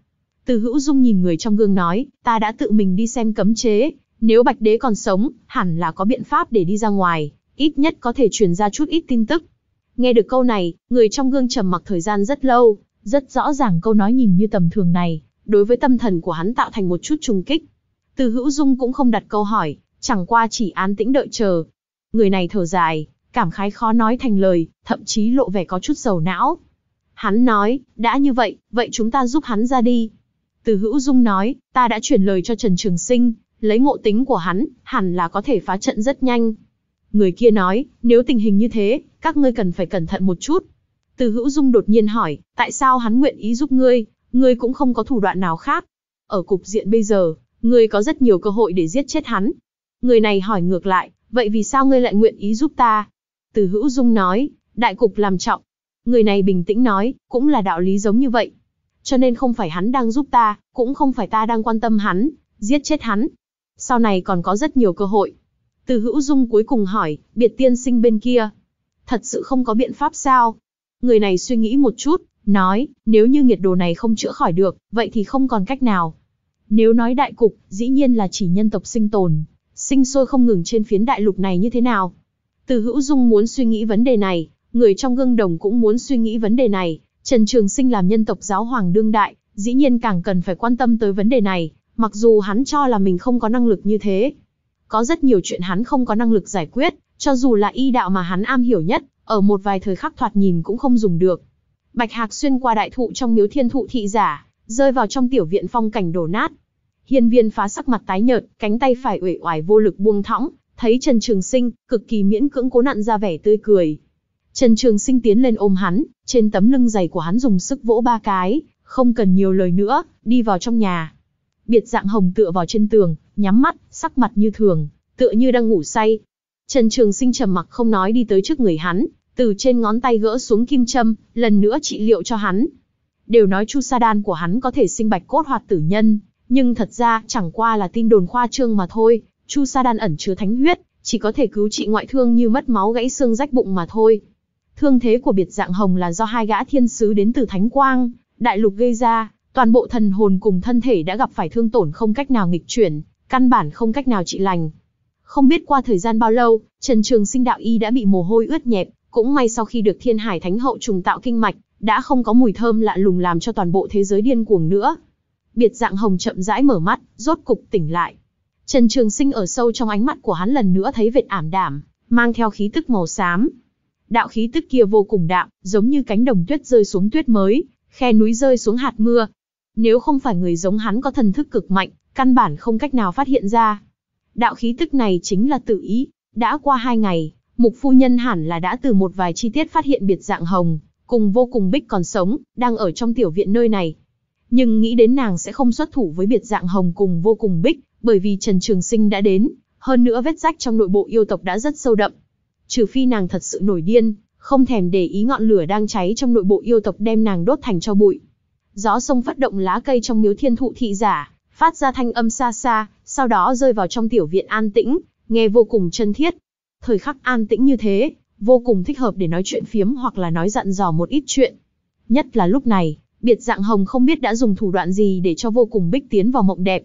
Từ hữu dung nhìn người trong gương nói, ta đã tự mình đi xem cấm chế, nếu bạch đế còn sống, hẳn là có biện pháp để đi ra ngoài ít nhất có thể truyền ra chút ít tin tức. Nghe được câu này, người trong gương trầm mặc thời gian rất lâu, rất rõ ràng câu nói nhìn như tầm thường này, đối với tâm thần của hắn tạo thành một chút trùng kích. Từ hữu dung cũng không đặt câu hỏi, chẳng qua chỉ án tĩnh đợi chờ. Người này thở dài, cảm khái khó nói thành lời, thậm chí lộ vẻ có chút sầu não. Hắn nói, đã như vậy, vậy chúng ta giúp hắn ra đi. Từ hữu dung nói, ta đã chuyển lời cho Trần Trường Sinh, lấy ngộ tính của hắn, hẳn là có thể phá trận rất nhanh. Người kia nói, nếu tình hình như thế, các ngươi cần phải cẩn thận một chút. Từ hữu dung đột nhiên hỏi, tại sao hắn nguyện ý giúp ngươi, ngươi cũng không có thủ đoạn nào khác. Ở cục diện bây giờ, ngươi có rất nhiều cơ hội để giết chết hắn. Người này hỏi ngược lại, vậy vì sao ngươi lại nguyện ý giúp ta? Từ hữu dung nói, đại cục làm trọng. Người này bình tĩnh nói, cũng là đạo lý giống như vậy. Cho nên không phải hắn đang giúp ta, cũng không phải ta đang quan tâm hắn, giết chết hắn. Sau này còn có rất nhiều cơ hội. Từ hữu dung cuối cùng hỏi, biệt tiên sinh bên kia. Thật sự không có biện pháp sao? Người này suy nghĩ một chút, nói, nếu như nghiệt đồ này không chữa khỏi được, vậy thì không còn cách nào. Nếu nói đại cục, dĩ nhiên là chỉ nhân tộc sinh tồn, sinh sôi không ngừng trên phiến đại lục này như thế nào. Từ hữu dung muốn suy nghĩ vấn đề này, người trong gương đồng cũng muốn suy nghĩ vấn đề này. Trần Trường Sinh làm nhân tộc giáo hoàng đương đại, dĩ nhiên càng cần phải quan tâm tới vấn đề này, mặc dù hắn cho là mình không có năng lực như thế. Có rất nhiều chuyện hắn không có năng lực giải quyết, cho dù là y đạo mà hắn am hiểu nhất, ở một vài thời khắc thoạt nhìn cũng không dùng được. Bạch Hạc xuyên qua đại thụ trong miếu thiên thụ thị giả, rơi vào trong tiểu viện phong cảnh đổ nát. Hiên viên phá sắc mặt tái nhợt, cánh tay phải uể oải vô lực buông thõng, thấy Trần Trường Sinh, cực kỳ miễn cưỡng cố nặn ra vẻ tươi cười. Trần Trường Sinh tiến lên ôm hắn, trên tấm lưng dày của hắn dùng sức vỗ ba cái, không cần nhiều lời nữa, đi vào trong nhà. Biệt dạng hồng tựa vào chân tường, nhắm mắt, sắc mặt như thường, tựa như đang ngủ say. Trần Trường Sinh trầm mặc không nói đi tới trước người hắn, từ trên ngón tay gỡ xuống kim châm, lần nữa trị liệu cho hắn. Đều nói chu sa đan của hắn có thể sinh bạch cốt hoạt tử nhân, nhưng thật ra chẳng qua là tin đồn khoa trương mà thôi, chu sa đan ẩn chứa thánh huyết, chỉ có thể cứu trị ngoại thương như mất máu gãy xương rách bụng mà thôi. Thương thế của biệt dạng hồng là do hai gã thiên sứ đến từ Thánh Quang, đại lục gây ra, toàn bộ thần hồn cùng thân thể đã gặp phải thương tổn không cách nào nghịch chuyển, căn bản không cách nào trị lành. Không biết qua thời gian bao lâu, Trần Trường Sinh đạo y đã bị mồ hôi ướt nhẹp, cũng may sau khi được Thiên Hải Thánh Hậu trùng tạo kinh mạch, đã không có mùi thơm lạ lùng làm cho toàn bộ thế giới điên cuồng nữa. Biệt dạng hồng chậm rãi mở mắt, rốt cục tỉnh lại. Trần Trường Sinh ở sâu trong ánh mắt của hắn lần nữa thấy vệt ảm đạm, mang theo khí tức màu xám. Đạo khí tức kia vô cùng đạm, giống như cánh đồng tuyết rơi xuống tuyết mới, khe núi rơi xuống hạt mưa, nếu không phải người giống hắn có thần thức cực mạnh, căn bản không cách nào phát hiện ra. Đạo khí tức này chính là tự ý. Đã qua hai ngày, mục phu nhân hẳn là đã từ một vài chi tiết phát hiện biệt dạng hồng, cùng vô cùng bích còn sống, đang ở trong tiểu viện nơi này. Nhưng nghĩ đến nàng sẽ không xuất thủ với biệt dạng hồng cùng vô cùng bích, bởi vì Trần Trường Sinh đã đến, hơn nữa vết rách trong nội bộ yêu tộc đã rất sâu đậm. Trừ phi nàng thật sự nổi điên, không thèm để ý ngọn lửa đang cháy trong nội bộ yêu tộc đem nàng đốt thành cho bụi gió sông phát động lá cây trong miếu thiên thụ thị giả, phát ra thanh âm xa xa, sau đó rơi vào trong tiểu viện an tĩnh, nghe vô cùng chân thiết. Thời khắc an tĩnh như thế, vô cùng thích hợp để nói chuyện phiếm hoặc là nói dặn dò một ít chuyện. Nhất là lúc này, biệt dạng hồng không biết đã dùng thủ đoạn gì để cho vô cùng bích tiến vào mộng đẹp.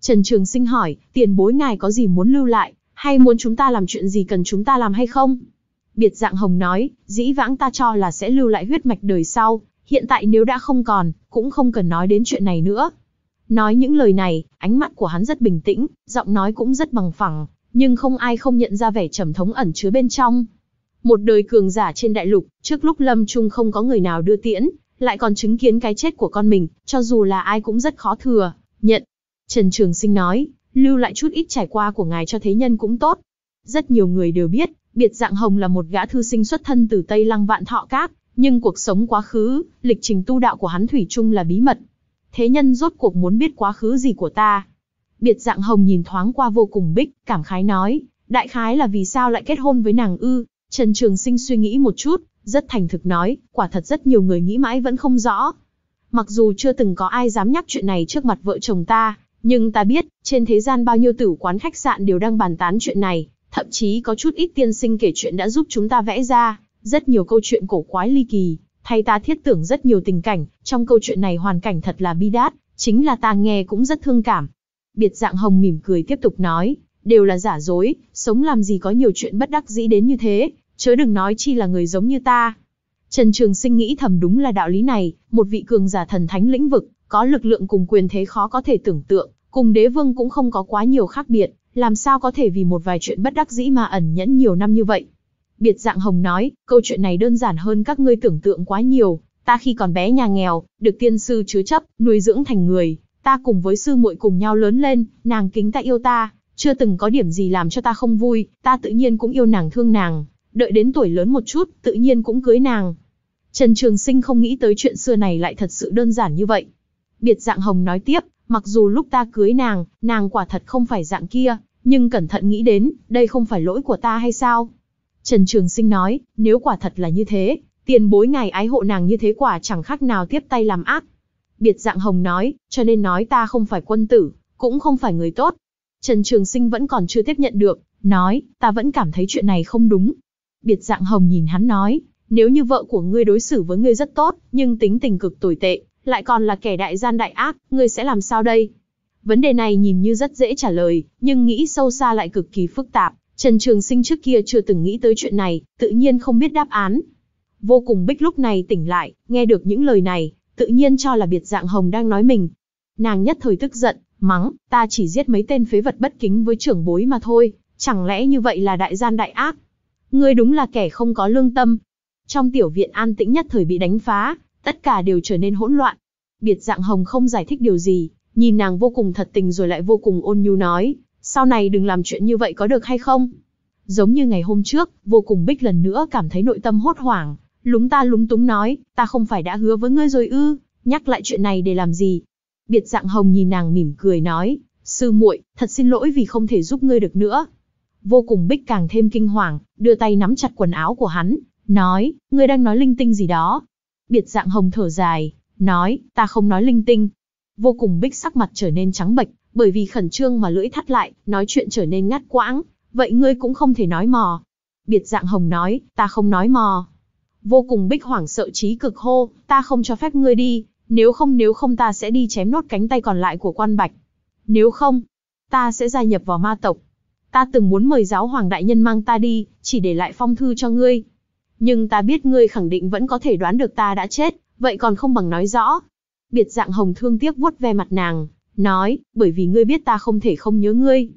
Trần Trường Sinh hỏi, tiền bối ngài có gì muốn lưu lại, hay muốn chúng ta làm chuyện gì cần chúng ta làm hay không? Biệt dạng hồng nói, dĩ vãng ta cho là sẽ lưu lại huyết mạch đời sau, Hiện tại nếu đã không còn, cũng không cần nói đến chuyện này nữa. Nói những lời này, ánh mắt của hắn rất bình tĩnh, giọng nói cũng rất bằng phẳng, nhưng không ai không nhận ra vẻ trầm thống ẩn chứa bên trong. Một đời cường giả trên đại lục, trước lúc lâm trung không có người nào đưa tiễn, lại còn chứng kiến cái chết của con mình, cho dù là ai cũng rất khó thừa, nhận. Trần Trường Sinh nói, lưu lại chút ít trải qua của ngài cho thế nhân cũng tốt. Rất nhiều người đều biết, biệt dạng hồng là một gã thư sinh xuất thân từ Tây Lăng Vạn Thọ Các, nhưng cuộc sống quá khứ, lịch trình tu đạo của hắn thủy chung là bí mật. Thế nhân rốt cuộc muốn biết quá khứ gì của ta? Biệt dạng hồng nhìn thoáng qua vô cùng bích, cảm khái nói, đại khái là vì sao lại kết hôn với nàng ư? Trần Trường Sinh suy nghĩ một chút, rất thành thực nói, quả thật rất nhiều người nghĩ mãi vẫn không rõ. Mặc dù chưa từng có ai dám nhắc chuyện này trước mặt vợ chồng ta, nhưng ta biết, trên thế gian bao nhiêu tử quán khách sạn đều đang bàn tán chuyện này, thậm chí có chút ít tiên sinh kể chuyện đã giúp chúng ta vẽ ra, rất nhiều câu chuyện cổ quái ly kỳ, thay ta thiết tưởng rất nhiều tình cảnh, trong câu chuyện này hoàn cảnh thật là bi đát, chính là ta nghe cũng rất thương cảm. Biệt dạng hồng mỉm cười tiếp tục nói, đều là giả dối, sống làm gì có nhiều chuyện bất đắc dĩ đến như thế, chớ đừng nói chi là người giống như ta. Trần Trường Sinh nghĩ thầm đúng là đạo lý này, một vị cường giả thần thánh lĩnh vực, có lực lượng cùng quyền thế khó có thể tưởng tượng, cùng đế vương cũng không có quá nhiều khác biệt, làm sao có thể vì một vài chuyện bất đắc dĩ mà ẩn nhẫn nhiều năm như vậy, Biệt dạng hồng nói, câu chuyện này đơn giản hơn các ngươi tưởng tượng quá nhiều, ta khi còn bé nhà nghèo, được tiên sư chứa chấp, nuôi dưỡng thành người, ta cùng với sư muội cùng nhau lớn lên, nàng kính ta yêu ta, chưa từng có điểm gì làm cho ta không vui, ta tự nhiên cũng yêu nàng thương nàng, đợi đến tuổi lớn một chút, tự nhiên cũng cưới nàng. Trần Trường Sinh không nghĩ tới chuyện xưa này lại thật sự đơn giản như vậy. Biệt dạng hồng nói tiếp, mặc dù lúc ta cưới nàng, nàng quả thật không phải dạng kia, nhưng cẩn thận nghĩ đến, đây không phải lỗi của ta hay sao? Trần Trường Sinh nói, nếu quả thật là như thế, tiền bối ngài ái hộ nàng như thế quả chẳng khác nào tiếp tay làm ác. Biệt dạng hồng nói, cho nên nói ta không phải quân tử, cũng không phải người tốt. Trần Trường Sinh vẫn còn chưa tiếp nhận được, nói, ta vẫn cảm thấy chuyện này không đúng. Biệt dạng hồng nhìn hắn nói, nếu như vợ của ngươi đối xử với ngươi rất tốt, nhưng tính tình cực tồi tệ, lại còn là kẻ đại gian đại ác, ngươi sẽ làm sao đây? Vấn đề này nhìn như rất dễ trả lời, nhưng nghĩ sâu xa lại cực kỳ phức tạp. Trần Trường Sinh trước kia chưa từng nghĩ tới chuyện này, tự nhiên không biết đáp án. Vô cùng bích lúc này tỉnh lại, nghe được những lời này, tự nhiên cho là biệt dạng hồng đang nói mình. Nàng nhất thời tức giận, mắng, ta chỉ giết mấy tên phế vật bất kính với trưởng bối mà thôi, chẳng lẽ như vậy là đại gian đại ác? Ngươi đúng là kẻ không có lương tâm. Trong tiểu viện an tĩnh nhất thời bị đánh phá, tất cả đều trở nên hỗn loạn. Biệt dạng hồng không giải thích điều gì, nhìn nàng vô cùng thật tình rồi lại vô cùng ôn nhu nói, sau này đừng làm chuyện như vậy có được hay không? Giống như ngày hôm trước, vô cùng bích lần nữa cảm thấy nội tâm hốt hoảng, lúng ta lúng túng nói, ta không phải đã hứa với ngươi rồi ư, nhắc lại chuyện này để làm gì? Biệt dạng hồng nhìn nàng mỉm cười nói, sư muội, thật xin lỗi vì không thể giúp ngươi được nữa. Vô cùng bích càng thêm kinh hoàng, đưa tay nắm chặt quần áo của hắn, nói, ngươi đang nói linh tinh gì đó. Biệt dạng hồng thở dài, nói, ta không nói linh tinh. Vô cùng bích sắc mặt trở nên trắng bệch, bởi vì khẩn trương mà lưỡi thắt lại, nói chuyện trở nên ngắt quãng, vậy ngươi cũng không thể nói mò. Biệt dạng hồng nói, ta không nói mò. Vô cùng bích hoảng sợ trí cực hô, ta không cho phép ngươi đi, nếu không nếu không ta sẽ đi chém nốt cánh tay còn lại của quan bạch. Nếu không, ta sẽ gia nhập vào ma tộc. Ta từng muốn mời giáo hoàng đại nhân mang ta đi, chỉ để lại phong thư cho ngươi. Nhưng ta biết ngươi khẳng định vẫn có thể đoán được ta đã chết, vậy còn không bằng nói rõ. Biệt dạng hồng thương tiếc vuốt ve mặt nàng, nói, bởi vì ngươi biết ta không thể không nhớ ngươi.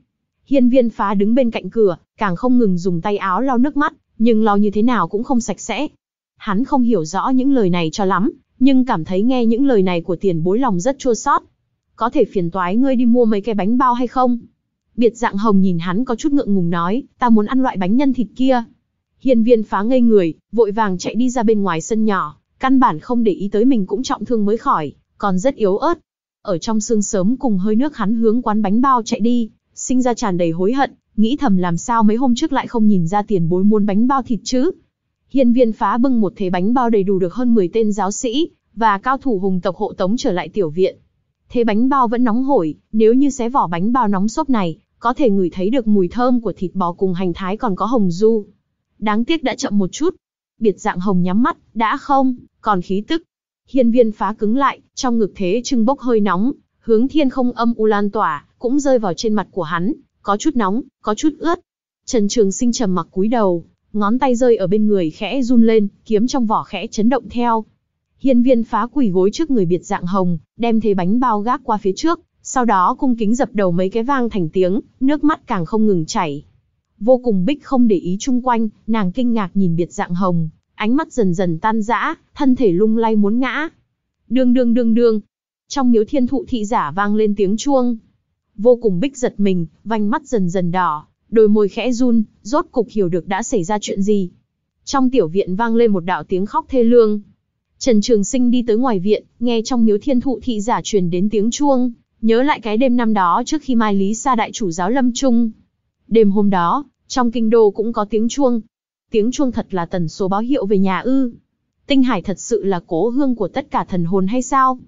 Hiên viên phá đứng bên cạnh cửa, càng không ngừng dùng tay áo lau nước mắt, nhưng lau như thế nào cũng không sạch sẽ. Hắn không hiểu rõ những lời này cho lắm, nhưng cảm thấy nghe những lời này của tiền bối lòng rất chua sót. Có thể phiền toái ngươi đi mua mấy cái bánh bao hay không? Biệt dạng hồng nhìn hắn có chút ngượng ngùng nói, ta muốn ăn loại bánh nhân thịt kia. Hiên viên phá ngây người, vội vàng chạy đi ra bên ngoài sân nhỏ, căn bản không để ý tới mình cũng trọng thương mới khỏi, còn rất yếu ớt, ở trong sương sớm cùng hơi nước hắn hướng quán bánh bao chạy đi, sinh ra tràn đầy hối hận, nghĩ thầm làm sao mấy hôm trước lại không nhìn ra tiền bối muốn bánh bao thịt chứ. Hiên viên phá bưng một thế bánh bao đầy đủ được hơn 10 tên giáo sĩ, và cao thủ hùng tộc hộ tống trở lại tiểu viện. Thế bánh bao vẫn nóng hổi, nếu như xé vỏ bánh bao nóng xốp này, có thể ngửi thấy được mùi thơm của thịt bò cùng hành thái còn có hồng du. Đáng tiếc đã chậm một chút. Biệt dạng hồng nhắm mắt, đã không, còn khí tức, Hiên viên phá cứng lại, trong ngực thế trưng bốc hơi nóng, hướng thiên không âm u lan tỏa, cũng rơi vào trên mặt của hắn, có chút nóng, có chút ướt. Trần Trường Sinh trầm mặc cúi đầu, ngón tay rơi ở bên người khẽ run lên, kiếm trong vỏ khẽ chấn động theo. Hiên viên phá quỷ gối trước người biệt dạng hồng, đem thế bánh bao gác qua phía trước, sau đó cung kính dập đầu mấy cái vang thành tiếng, nước mắt càng không ngừng chảy. Vô cùng bích không để ý chung quanh, nàng kinh ngạc nhìn biệt dạng hồng ánh mắt dần dần tan rã, thân thể lung lay muốn ngã. Đường đường đường đường. Trong miếu thiên thụ thị giả vang lên tiếng chuông. Vô cùng bích giật mình, vành mắt dần dần đỏ, đôi môi khẽ run, rốt cục hiểu được đã xảy ra chuyện gì. Trong tiểu viện vang lên một đạo tiếng khóc thê lương. Trần Trường Sinh đi tới ngoài viện, nghe trong miếu thiên thụ thị giả truyền đến tiếng chuông, nhớ lại cái đêm năm đó trước khi Mai Lý Sa đại chủ giáo Lâm Trung. Đêm hôm đó, trong kinh đô cũng có tiếng chuông, tiếng chuông thật là tần số báo hiệu về nhà ư. Tinh Hải thật sự là cố hương của tất cả thần hồn hay sao?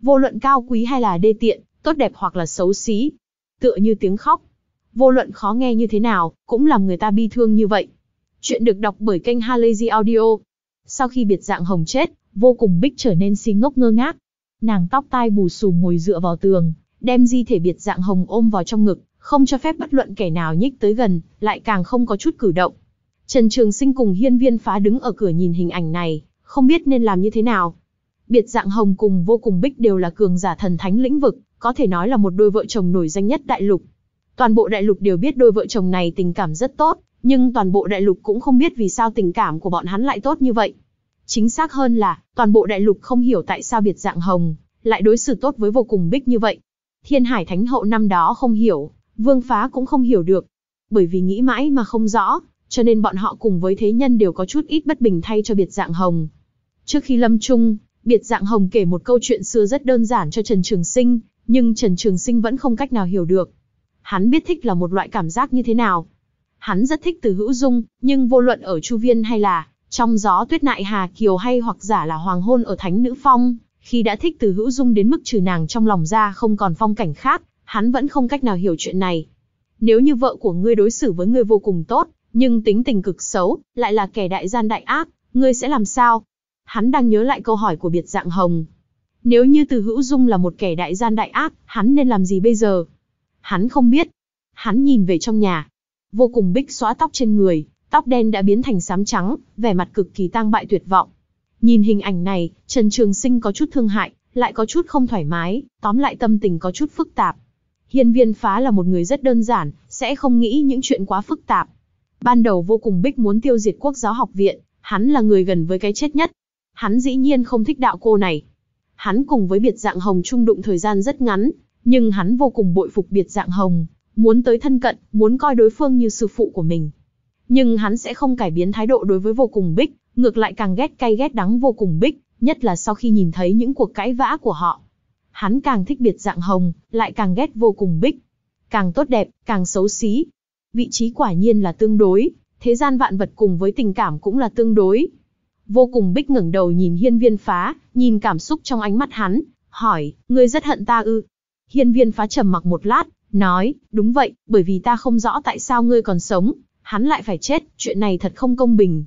Vô luận cao quý hay là đê tiện, tốt đẹp hoặc là xấu xí. Tựa như tiếng khóc. Vô luận khó nghe như thế nào, cũng làm người ta bi thương như vậy. Chuyện được đọc bởi kênh Halazy Audio. Sau khi biệt dạng hồng chết, vô cùng bích trở nên si ngốc ngơ ngác. Nàng tóc tai bù xù ngồi dựa vào tường, đem di thể biệt dạng hồng ôm vào trong ngực, không cho phép bất luận kẻ nào nhích tới gần, lại càng không có chút cử động. Trần Trường Sinh cùng hiên viên phá đứng ở cửa nhìn hình ảnh này, không biết nên làm như thế nào. Biệt dạng hồng cùng vô cùng bích đều là cường giả thần thánh lĩnh vực, có thể nói là một đôi vợ chồng nổi danh nhất đại lục. Toàn bộ đại lục đều biết đôi vợ chồng này tình cảm rất tốt, nhưng toàn bộ đại lục cũng không biết vì sao tình cảm của bọn hắn lại tốt như vậy. Chính xác hơn là, toàn bộ đại lục không hiểu tại sao biệt dạng hồng, lại đối xử tốt với vô cùng bích như vậy. Thiên Hải Thánh Hậu năm đó không hiểu, Vương Phá cũng không hiểu được. Bởi vì nghĩ mãi mà không rõ, cho nên bọn họ cùng với thế nhân đều có chút ít bất bình thay cho biệt dạng hồng. Trước khi lâm chung, biệt dạng hồng kể một câu chuyện xưa rất đơn giản cho Trần Trường Sinh, nhưng Trần Trường Sinh vẫn không cách nào hiểu được. Hắn biết thích là một loại cảm giác như thế nào. Hắn rất thích từ hữu dung, nhưng vô luận ở Chu Viên hay là trong gió tuyết nại Hà Kiều hay hoặc giả là hoàng hôn ở Thánh Nữ Phong, khi đã thích từ hữu dung đến mức trừ nàng trong lòng ra không còn phong cảnh khác, hắn vẫn không cách nào hiểu chuyện này. Nếu như vợ của ngươi đối xử với ngươi vô cùng tốt, nhưng tính tình cực xấu, lại là kẻ đại gian đại ác, ngươi sẽ làm sao? Hắn đang nhớ lại câu hỏi của biệt dạng hồng. Nếu như từ hữu dung là một kẻ đại gian đại ác, hắn nên làm gì bây giờ? Hắn không biết. Hắn nhìn về trong nhà. Vô cùng bích xóa tóc trên người, tóc đen đã biến thành xám trắng, vẻ mặt cực kỳ tang bại tuyệt vọng. Nhìn hình ảnh này, Trần Trường Sinh có chút thương hại, lại có chút không thoải mái, tóm lại tâm tình có chút phức tạp. Hiên viên phá là một người rất đơn giản, sẽ không nghĩ những chuyện quá phức tạp. Ban đầu vô cùng bích muốn tiêu diệt quốc giáo học viện, hắn là người gần với cái chết nhất. Hắn dĩ nhiên không thích đạo cô này. Hắn cùng với biệt dạng hồng chung đụng thời gian rất ngắn, nhưng hắn vô cùng bội phục biệt dạng hồng, muốn tới thân cận, muốn coi đối phương như sư phụ của mình. Nhưng hắn sẽ không cải biến thái độ đối với vô cùng bích, ngược lại càng ghét cay ghét đắng vô cùng bích, nhất là sau khi nhìn thấy những cuộc cãi vã của họ. Hắn càng thích biệt dạng hồng, lại càng ghét vô cùng bích. Càng tốt đẹp, càng xấu xí, vị trí quả nhiên là tương đối, thế gian vạn vật cùng với tình cảm cũng là tương đối. Vô cùng bích ngẩng đầu nhìn hiên viên phá, nhìn cảm xúc trong ánh mắt hắn, hỏi, ngươi rất hận ta ư? Hiên viên phá trầm mặc một lát, nói, đúng vậy, bởi vì ta không rõ tại sao ngươi còn sống, hắn lại phải chết, chuyện này thật không công bình.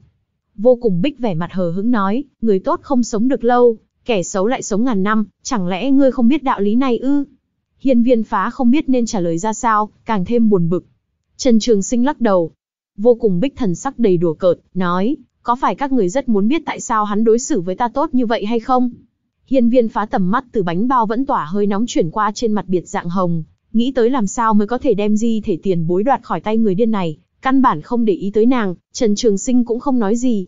Vô cùng bích vẻ mặt hờ hững nói, người tốt không sống được lâu, kẻ xấu lại sống ngàn năm, chẳng lẽ ngươi không biết đạo lý này ư? Hiên viên phá không biết nên trả lời ra sao, càng thêm buồn bực. Trần Trường Sinh lắc đầu. Vô cùng bích thần sắc đầy đùa cợt, nói, có phải các người rất muốn biết tại sao hắn đối xử với ta tốt như vậy hay không? Hiên viên phá tầm mắt từ bánh bao vẫn tỏa hơi nóng chuyển qua trên mặt biệt dạng hồng, nghĩ tới làm sao mới có thể đem di thể tiền bối đoạt khỏi tay người điên này, căn bản không để ý tới nàng, Trần Trường Sinh cũng không nói gì.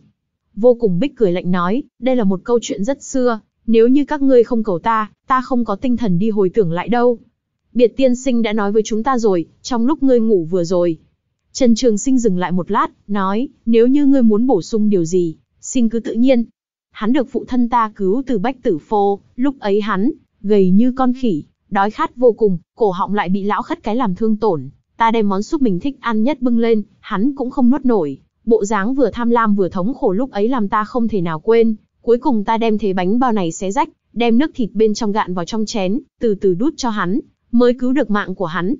Vô cùng bích cười lạnh nói, đây là một câu chuyện rất xưa, nếu như các ngươi không cầu ta, ta không có tinh thần đi hồi tưởng lại đâu biệt tiên sinh đã nói với chúng ta rồi, trong lúc ngươi ngủ vừa rồi. Trần Trường Sinh dừng lại một lát, nói, nếu như ngươi muốn bổ sung điều gì, xin cứ tự nhiên. Hắn được phụ thân ta cứu từ bách tử phô, lúc ấy hắn, gầy như con khỉ, đói khát vô cùng, cổ họng lại bị lão khất cái làm thương tổn. Ta đem món súp mình thích ăn nhất bưng lên, hắn cũng không nuốt nổi. Bộ dáng vừa tham lam vừa thống khổ lúc ấy làm ta không thể nào quên. Cuối cùng ta đem thế bánh bao này xé rách, đem nước thịt bên trong gạn vào trong chén, từ từ đút cho hắn, mới cứu được mạng của hắn.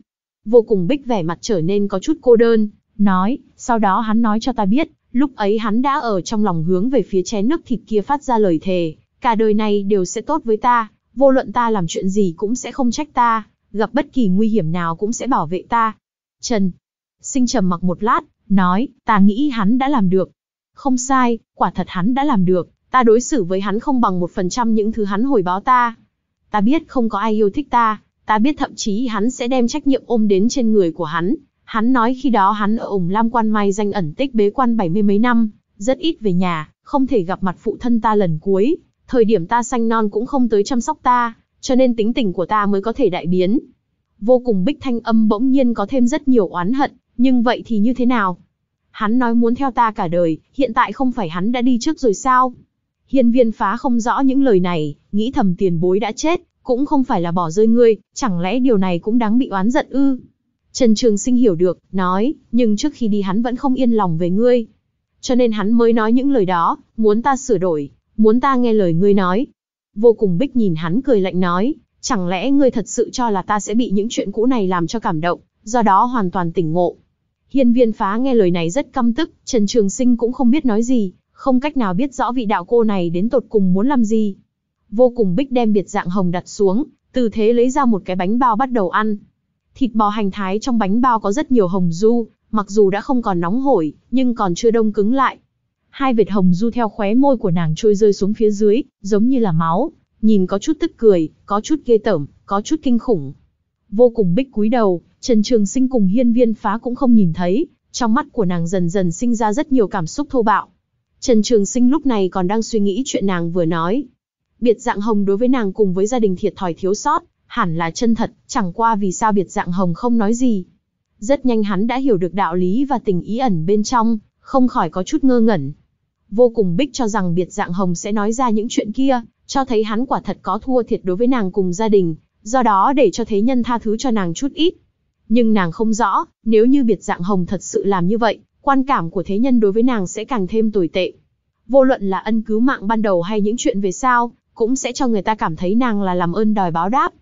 Vô cùng bích vẻ mặt trở nên có chút cô đơn, nói, sau đó hắn nói cho ta biết, lúc ấy hắn đã ở trong lòng hướng về phía chén nước thịt kia phát ra lời thề, cả đời này đều sẽ tốt với ta, vô luận ta làm chuyện gì cũng sẽ không trách ta, gặp bất kỳ nguy hiểm nào cũng sẽ bảo vệ ta. Trần, sinh trầm mặc một lát, nói, ta nghĩ hắn đã làm được. Không sai, quả thật hắn đã làm được, ta đối xử với hắn không bằng một phần trăm những thứ hắn hồi báo ta. Ta biết không có ai yêu thích ta, Ta biết thậm chí hắn sẽ đem trách nhiệm ôm đến trên người của hắn. Hắn nói khi đó hắn ở ủng Lam Quan Mai danh ẩn tích bế quan bảy mươi mấy năm, rất ít về nhà, không thể gặp mặt phụ thân ta lần cuối. Thời điểm ta sanh non cũng không tới chăm sóc ta, cho nên tính tình của ta mới có thể đại biến. Vô cùng bích thanh âm bỗng nhiên có thêm rất nhiều oán hận, nhưng vậy thì như thế nào? Hắn nói muốn theo ta cả đời, hiện tại không phải hắn đã đi trước rồi sao? Hiên viên phá không rõ những lời này, nghĩ thầm tiền bối đã chết, cũng không phải là bỏ rơi ngươi, chẳng lẽ điều này cũng đáng bị oán giận ư? Trần Trường Sinh hiểu được, nói, nhưng trước khi đi hắn vẫn không yên lòng về ngươi. Cho nên hắn mới nói những lời đó, muốn ta sửa đổi, muốn ta nghe lời ngươi nói. Vô cùng bích nhìn hắn cười lạnh nói, chẳng lẽ ngươi thật sự cho là ta sẽ bị những chuyện cũ này làm cho cảm động, do đó hoàn toàn tỉnh ngộ. Hiên viên phá nghe lời này rất căm tức, Trần Trường Sinh cũng không biết nói gì, không cách nào biết rõ vị đạo cô này đến tột cùng muốn làm gì vô cùng bích đem biệt dạng hồng đặt xuống, từ thế lấy ra một cái bánh bao bắt đầu ăn. Thịt bò hành thái trong bánh bao có rất nhiều hồng du, mặc dù đã không còn nóng hổi, nhưng còn chưa đông cứng lại. Hai vệt hồng du theo khóe môi của nàng trôi rơi xuống phía dưới, giống như là máu, nhìn có chút tức cười, có chút ghê tởm, có chút kinh khủng. Vô cùng bích cúi đầu, Trần Trường Sinh cùng hiên viên phá cũng không nhìn thấy, trong mắt của nàng dần dần sinh ra rất nhiều cảm xúc thô bạo. Trần Trường Sinh lúc này còn đang suy nghĩ chuyện nàng vừa nói, biệt dạng hồng đối với nàng cùng với gia đình thiệt thòi thiếu sót, hẳn là chân thật, chẳng qua vì sao biệt dạng hồng không nói gì. Rất nhanh hắn đã hiểu được đạo lý và tình ý ẩn bên trong, không khỏi có chút ngơ ngẩn. Vô cùng bích cho rằng biệt dạng hồng sẽ nói ra những chuyện kia, cho thấy hắn quả thật có thua thiệt đối với nàng cùng gia đình, do đó để cho thế nhân tha thứ cho nàng chút ít. Nhưng nàng không rõ, nếu như biệt dạng hồng thật sự làm như vậy, quan cảm của thế nhân đối với nàng sẽ càng thêm tồi tệ. Vô luận là ân cứu mạng ban đầu hay những chuyện về sao cũng sẽ cho người ta cảm thấy nàng là làm ơn đòi báo đáp.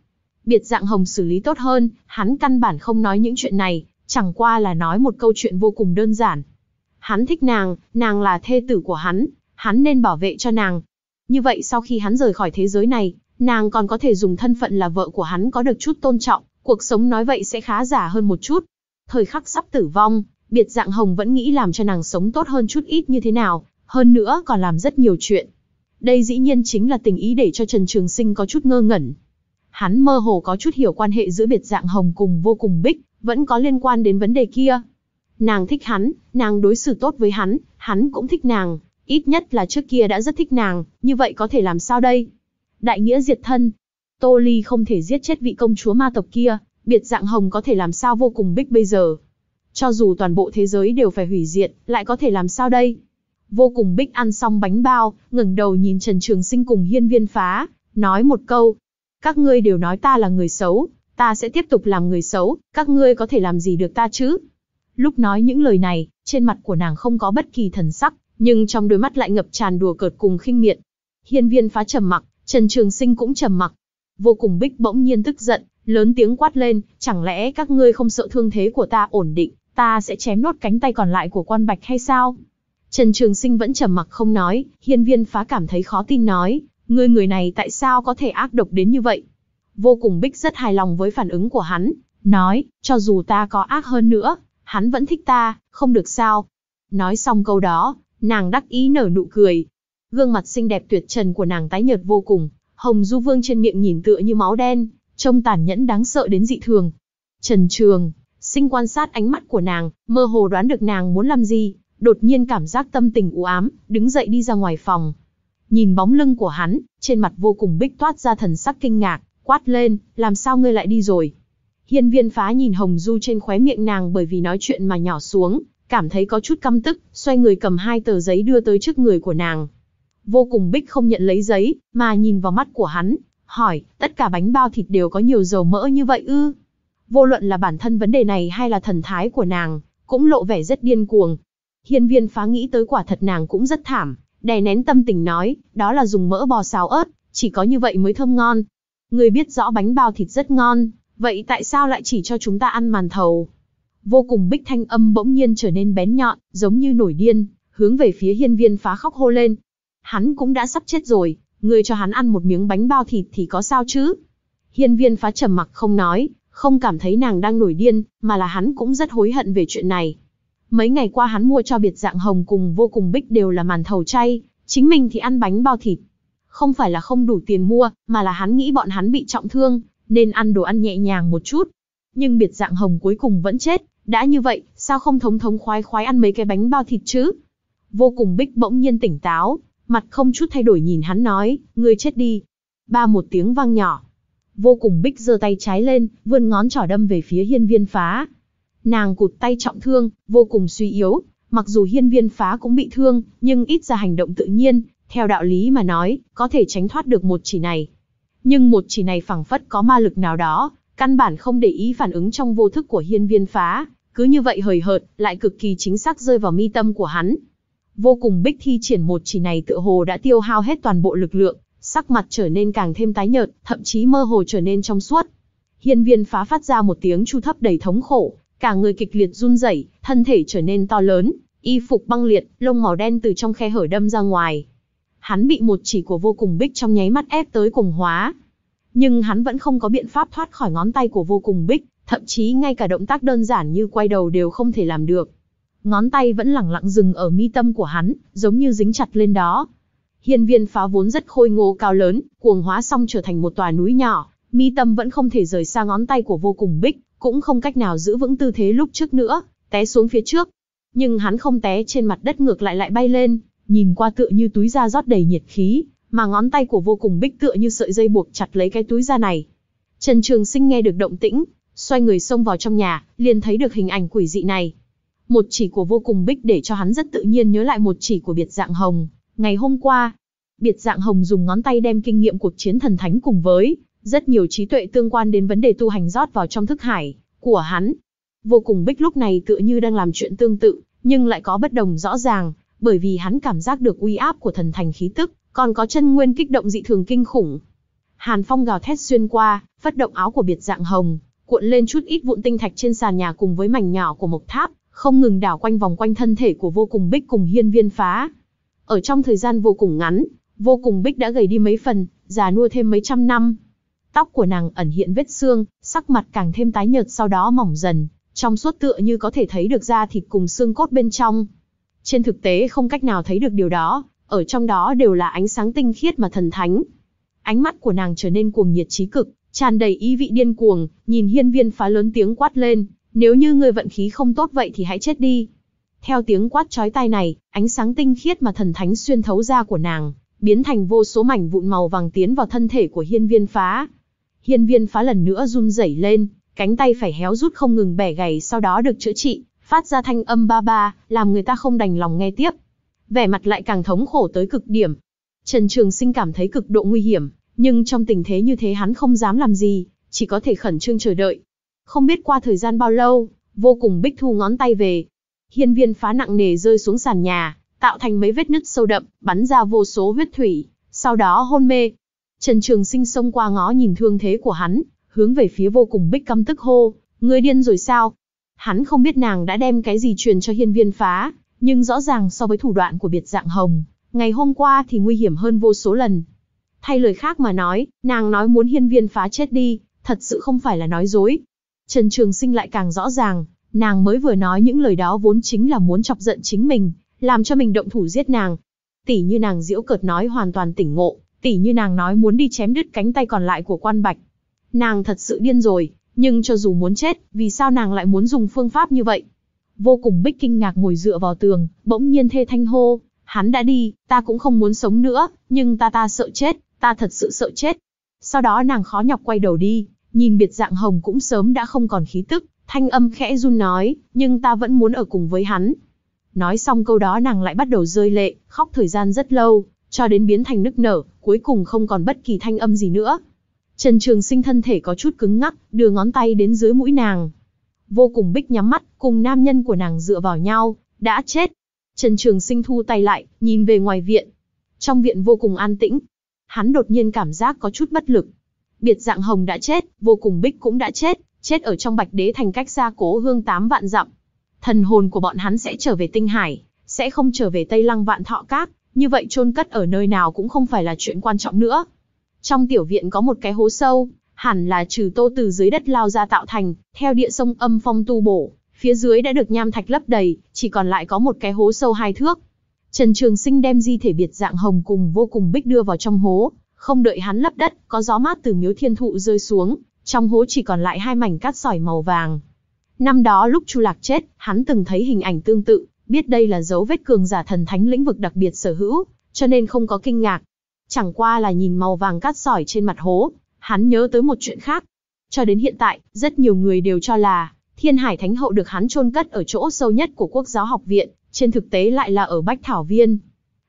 Biệt dạng hồng xử lý tốt hơn, hắn căn bản không nói những chuyện này, chẳng qua là nói một câu chuyện vô cùng đơn giản. Hắn thích nàng, nàng là thê tử của hắn, hắn nên bảo vệ cho nàng. Như vậy sau khi hắn rời khỏi thế giới này, nàng còn có thể dùng thân phận là vợ của hắn có được chút tôn trọng, cuộc sống nói vậy sẽ khá giả hơn một chút. Thời khắc sắp tử vong, biệt dạng hồng vẫn nghĩ làm cho nàng sống tốt hơn chút ít như thế nào, hơn nữa còn làm rất nhiều chuyện. Đây dĩ nhiên chính là tình ý để cho Trần Trường Sinh có chút ngơ ngẩn. Hắn mơ hồ có chút hiểu quan hệ giữa biệt dạng hồng cùng vô cùng bích, vẫn có liên quan đến vấn đề kia. Nàng thích hắn, nàng đối xử tốt với hắn, hắn cũng thích nàng, ít nhất là trước kia đã rất thích nàng, như vậy có thể làm sao đây? Đại nghĩa diệt thân. Tô Ly không thể giết chết vị công chúa ma tộc kia, biệt dạng hồng có thể làm sao vô cùng bích bây giờ? Cho dù toàn bộ thế giới đều phải hủy diệt, lại có thể làm sao đây? Vô cùng bích ăn xong bánh bao, ngẩng đầu nhìn Trần Trường Sinh cùng hiên viên phá, nói một câu. Các ngươi đều nói ta là người xấu, ta sẽ tiếp tục làm người xấu, các ngươi có thể làm gì được ta chứ? Lúc nói những lời này, trên mặt của nàng không có bất kỳ thần sắc, nhưng trong đôi mắt lại ngập tràn đùa cợt cùng khinh miệt. Hiên viên phá trầm mặc, Trần Trường Sinh cũng trầm mặc. Vô cùng bích bỗng nhiên tức giận, lớn tiếng quát lên, chẳng lẽ các ngươi không sợ thương thế của ta ổn định, ta sẽ chém nốt cánh tay còn lại của quan bạch hay sao? Trần Trường Sinh vẫn trầm mặc không nói, hiên viên phá cảm thấy khó tin nói, người người này tại sao có thể ác độc đến như vậy? Vô cùng bích rất hài lòng với phản ứng của hắn, nói, cho dù ta có ác hơn nữa, hắn vẫn thích ta, không được sao. Nói xong câu đó, nàng đắc ý nở nụ cười. Gương mặt xinh đẹp tuyệt trần của nàng tái nhợt vô cùng, hồng du vương trên miệng nhìn tựa như máu đen, trông tàn nhẫn đáng sợ đến dị thường. Trần Trường, sinh quan sát ánh mắt của nàng, mơ hồ đoán được nàng muốn làm gì, đột nhiên cảm giác tâm tình u ám, đứng dậy đi ra ngoài phòng. Nhìn bóng lưng của hắn, trên mặt vô cùng bích toát ra thần sắc kinh ngạc, quát lên, làm sao ngươi lại đi rồi? Hiên viên phá nhìn Hồng Du trên khóe miệng nàng bởi vì nói chuyện mà nhỏ xuống, cảm thấy có chút căm tức, xoay người cầm hai tờ giấy đưa tới trước người của nàng. Vô cùng bích không nhận lấy giấy, mà nhìn vào mắt của hắn, hỏi, tất cả bánh bao thịt đều có nhiều dầu mỡ như vậy ư? Vô luận là bản thân vấn đề này hay là thần thái của nàng, cũng lộ vẻ rất điên cuồng, Hiên viên phá nghĩ tới quả thật nàng cũng rất thảm, đè nén tâm tình nói, đó là dùng mỡ bò xào ớt, chỉ có như vậy mới thơm ngon. Người biết rõ bánh bao thịt rất ngon, vậy tại sao lại chỉ cho chúng ta ăn màn thầu? Vô cùng bích thanh âm bỗng nhiên trở nên bén nhọn, giống như nổi điên, hướng về phía hiên viên phá khóc hô lên. Hắn cũng đã sắp chết rồi, người cho hắn ăn một miếng bánh bao thịt thì có sao chứ? Hiên viên phá trầm mặc không nói, không cảm thấy nàng đang nổi điên, mà là hắn cũng rất hối hận về chuyện này. Mấy ngày qua hắn mua cho biệt dạng hồng cùng vô cùng bích đều là màn thầu chay, chính mình thì ăn bánh bao thịt. Không phải là không đủ tiền mua, mà là hắn nghĩ bọn hắn bị trọng thương, nên ăn đồ ăn nhẹ nhàng một chút. Nhưng biệt dạng hồng cuối cùng vẫn chết, đã như vậy, sao không thống thống khoái khoái ăn mấy cái bánh bao thịt chứ? Vô cùng bích bỗng nhiên tỉnh táo, mặt không chút thay đổi nhìn hắn nói, ngươi chết đi. Ba một tiếng vang nhỏ. Vô cùng bích giơ tay trái lên, vươn ngón trỏ đâm về phía hiên viên phá. Nàng cụt tay trọng thương, vô cùng suy yếu, mặc dù hiên viên phá cũng bị thương, nhưng ít ra hành động tự nhiên, theo đạo lý mà nói, có thể tránh thoát được một chỉ này. Nhưng một chỉ này phảng phất có ma lực nào đó, căn bản không để ý phản ứng trong vô thức của hiên viên phá, cứ như vậy hời hợt, lại cực kỳ chính xác rơi vào mi tâm của hắn. Vô cùng bích thi triển một chỉ này tựa hồ đã tiêu hao hết toàn bộ lực lượng, sắc mặt trở nên càng thêm tái nhợt, thậm chí mơ hồ trở nên trong suốt. Hiên viên phá phát ra một tiếng chu thấp đầy thống khổ, Cả người kịch liệt run rẩy, thân thể trở nên to lớn, y phục băng liệt, lông màu đen từ trong khe hở đâm ra ngoài. Hắn bị một chỉ của vô cùng bích trong nháy mắt ép tới cùng hóa. Nhưng hắn vẫn không có biện pháp thoát khỏi ngón tay của vô cùng bích, thậm chí ngay cả động tác đơn giản như quay đầu đều không thể làm được. Ngón tay vẫn lẳng lặng dừng ở mi tâm của hắn, giống như dính chặt lên đó. Hiên viên phá vốn rất khôi ngô cao lớn, cuồng hóa xong trở thành một tòa núi nhỏ, mi tâm vẫn không thể rời xa ngón tay của vô cùng bích cũng không cách nào giữ vững tư thế lúc trước nữa, té xuống phía trước. Nhưng hắn không té trên mặt đất ngược lại lại bay lên, nhìn qua tựa như túi da rót đầy nhiệt khí, mà ngón tay của vô cùng bích tựa như sợi dây buộc chặt lấy cái túi da này. Trần Trường Sinh nghe được động tĩnh, xoay người xông vào trong nhà, liền thấy được hình ảnh quỷ dị này. Một chỉ của vô cùng bích để cho hắn rất tự nhiên nhớ lại một chỉ của biệt dạng hồng, ngày hôm qua. Biệt dạng hồng dùng ngón tay đem kinh nghiệm cuộc chiến thần thánh cùng với rất nhiều trí tuệ tương quan đến vấn đề tu hành rót vào trong thức hải của hắn. Vô cùng bích lúc này tựa như đang làm chuyện tương tự, nhưng lại có bất đồng rõ ràng, bởi vì hắn cảm giác được uy áp của thần thành khí tức, còn có chân nguyên kích động dị thường kinh khủng. Hàn phong gào thét xuyên qua, phất động áo của biệt dạng hồng, cuộn lên chút ít vụn tinh thạch trên sàn nhà cùng với mảnh nhỏ của một tháp, không ngừng đảo quanh vòng quanh thân thể của vô cùng bích cùng hiên viên phá. Ở trong thời gian vô cùng ngắn, vô cùng bích đã gầy đi mấy phần, già nua thêm mấy trăm năm. Tóc của nàng ẩn hiện vết xương, sắc mặt càng thêm tái nhợt sau đó mỏng dần, trong suốt tựa như có thể thấy được da thịt cùng xương cốt bên trong. Trên thực tế không cách nào thấy được điều đó, ở trong đó đều là ánh sáng tinh khiết mà thần thánh. Ánh mắt của nàng trở nên cuồng nhiệt trí cực, tràn đầy ý vị điên cuồng, nhìn hiên viên phá lớn tiếng quát lên, nếu như người vận khí không tốt vậy thì hãy chết đi. Theo tiếng quát chói tai này, ánh sáng tinh khiết mà thần thánh xuyên thấu ra của nàng, biến thành vô số mảnh vụn màu vàng tiến vào thân thể của hiên viên phá hiên viên phá lần nữa run rẩy lên, cánh tay phải héo rút không ngừng bẻ gầy sau đó được chữa trị, phát ra thanh âm ba ba, làm người ta không đành lòng nghe tiếp. Vẻ mặt lại càng thống khổ tới cực điểm. Trần Trường Sinh cảm thấy cực độ nguy hiểm, nhưng trong tình thế như thế hắn không dám làm gì, chỉ có thể khẩn trương chờ đợi. Không biết qua thời gian bao lâu, vô cùng bích thu ngón tay về. Hiên viên phá nặng nề rơi xuống sàn nhà, tạo thành mấy vết nứt sâu đậm, bắn ra vô số huyết thủy, sau đó hôn mê. Trần Trường Sinh xông qua ngó nhìn thương thế của hắn, hướng về phía vô cùng bích căm tức hô, ngươi điên rồi sao? Hắn không biết nàng đã đem cái gì truyền cho hiên viên phá, nhưng rõ ràng so với thủ đoạn của biệt dạng hồng, ngày hôm qua thì nguy hiểm hơn vô số lần. Thay lời khác mà nói, nàng nói muốn hiên viên phá chết đi, thật sự không phải là nói dối. Trần Trường Sinh lại càng rõ ràng, nàng mới vừa nói những lời đó vốn chính là muốn chọc giận chính mình, làm cho mình động thủ giết nàng. Tỷ như nàng diễu cợt nói hoàn toàn tỉnh ngộ, Tỉ như nàng nói muốn đi chém đứt cánh tay còn lại của quan bạch. Nàng thật sự điên rồi, nhưng cho dù muốn chết, vì sao nàng lại muốn dùng phương pháp như vậy? Vô cùng bích kinh ngạc ngồi dựa vào tường, bỗng nhiên thê thanh hô, hắn đã đi, ta cũng không muốn sống nữa, nhưng ta ta sợ chết, ta thật sự sợ chết. Sau đó nàng khó nhọc quay đầu đi, nhìn biệt dạng hồng cũng sớm đã không còn khí tức, thanh âm khẽ run nói, nhưng ta vẫn muốn ở cùng với hắn. Nói xong câu đó nàng lại bắt đầu rơi lệ, khóc thời gian rất lâu, cho đến biến thành nức nở, cuối cùng không còn bất kỳ thanh âm gì nữa. Trần Trường Sinh thân thể có chút cứng ngắc, đưa ngón tay đến dưới mũi nàng. Vô cùng bích nhắm mắt, cùng nam nhân của nàng dựa vào nhau, đã chết. Trần Trường Sinh thu tay lại, nhìn về ngoài viện. Trong viện vô cùng an tĩnh. Hắn đột nhiên cảm giác có chút bất lực. Biệt dạng hồng đã chết, vô cùng bích cũng đã chết, chết ở trong Bạch Đế thành cách xa cố hương tám vạn dặm. Thần hồn của bọn hắn sẽ trở về Tinh Hải, sẽ không trở về Tây Lăng Vạn Thọ Các, như vậy chôn cất ở nơi nào cũng không phải là chuyện quan trọng nữa. Trong tiểu viện có một cái hố sâu, hẳn là trừ tô từ dưới đất lao ra tạo thành, theo địa sông âm phong tu bổ, phía dưới đã được nham thạch lấp đầy, chỉ còn lại có một cái hố sâu hai thước. Trần Trường Sinh đem di thể biệt dạng hồng cùng vô cùng bích đưa vào trong hố, không đợi hắn lấp đất, có gió mát từ miếu thiên thụ rơi xuống, trong hố chỉ còn lại hai mảnh cát sỏi màu vàng. Năm đó lúc Chu Lạc chết, hắn từng thấy hình ảnh tương tự, biết đây là dấu vết cường giả thần thánh lĩnh vực đặc biệt sở hữu, cho nên không có kinh ngạc. Chẳng qua là nhìn màu vàng cát sỏi trên mặt hố, hắn nhớ tới một chuyện khác. Cho đến hiện tại, rất nhiều người đều cho là Thiên Hải Thánh Hậu được hắn chôn cất ở chỗ sâu nhất của Quốc giáo học viện, trên thực tế lại là ở Bách Thảo Viên.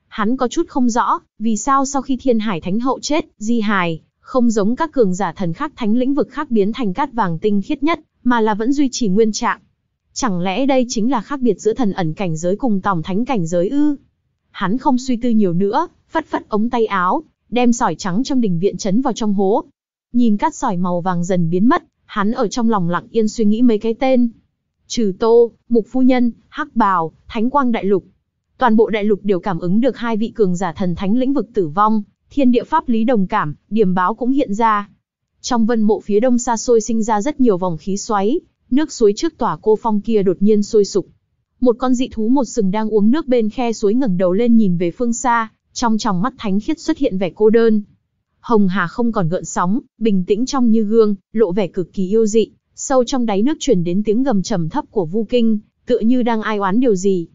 Hắn có chút không rõ, vì sao sau khi Thiên Hải Thánh Hậu chết, Di hài không giống các cường giả thần khác thánh lĩnh vực khác biến thành cát vàng tinh khiết nhất, mà là vẫn duy trì nguyên trạng. Chẳng lẽ đây chính là khác biệt giữa thần ẩn cảnh giới cùng tòng thánh cảnh giới ư? Hắn không suy tư nhiều nữa, phất phất ống tay áo, đem sỏi trắng trong đình viện chấn vào trong hố. Nhìn cát sỏi màu vàng dần biến mất, hắn ở trong lòng lặng yên suy nghĩ mấy cái tên. Trừ Tô, Mục Phu Nhân, Hắc Bào, Thánh Quang Đại Lục. Toàn bộ đại lục đều cảm ứng được hai vị cường giả thần thánh lĩnh vực tử vong, thiên địa pháp lý đồng cảm, điểm báo cũng hiện ra. Trong vân mộ phía đông xa xôi sinh ra rất nhiều vòng khí xoáy, Nước suối trước tòa cô phong kia đột nhiên sôi sục. Một con dị thú một sừng đang uống nước bên khe suối ngẩng đầu lên nhìn về phương xa, trong tròng mắt thánh khiết xuất hiện vẻ cô đơn. Hồng Hà không còn gợn sóng, bình tĩnh trong như gương, lộ vẻ cực kỳ yêu dị, sâu trong đáy nước truyền đến tiếng gầm trầm thấp của Vu Kinh, tựa như đang ai oán điều gì.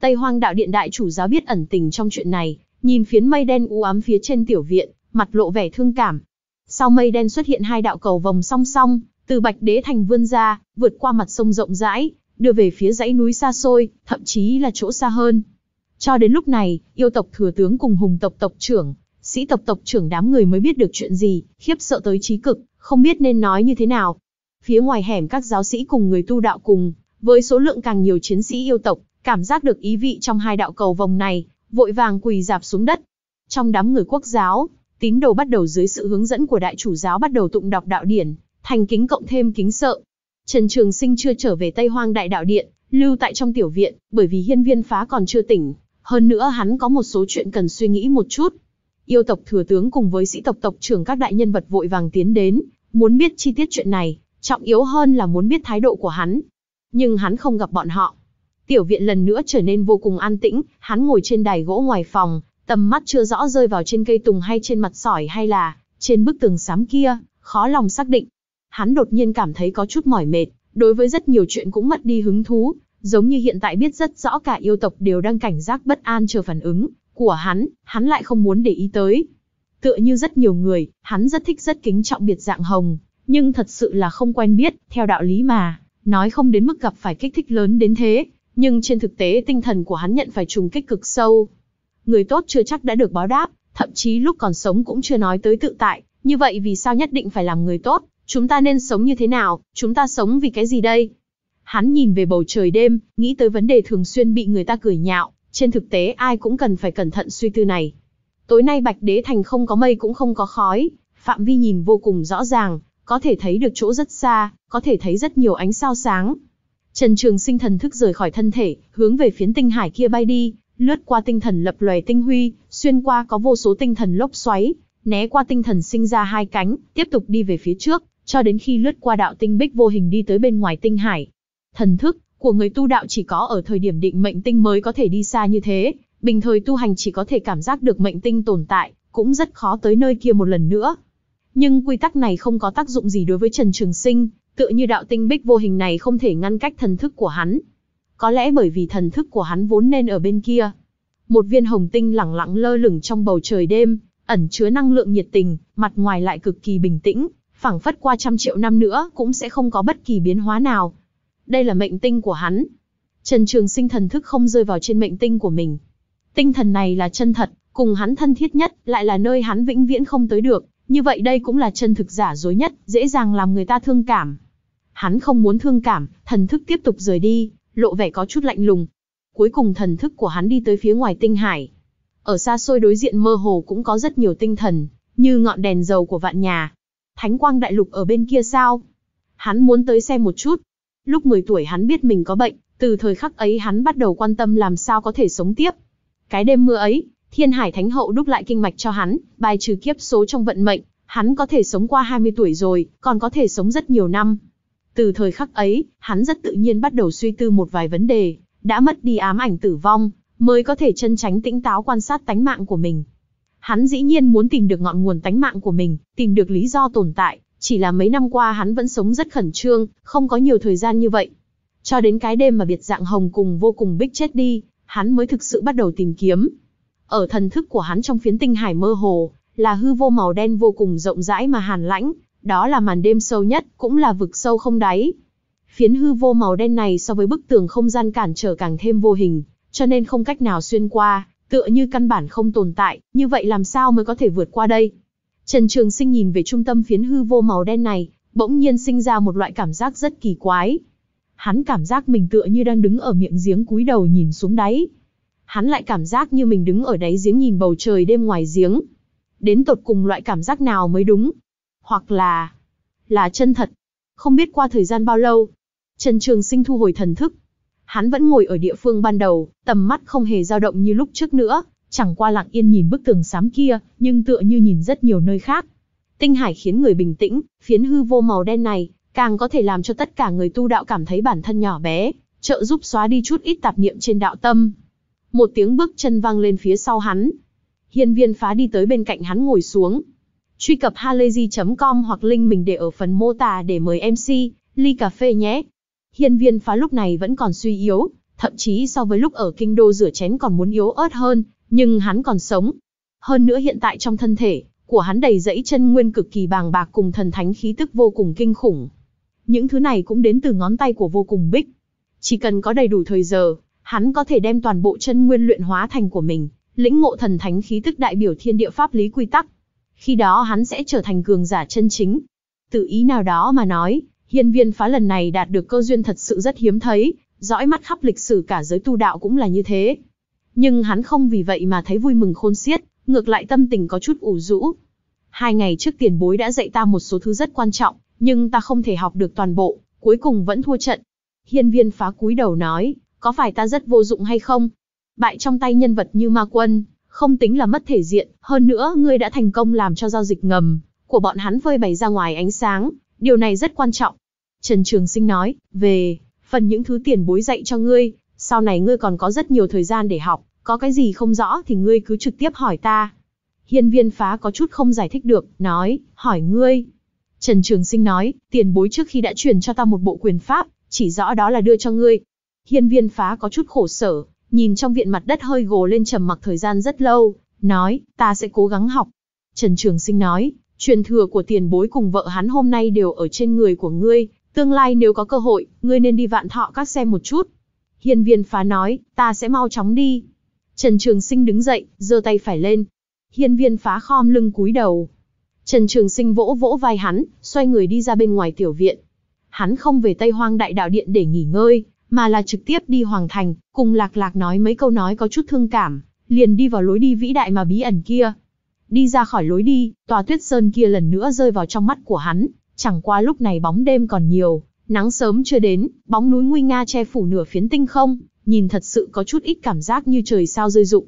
Tây Hoang Đạo Điện đại chủ giáo biết ẩn tình trong chuyện này, nhìn phiến mây đen u ám phía trên tiểu viện, mặt lộ vẻ thương cảm. Sau mây đen xuất hiện hai đạo cầu vòng song song, từ Bạch Đế Thành vươn ra, vượt qua mặt sông rộng rãi, đưa về phía dãy núi xa xôi, thậm chí là chỗ xa hơn. Cho đến lúc này, yêu tộc thừa tướng cùng hùng tộc tộc trưởng, sĩ tộc tộc trưởng đám người mới biết được chuyện gì, khiếp sợ tới trí cực, không biết nên nói như thế nào. Phía ngoài hẻm các giáo sĩ cùng người tu đạo cùng, với số lượng càng nhiều chiến sĩ yêu tộc, cảm giác được ý vị trong hai đạo cầu vòng này, vội vàng quỳ dạp xuống đất. Trong đám người quốc giáo, tín đồ bắt đầu dưới sự hướng dẫn của đại chủ giáo bắt đầu tụng đọc đạo điển, thành kính cộng thêm kính sợ. Trần Trường Sinh chưa trở về Tây Hoang Đại Đạo Điện, lưu tại trong tiểu viện, bởi vì hiên viên phá còn chưa tỉnh, hơn nữa hắn có một số chuyện cần suy nghĩ một chút. Yêu tộc thừa tướng cùng với sĩ tộc tộc trưởng các đại nhân vật vội vàng tiến đến, muốn biết chi tiết chuyện này, trọng yếu hơn là muốn biết thái độ của hắn. Nhưng hắn không gặp bọn họ. Tiểu viện lần nữa trở nên vô cùng an tĩnh, hắn ngồi trên đài gỗ ngoài phòng, tầm mắt chưa rõ rơi vào trên cây tùng hay trên mặt sỏi hay là trên bức tường xám kia, khó lòng xác định hắn đột nhiên cảm thấy có chút mỏi mệt, đối với rất nhiều chuyện cũng mất đi hứng thú, giống như hiện tại biết rất rõ cả yêu tộc đều đang cảnh giác bất an chờ phản ứng của hắn, hắn lại không muốn để ý tới. Tựa như rất nhiều người, hắn rất thích rất kính trọng biệt dạng hồng, nhưng thật sự là không quen biết, theo đạo lý mà, nói không đến mức gặp phải kích thích lớn đến thế, nhưng trên thực tế tinh thần của hắn nhận phải trùng kích cực sâu. Người tốt chưa chắc đã được báo đáp, thậm chí lúc còn sống cũng chưa nói tới tự tại, như vậy vì sao nhất định phải làm người tốt, Chúng ta nên sống như thế nào, chúng ta sống vì cái gì đây? Hắn nhìn về bầu trời đêm, nghĩ tới vấn đề thường xuyên bị người ta cười nhạo, trên thực tế ai cũng cần phải cẩn thận suy tư này. Tối nay Bạch Đế Thành không có mây cũng không có khói, phạm vi nhìn vô cùng rõ ràng, có thể thấy được chỗ rất xa, có thể thấy rất nhiều ánh sao sáng. Trần Trường Sinh thần thức rời khỏi thân thể, hướng về phiến tinh hải kia bay đi, lướt qua tinh thần lập lòe tinh huy, xuyên qua có vô số tinh thần lốc xoáy, né qua tinh thần sinh ra hai cánh, tiếp tục đi về phía trước, cho đến khi lướt qua đạo tinh bích vô hình đi tới bên ngoài tinh hải. Thần thức của người tu đạo chỉ có ở thời điểm định mệnh tinh mới có thể đi xa như thế, bình thời tu hành chỉ có thể cảm giác được mệnh tinh tồn tại, cũng rất khó tới nơi kia một lần nữa. Nhưng quy tắc này không có tác dụng gì đối với Trần Trường Sinh, tựa như đạo tinh bích vô hình này không thể ngăn cách thần thức của hắn. Có lẽ bởi vì thần thức của hắn vốn nên ở bên kia. Một viên hồng tinh lẳng lặng lơ lửng trong bầu trời đêm, ẩn chứa năng lượng nhiệt tình, mặt ngoài lại cực kỳ bình tĩnh, Phẳng phất qua trăm triệu năm nữa cũng sẽ không có bất kỳ biến hóa nào. Đây là mệnh tinh của hắn. Trần Trường Sinh thần thức không rơi vào trên mệnh tinh của mình. Tinh thần này là chân thật, cùng hắn thân thiết nhất, lại là nơi hắn vĩnh viễn không tới được, như vậy đây cũng là chân thực giả dối nhất, dễ dàng làm người ta thương cảm. Hắn không muốn thương cảm, thần thức tiếp tục rời đi, lộ vẻ có chút lạnh lùng. Cuối cùng thần thức của hắn đi tới phía ngoài tinh hải. Ở xa xôi đối diện mơ hồ cũng có rất nhiều tinh thần, như ngọn đèn dầu của vạn nhà, Thánh quang đại lục ở bên kia sao? Hắn muốn tới xem một chút. Lúc 10 tuổi hắn biết mình có bệnh, từ thời khắc ấy hắn bắt đầu quan tâm làm sao có thể sống tiếp. Cái đêm mưa ấy, Thiên Hải Thánh Hậu đúc lại kinh mạch cho hắn, bài trừ kiếp số trong vận mệnh, hắn có thể sống qua 20 tuổi rồi, còn có thể sống rất nhiều năm. Từ thời khắc ấy, hắn rất tự nhiên bắt đầu suy tư một vài vấn đề, đã mất đi ám ảnh tử vong, mới có thể chân tránh tĩnh táo quan sát tánh mạng của mình. Hắn dĩ nhiên muốn tìm được ngọn nguồn tánh mạng của mình, tìm được lý do tồn tại, chỉ là mấy năm qua hắn vẫn sống rất khẩn trương, không có nhiều thời gian như vậy. Cho đến cái đêm mà biệt dạng hồng cùng vô cùng bích chết đi, hắn mới thực sự bắt đầu tìm kiếm. Ở thần thức của hắn trong phiến tinh hải mơ hồ, là hư vô màu đen vô cùng rộng rãi mà hàn lãnh, đó là màn đêm sâu nhất, cũng là vực sâu không đáy. Phiến hư vô màu đen này so với bức tường không gian cản trở càng thêm vô hình, cho nên không cách nào xuyên qua, tựa như căn bản không tồn tại, như vậy làm sao mới có thể vượt qua đây? Trần Trường Sinh nhìn về trung tâm phiến hư vô màu đen này, bỗng nhiên sinh ra một loại cảm giác rất kỳ quái. Hắn cảm giác mình tựa như đang đứng ở miệng giếng cúi đầu nhìn xuống đáy. Hắn lại cảm giác như mình đứng ở đáy giếng nhìn bầu trời đêm ngoài giếng. Đến tột cùng loại cảm giác nào mới đúng? Hoặc là... là chân thật. Không biết qua thời gian bao lâu, Trần Trường Sinh thu hồi thần thức, Hắn vẫn ngồi ở địa phương ban đầu, tầm mắt không hề dao động như lúc trước nữa, chẳng qua lặng yên nhìn bức tường xám kia, nhưng tựa như nhìn rất nhiều nơi khác. Tinh hải khiến người bình tĩnh, phiến hư vô màu đen này, càng có thể làm cho tất cả người tu đạo cảm thấy bản thân nhỏ bé, trợ giúp xóa đi chút ít tạp niệm trên đạo tâm. Một tiếng bước chân vang lên phía sau hắn. Hiên viên phá đi tới bên cạnh hắn ngồi xuống. Truy cập halayzi.com hoặc link mình để ở phần mô tả để mời MC, ly cà phê nhé hiên viên phá lúc này vẫn còn suy yếu, thậm chí so với lúc ở kinh đô rửa chén còn muốn yếu ớt hơn, nhưng hắn còn sống. Hơn nữa hiện tại trong thân thể của hắn đầy dẫy chân nguyên cực kỳ bàng bạc cùng thần thánh khí tức vô cùng kinh khủng. Những thứ này cũng đến từ ngón tay của vô cùng bích. Chỉ cần có đầy đủ thời giờ, hắn có thể đem toàn bộ chân nguyên luyện hóa thành của mình, lĩnh ngộ thần thánh khí tức đại biểu thiên địa pháp lý quy tắc. Khi đó hắn sẽ trở thành cường giả chân chính. Tự ý nào đó mà nói, hiên viên phá lần này đạt được cơ duyên thật sự rất hiếm thấy, dõi mắt khắp lịch sử cả giới tu đạo cũng là như thế. Nhưng hắn không vì vậy mà thấy vui mừng khôn xiết, ngược lại tâm tình có chút ủ rũ. Hai ngày trước tiền bối đã dạy ta một số thứ rất quan trọng, nhưng ta không thể học được toàn bộ, cuối cùng vẫn thua trận. Hiên viên phá cúi đầu nói, có phải ta rất vô dụng hay không? Bại trong tay nhân vật như ma quân, không tính là mất thể diện, hơn nữa ngươi đã thành công làm cho giao dịch ngầm của bọn hắn phơi bày ra ngoài ánh sáng, Điều này rất quan trọng. Trần Trường Sinh nói, về, phần những thứ tiền bối dạy cho ngươi, sau này ngươi còn có rất nhiều thời gian để học, có cái gì không rõ thì ngươi cứ trực tiếp hỏi ta. Hiên viên phá có chút không giải thích được, nói, hỏi ngươi. Trần Trường Sinh nói, tiền bối trước khi đã truyền cho ta một bộ quyền pháp, chỉ rõ đó là đưa cho ngươi. Hiên viên phá có chút khổ sở, nhìn trong viện mặt đất hơi gồ lên trầm mặc thời gian rất lâu, nói, ta sẽ cố gắng học. Trần Trường Sinh nói, Truyền thừa của tiền bối cùng vợ hắn hôm nay đều ở trên người của ngươi, tương lai nếu có cơ hội, ngươi nên đi vạn thọ các xem một chút. Hiền viên phá nói, ta sẽ mau chóng đi. Trần Trường Sinh đứng dậy, giơ tay phải lên. Hiền viên phá khom lưng cúi đầu. Trần Trường Sinh vỗ vỗ vai hắn, xoay người đi ra bên ngoài tiểu viện. Hắn không về Tây Hoang Đại Đạo Điện để nghỉ ngơi, mà là trực tiếp đi Hoàng Thành, cùng Lạc Lạc nói mấy câu nói có chút thương cảm, liền đi vào lối đi vĩ đại mà bí ẩn kia, Đi ra khỏi lối đi, tòa tuyết sơn kia lần nữa rơi vào trong mắt của hắn, chẳng qua lúc này bóng đêm còn nhiều, nắng sớm chưa đến, bóng núi nguy nga che phủ nửa phiến tinh không, nhìn thật sự có chút ít cảm giác như trời sao rơi rụng.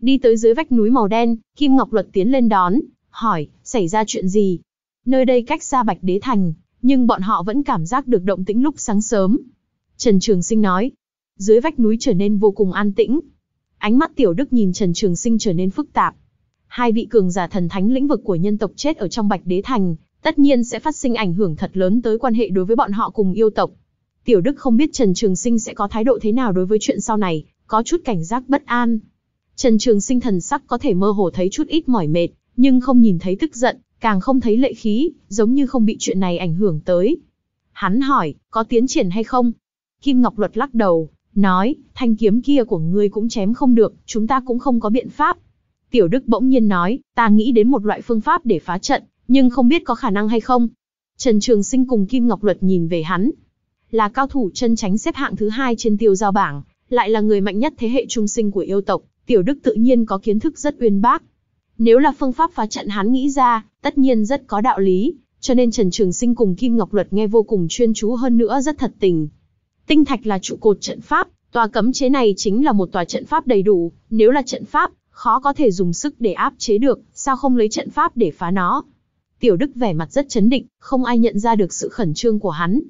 Đi tới dưới vách núi màu đen, Kim Ngọc Luật tiến lên đón, hỏi, xảy ra chuyện gì? Nơi đây cách xa Bạch Đế Thành, nhưng bọn họ vẫn cảm giác được động tĩnh lúc sáng sớm. Trần Trường Sinh nói, dưới vách núi trở nên vô cùng an tĩnh. Ánh mắt Tiểu Đức nhìn Trần Trường Sinh trở nên phức tạp. Hai vị cường giả thần thánh lĩnh vực của nhân tộc chết ở trong Bạch Đế Thành, tất nhiên sẽ phát sinh ảnh hưởng thật lớn tới quan hệ đối với bọn họ cùng yêu tộc. Tiểu Đức không biết Trần Trường Sinh sẽ có thái độ thế nào đối với chuyện sau này, có chút cảnh giác bất an. Trần Trường Sinh thần sắc có thể mơ hồ thấy chút ít mỏi mệt, nhưng không nhìn thấy tức giận, càng không thấy lệ khí, giống như không bị chuyện này ảnh hưởng tới. Hắn hỏi, có tiến triển hay không? Kim Ngọc Luật lắc đầu, nói, thanh kiếm kia của ngươi cũng chém không được, chúng ta cũng không có biện pháp, Tiểu Đức bỗng nhiên nói, ta nghĩ đến một loại phương pháp để phá trận, nhưng không biết có khả năng hay không. Trần Trường Sinh cùng Kim Ngọc Luật nhìn về hắn. Là cao thủ chân tránh xếp hạng thứ hai trên tiêu giao bảng, lại là người mạnh nhất thế hệ trung sinh của yêu tộc, Tiểu Đức tự nhiên có kiến thức rất uyên bác. Nếu là phương pháp phá trận hắn nghĩ ra, tất nhiên rất có đạo lý, cho nên Trần Trường Sinh cùng Kim Ngọc Luật nghe vô cùng chuyên chú hơn nữa rất thật tình. Tinh thạch là trụ cột trận pháp, tòa cấm chế này chính là một tòa trận pháp đầy đủ, nếu là trận pháp, khó có thể dùng sức để áp chế được, sao không lấy trận pháp để phá nó? Tiểu Đức vẻ mặt rất chấn định, không ai nhận ra được sự khẩn trương của hắn.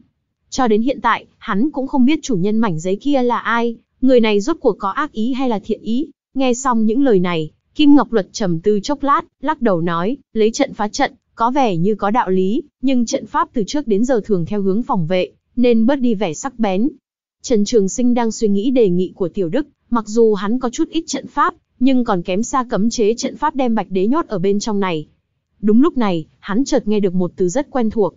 Cho đến hiện tại, hắn cũng không biết chủ nhân mảnh giấy kia là ai, người này rốt cuộc có ác ý hay là thiện ý. Nghe xong những lời này, Kim Ngọc Luật trầm tư chốc lát, lắc đầu nói, lấy trận phá trận, có vẻ như có đạo lý, nhưng trận pháp từ trước đến giờ thường theo hướng phòng vệ, nên bớt đi vẻ sắc bén. Trần Trường Sinh đang suy nghĩ đề nghị của Tiểu Đức, mặc dù hắn có chút ít trận pháp, nhưng còn kém xa cấm chế trận pháp đem bạch đế nhốt ở bên trong này. Đúng lúc này, hắn chợt nghe được một từ rất quen thuộc.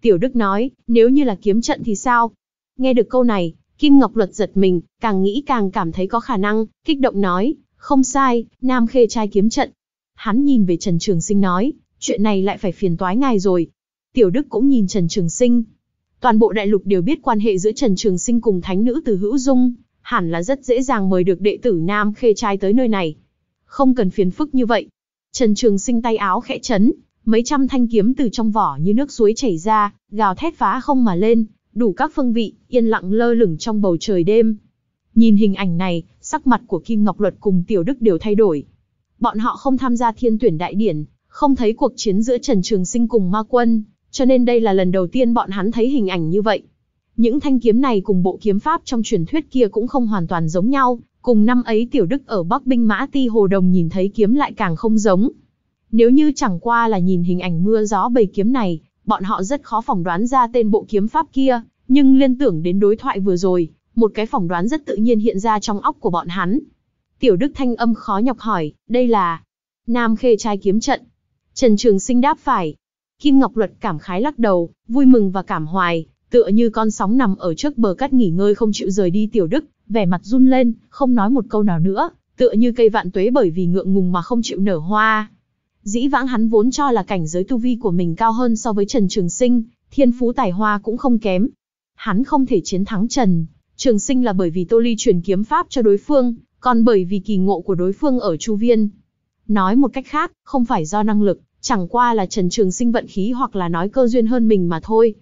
Tiểu Đức nói, nếu như là kiếm trận thì sao? Nghe được câu này, Kim Ngọc Luật giật mình, càng nghĩ càng cảm thấy có khả năng, kích động nói, không sai, Nam Khê trai kiếm trận. Hắn nhìn về Trần Trường Sinh nói, chuyện này lại phải phiền toái ngài rồi. Tiểu Đức cũng nhìn Trần Trường Sinh. Toàn bộ đại lục đều biết quan hệ giữa Trần Trường Sinh cùng thánh nữ Từ Hữu Dung, hẳn là rất dễ dàng mời được đệ tử Nam Khê trai tới nơi này. Không cần phiền phức như vậy. Trần Trường Sinh tay áo khẽ chấn, mấy trăm thanh kiếm từ trong vỏ như nước suối chảy ra, gào thét phá không mà lên, đủ các phương vị, yên lặng lơ lửng trong bầu trời đêm. Nhìn hình ảnh này, sắc mặt của Kim Ngọc Luật cùng Tiểu Đức đều thay đổi. Bọn họ không tham gia thiên tuyển đại điển, không thấy cuộc chiến giữa Trần Trường Sinh cùng Ma Quân, cho nên đây là lần đầu tiên bọn hắn thấy hình ảnh như vậy. Những thanh kiếm này cùng bộ kiếm pháp trong truyền thuyết kia cũng không hoàn toàn giống nhau, cùng năm ấy tiểu đức ở Bắc Binh Mã Ti Hồ Đồng nhìn thấy kiếm lại càng không giống. Nếu như chẳng qua là nhìn hình ảnh mưa gió bầy kiếm này, bọn họ rất khó phỏng đoán ra tên bộ kiếm pháp kia, nhưng liên tưởng đến đối thoại vừa rồi, một cái phỏng đoán rất tự nhiên hiện ra trong óc của bọn hắn. Tiểu Đức Thanh âm khó nhọc hỏi, đây là Nam Khê trai kiếm trận. Trần Trường Sinh đáp phải. Kim Ngọc Luật cảm khái lắc đầu, vui mừng và cảm hoài, Tựa như con sóng nằm ở trước bờ cát nghỉ ngơi không chịu rời đi tiểu đức, vẻ mặt run lên, không nói một câu nào nữa, tựa như cây vạn tuế bởi vì ngượng ngùng mà không chịu nở hoa. Dĩ vãng hắn vốn cho là cảnh giới tu vi của mình cao hơn so với Trần Trường Sinh, thiên phú tài hoa cũng không kém. Hắn không thể chiến thắng Trần, Trường Sinh là bởi vì Tô Ly truyền kiếm pháp cho đối phương, còn bởi vì kỳ ngộ của đối phương ở chu viên. Nói một cách khác, không phải do năng lực, chẳng qua là Trần Trường Sinh vận khí hoặc là nói cơ duyên hơn mình mà thôi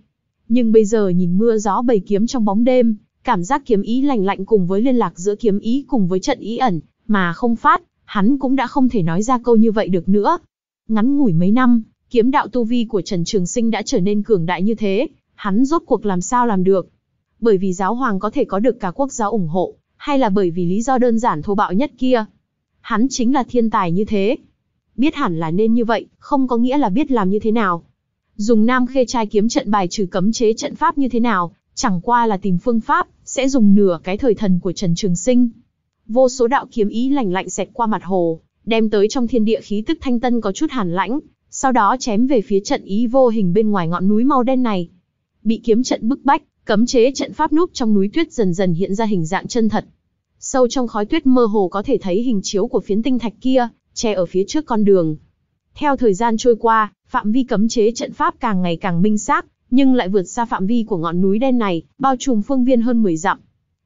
nhưng bây giờ nhìn mưa gió bầy kiếm trong bóng đêm, cảm giác kiếm ý lạnh lạnh cùng với liên lạc giữa kiếm ý cùng với trận ý ẩn, mà không phát, hắn cũng đã không thể nói ra câu như vậy được nữa. Ngắn ngủi mấy năm, kiếm đạo tu vi của Trần Trường Sinh đã trở nên cường đại như thế, hắn rốt cuộc làm sao làm được. Bởi vì giáo hoàng có thể có được cả quốc giáo ủng hộ, hay là bởi vì lý do đơn giản thô bạo nhất kia. Hắn chính là thiên tài như thế. Biết hẳn là nên như vậy, không có nghĩa là biết làm như thế nào, dùng Nam Khê trai kiếm trận bài trừ cấm chế trận pháp như thế nào, chẳng qua là tìm phương pháp, sẽ dùng nửa cái thời thần của Trần Trường Sinh. Vô số đạo kiếm ý lạnh lạnh xẹt qua mặt hồ, đem tới trong thiên địa khí tức thanh tân có chút hàn lãnh, sau đó chém về phía trận ý vô hình bên ngoài ngọn núi màu đen này. Bị kiếm trận bức bách, cấm chế trận pháp núp trong núi tuyết dần dần hiện ra hình dạng chân thật. Sâu trong khói tuyết mơ hồ có thể thấy hình chiếu của phiến tinh thạch kia, che ở phía trước con đường. Theo thời gian trôi qua, Phạm vi cấm chế trận pháp càng ngày càng minh xác, nhưng lại vượt xa phạm vi của ngọn núi đen này, bao trùm phương viên hơn 10 dặm.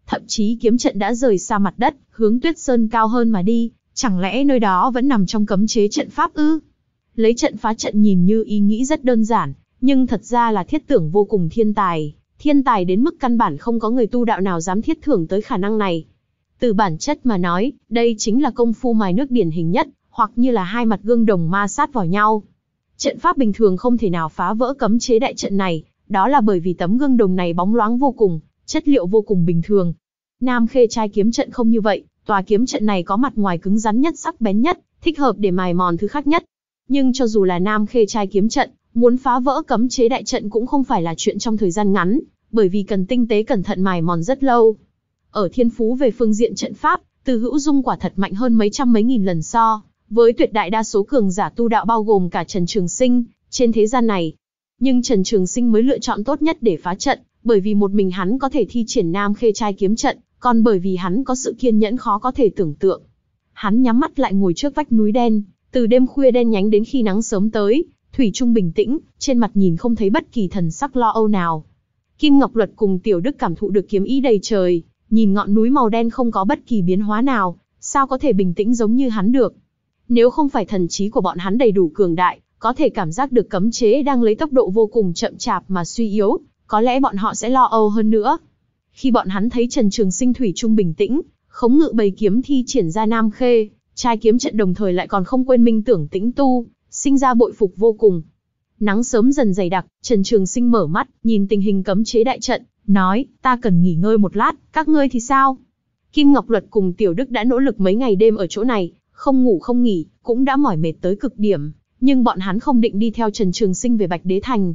Thậm chí kiếm trận đã rời xa mặt đất, hướng Tuyết Sơn cao hơn mà đi, chẳng lẽ nơi đó vẫn nằm trong cấm chế trận pháp ư? Lấy trận phá trận nhìn như ý nghĩ rất đơn giản, nhưng thật ra là thiết tưởng vô cùng thiên tài, thiên tài đến mức căn bản không có người tu đạo nào dám thiết thưởng tới khả năng này. Từ bản chất mà nói, đây chính là công phu mài nước điển hình nhất, hoặc như là hai mặt gương đồng ma sát vào nhau, Trận pháp bình thường không thể nào phá vỡ cấm chế đại trận này, đó là bởi vì tấm gương đồng này bóng loáng vô cùng, chất liệu vô cùng bình thường. Nam Khê trai kiếm trận không như vậy, tòa kiếm trận này có mặt ngoài cứng rắn nhất sắc bén nhất, thích hợp để mài mòn thứ khác nhất. Nhưng cho dù là Nam Khê trai kiếm trận, muốn phá vỡ cấm chế đại trận cũng không phải là chuyện trong thời gian ngắn, bởi vì cần tinh tế cẩn thận mài mòn rất lâu. Ở Thiên Phú về phương diện trận pháp, Từ Hữu Dung quả thật mạnh hơn mấy trăm mấy nghìn lần so với tuyệt đại đa số cường giả tu đạo bao gồm cả Trần Trường Sinh, trên thế gian này. Nhưng Trần Trường Sinh mới lựa chọn tốt nhất để phá trận, bởi vì một mình hắn có thể thi triển Nam Khê trai kiếm trận, còn bởi vì hắn có sự kiên nhẫn khó có thể tưởng tượng. Hắn nhắm mắt lại ngồi trước vách núi đen, từ đêm khuya đen nhánh đến khi nắng sớm tới, thủy trung bình tĩnh, trên mặt nhìn không thấy bất kỳ thần sắc lo âu nào. Kim Ngọc Luật cùng Tiểu Đức cảm thụ được kiếm ý đầy trời, nhìn ngọn núi màu đen không có bất kỳ biến hóa nào, sao có thể bình tĩnh giống như hắn được. Nếu không phải thần trí của bọn hắn đầy đủ cường đại, có thể cảm giác được cấm chế đang lấy tốc độ vô cùng chậm chạp mà suy yếu, có lẽ bọn họ sẽ lo âu hơn nữa. Khi bọn hắn thấy Trần Trường Sinh thủy trung bình tĩnh, khống ngự bầy kiếm thi triển ra Nam Khê, trai kiếm trận đồng thời lại còn không quên minh tưởng tĩnh tu, sinh ra bội phục vô cùng. Nắng sớm dần dày đặc, Trần Trường Sinh mở mắt, nhìn tình hình cấm chế đại trận, nói, ta cần nghỉ ngơi một lát, các ngươi thì sao? Kim Ngọc Luật cùng Tiểu Đức đã nỗ lực mấy ngày đêm ở chỗ này, không ngủ không nghỉ, cũng đã mỏi mệt tới cực điểm, nhưng bọn hắn không định đi theo Trần Trường Sinh về Bạch Đế Thành.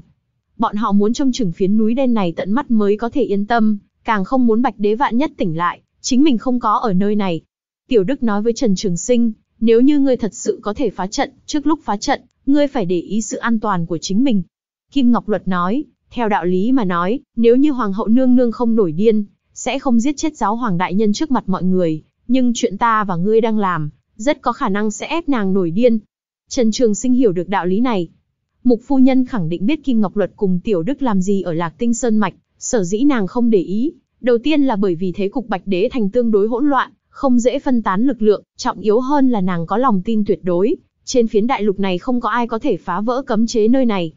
Bọn họ muốn trông chừng phiến núi đen này tận mắt mới có thể yên tâm, càng không muốn Bạch Đế vạn nhất tỉnh lại, chính mình không có ở nơi này. Tiểu Đức nói với Trần Trường Sinh, nếu như ngươi thật sự có thể phá trận, trước lúc phá trận, ngươi phải để ý sự an toàn của chính mình. Kim Ngọc Luật nói, theo đạo lý mà nói, nếu như Hoàng hậu nương nương không nổi điên, sẽ không giết chết giáo hoàng đại nhân trước mặt mọi người, nhưng chuyện ta và ngươi đang làm, rất có khả năng sẽ ép nàng nổi điên. Trần Trường Sinh hiểu được đạo lý này. Mục phu nhân khẳng định biết Kim Ngọc Luật cùng Tiểu Đức làm gì ở Lạc Tinh Sơn Mạch, sở dĩ nàng không để ý. Đầu tiên là bởi vì thế cục Bạch Đế thành tương đối hỗn loạn, không dễ phân tán lực lượng, trọng yếu hơn là nàng có lòng tin tuyệt đối. Trên phiến đại lục này không có ai có thể phá vỡ cấm chế nơi này.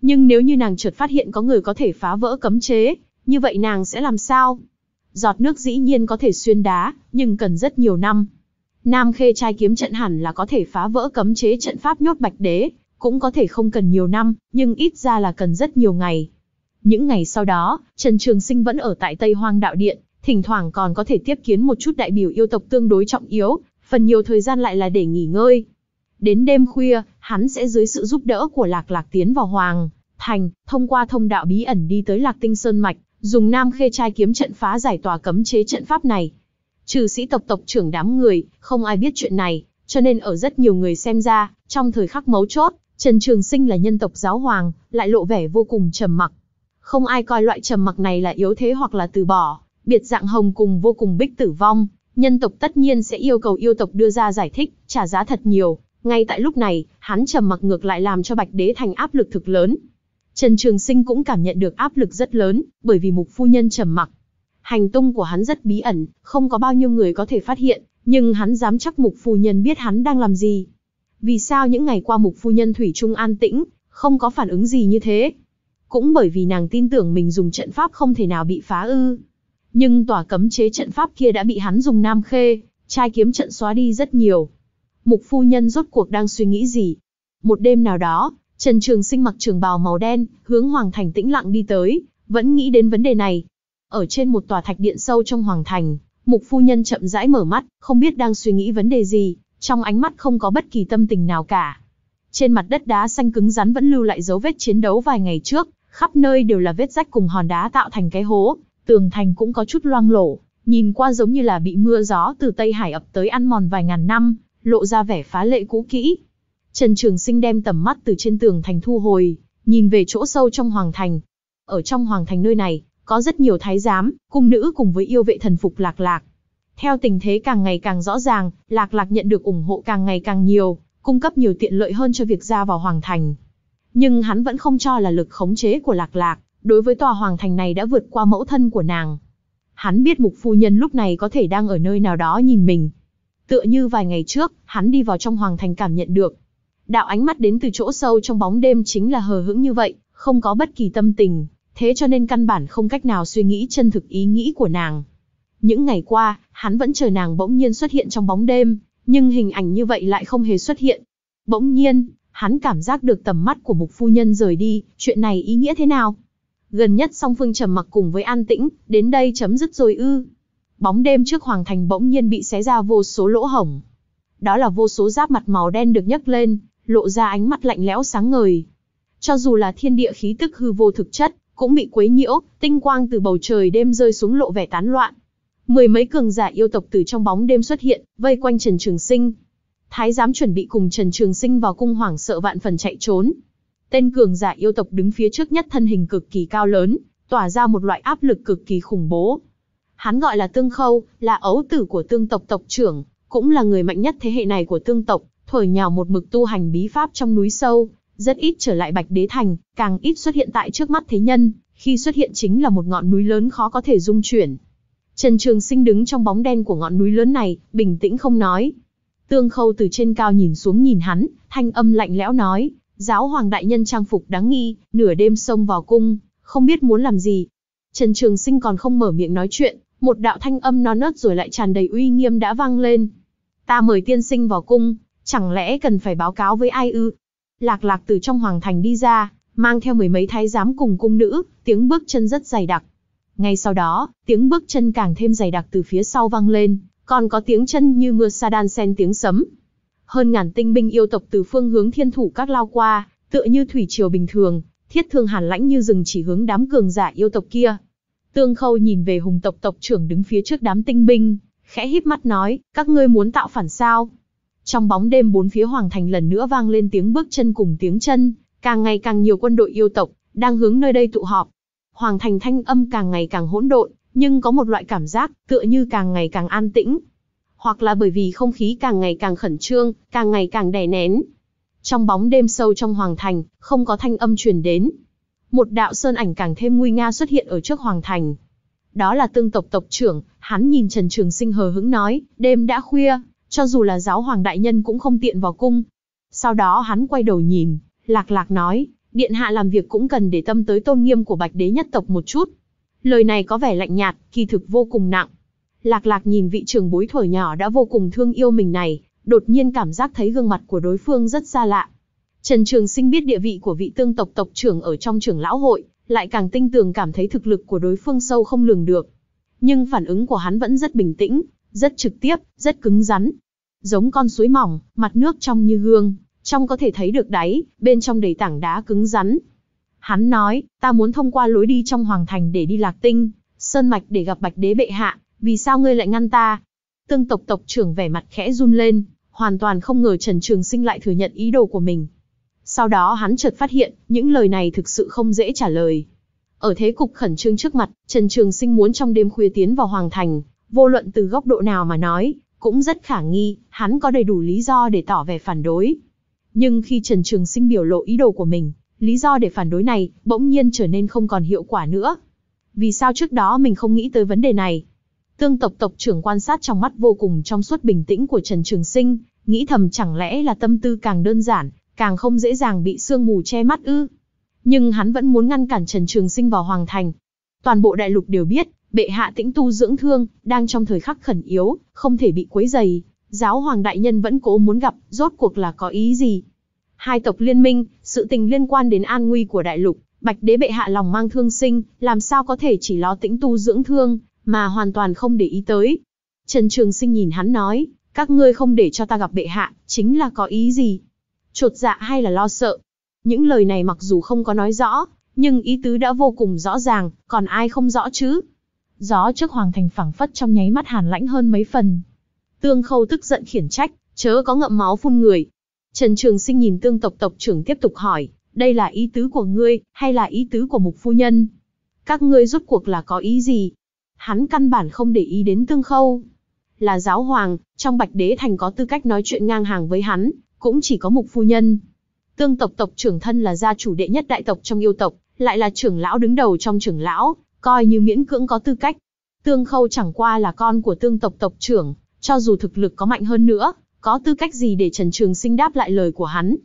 Nhưng nếu như nàng chợt phát hiện có người có thể phá vỡ cấm chế, như vậy nàng sẽ làm sao? Giọt nước dĩ nhiên có thể xuyên đá, nhưng cần rất nhiều năm, Nam Khê trai kiếm trận hẳn là có thể phá vỡ cấm chế trận pháp nhốt Bạch Đế, cũng có thể không cần nhiều năm, nhưng ít ra là cần rất nhiều ngày. Những ngày sau đó, Trần Trường Sinh vẫn ở tại Tây Hoang Đạo Điện, thỉnh thoảng còn có thể tiếp kiến một chút đại biểu yêu tộc tương đối trọng yếu, phần nhiều thời gian lại là để nghỉ ngơi. Đến đêm khuya, hắn sẽ dưới sự giúp đỡ của Lạc Lạc tiến vào Hoàng Thành, thông qua thông đạo bí ẩn đi tới Lạc Tinh Sơn Mạch, dùng Nam Khê trai kiếm trận phá giải tòa cấm chế trận pháp này, Trừ sĩ tộc tộc trưởng đám người, không ai biết chuyện này, cho nên ở rất nhiều người xem ra, trong thời khắc mấu chốt, Trần Trường Sinh là nhân tộc giáo hoàng, lại lộ vẻ vô cùng trầm mặc. Không ai coi loại trầm mặc này là yếu thế hoặc là từ bỏ, biệt dạng hồng cùng vô cùng bích tử vong, nhân tộc tất nhiên sẽ yêu cầu yêu tộc đưa ra giải thích, trả giá thật nhiều. Ngay tại lúc này, hắn trầm mặc ngược lại làm cho Bạch Đế Thành áp lực thực lớn. Trần Trường Sinh cũng cảm nhận được áp lực rất lớn, bởi vì mục phu nhân trầm mặc, Hành tung của hắn rất bí ẩn, không có bao nhiêu người có thể phát hiện, nhưng hắn dám chắc mục phu nhân biết hắn đang làm gì. Vì sao những ngày qua mục phu nhân Thủy Trung an tĩnh, không có phản ứng gì như thế? Cũng bởi vì nàng tin tưởng mình dùng trận pháp không thể nào bị phá ư. Nhưng tòa cấm chế trận pháp kia đã bị hắn dùng nam khê, trai kiếm trận xóa đi rất nhiều. Mục phu nhân rốt cuộc đang suy nghĩ gì? Một đêm nào đó, Trần Trường Sinh mặc trường bào màu đen, hướng Hoàng Thành tĩnh lặng đi tới, vẫn nghĩ đến vấn đề này, ở trên một tòa thạch điện sâu trong hoàng thành, mục phu nhân chậm rãi mở mắt, không biết đang suy nghĩ vấn đề gì, trong ánh mắt không có bất kỳ tâm tình nào cả. Trên mặt đất đá xanh cứng rắn vẫn lưu lại dấu vết chiến đấu vài ngày trước, khắp nơi đều là vết rách cùng hòn đá tạo thành cái hố, tường thành cũng có chút loang lổ, nhìn qua giống như là bị mưa gió từ Tây Hải ập tới ăn mòn vài ngàn năm, lộ ra vẻ phá lệ cũ kỹ. Trần Trường Sinh đem tầm mắt từ trên tường thành thu hồi, nhìn về chỗ sâu trong hoàng thành. Ở trong hoàng thành nơi này, có rất nhiều thái giám, cung nữ cùng với yêu vệ thần phục lạc lạc. Theo tình thế càng ngày càng rõ ràng, lạc lạc nhận được ủng hộ càng ngày càng nhiều, cung cấp nhiều tiện lợi hơn cho việc ra vào hoàng thành. Nhưng hắn vẫn không cho là lực khống chế của lạc lạc, đối với tòa hoàng thành này đã vượt qua mẫu thân của nàng. Hắn biết mục phu nhân lúc này có thể đang ở nơi nào đó nhìn mình. Tựa như vài ngày trước, hắn đi vào trong hoàng thành cảm nhận được. Đạo ánh mắt đến từ chỗ sâu trong bóng đêm chính là hờ hững như vậy, không có bất kỳ tâm tình, thế cho nên căn bản không cách nào suy nghĩ chân thực ý nghĩ của nàng. Những ngày qua, hắn vẫn chờ nàng bỗng nhiên xuất hiện trong bóng đêm, nhưng hình ảnh như vậy lại không hề xuất hiện. Bỗng nhiên, hắn cảm giác được tầm mắt của mục phu nhân rời đi, chuyện này ý nghĩa thế nào? Gần nhất song phương trầm mặc cùng với an tĩnh, đến đây chấm dứt rồi ư. Bóng đêm trước hoàng thành bỗng nhiên bị xé ra vô số lỗ hổng. Đó là vô số giáp mặt màu đen được nhấc lên, lộ ra ánh mắt lạnh lẽo sáng ngời. Cho dù là thiên địa khí tức hư vô thực chất, cũng bị quấy nhiễu, tinh quang từ bầu trời đêm rơi xuống lộ vẻ tán loạn. Mười mấy cường giả yêu tộc từ trong bóng đêm xuất hiện, vây quanh Trần Trường Sinh. Thái giám chuẩn bị cùng Trần Trường Sinh vào cung hoảng sợ vạn phần chạy trốn. Tên cường giả yêu tộc đứng phía trước nhất thân hình cực kỳ cao lớn, tỏa ra một loại áp lực cực kỳ khủng bố. Hắn gọi là Tương Khâu, là ấu tử của Tương tộc tộc trưởng, cũng là người mạnh nhất thế hệ này của Tương tộc, thổi nhào một mực tu hành bí pháp trong núi sâu, rất ít trở lại Bạch Đế Thành, càng ít xuất hiện tại trước mắt thế nhân, khi xuất hiện chính là một ngọn núi lớn khó có thể dung chuyển. Trần Trường Sinh đứng trong bóng đen của ngọn núi lớn này, bình tĩnh không nói. Tương Khâu từ trên cao nhìn xuống nhìn hắn, thanh âm lạnh lẽo nói, giáo hoàng đại nhân trang phục đáng nghi, nửa đêm xông vào cung, không biết muốn làm gì. Trần Trường Sinh còn không mở miệng nói chuyện, một đạo thanh âm non nớt rồi lại tràn đầy uy nghiêm đã vang lên. Ta mời tiên sinh vào cung, chẳng lẽ cần phải báo cáo với ai ư? Lạc lạc từ trong hoàng thành đi ra, mang theo mười mấy thái giám cùng cung nữ, tiếng bước chân rất dày đặc. Ngay sau đó, tiếng bước chân càng thêm dày đặc từ phía sau vang lên, còn có tiếng chân như mưa sa đan sen tiếng sấm. Hơn ngàn tinh binh yêu tộc từ phương hướng thiên thủ các lao qua, tựa như thủy triều bình thường, thiết thương hàn lãnh như rừng chỉ hướng đám cường giả yêu tộc kia. Tương Khâu nhìn về hùng tộc tộc trưởng đứng phía trước đám tinh binh, khẽ híp mắt nói, các ngươi muốn tạo phản sao? Trong bóng đêm bốn phía hoàng thành lần nữa vang lên tiếng bước chân cùng tiếng chân, càng ngày càng nhiều quân đội yêu tộc đang hướng nơi đây tụ họp. Hoàng thành thanh âm càng ngày càng hỗn độn, nhưng có một loại cảm giác tựa như càng ngày càng an tĩnh, hoặc là bởi vì không khí càng ngày càng khẩn trương, càng ngày càng đè nén. Trong bóng đêm sâu trong hoàng thành, không có thanh âm truyền đến. Một đạo sơn ảnh càng thêm nguy nga xuất hiện ở trước hoàng thành. Đó là tương tộc tộc trưởng, hắn nhìn Trần Trường Sinh hờ hững nói, đêm đã khuya, cho dù là giáo hoàng đại nhân cũng không tiện vào cung. Sau đó hắn quay đầu nhìn, lạc lạc nói, điện hạ làm việc cũng cần để tâm tới tôn nghiêm của bạch đế nhất tộc một chút. Lời này có vẻ lạnh nhạt, kỳ thực vô cùng nặng. Lạc lạc nhìn vị trưởng bối thổi nhỏ đã vô cùng thương yêu mình này, đột nhiên cảm giác thấy gương mặt của đối phương rất xa lạ. Trần Trường Sinh biết địa vị của vị tương tộc tộc trưởng ở trong trưởng lão hội, lại càng tinh tường cảm thấy thực lực của đối phương sâu không lường được. Nhưng phản ứng của hắn vẫn rất bình tĩnh, rất trực tiếp, rất cứng rắn. Giống con suối mỏng, mặt nước trong như gương, trong có thể thấy được đáy, bên trong đầy tảng đá cứng rắn. Hắn nói, ta muốn thông qua lối đi trong hoàng thành để đi lạc tinh, sơn mạch để gặp bạch đế bệ hạ, vì sao ngươi lại ngăn ta? Tương tộc tộc trưởng vẻ mặt khẽ run lên, hoàn toàn không ngờ Trần Trường Sinh lại thừa nhận ý đồ của mình. Sau đó hắn chợt phát hiện, những lời này thực sự không dễ trả lời. Ở thế cục khẩn trương trước mặt, Trần Trường Sinh muốn trong đêm khuya tiến vào hoàng thành, Vô luận từ góc độ nào mà nói, cũng rất khả nghi, hắn có đầy đủ lý do để tỏ vẻ phản đối. Nhưng khi Trần Trường Sinh biểu lộ ý đồ của mình, lý do để phản đối này bỗng nhiên trở nên không còn hiệu quả nữa. Vì sao trước đó mình không nghĩ tới vấn đề này? Tương tộc tộc trưởng quan sát trong mắt vô cùng trong suốt bình tĩnh của Trần Trường Sinh, nghĩ thầm chẳng lẽ là tâm tư càng đơn giản, càng không dễ dàng bị sương mù che mắt ư. Nhưng hắn vẫn muốn ngăn cản Trần Trường Sinh vào Hoàng Thành. Toàn bộ đại lục đều biết, bệ hạ tĩnh tu dưỡng thương, đang trong thời khắc khẩn yếu, không thể bị quấy dày. Giáo hoàng đại nhân vẫn cố muốn gặp, rốt cuộc là có ý gì? Hai tộc liên minh, sự tình liên quan đến an nguy của đại lục, bạch đế bệ hạ lòng mang thương sinh, làm sao có thể chỉ lo tĩnh tu dưỡng thương, mà hoàn toàn không để ý tới. Trần Trường Sinh nhìn hắn nói, các ngươi không để cho ta gặp bệ hạ, chính là có ý gì? Chột dạ hay là lo sợ? Những lời này mặc dù không có nói rõ, nhưng ý tứ đã vô cùng rõ ràng, còn ai không rõ chứ? gió trước hoàng thành phẳng phất trong nháy mắt hàn lãnh hơn mấy phần. Tương Khâu tức giận khiển trách, chớ có ngậm máu phun người. Trần Trường Sinh nhìn Tương tộc tộc trưởng tiếp tục hỏi, đây là ý tứ của ngươi, hay là ý tứ của mục phu nhân? Các ngươi rốt cuộc là có ý gì? Hắn căn bản không để ý đến Tương Khâu. Là giáo hoàng, trong Bạch Đế Thành có tư cách nói chuyện ngang hàng với hắn, cũng chỉ có mục phu nhân. Tương tộc tộc trưởng thân là gia chủ đệ nhất đại tộc trong yêu tộc, lại là trưởng lão đứng đầu trong trưởng lão, coi như miễn cưỡng có tư cách. Tương Khâu chẳng qua là con của tương tộc tộc trưởng, cho dù thực lực có mạnh hơn nữa, có tư cách gì để Trần Trường Sinh đáp lại lời của hắn.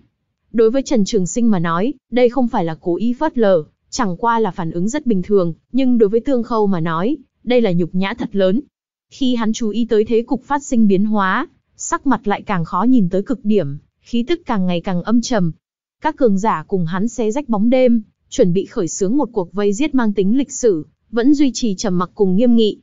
Đối với Trần Trường Sinh mà nói, đây không phải là cố ý phớt lờ, chẳng qua là phản ứng rất bình thường, nhưng đối với Tương Khâu mà nói, đây là nhục nhã thật lớn. Khi hắn chú ý tới thế cục phát sinh biến hóa, sắc mặt lại càng khó nhìn tới cực điểm, khí tức càng ngày càng âm trầm. Các cường giả cùng hắn xé rách bóng đêm, chuẩn bị khởi xướng một cuộc vây giết mang tính lịch sử, vẫn duy trì trầm mặc cùng nghiêm nghị.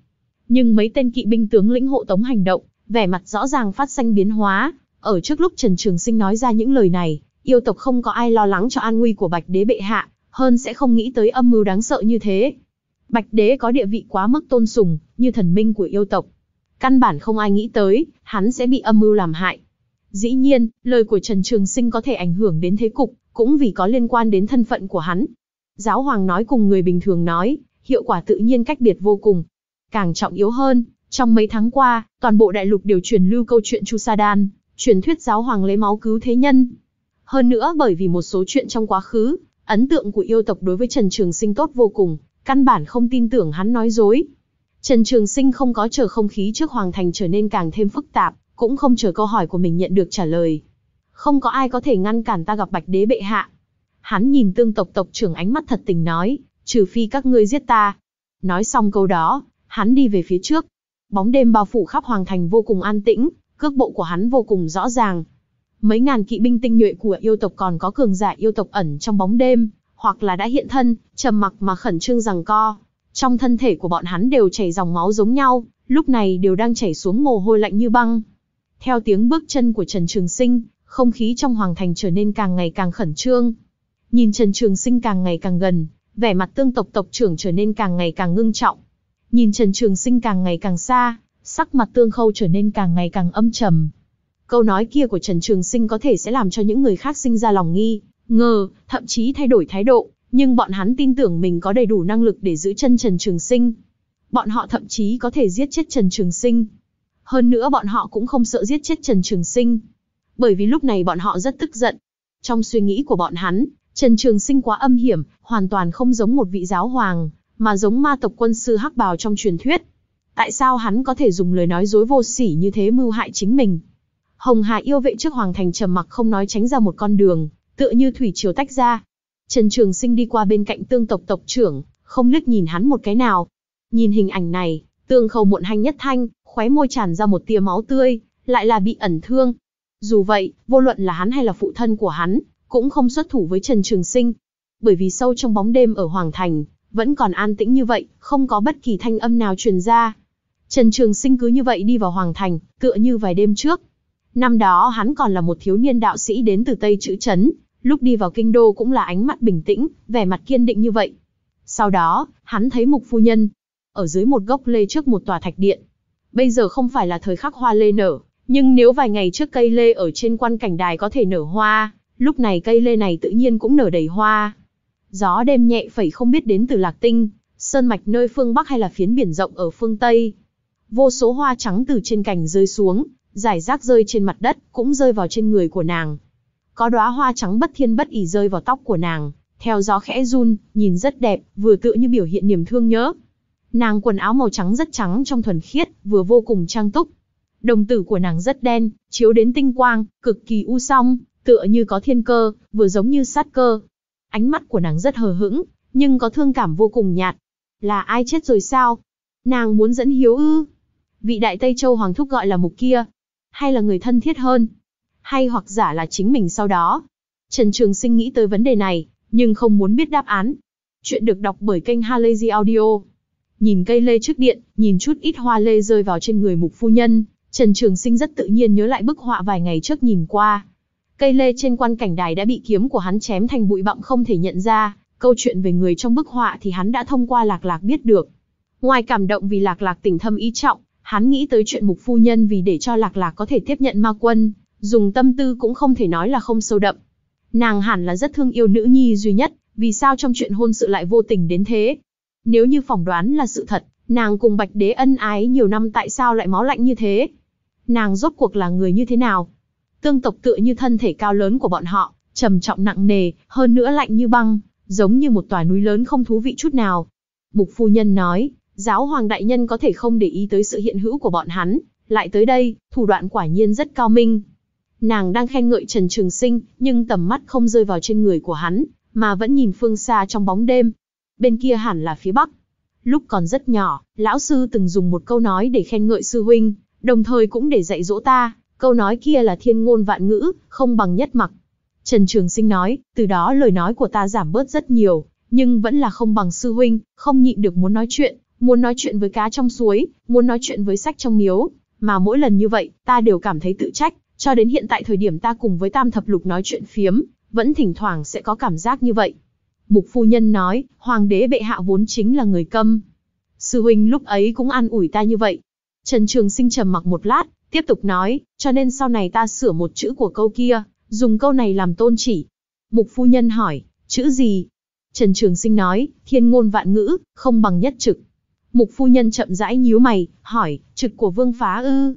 Nhưng mấy tên kỵ binh tướng lĩnh hộ tống hành động, vẻ mặt rõ ràng phát sinh biến hóa, ở trước lúc Trần Trường Sinh nói ra những lời này, yêu tộc không có ai lo lắng cho an nguy của Bạch Đế bệ hạ, hơn sẽ không nghĩ tới âm mưu đáng sợ như thế. Bạch Đế có địa vị quá mức tôn sùng, như thần minh của yêu tộc. Căn bản không ai nghĩ tới, hắn sẽ bị âm mưu làm hại. Dĩ nhiên, lời của Trần Trường Sinh có thể ảnh hưởng đến thế cục, cũng vì có liên quan đến thân phận của hắn. Giáo hoàng nói cùng người bình thường nói, hiệu quả tự nhiên cách biệt vô cùng. Càng trọng yếu hơn, trong mấy tháng qua, toàn bộ đại lục đều truyền lưu câu chuyện Chu Sa Đan, truyền thuyết giáo hoàng lấy máu cứu thế nhân. Hơn nữa bởi vì một số chuyện trong quá khứ, ấn tượng của yêu tộc đối với Trần Trường Sinh tốt vô cùng, căn bản không tin tưởng hắn nói dối. Trần Trường Sinh không có chờ không khí trước hoàng thành trở nên càng thêm phức tạp, cũng không chờ câu hỏi của mình nhận được trả lời, không có ai có thể ngăn cản ta gặp bạch đế bệ hạ. Hắn nhìn tương tộc tộc trưởng ánh mắt thật tình nói, trừ phi các ngươi giết ta. Nói xong câu đó, hắn đi về phía trước. Bóng đêm bao phủ khắp hoàng thành vô cùng an tĩnh, cước bộ của hắn vô cùng rõ ràng. Mấy ngàn kỵ binh tinh nhuệ của yêu tộc còn có cường giả yêu tộc ẩn trong bóng đêm, hoặc là đã hiện thân, trầm mặc mà khẩn trương rằng co. Trong thân thể của bọn hắn đều chảy dòng máu giống nhau, lúc này đều đang chảy xuống mồ hôi lạnh như băng. Theo tiếng bước chân của Trần Trường Sinh, không khí trong hoàng thành trở nên càng ngày càng khẩn trương. Nhìn Trần Trường Sinh càng ngày càng gần, vẻ mặt tương tộc tộc trưởng trở nên càng ngày càng ngưng trọng. Nhìn Trần Trường Sinh càng ngày càng xa, sắc mặt tương khâu trở nên càng ngày càng âm trầm. Câu nói kia của Trần Trường Sinh có thể sẽ làm cho những người khác sinh ra lòng nghi, ngờ, thậm chí thay đổi thái độ, nhưng bọn hắn tin tưởng mình có đầy đủ năng lực để giữ chân Trần Trường Sinh. Bọn họ thậm chí có thể giết chết Trần Trường Sinh. Hơn nữa bọn họ cũng không sợ giết chết Trần Trường Sinh, bởi vì lúc này bọn họ rất tức giận. Trong suy nghĩ của bọn hắn, Trần Trường Sinh quá âm hiểm, hoàn toàn không giống một vị giáo hoàng, mà giống ma tộc quân sư hắc bào trong truyền thuyết. Tại sao hắn có thể dùng lời nói dối vô sỉ như thế mưu hại chính mình? Hồng Hà yêu vệ trước hoàng thành trầm mặc không nói tránh ra một con đường, tựa như thủy chiều tách ra. Trần Trường Sinh đi qua bên cạnh Tương tộc tộc trưởng, không liếc nhìn hắn một cái nào. Nhìn hình ảnh này, Tương Khâu muộn hanh nhất thanh, khóe môi tràn ra một tia máu tươi, lại là bị ẩn thương. Dù vậy, vô luận là hắn hay là phụ thân của hắn, cũng không xuất thủ với Trần Trường Sinh. Bởi vì sâu trong bóng đêm ở Hoàng Thành, vẫn còn an tĩnh như vậy, không có bất kỳ thanh âm nào truyền ra. Trần Trường Sinh cứ như vậy đi vào Hoàng Thành, tựa như vài đêm trước. Năm đó hắn còn là một thiếu niên đạo sĩ đến từ Tây Chữ Trấn, lúc đi vào kinh đô cũng là ánh mắt bình tĩnh, vẻ mặt kiên định như vậy. Sau đó, hắn thấy mục phu nhân, ở dưới một gốc lê trước một tòa thạch điện. Bây giờ không phải là thời khắc hoa lê nở, nhưng nếu vài ngày trước cây lê ở trên quan cảnh đài có thể nở hoa, lúc này cây lê này tự nhiên cũng nở đầy hoa. Gió đêm nhẹ phẩy không biết đến từ Lạc Tinh, sơn mạch nơi phương Bắc hay là phiến biển rộng ở phương Tây. Vô số hoa trắng từ trên cành rơi xuống, giải rác rơi trên mặt đất, cũng rơi vào trên người của nàng. Có đóa hoa trắng bất thiên bất ỉ rơi vào tóc của nàng, theo gió khẽ run, nhìn rất đẹp, vừa tựa như biểu hiện niềm thương nhớ. Nàng quần áo màu trắng rất trắng trong thuần khiết, vừa vô cùng trang túc, Đồng tử của nàng rất đen, chiếu đến tinh quang, cực kỳ u song, tựa như có thiên cơ, vừa giống như sát cơ. Ánh mắt của nàng rất hờ hững, nhưng có thương cảm vô cùng nhạt. Là ai chết rồi sao? Nàng muốn dẫn hiếu ư? Vị đại Tây Châu Hoàng Thúc gọi là mục kia? Hay là người thân thiết hơn? Hay hoặc giả là chính mình sau đó? Trần Trường Sinh nghĩ tới vấn đề này, nhưng không muốn biết đáp án. Chuyện được đọc bởi kênh Halazy Audio. Nhìn cây lê trước điện, nhìn chút ít hoa lê rơi vào trên người mục phu nhân, Trần Trường Sinh rất tự nhiên nhớ lại bức họa vài ngày trước nhìn qua. Cây lê trên quan cảnh đài đã bị kiếm của hắn chém thành bụi bặm không thể nhận ra, câu chuyện về người trong bức họa thì hắn đã thông qua Lạc Lạc biết được. Ngoài cảm động vì Lạc Lạc tình thâm ý trọng, hắn nghĩ tới chuyện mục phu nhân vì để cho Lạc Lạc có thể tiếp nhận ma quân, dùng tâm tư cũng không thể nói là không sâu đậm. Nàng hẳn là rất thương yêu nữ nhi duy nhất, vì sao trong chuyện hôn sự lại vô tình đến thế? Nếu như phỏng đoán là sự thật, nàng cùng Bạch Đế ân ái nhiều năm tại sao lại máu lạnh như thế? nàng rốt cuộc là người như thế nào. Tương tộc tựa như thân thể cao lớn của bọn họ, trầm trọng nặng nề, hơn nữa lạnh như băng, giống như một tòa núi lớn không thú vị chút nào. Mục phu nhân nói, giáo hoàng đại nhân có thể không để ý tới sự hiện hữu của bọn hắn, lại tới đây, thủ đoạn quả nhiên rất cao minh. Nàng đang khen ngợi Trần Trường Sinh, nhưng tầm mắt không rơi vào trên người của hắn, mà vẫn nhìn phương xa trong bóng đêm. Bên kia hẳn là phía bắc. Lúc còn rất nhỏ, lão sư từng dùng một câu nói để khen ngợi sư huynh, đồng thời cũng để dạy dỗ ta, câu nói kia là thiên ngôn vạn ngữ, không bằng nhất mặc. Trần Trường Sinh nói, từ đó lời nói của ta giảm bớt rất nhiều, nhưng vẫn là không bằng sư huynh, không nhịn được muốn nói chuyện, muốn nói chuyện với cá trong suối, muốn nói chuyện với sách trong miếu, mà mỗi lần như vậy, ta đều cảm thấy tự trách, cho đến hiện tại thời điểm ta cùng với Tam Thập Lục nói chuyện phiếm, vẫn thỉnh thoảng sẽ có cảm giác như vậy. Mục phu nhân nói, hoàng đế bệ hạ vốn chính là người câm. Sư huynh lúc ấy cũng an ủi ta như vậy, Trần Trường Sinh trầm mặc một lát, tiếp tục nói, cho nên sau này ta sửa một chữ của câu kia, dùng câu này làm tôn chỉ. Mục phu nhân hỏi, chữ gì? Trần Trường Sinh nói, thiên ngôn vạn ngữ, không bằng nhất trực. Mục phu nhân chậm rãi nhíu mày, hỏi, trực của vương phá ư?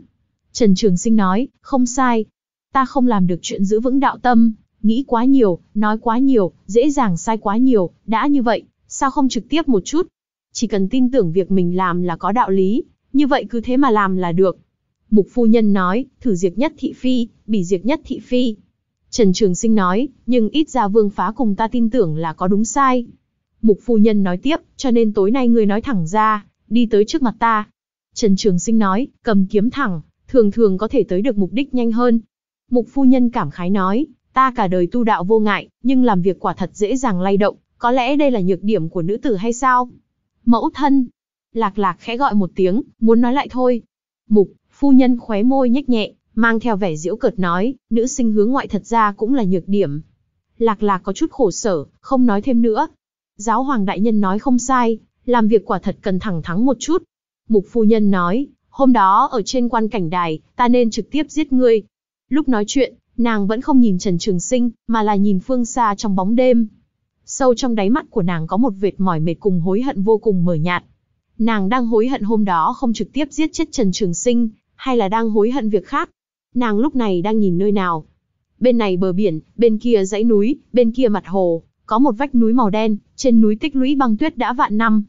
Trần Trường Sinh nói, không sai. Ta không làm được chuyện giữ vững đạo tâm, nghĩ quá nhiều, nói quá nhiều, dễ dàng sai quá nhiều, đã như vậy, sao không trực tiếp một chút? Chỉ cần tin tưởng việc mình làm là có đạo lý, như vậy cứ thế mà làm là được. Mục phu nhân nói, thử diệt nhất thị phi, bị diệt nhất thị phi. Trần Trường Sinh nói, nhưng ít ra vương phá cùng ta tin tưởng là có đúng sai. Mục phu nhân nói tiếp, cho nên tối nay người nói thẳng ra, đi tới trước mặt ta. Trần Trường Sinh nói, cầm kiếm thẳng, thường thường có thể tới được mục đích nhanh hơn. Mục phu nhân cảm khái nói, ta cả đời tu đạo vô ngại, nhưng làm việc quả thật dễ dàng lay động, có lẽ đây là nhược điểm của nữ tử hay sao? Mẫu thân, Lạc lạc khẽ gọi một tiếng, muốn nói lại thôi. Mục, phu nhân khóe môi nhếch nhẹ, mang theo vẻ diễu cợt nói, nữ sinh hướng ngoại thật ra cũng là nhược điểm. Lạc lạc có chút khổ sở, không nói thêm nữa. Giáo hoàng đại nhân nói không sai, làm việc quả thật cần thẳng thắn một chút. Mục phu nhân nói, hôm đó ở trên quan cảnh đài, ta nên trực tiếp giết ngươi. Lúc nói chuyện, nàng vẫn không nhìn Trần Trường Sinh, mà là nhìn phương xa trong bóng đêm. Sâu trong đáy mắt của nàng có một vệt mỏi mệt cùng hối hận vô cùng mờ nhạt, Nàng đang hối hận hôm đó không trực tiếp giết chết Trần Trường Sinh, hay là đang hối hận việc khác. Nàng lúc này đang nhìn nơi nào? Bên này bờ biển, bên kia dãy núi, bên kia mặt hồ, có một vách núi màu đen, trên núi tích lũy băng tuyết đã vạn năm.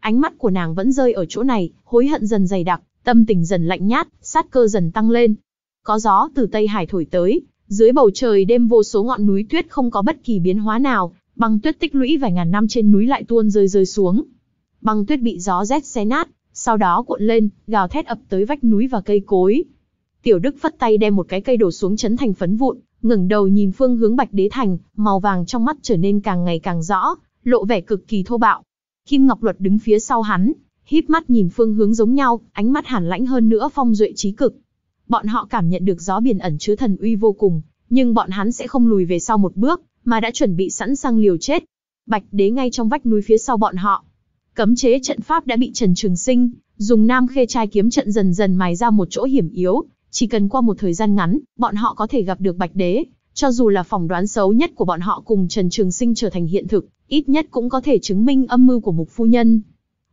Ánh mắt của nàng vẫn rơi ở chỗ này, hối hận dần dày đặc, tâm tình dần lạnh nhát, sát cơ dần tăng lên. Có gió từ Tây Hải thổi tới, dưới bầu trời đêm vô số ngọn núi tuyết không có bất kỳ biến hóa nào, băng tuyết tích lũy vài ngàn năm trên núi lại tuôn rơi rơi xuống, băng tuyết bị gió rét xé nát, sau đó cuộn lên, gào thét ập tới vách núi và cây cối. Tiểu Đức phất tay đem một cái cây đổ xuống chấn thành phấn vụn, ngẩng đầu nhìn phương hướng Bạch Đế Thành, màu vàng trong mắt trở nên càng ngày càng rõ, lộ vẻ cực kỳ thô bạo. Kim Ngọc Luật đứng phía sau hắn, híp mắt nhìn phương hướng giống nhau, ánh mắt hàn lãnh hơn nữa phong duệ trí cực. Bọn họ cảm nhận được gió biển ẩn chứa thần uy vô cùng, nhưng bọn hắn sẽ không lùi về sau một bước, mà đã chuẩn bị sẵn sàng liều chết. Bạch Đế ngay trong vách núi phía sau bọn họ, Cấm chế trận pháp đã bị Trần Trường Sinh dùng Nam Khê trai kiếm trận dần dần mài ra một chỗ hiểm yếu, chỉ cần qua một thời gian ngắn, bọn họ có thể gặp được Bạch Đế, cho dù là phỏng đoán xấu nhất của bọn họ cùng Trần Trường Sinh trở thành hiện thực, ít nhất cũng có thể chứng minh âm mưu của Mục phu nhân.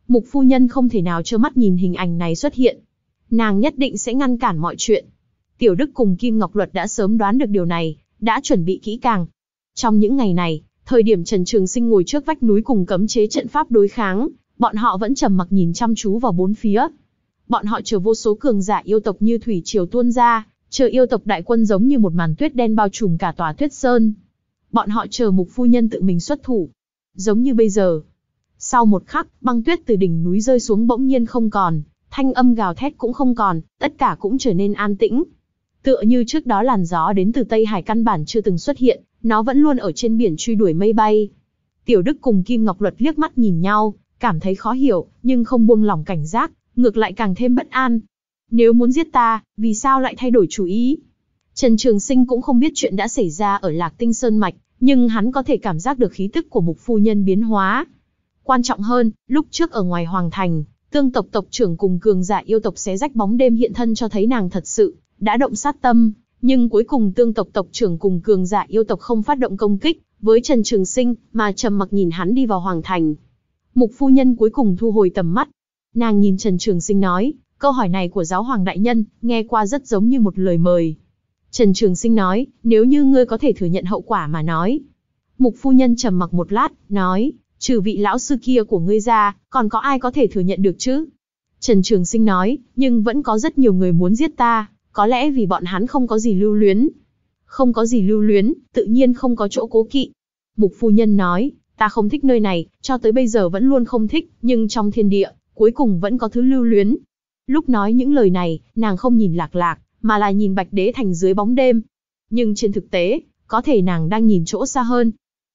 Mục phu nhân không thể nào trơ mắt nhìn hình ảnh này xuất hiện. Nàng nhất định sẽ ngăn cản mọi chuyện. Tiểu Đức cùng Kim Ngọc Luật đã sớm đoán được điều này, đã chuẩn bị kỹ càng. Trong những ngày này, Thời điểm Trần Trường Sinh ngồi trước vách núi cùng cấm chế trận pháp đối kháng, bọn họ vẫn trầm mặc nhìn chăm chú vào bốn phía. Bọn họ chờ vô số cường giả yêu tộc như thủy triều tuôn ra, chờ yêu tộc đại quân giống như một màn tuyết đen bao trùm cả tòa tuyết sơn. Bọn họ chờ mục phu nhân tự mình xuất thủ, giống như bây giờ. Sau một khắc, băng tuyết từ đỉnh núi rơi xuống bỗng nhiên không còn, thanh âm gào thét cũng không còn, tất cả cũng trở nên an tĩnh. Tựa như trước đó làn gió đến từ Tây Hải căn bản chưa từng xuất hiện, nó vẫn luôn ở trên biển truy đuổi mây bay. Tiểu Đức cùng Kim Ngọc Luật liếc mắt nhìn nhau, cảm thấy khó hiểu, nhưng không buông lỏng cảnh giác, ngược lại càng thêm bất an. Nếu muốn giết ta, vì sao lại thay đổi chủ ý? Trần Trường Sinh cũng không biết chuyện đã xảy ra ở Lạc Tinh Sơn Mạch, nhưng hắn có thể cảm giác được khí tức của mục phu nhân biến hóa. Quan trọng hơn, lúc trước ở ngoài Hoàng Thành, tương tộc tộc trưởng cùng cường giả yêu tộc xé rách bóng đêm hiện thân cho thấy nàng thật sự, đã động sát tâm, nhưng cuối cùng tương tộc tộc trưởng cùng cường giả yêu tộc không phát động công kích với Trần Trường Sinh, mà trầm mặc nhìn hắn đi vào hoàng thành. Mục phu nhân cuối cùng thu hồi tầm mắt, nàng nhìn Trần Trường Sinh nói, câu hỏi này của giáo hoàng đại nhân, nghe qua rất giống như một lời mời. Trần Trường Sinh nói, nếu như ngươi có thể thừa nhận hậu quả mà nói. Mục phu nhân trầm mặc một lát, nói, trừ vị lão sư kia của ngươi ra, còn có ai có thể thừa nhận được chứ? Trần Trường Sinh nói, nhưng vẫn có rất nhiều người muốn giết ta có lẽ vì bọn hắn không có gì lưu luyến. Không có gì lưu luyến, tự nhiên không có chỗ cố kỵ. Mục phu nhân nói, ta không thích nơi này, cho tới bây giờ vẫn luôn không thích, nhưng trong thiên địa, cuối cùng vẫn có thứ lưu luyến. Lúc nói những lời này, nàng không nhìn lạc lạc, mà là nhìn bạch đế thành dưới bóng đêm. Nhưng trên thực tế, có thể nàng đang nhìn chỗ xa hơn.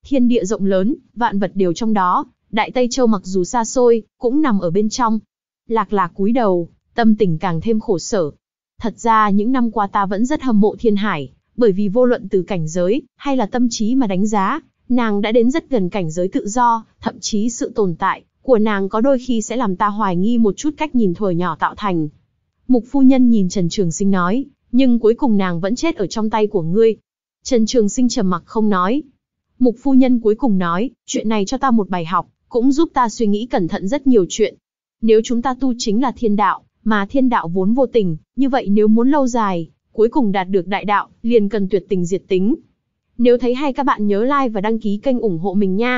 Thiên địa rộng lớn, vạn vật đều trong đó, Đại Tây Châu mặc dù xa xôi, cũng nằm ở bên trong. Lạc lạc cúi đầu, tâm tình càng thêm khổ sở, Thật ra những năm qua ta vẫn rất hâm mộ Thiên Hải, bởi vì vô luận từ cảnh giới hay là tâm trí mà đánh giá, nàng đã đến rất gần cảnh giới tự do, thậm chí sự tồn tại của nàng có đôi khi sẽ làm ta hoài nghi một chút cách nhìn thuở nhỏ tạo thành. Mục phu nhân nhìn Trần Trường Sinh nói, nhưng cuối cùng nàng vẫn chết ở trong tay của ngươi. Trần Trường Sinh trầm mặc không nói. Mục phu nhân cuối cùng nói, chuyện này cho ta một bài học, cũng giúp ta suy nghĩ cẩn thận rất nhiều chuyện. Nếu chúng ta tu chính là thiên đạo, mà thiên đạo vốn vô tình, như vậy nếu muốn lâu dài, cuối cùng đạt được đại đạo, liền cần tuyệt tình diệt tính. Nếu thấy hay các bạn nhớ like và đăng ký kênh ủng hộ mình nha.